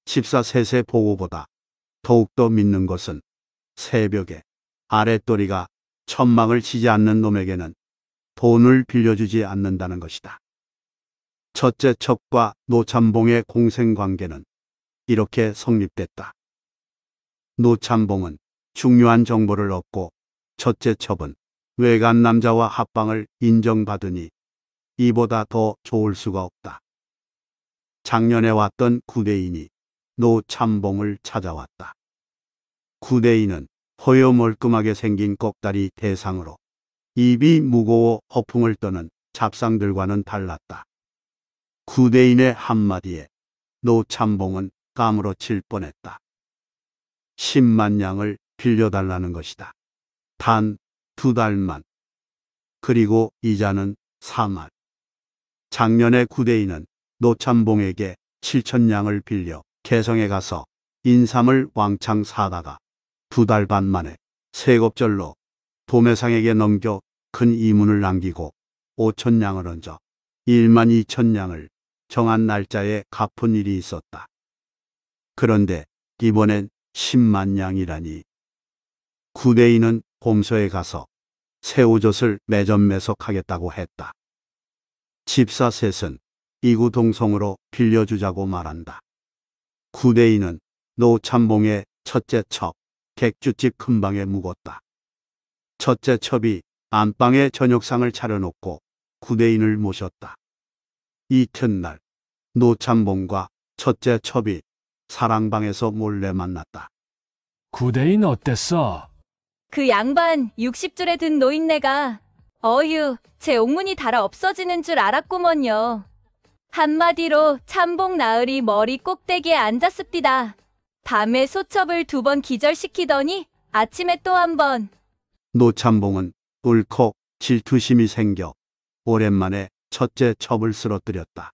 집사 셋의 보고보다 더욱더 믿는 것은 새벽에 아랫도리가 천막을 치지 않는 놈에게는 돈을 빌려주지 않는다는 것이다. 첫째 첩과 노참봉의 공생관계는 이렇게 성립됐다. 노참봉은 중요한 정보를 얻고 첫째 첩은 외간 남자와 합방을 인정받으니 이보다 더 좋을 수가 없다. 작년에 왔던 구대인이 노참봉을 찾아왔다. 구대인은 허여멀끔하게 생긴 꺽다리 대상으로 입이 무거워 허풍을 떠는 잡상들과는 달랐다. 구대인의 한마디에 노참봉은 깜으로 칠 뻔했다. 10만 양을 빌려달라는 것이다. 단 두 달만. 그리고 이자는 4만. 작년에 구대인은 노참봉에게 7천 양을 빌려 개성에 가서 인삼을 왕창 사다가 두 달 반 만에 세곱절로 도매상에게 넘겨 큰 이문을 남기고 5천 양을 얹어 1만 2천 양을 정한 날짜에 갚은 일이 있었다. 그런데 이번엔 10만 냥이라니 구대인은 홈소에 가서 새우젓을 매점 매석하겠다고 했다. 집사 셋은 이구 동성으로 빌려주자고 말한다. 구대인은 노참봉의 첫째 첩, 객주집 큰방에 묵었다. 첫째 첩이 안방에 저녁상을 차려놓고 구대인을 모셨다. 이튿날 노참봉과 첫째 첩이 사랑방에서 몰래 만났다. 구대인 어땠어? 그 양반 60줄에 든 노인네가 어휴 제 옥문이 달아 없어지는 줄 알았구먼요. 한마디로 참봉 나으리 머리 꼭대기에 앉았습니다. 밤에 소첩을 두 번 기절시키더니 아침에 또 한 번. 노참봉은 울컥 질투심이 생겨 오랜만에 첫째 첩을 쓰러뜨렸다.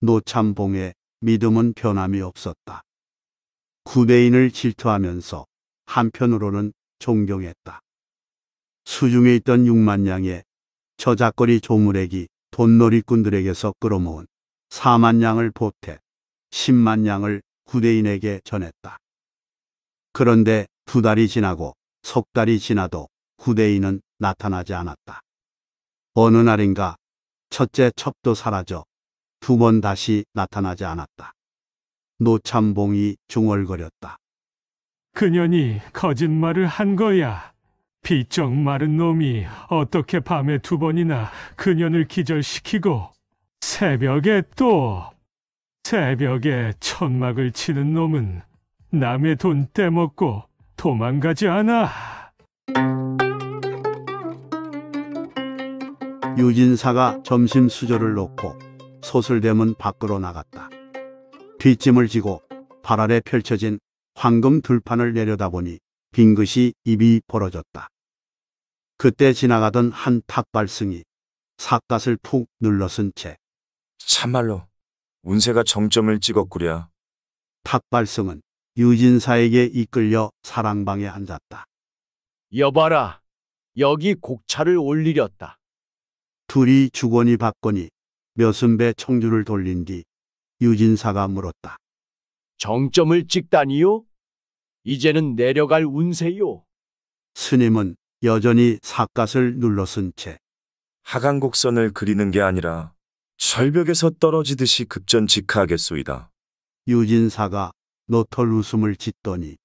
노참봉의 믿음은 변함이 없었다. 구대인을 질투하면서 한편으로는 존경했다. 수중에 있던 6만 양의 저작거리 조물액이 돈놀이꾼들에게서 끌어모은 4만 양을 보태 10만 양을 구대인에게 전했다. 그런데 두 달이 지나고 석 달이 지나도 구대인은 나타나지 않았다. 어느 날인가 첫째 첩도 사라져 두번 다시 나타나지 않았다. 노참봉이 중얼거렸다. 그년이 거짓말을 한 거야. 비쩍 마른 놈이 어떻게 밤에 두 번이나 그년을 기절시키고 새벽에 또 새벽에 천막을 치는 놈은 남의 돈 떼먹고 도망가지 않아. 유진사가 점심 수저를 놓고 소설대문 밖으로 나갔다. 뒷짐을 지고 발 아래 펼쳐진 황금 들판을 내려다보니 빙긋이 입이 벌어졌다. 그때 지나가던 한 탁발승이 삿갓을 푹 눌러쓴 채 참말로 운세가 정점을 찍었구려 탁발승은 유진사에게 이끌려 사랑방에 앉았다. 여봐라, 여기 곡차를 올리렸다. 둘이 주거니 받거니 몇은 배 청주를 돌린 뒤 유진사가 물었다. 정점을 찍다니요? 이제는 내려갈 운세요. 스님은 여전히 삿갓을 눌러쓴 채 하강곡선을 그리는 게 아니라 절벽에서 떨어지듯이 급전직하겠소이다. 유진사가 노털 웃음을 짓더니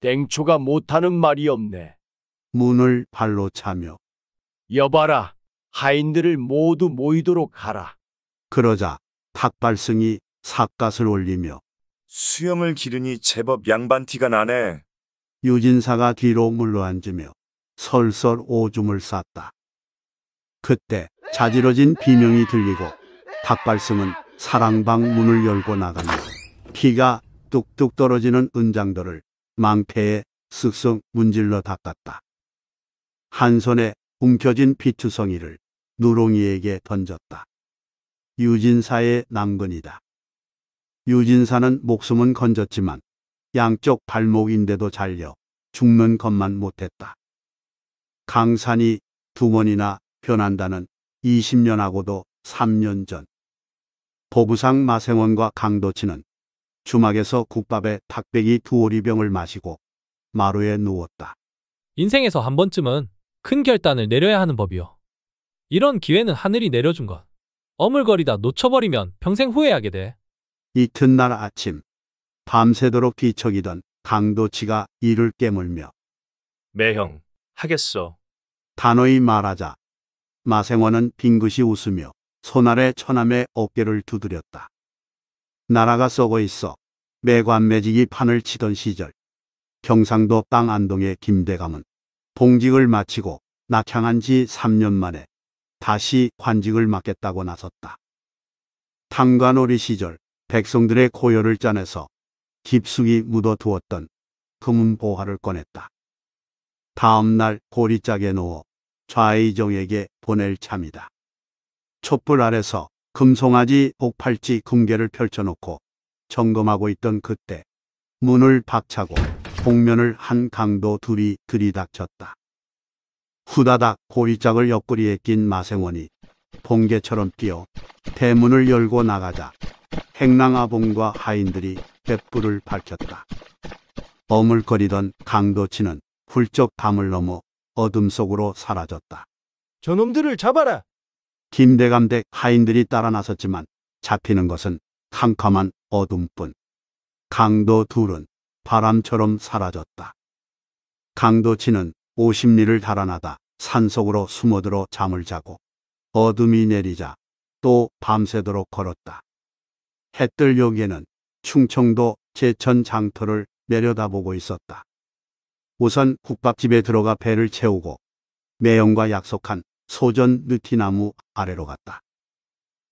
땡초가 못하는 말이 없네. 문을 발로 차며 여봐라. 하인들을 모두 모이도록 하라. 그러자 탁발승이 삿갓을 올리며 수염을 기르니 제법 양반 티가 나네. 유진사가 뒤로 물러앉으며 설설 오줌을 쌌다. 그때 자지러진 비명이 들리고 닭발승은 사랑방 문을 열고 나간며 피가 뚝뚝 떨어지는 은장들을 망패에 쓱쓱 문질러 닦았다. 한 손에 움켜진 피투성이를 누롱이에게 던졌다. 유진사의 남근이다. 유진사는 목숨은 건졌지만 양쪽 발목인데도 잘려 죽는 것만 못했다. 강산이 두 번이나 변한다는 20년하고도 3년 전 보부상 마생원과 강도치는 주막에서 국밥에 닭배기 두 오리병을 마시고 마루에 누웠다. 인생에서 한 번쯤은 큰 결단을 내려야 하는 법이요. 이런 기회는 하늘이 내려준 것. 어물거리다 놓쳐버리면 평생 후회하게 돼. 이튿날 아침 밤새도록 비척이던 강도치가 이를 깨물며 매형, 하겠어. 단호히 말하자 마생원은 빙긋이 웃으며 손아래 처남의 어깨를 두드렸다. 나라가 썩어 있어 매관매직이 판을 치던 시절 경상도 땅 안동의 김대감은 봉직을 마치고 낙향한 지 3년 만에 다시 관직을 맡겠다고 나섰다. 탕관오리 시절 백성들의 고열을 짜내서 깊숙이 묻어두었던 금은 보화를 꺼냈다. 다음 날 고리짝에 놓어 좌의정에게 보낼 참이다. 촛불 아래서 금송아지 옥팔찌 금괴를 펼쳐놓고 점검하고 있던 그때 문을 박차고 복면을 한 강도 둘이 들이닥쳤다. 후다닥 고위장을 옆구리에 낀 마생원이 봉개처럼 뛰어 대문을 열고 나가자 행랑아봉과 하인들이 백불을 밝혔다. 어물거리던 강도치는 훌쩍 담을 넘어 어둠 속으로 사라졌다. 저놈들을 잡아라! 김대감댁 하인들이 따라 나섰지만 잡히는 것은 캄캄한 어둠뿐. 강도 둘은 바람처럼 사라졌다. 강도치는 5 0리를 달아나다 산속으로 숨어들어 잠을 자고 어둠이 내리자 또 밤새도록 걸었다. 해뜰 여기에는 충청도 제천 장터를 내려다보고 있었다. 우선 국밥집에 들어가 배를 채우고 매형과 약속한 소전 느티나무 아래로 갔다.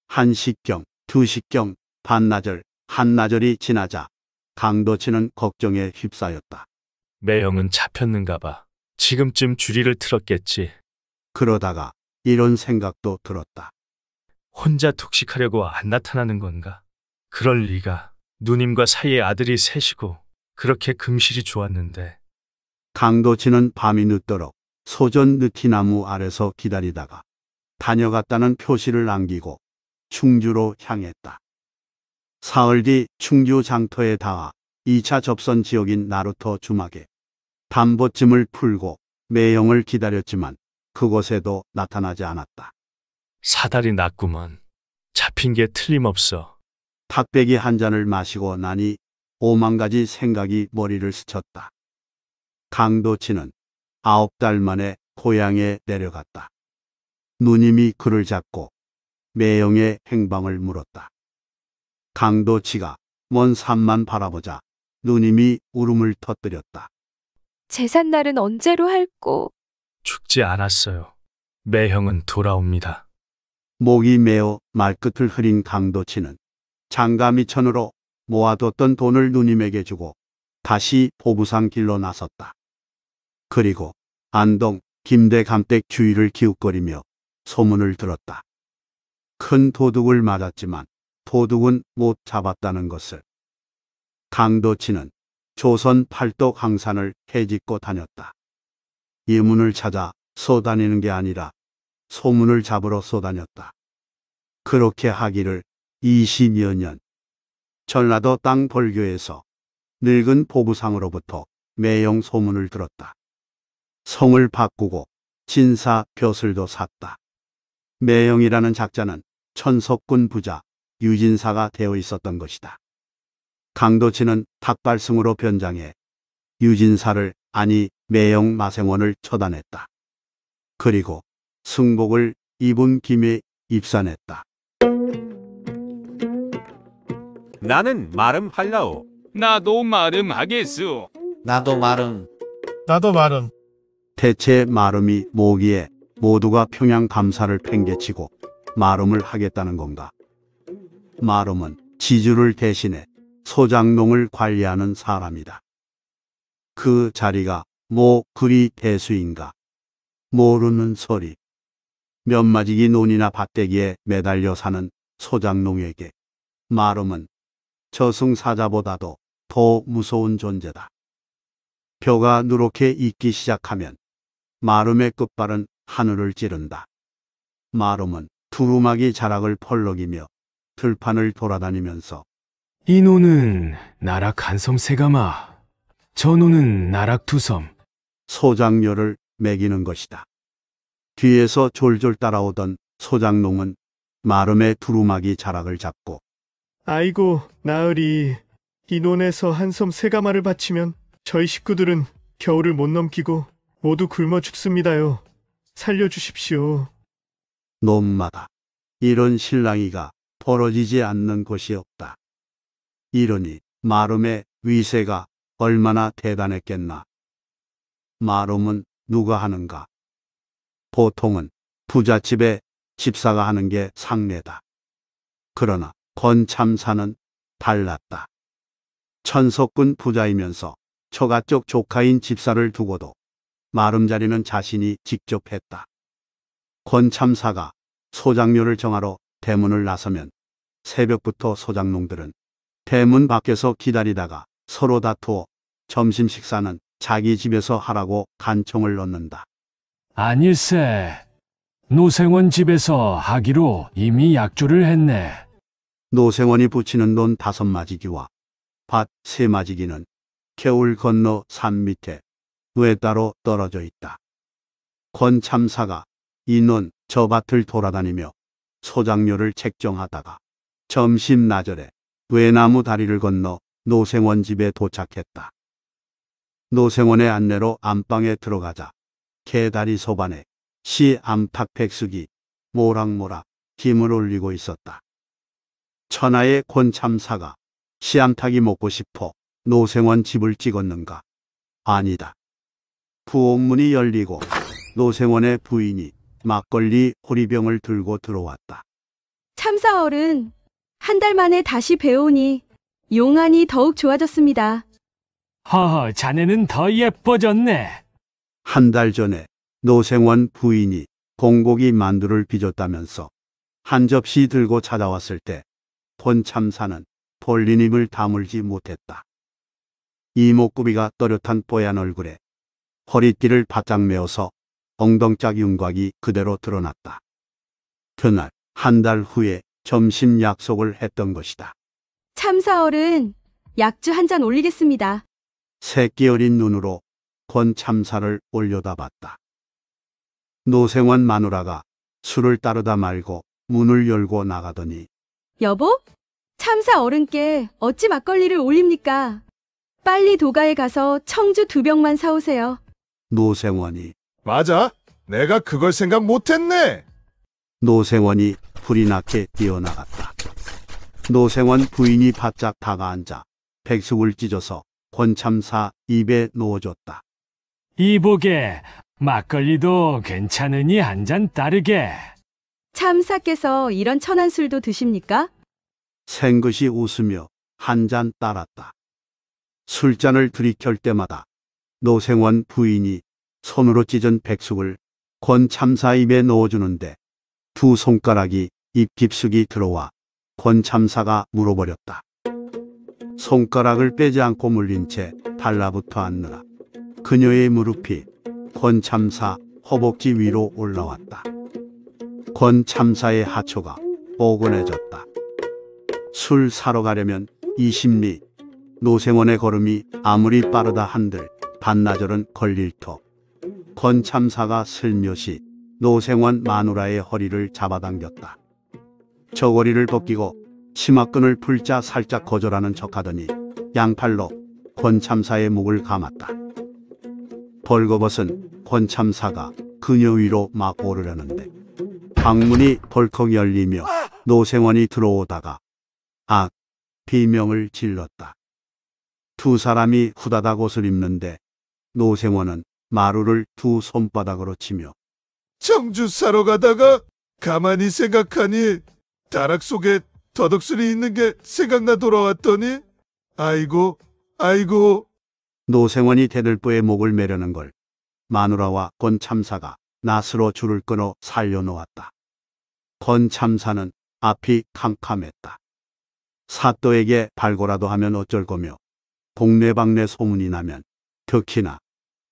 한시경, 두시경, 반나절, 한나절이 지나자 강도치는 걱정에 휩싸였다. 매형은 잡혔는가 봐. 지금쯤 주리를 틀었겠지. 그러다가 이런 생각도 들었다. 혼자 독식하려고 안 나타나는 건가? 그럴 리가. 누님과 사이에 아들이 셋이고 그렇게 금실이 좋았는데. 강도치는 밤이 늦도록 소전 느티나무 아래서 기다리다가 다녀갔다는 표시를 남기고 충주로 향했다. 사흘 뒤 충주 장터에 닿아 2차 접선 지역인 나루터 주막에 담보찜을 풀고 매형을 기다렸지만 그곳에도 나타나지 않았다. 사다리 났구만. 잡힌 게 틀림없어. 탁배기한 잔을 마시고 나니 오만 가지 생각이 머리를 스쳤다. 강도치는 아홉 달 만에 고향에 내려갔다. 누님이 그를 잡고 매형의 행방을 물었다. 강도치가 먼 산만 바라보자 누님이 울음을 터뜨렸다. 재산날은 언제로 할꼬? 죽지 않았어요. 매형은 돌아옵니다. 목이 메어 말끝을 흐린 강도치는 장가미천으로 모아뒀던 돈을 누님에게 주고 다시 보부상 길로 나섰다. 그리고 안동 김대 감댁 주위를 기웃거리며 소문을 들었다. 큰 도둑을 맞았지만 도둑은 못 잡았다는 것을. 강도치는 조선 팔도강산을 해짓고 다녔다. 예문을 찾아 쏘다니는 게 아니라 소문을 잡으러 쏘다녔다. 그렇게 하기를 20여 년. 전라도 땅 벌교에서 늙은 보부상으로부터 매영 소문을 들었다. 성을 바꾸고 진사 벼슬도 샀다. 매영이라는 작자는 천석군 부자 유진사가 되어 있었던 것이다. 강도치는 닭발승으로 변장해 유진사를 아니 매영 마생원을 처단했다. 그리고 승복을 입은 김에 입산했다. 나는 마름할라오. 나도 마름하겠소. 나도 마름. 나도 마름. 대체 마름이 뭐기에 모두가 평양 감사를 팽개치고 마름을 하겠다는 건가? 마름은 지주를 대신해 소장농을 관리하는 사람이다. 그 자리가 뭐 그리 대수인가. 모르는 소리. 몇마지기 논이나 밭대기에 매달려 사는 소장농에게 마름은 저승사자보다도 더 무서운 존재다. 벼가 누렇게 익기 시작하면 마름의 끝발은 하늘을 찌른다. 마름은 두루마기 자락을 펄럭이며 들판을 돌아다니면서 이노는 나락 한 섬세가마, 전호는 나락 두섬. 소장녀를 매기는 것이다. 뒤에서 졸졸 따라오던 소장농은 마름의 두루마기 자락을 잡고 아이고, 나으리. 이 논에서 한 섬 세가마를 바치면 저희 식구들은 겨울을 못 넘기고 모두 굶어 죽습니다요. 살려주십시오. 논마다 이런 실랑이가 벌어지지 않는 곳이 없다. 이러니 마름의 위세가 얼마나 대단했겠나. 마름은 누가 하는가? 보통은 부잣집의 집사가 하는 게 상례다. 그러나 권참사는 달랐다. 천석군 부자이면서 처가 쪽 조카인 집사를 두고도 마름자리는 자신이 직접 했다. 권참사가 소장료를 정하러 대문을 나서면 새벽부터 소장농들은 대문 밖에서 기다리다가 서로 다투어 점심 식사는 자기 집에서 하라고 간청을 넣는다. 아닐세. 노생원 집에서 하기로 이미 약주를 했네. 노생원이 붙이는 논 다섯 마지기와 밭 세 마지기는 겨울 건너 산 밑에 외따로 떨어져 있다. 권 참사가 이 논 저 밭을 돌아다니며 소장료를 책정하다가 점심 나절에 외나무 다리를 건너 노생원 집에 도착했다. 노생원의 안내로 안방에 들어가자 개다리 소반에 시 암탉 백숙이 모락모락 김을 올리고 있었다. 천하의 권참사가 시암탉이 먹고 싶어 노생원 집을 찍었는가? 아니다. 부엌문이 열리고 노생원의 부인이 막걸리 호리병을 들고 들어왔다. 참사어른, 한달 만에 다시 배우니 용안이 더욱 좋아졌습니다. 허허, 자네는 더 예뻐졌네. 한 달 전에 노생원 부인이 공고기 만두를 빚었다면서 한 접시 들고 찾아왔을 때 본참사는 볼리님을 다물지 못했다. 이목구비가 또렷한 뽀얀 얼굴에 허리띠를 바짝 메어서 엉덩짝 윤곽이 그대로 드러났다. 그날 한 달 후에 점심 약속을 했던 것이다. 참사얼은 약주 한 잔 올리겠습니다. 새끼 어린 눈으로 권 참사를 올려다봤다. 노생환 마누라가 술을 따르다 말고 문을 열고 나가더니 여보? 참사 어른께 어찌 막걸리를 올립니까? 빨리 도가에 가서 청주 두 병만 사오세요. 노생원이 맞아? 내가 그걸 생각 못했네! 노생원이 불이 나게 뛰어나갔다. 노생원 부인이 바짝 다가앉아 백숙을 찢어서 권참사 입에 넣어줬다. 이보게 막걸리도 괜찮으니 한 잔 따르게. 참사께서 이런 천한 술도 드십니까? 생것이 웃으며 한 잔 따랐다. 술잔을 들이켤 때마다 노생원 부인이 손으로 찢은 백숙을 권 참사 입에 넣어주는데 두 손가락이 입 깊숙이 들어와 권 참사가 물어버렸다. 손가락을 빼지 않고 물린 채 달라붙어 앉느라 그녀의 무릎이 권 참사 허벅지 위로 올라왔다. 권 참사의 하초가 뻐근해졌다. 술 사러 가려면 20리 노생원의 걸음이 아무리 빠르다 한들 반나절은 걸릴 터. 권 참사가 슬며시 노생원 마누라의 허리를 잡아당겼다. 저고리를 벗기고 치마끈을 풀자 살짝 거절하는 척하더니 양팔로 권참사의 목을 감았다. 벌거벗은 권참사가 그녀 위로 막 오르려는데 방문이 벌컥 열리며 노생원이 들어오다가 악 아, 비명을 질렀다. 두 사람이 후다닥 옷을 입는데 노생원은 마루를 두 손바닥으로 치며 청주 사러 가다가 가만히 생각하니 다락 속에 더덕순이 있는 게 생각나 돌아왔더니 아이고 아이고 노생원이 대들보의 목을 매려는 걸 마누라와 권 참사가 낫으로 줄을 끊어 살려놓았다. 권 참사는 앞이 캄캄했다. 사또에게 발고라도 하면 어쩔 거며 동네방네 소문이 나면 특히나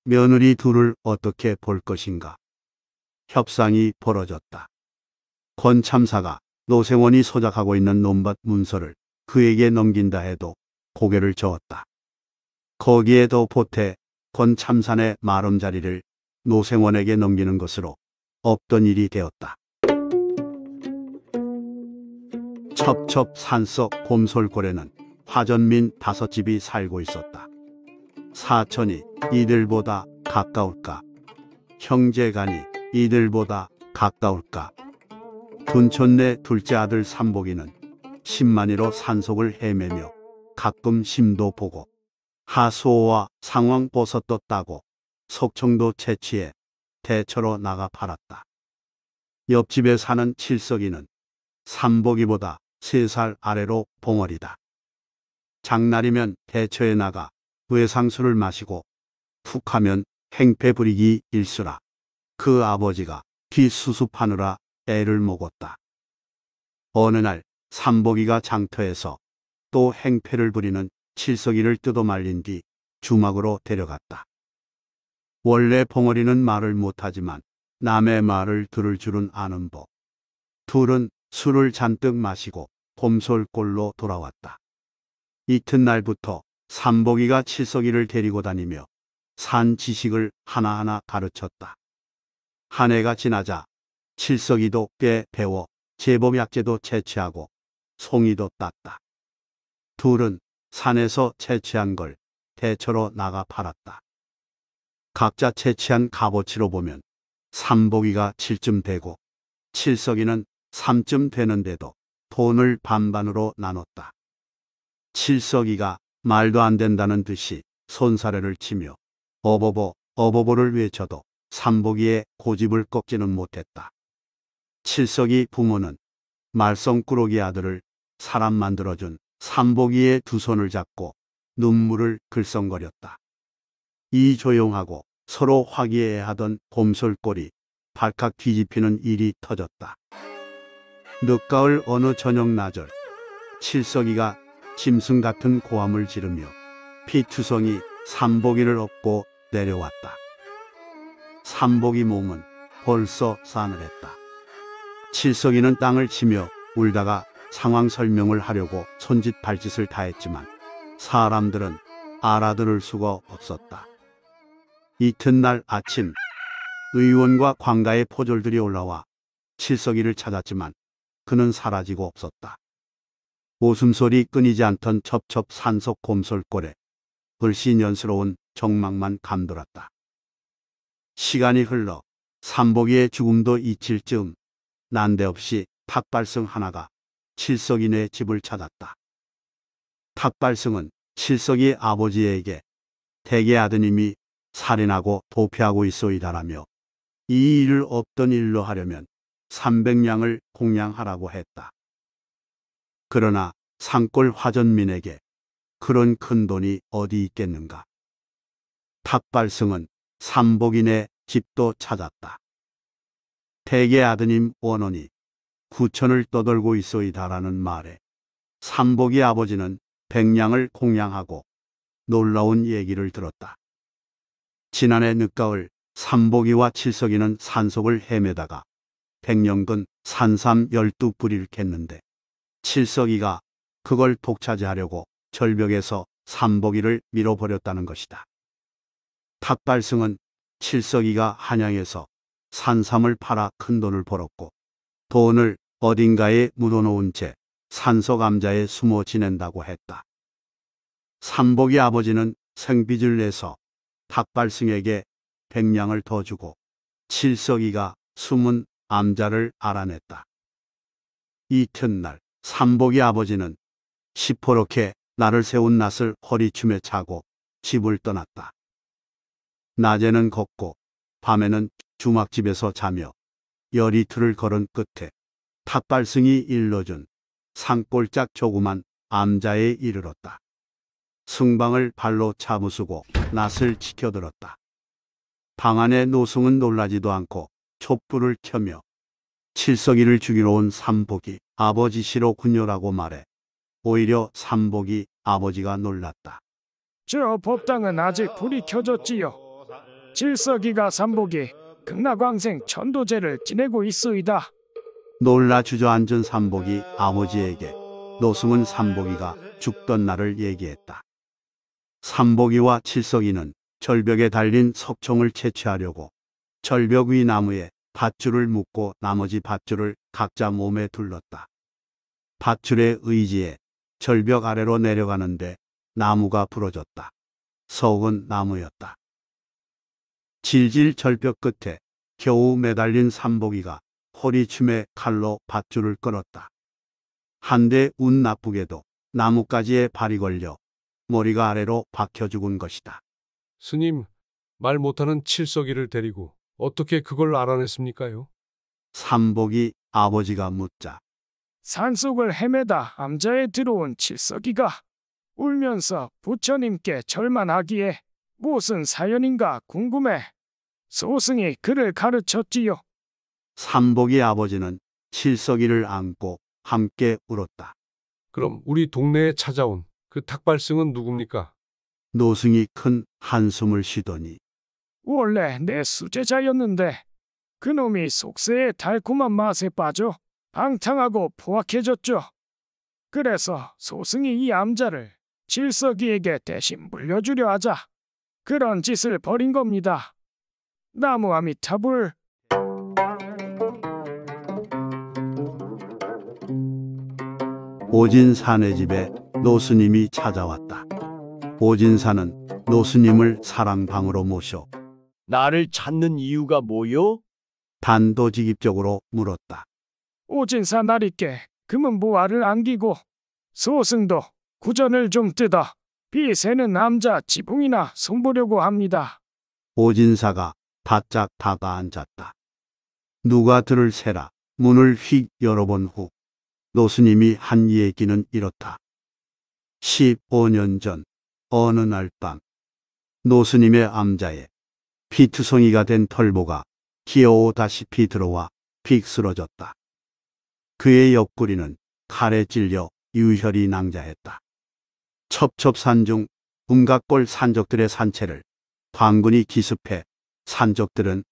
며느리 둘을 어떻게 볼 것인가. 협상이 벌어졌다. 권 참사가 노생원이 소작하고 있는 논밭 문서를 그에게 넘긴다 해도 고개를 저었다. 거기에 도 보태 권 참산의 마름자리를 노생원에게 넘기는 것으로 없던 일이 되었다. 첩첩 산속 곰솔골에는 화전민 다섯 집이 살고 있었다. 사천이 이들보다 가까울까? 형제간이 이들보다 가까울까? 둔촌내 둘째 아들 삼복이는 십만이로 산속을 헤매며 가끔 심도 보고 하수호와 상황버섯도 따고 속청도 채취해 대처로 나가 팔았다. 옆집에 사는 칠석이는 삼복이보다 세 살 아래로 봉어리다. 장날이면 대처에 나가 외상수를 마시고 푹하면 행패 부리기 일수라. 그 아버지가 귀수습하느라 애를 먹었다. 어느 날 삼복이가 장터에서 또 행패를 부리는 칠석이를 뜯어 말린 뒤 주막으로 데려갔다. 원래 봉어리는 말을 못하지만 남의 말을 들을 줄은 아는 법. 둘은 술을 잔뜩 마시고 봄솔골로 돌아왔다. 이튿날부터 삼복이가 칠석이를 데리고 다니며 산 지식을 하나하나 가르쳤다. 한 해가 지나자 칠석이도 꽤 배워 제범약재도 채취하고 송이도 땄다. 둘은 산에서 채취한 걸 대처로 나가 팔았다. 각자 채취한 값어치로 보면 삼보기가 7쯤 되고 칠석이는 3쯤 되는데도 돈을 반반으로 나눴다. 칠석이가 말도 안 된다는 듯이 손사래를 치며 어버버 어버버를 외쳐도 삼복이의 고집을 꺾지는 못했다. 칠석이 부모는 말썽꾸러기 아들을 사람 만들어준 삼복이의 두 손을 잡고 눈물을 글썽거렸다. 이 조용하고 서로 화기애애하던 곰솔골이 발칵 뒤집히는 일이 터졌다. 늦가을 어느 저녁 나절 칠석이가 짐승 같은 고함을 지르며 피투성이 삼복이를 업고 내려왔다. 삼복이 몸은 벌써 싸늘했다. 칠석이는 땅을 치며 울다가 상황 설명을 하려고 손짓 발짓을 다했지만 사람들은 알아들을 수가 없었다. 이튿날 아침 의원과 광가의 포졸들이 올라와 칠석이를 찾았지만 그는 사라지고 없었다. 웃음소리 끊이지 않던 첩첩 산속 곰솔골에 불신연스러운 정막만 감돌았다. 시간이 흘러 삼복이의 죽음도 잊힐 즈음 난데없이 탁발성 하나가 칠석이네 집을 찾았다. 탁발성은 칠석이 아버지에게 대개 아드님이 살인하고 도피하고 있어이다라며 이 일을 없던 일로 하려면 300냥을 공양하라고 했다. 그러나 산골 화전민에게 그런 큰 돈이 어디 있겠는가. 탁발승은 삼복인의 집도 찾았다. 태계 아드님 원원이 구천을 떠돌고 있어이다라는 말에 삼복이 아버지는 백량을 공양하고 놀라운 얘기를 들었다. 지난해 늦가을 삼복이와 칠석이는 산속을 헤매다가 백령근 산삼 열두 뿌리를 캤는데 칠석이가 그걸 독차지하려고 절벽에서 삼복이를 밀어버렸다는 것이다. 탁발승은 칠석이가 한양에서 산삼을 팔아 큰돈을 벌었고 돈을 어딘가에 묻어놓은 채 산소감자에 숨어 지낸다고 했다. 삼복이 아버지는 생비질 내서 탁발승에게 백냥을 더 주고 칠석이가 숨은 암자를 알아냈다. 이튿날 삼복이 아버지는 시퍼렇게 나를 세운 낫을 허리춤에 차고 집을 떠났다. 낮에는 걷고 밤에는 주막집에서 자며 열이틀을 걸은 끝에 탑발승이 일러준 산골짝 조그만 암자에 이르렀다. 승방을 발로 차무수고 낯을 지켜들었다방 안의 노승은 놀라지도 않고 촛불을 켜며 칠석이를 죽이러 온 삼복이 아버지시로 군요라고 말해 오히려 삼복이 아버지가 놀랐다. 저 법당은 아직 불이 켜졌지요. 질서기가 삼복이 극락왕생 천도제를 지내고 있어이다 놀라 주저앉은 삼복이 아버지에게 노승은 삼복이가 죽던 날을 얘기했다. 삼복이와 칠석이는 절벽에 달린 석총을 채취하려고 절벽 위 나무에 밧줄을 묶고 나머지 밧줄을 각자 몸에 둘렀다. 밧줄의 의지에 절벽 아래로 내려가는데 나무가 부러졌다. 석은 나무였다. 질질 절벽 끝에 겨우 매달린 삼복이가 허리춤에 칼로 밧줄을 끊었다. 한데 운 나쁘게도 나뭇가지에 발이 걸려 머리가 아래로 박혀 죽은 것이다. 스님, 말 못하는 칠석이를 데리고 어떻게 그걸 알아냈습니까요? 삼복이 아버지가 묻자. 산속을 헤매다 암자에 들어온 칠석이가 울면서 부처님께 절만하기에 무슨 사연인가 궁금해. 소승이 그를 가르쳤지요. 삼복이 아버지는 칠석이를 안고 함께 울었다. 그럼 우리 동네에 찾아온 그 탁발승은 누굽니까? 노승이 큰 한숨을 쉬더니 원래 내 수제자였는데 그놈이 속세에 달콤한 맛에 빠져 방탕하고 포악해졌죠. 그래서 소승이 이 암자를 칠석이에게 대신 물려주려 하자 그런 짓을 벌인 겁니다. 나무 아미타불. 오진 사내 집에 노스님이 찾아왔다. 오진사는 노스님을 사랑방으로 모셔 나를 찾는 이유가 뭐요? 단도직입적으로 물었다. 오진사 나리께 금은 보화를 안기고 소승도 구전을 좀 뜯어 비 새는 남자 지붕이나 손보려고 합니다. 오진사가 바짝 다가앉았다. 누가 들을 새라 문을 휙 열어본 후 노스님이 한 얘기는 이렇다. 15년 전 어느 날 밤 노스님의 암자에 피투성이가 된 털보가 기어오다시피 들어와 픽 쓰러졌다. 그의 옆구리는 칼에 찔려 유혈이 낭자했다. 첩첩산 중 음각골 산적들의 산채를 광군이 기습해 산적들은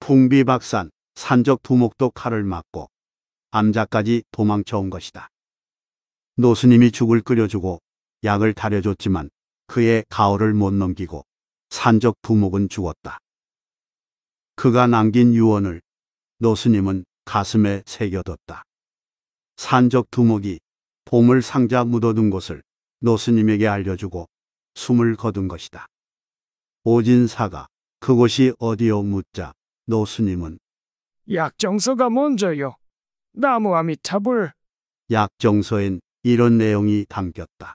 풍비박산 산적 두목도 칼을 맞고 암자까지 도망쳐온 것이다. 노스님이 죽을 끓여주고 약을 다려줬지만 그의 가오를 못 넘기고 산적 두목은 죽었다. 그가 남긴 유언을 노스님은 가슴에 새겨뒀다. 산적 두목이 보물 상자 묻어둔 곳을 노스님에게 알려주고 숨을 거둔 것이다. 오진사가 그곳이 어디요 묻자 노스님은 약정서가 먼저요. 나무 아미타불 약정서엔 이런 내용이 담겼다.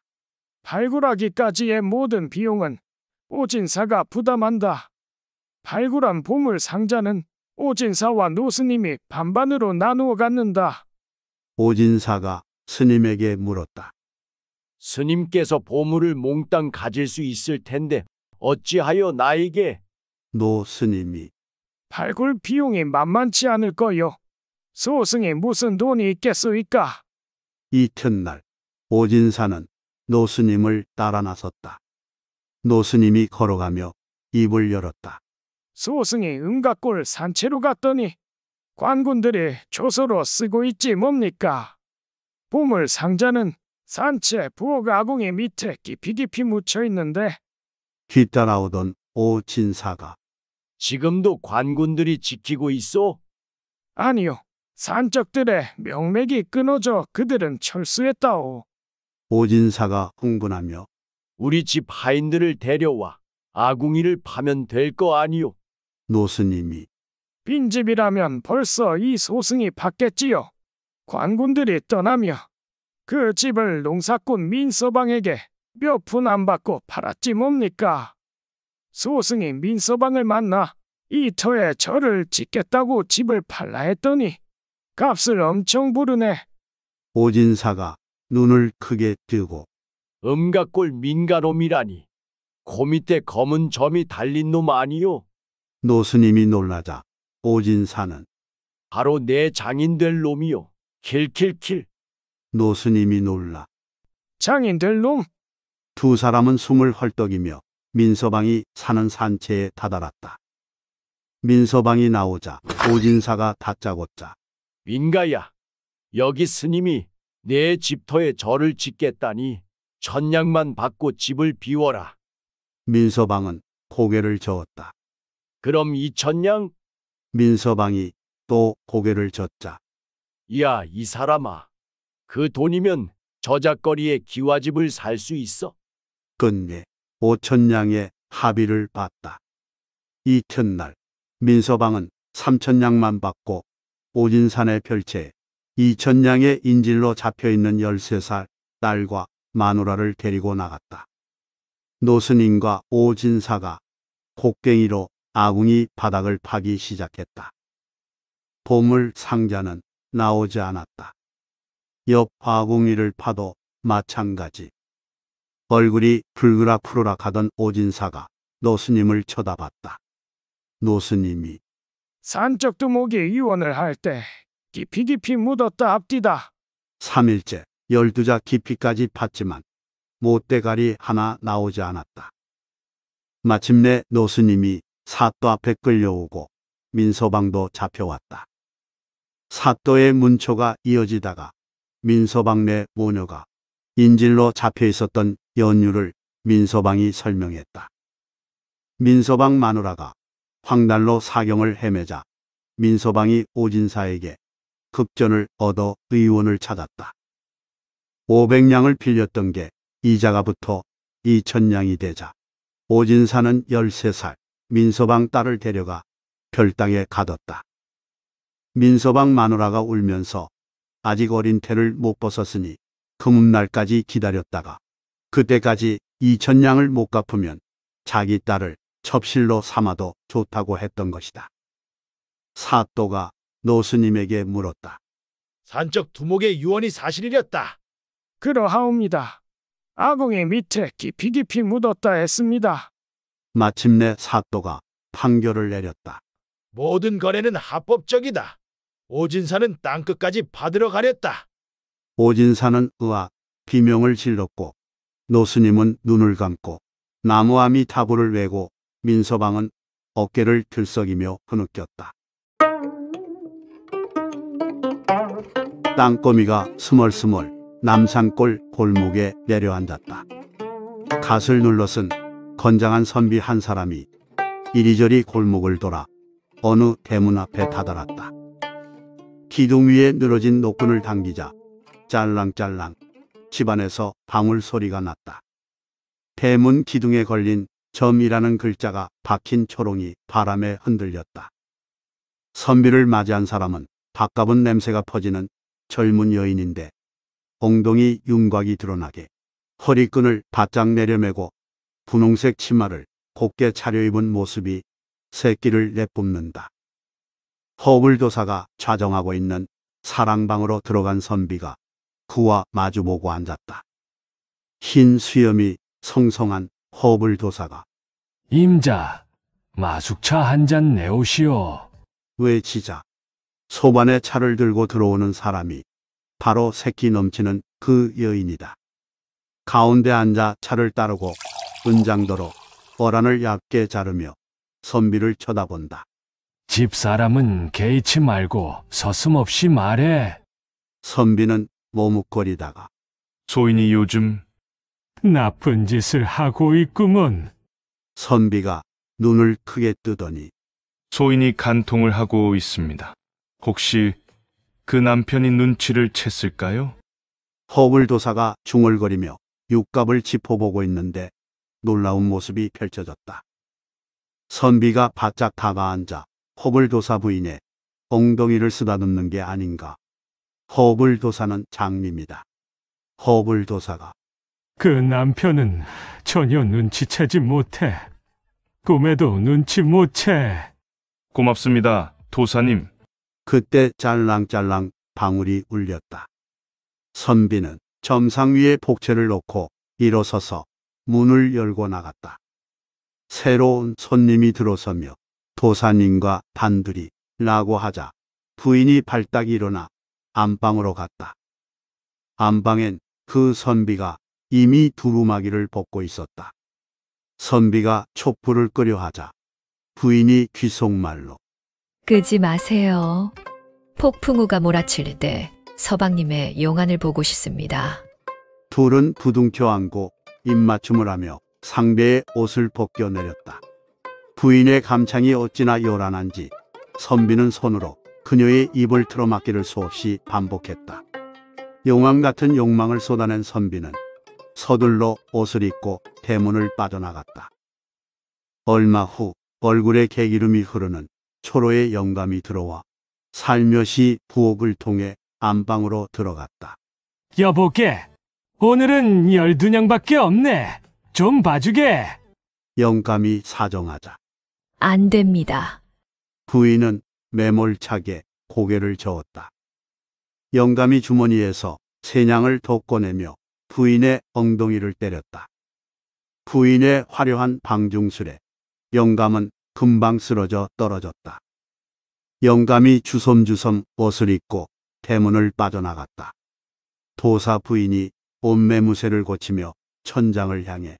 발굴하기까지의 모든 비용은 오진사가 부담한다. 발굴한 보물 상자는 오진사와 노스님이 반반으로 나누어 갖는다. 오진사가 스님에게 물었다. 스님께서 보물을 몽땅 가질 수 있을 텐데 어찌하여 나에게 노 스님이 발굴 비용이 만만치 않을 거요. 소승에 무슨 돈이 있겠소이까? 이튿날 오진사는 노 스님을 따라 나섰다. 노 스님이 걸어가며 입을 열었다. 소승이 은가골 산채로 갔더니 관군들이 조서로 쓰고 있지 뭡니까? 보물 상자는 산채 부엌 아궁이 밑에 깊이 깊이 묻혀 있는데 뒤따라오던 오진사가 지금도 관군들이 지키고 있어? 아니요. 산적들의 명맥이 끊어져 그들은 철수했다오. 오진사가 흥분하며 우리 집 하인들을 데려와 아궁이를 파면 될 거 아니오. 노스님이 빈집이라면 벌써 이 소승이 받겠지요. 관군들이 떠나며 그 집을 농사꾼 민서방에게 몇 푼 안 받고 팔았지 뭡니까? 소승이 민서방을 만나 이 터에 저를 짓겠다고 집을 팔라 했더니 값을 엄청 부르네. 오진사가 눈을 크게 뜨고 음각골 민가놈이라니 고 밑에 검은 점이 달린 놈 아니요? 노스님이 놀라자 오진사는 바로 내 장인 될 놈이요. 킬킬킬 노스님이 놀라 장인들 놈. 두 사람은 숨을 헐떡이며 민서방이 사는 산채에 다다랐다. 민서방이 나오자 오진사가 다짜고짜 민가야, 여기 스님이 내 집터에 절을 짓겠다니 천냥만 받고 집을 비워라. 민서방은 고개를 저었다. 그럼 이 천냥? 민서방이 또 고개를 젓자. 야, 이 사람아. 그 돈이면 저작거리에 기와집을 살 수 있어. 끝내 오천냥의 합의를 봤다. 이튿날 민서방은 삼천냥만 받고 오진산에 별채 이천냥의 인질로 잡혀있는 13살 딸과 마누라를 데리고 나갔다. 노스님과 오진사가 곡괭이로 아궁이 바닥을 파기 시작했다. 보물 상자는 나오지 않았다. 옆 화공리를 파도 마찬가지. 얼굴이 불그락푸르락 하던 오진사가 노스님을 쳐다봤다. 노스님이 산적두 목이 이원을 할 때 깊이 깊이 묻었다 앞뒤다. 3일째 열두자 깊이까지 팠지만 못대가리 하나 나오지 않았다. 마침내 노스님이 사또 앞에 끌려오고 민서방도 잡혀왔다. 사또의 문초가 이어지다가 민서방 내 모녀가 인질로 잡혀 있었던 연유를 민서방이 설명했다. 민서방 마누라가 황달로 사경을 헤매자 민서방이 오진사에게 급전을 얻어 의원을 찾았다. 500냥을 빌렸던 게 이자가 붙어 2천냥이 되자 오진사는 13살 민서방 딸을 데려가 별당에 가뒀다. 민서방 마누라가 울면서 아직 어린 태를 못 벗었으니 금음날까지 기다렸다가 그때까지 이천냥을 못 갚으면 자기 딸을 첩실로 삼아도 좋다고 했던 것이다. 사또가 노스님에게 물었다. 산적 두목의 유언이 사실이었다. 그러하옵니다. 아궁이 밑에 깊이 깊이 묻었다 했습니다. 마침내 사또가 판결을 내렸다. 모든 거래는 합법적이다. 오진사는 땅끝까지 받으러 가렸다. 오진사는 으아 비명을 질렀고 노스님은 눈을 감고 나무아미 타보를 외고 민서방은 어깨를 들썩이며 흐느꼈다. 땅거미가 스멀스멀 남산골 골목에 내려앉았다. 갓을 눌러쓴 건장한 선비 한 사람이 이리저리 골목을 돌아 어느 대문 앞에 다다랐다. 기둥 위에 늘어진 노끈을 당기자 짤랑짤랑 집안에서 방울 소리가 났다. 대문 기둥에 걸린 점이라는 글자가 박힌 초롱이 바람에 흔들렸다. 선비를 맞이한 사람은 바깥은 냄새가 퍼지는 젊은 여인인데 엉덩이 윤곽이 드러나게 허리끈을 바짝 내려매고 분홍색 치마를 곱게 차려입은 모습이 새끼를 내뿜는다. 허울도사가 좌정하고 있는 사랑방으로 들어간 선비가 그와 마주보고 앉았다. 흰 수염이 성성한 허불도사가 임자, 마숙차 한 잔 내오시오. 외치자 소반에 차를 들고 들어오는 사람이 바로 새끼 넘치는 그 여인이다. 가운데 앉아 차를 따르고 은장도로 어란을 얕게 자르며 선비를 쳐다본다. 집 사람은 개의치 말고 서슴없이 말해. 선비는 머뭇거리다가 소인이 요즘 나쁜 짓을 하고 있구먼. 선비가 눈을 크게 뜨더니 소인이 간통을 하고 있습니다. 혹시 그 남편이 눈치를 챘을까요? 허물도사가 중얼거리며 육갑을 짚어보고 있는데 놀라운 모습이 펼쳐졌다. 선비가 바짝 다가앉아 허블도사 부인의 엉덩이를 쓰다듬는 게 아닌가. 허블도사는 장미입니다 허블도사가 그 남편은 전혀 눈치채지 못해. 꿈에도 눈치 못 채. 고맙습니다, 도사님. 그때 짤랑짤랑 방울이 울렸다. 선비는 점상 위에 복채를 놓고 일어서서 문을 열고 나갔다. 새로운 손님이 들어서며 도사님과 반들이 라고 하자 부인이 발딱 일어나 안방으로 갔다. 안방엔 그 선비가 이미 두루마기를 벗고 있었다. 선비가 촛불을 끄려 하자 부인이 귀속말로 끄지 마세요. 폭풍우가 몰아칠 때 서방님의 용안을 보고 싶습니다. 둘은 부둥켜 안고 입맞춤을 하며 상대의 옷을 벗겨내렸다. 부인의 감창이 어찌나 요란한지 선비는 손으로 그녀의 입을 틀어막기를 수없이 반복했다. 용왕 같은 욕망을 쏟아낸 선비는 서둘러 옷을 입고 대문을 빠져나갔다. 얼마 후 얼굴에 개기름이 흐르는 초로의 영감이 들어와 살며시 부엌을 통해 안방으로 들어갔다. 여보게, 오늘은 열두 냥밖에 없네. 좀 봐주게. 영감이 사정하자 안 됩니다. 부인은 매몰차게 고개를 저었다. 영감이 주머니에서 세냥을 더 꺼내며 부인의 엉덩이를 때렸다. 부인의 화려한 방중술에 영감은 금방 쓰러져 떨어졌다. 영감이 주섬주섬 옷을 입고 대문을 빠져나갔다. 도사 부인이 옷매무새를 고치며 천장을 향해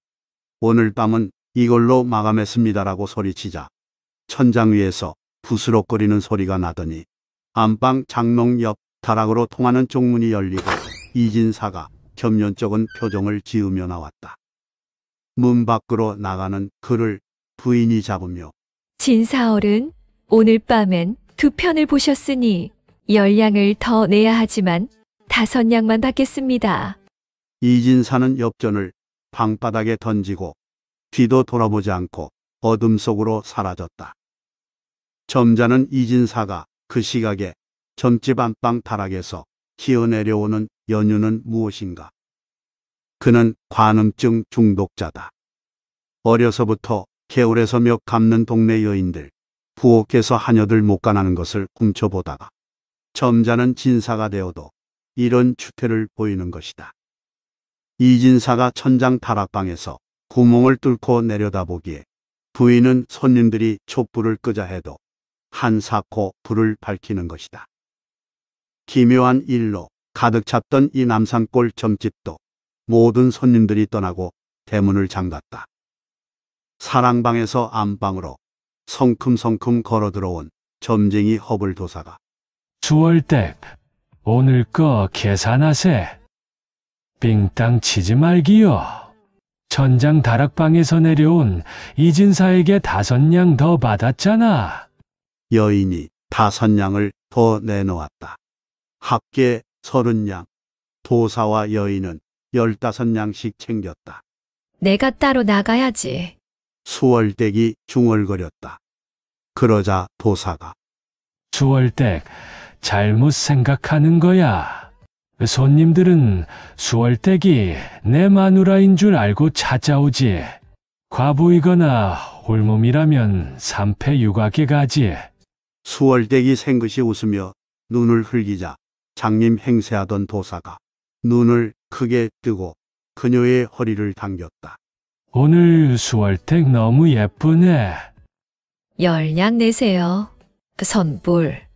오늘 밤은 이걸로 마감했습니다라고 소리치자 천장 위에서 부스럭거리는 소리가 나더니 안방 장롱 옆 다락으로 통하는 쪽문이 열리고 이진사가 겸연쩍은 표정을 지으며 나왔다. 문 밖으로 나가는 그를 부인이 잡으며 진사얼은 오늘 밤엔 두 편을 보셨으니 열량을 더 내야 하지만 다섯 양만 받겠습니다. 이진사는 엽전을 방바닥에 던지고 뒤도 돌아보지 않고 어둠 속으로 사라졌다. 점자는 이진사가 그 시각에 점집 안방 다락에서 기어내려오는 연유는 무엇인가? 그는 관음증 중독자다. 어려서부터 개울에서 몇 감는 동네 여인들, 부엌에서 하녀들 못 가나는 것을 훔쳐보다가 점자는 진사가 되어도 이런 추태를 보이는 것이다. 이진사가 천장 다락방에서 구멍을 뚫고 내려다보기에 부인은 손님들이 촛불을 끄자 해도 한사코 불을 밝히는 것이다. 기묘한 일로 가득 찼던 이 남산골 점집도 모든 손님들이 떠나고 대문을 잠갔다. 사랑방에서 안방으로 성큼성큼 걸어 들어온 점쟁이 허블 도사가 주월댁 오늘 거 계산하세 빙땅 치지 말기요. 천장 다락방에서 내려온 이진사에게 다섯 냥 더 받았잖아. 여인이 다섯 냥을 더 내놓았다. 합계 서른 냥. 도사와 여인은 열다섯 냥씩 챙겼다. 내가 따로 나가야지. 수월댁이 중얼거렸다. 그러자 도사가. 수월댁, 잘못 생각하는 거야. 손님들은 수월댁이 내 마누라인 줄 알고 찾아오지. 과부이거나 홀몸이라면 삼패육아에 가지. 수월댁이 생긋이 웃으며 눈을 흘기자 장님 행세하던 도사가 눈을 크게 뜨고 그녀의 허리를 당겼다. 오늘 수월댁 너무 예쁘네. 열량 내세요. 선불.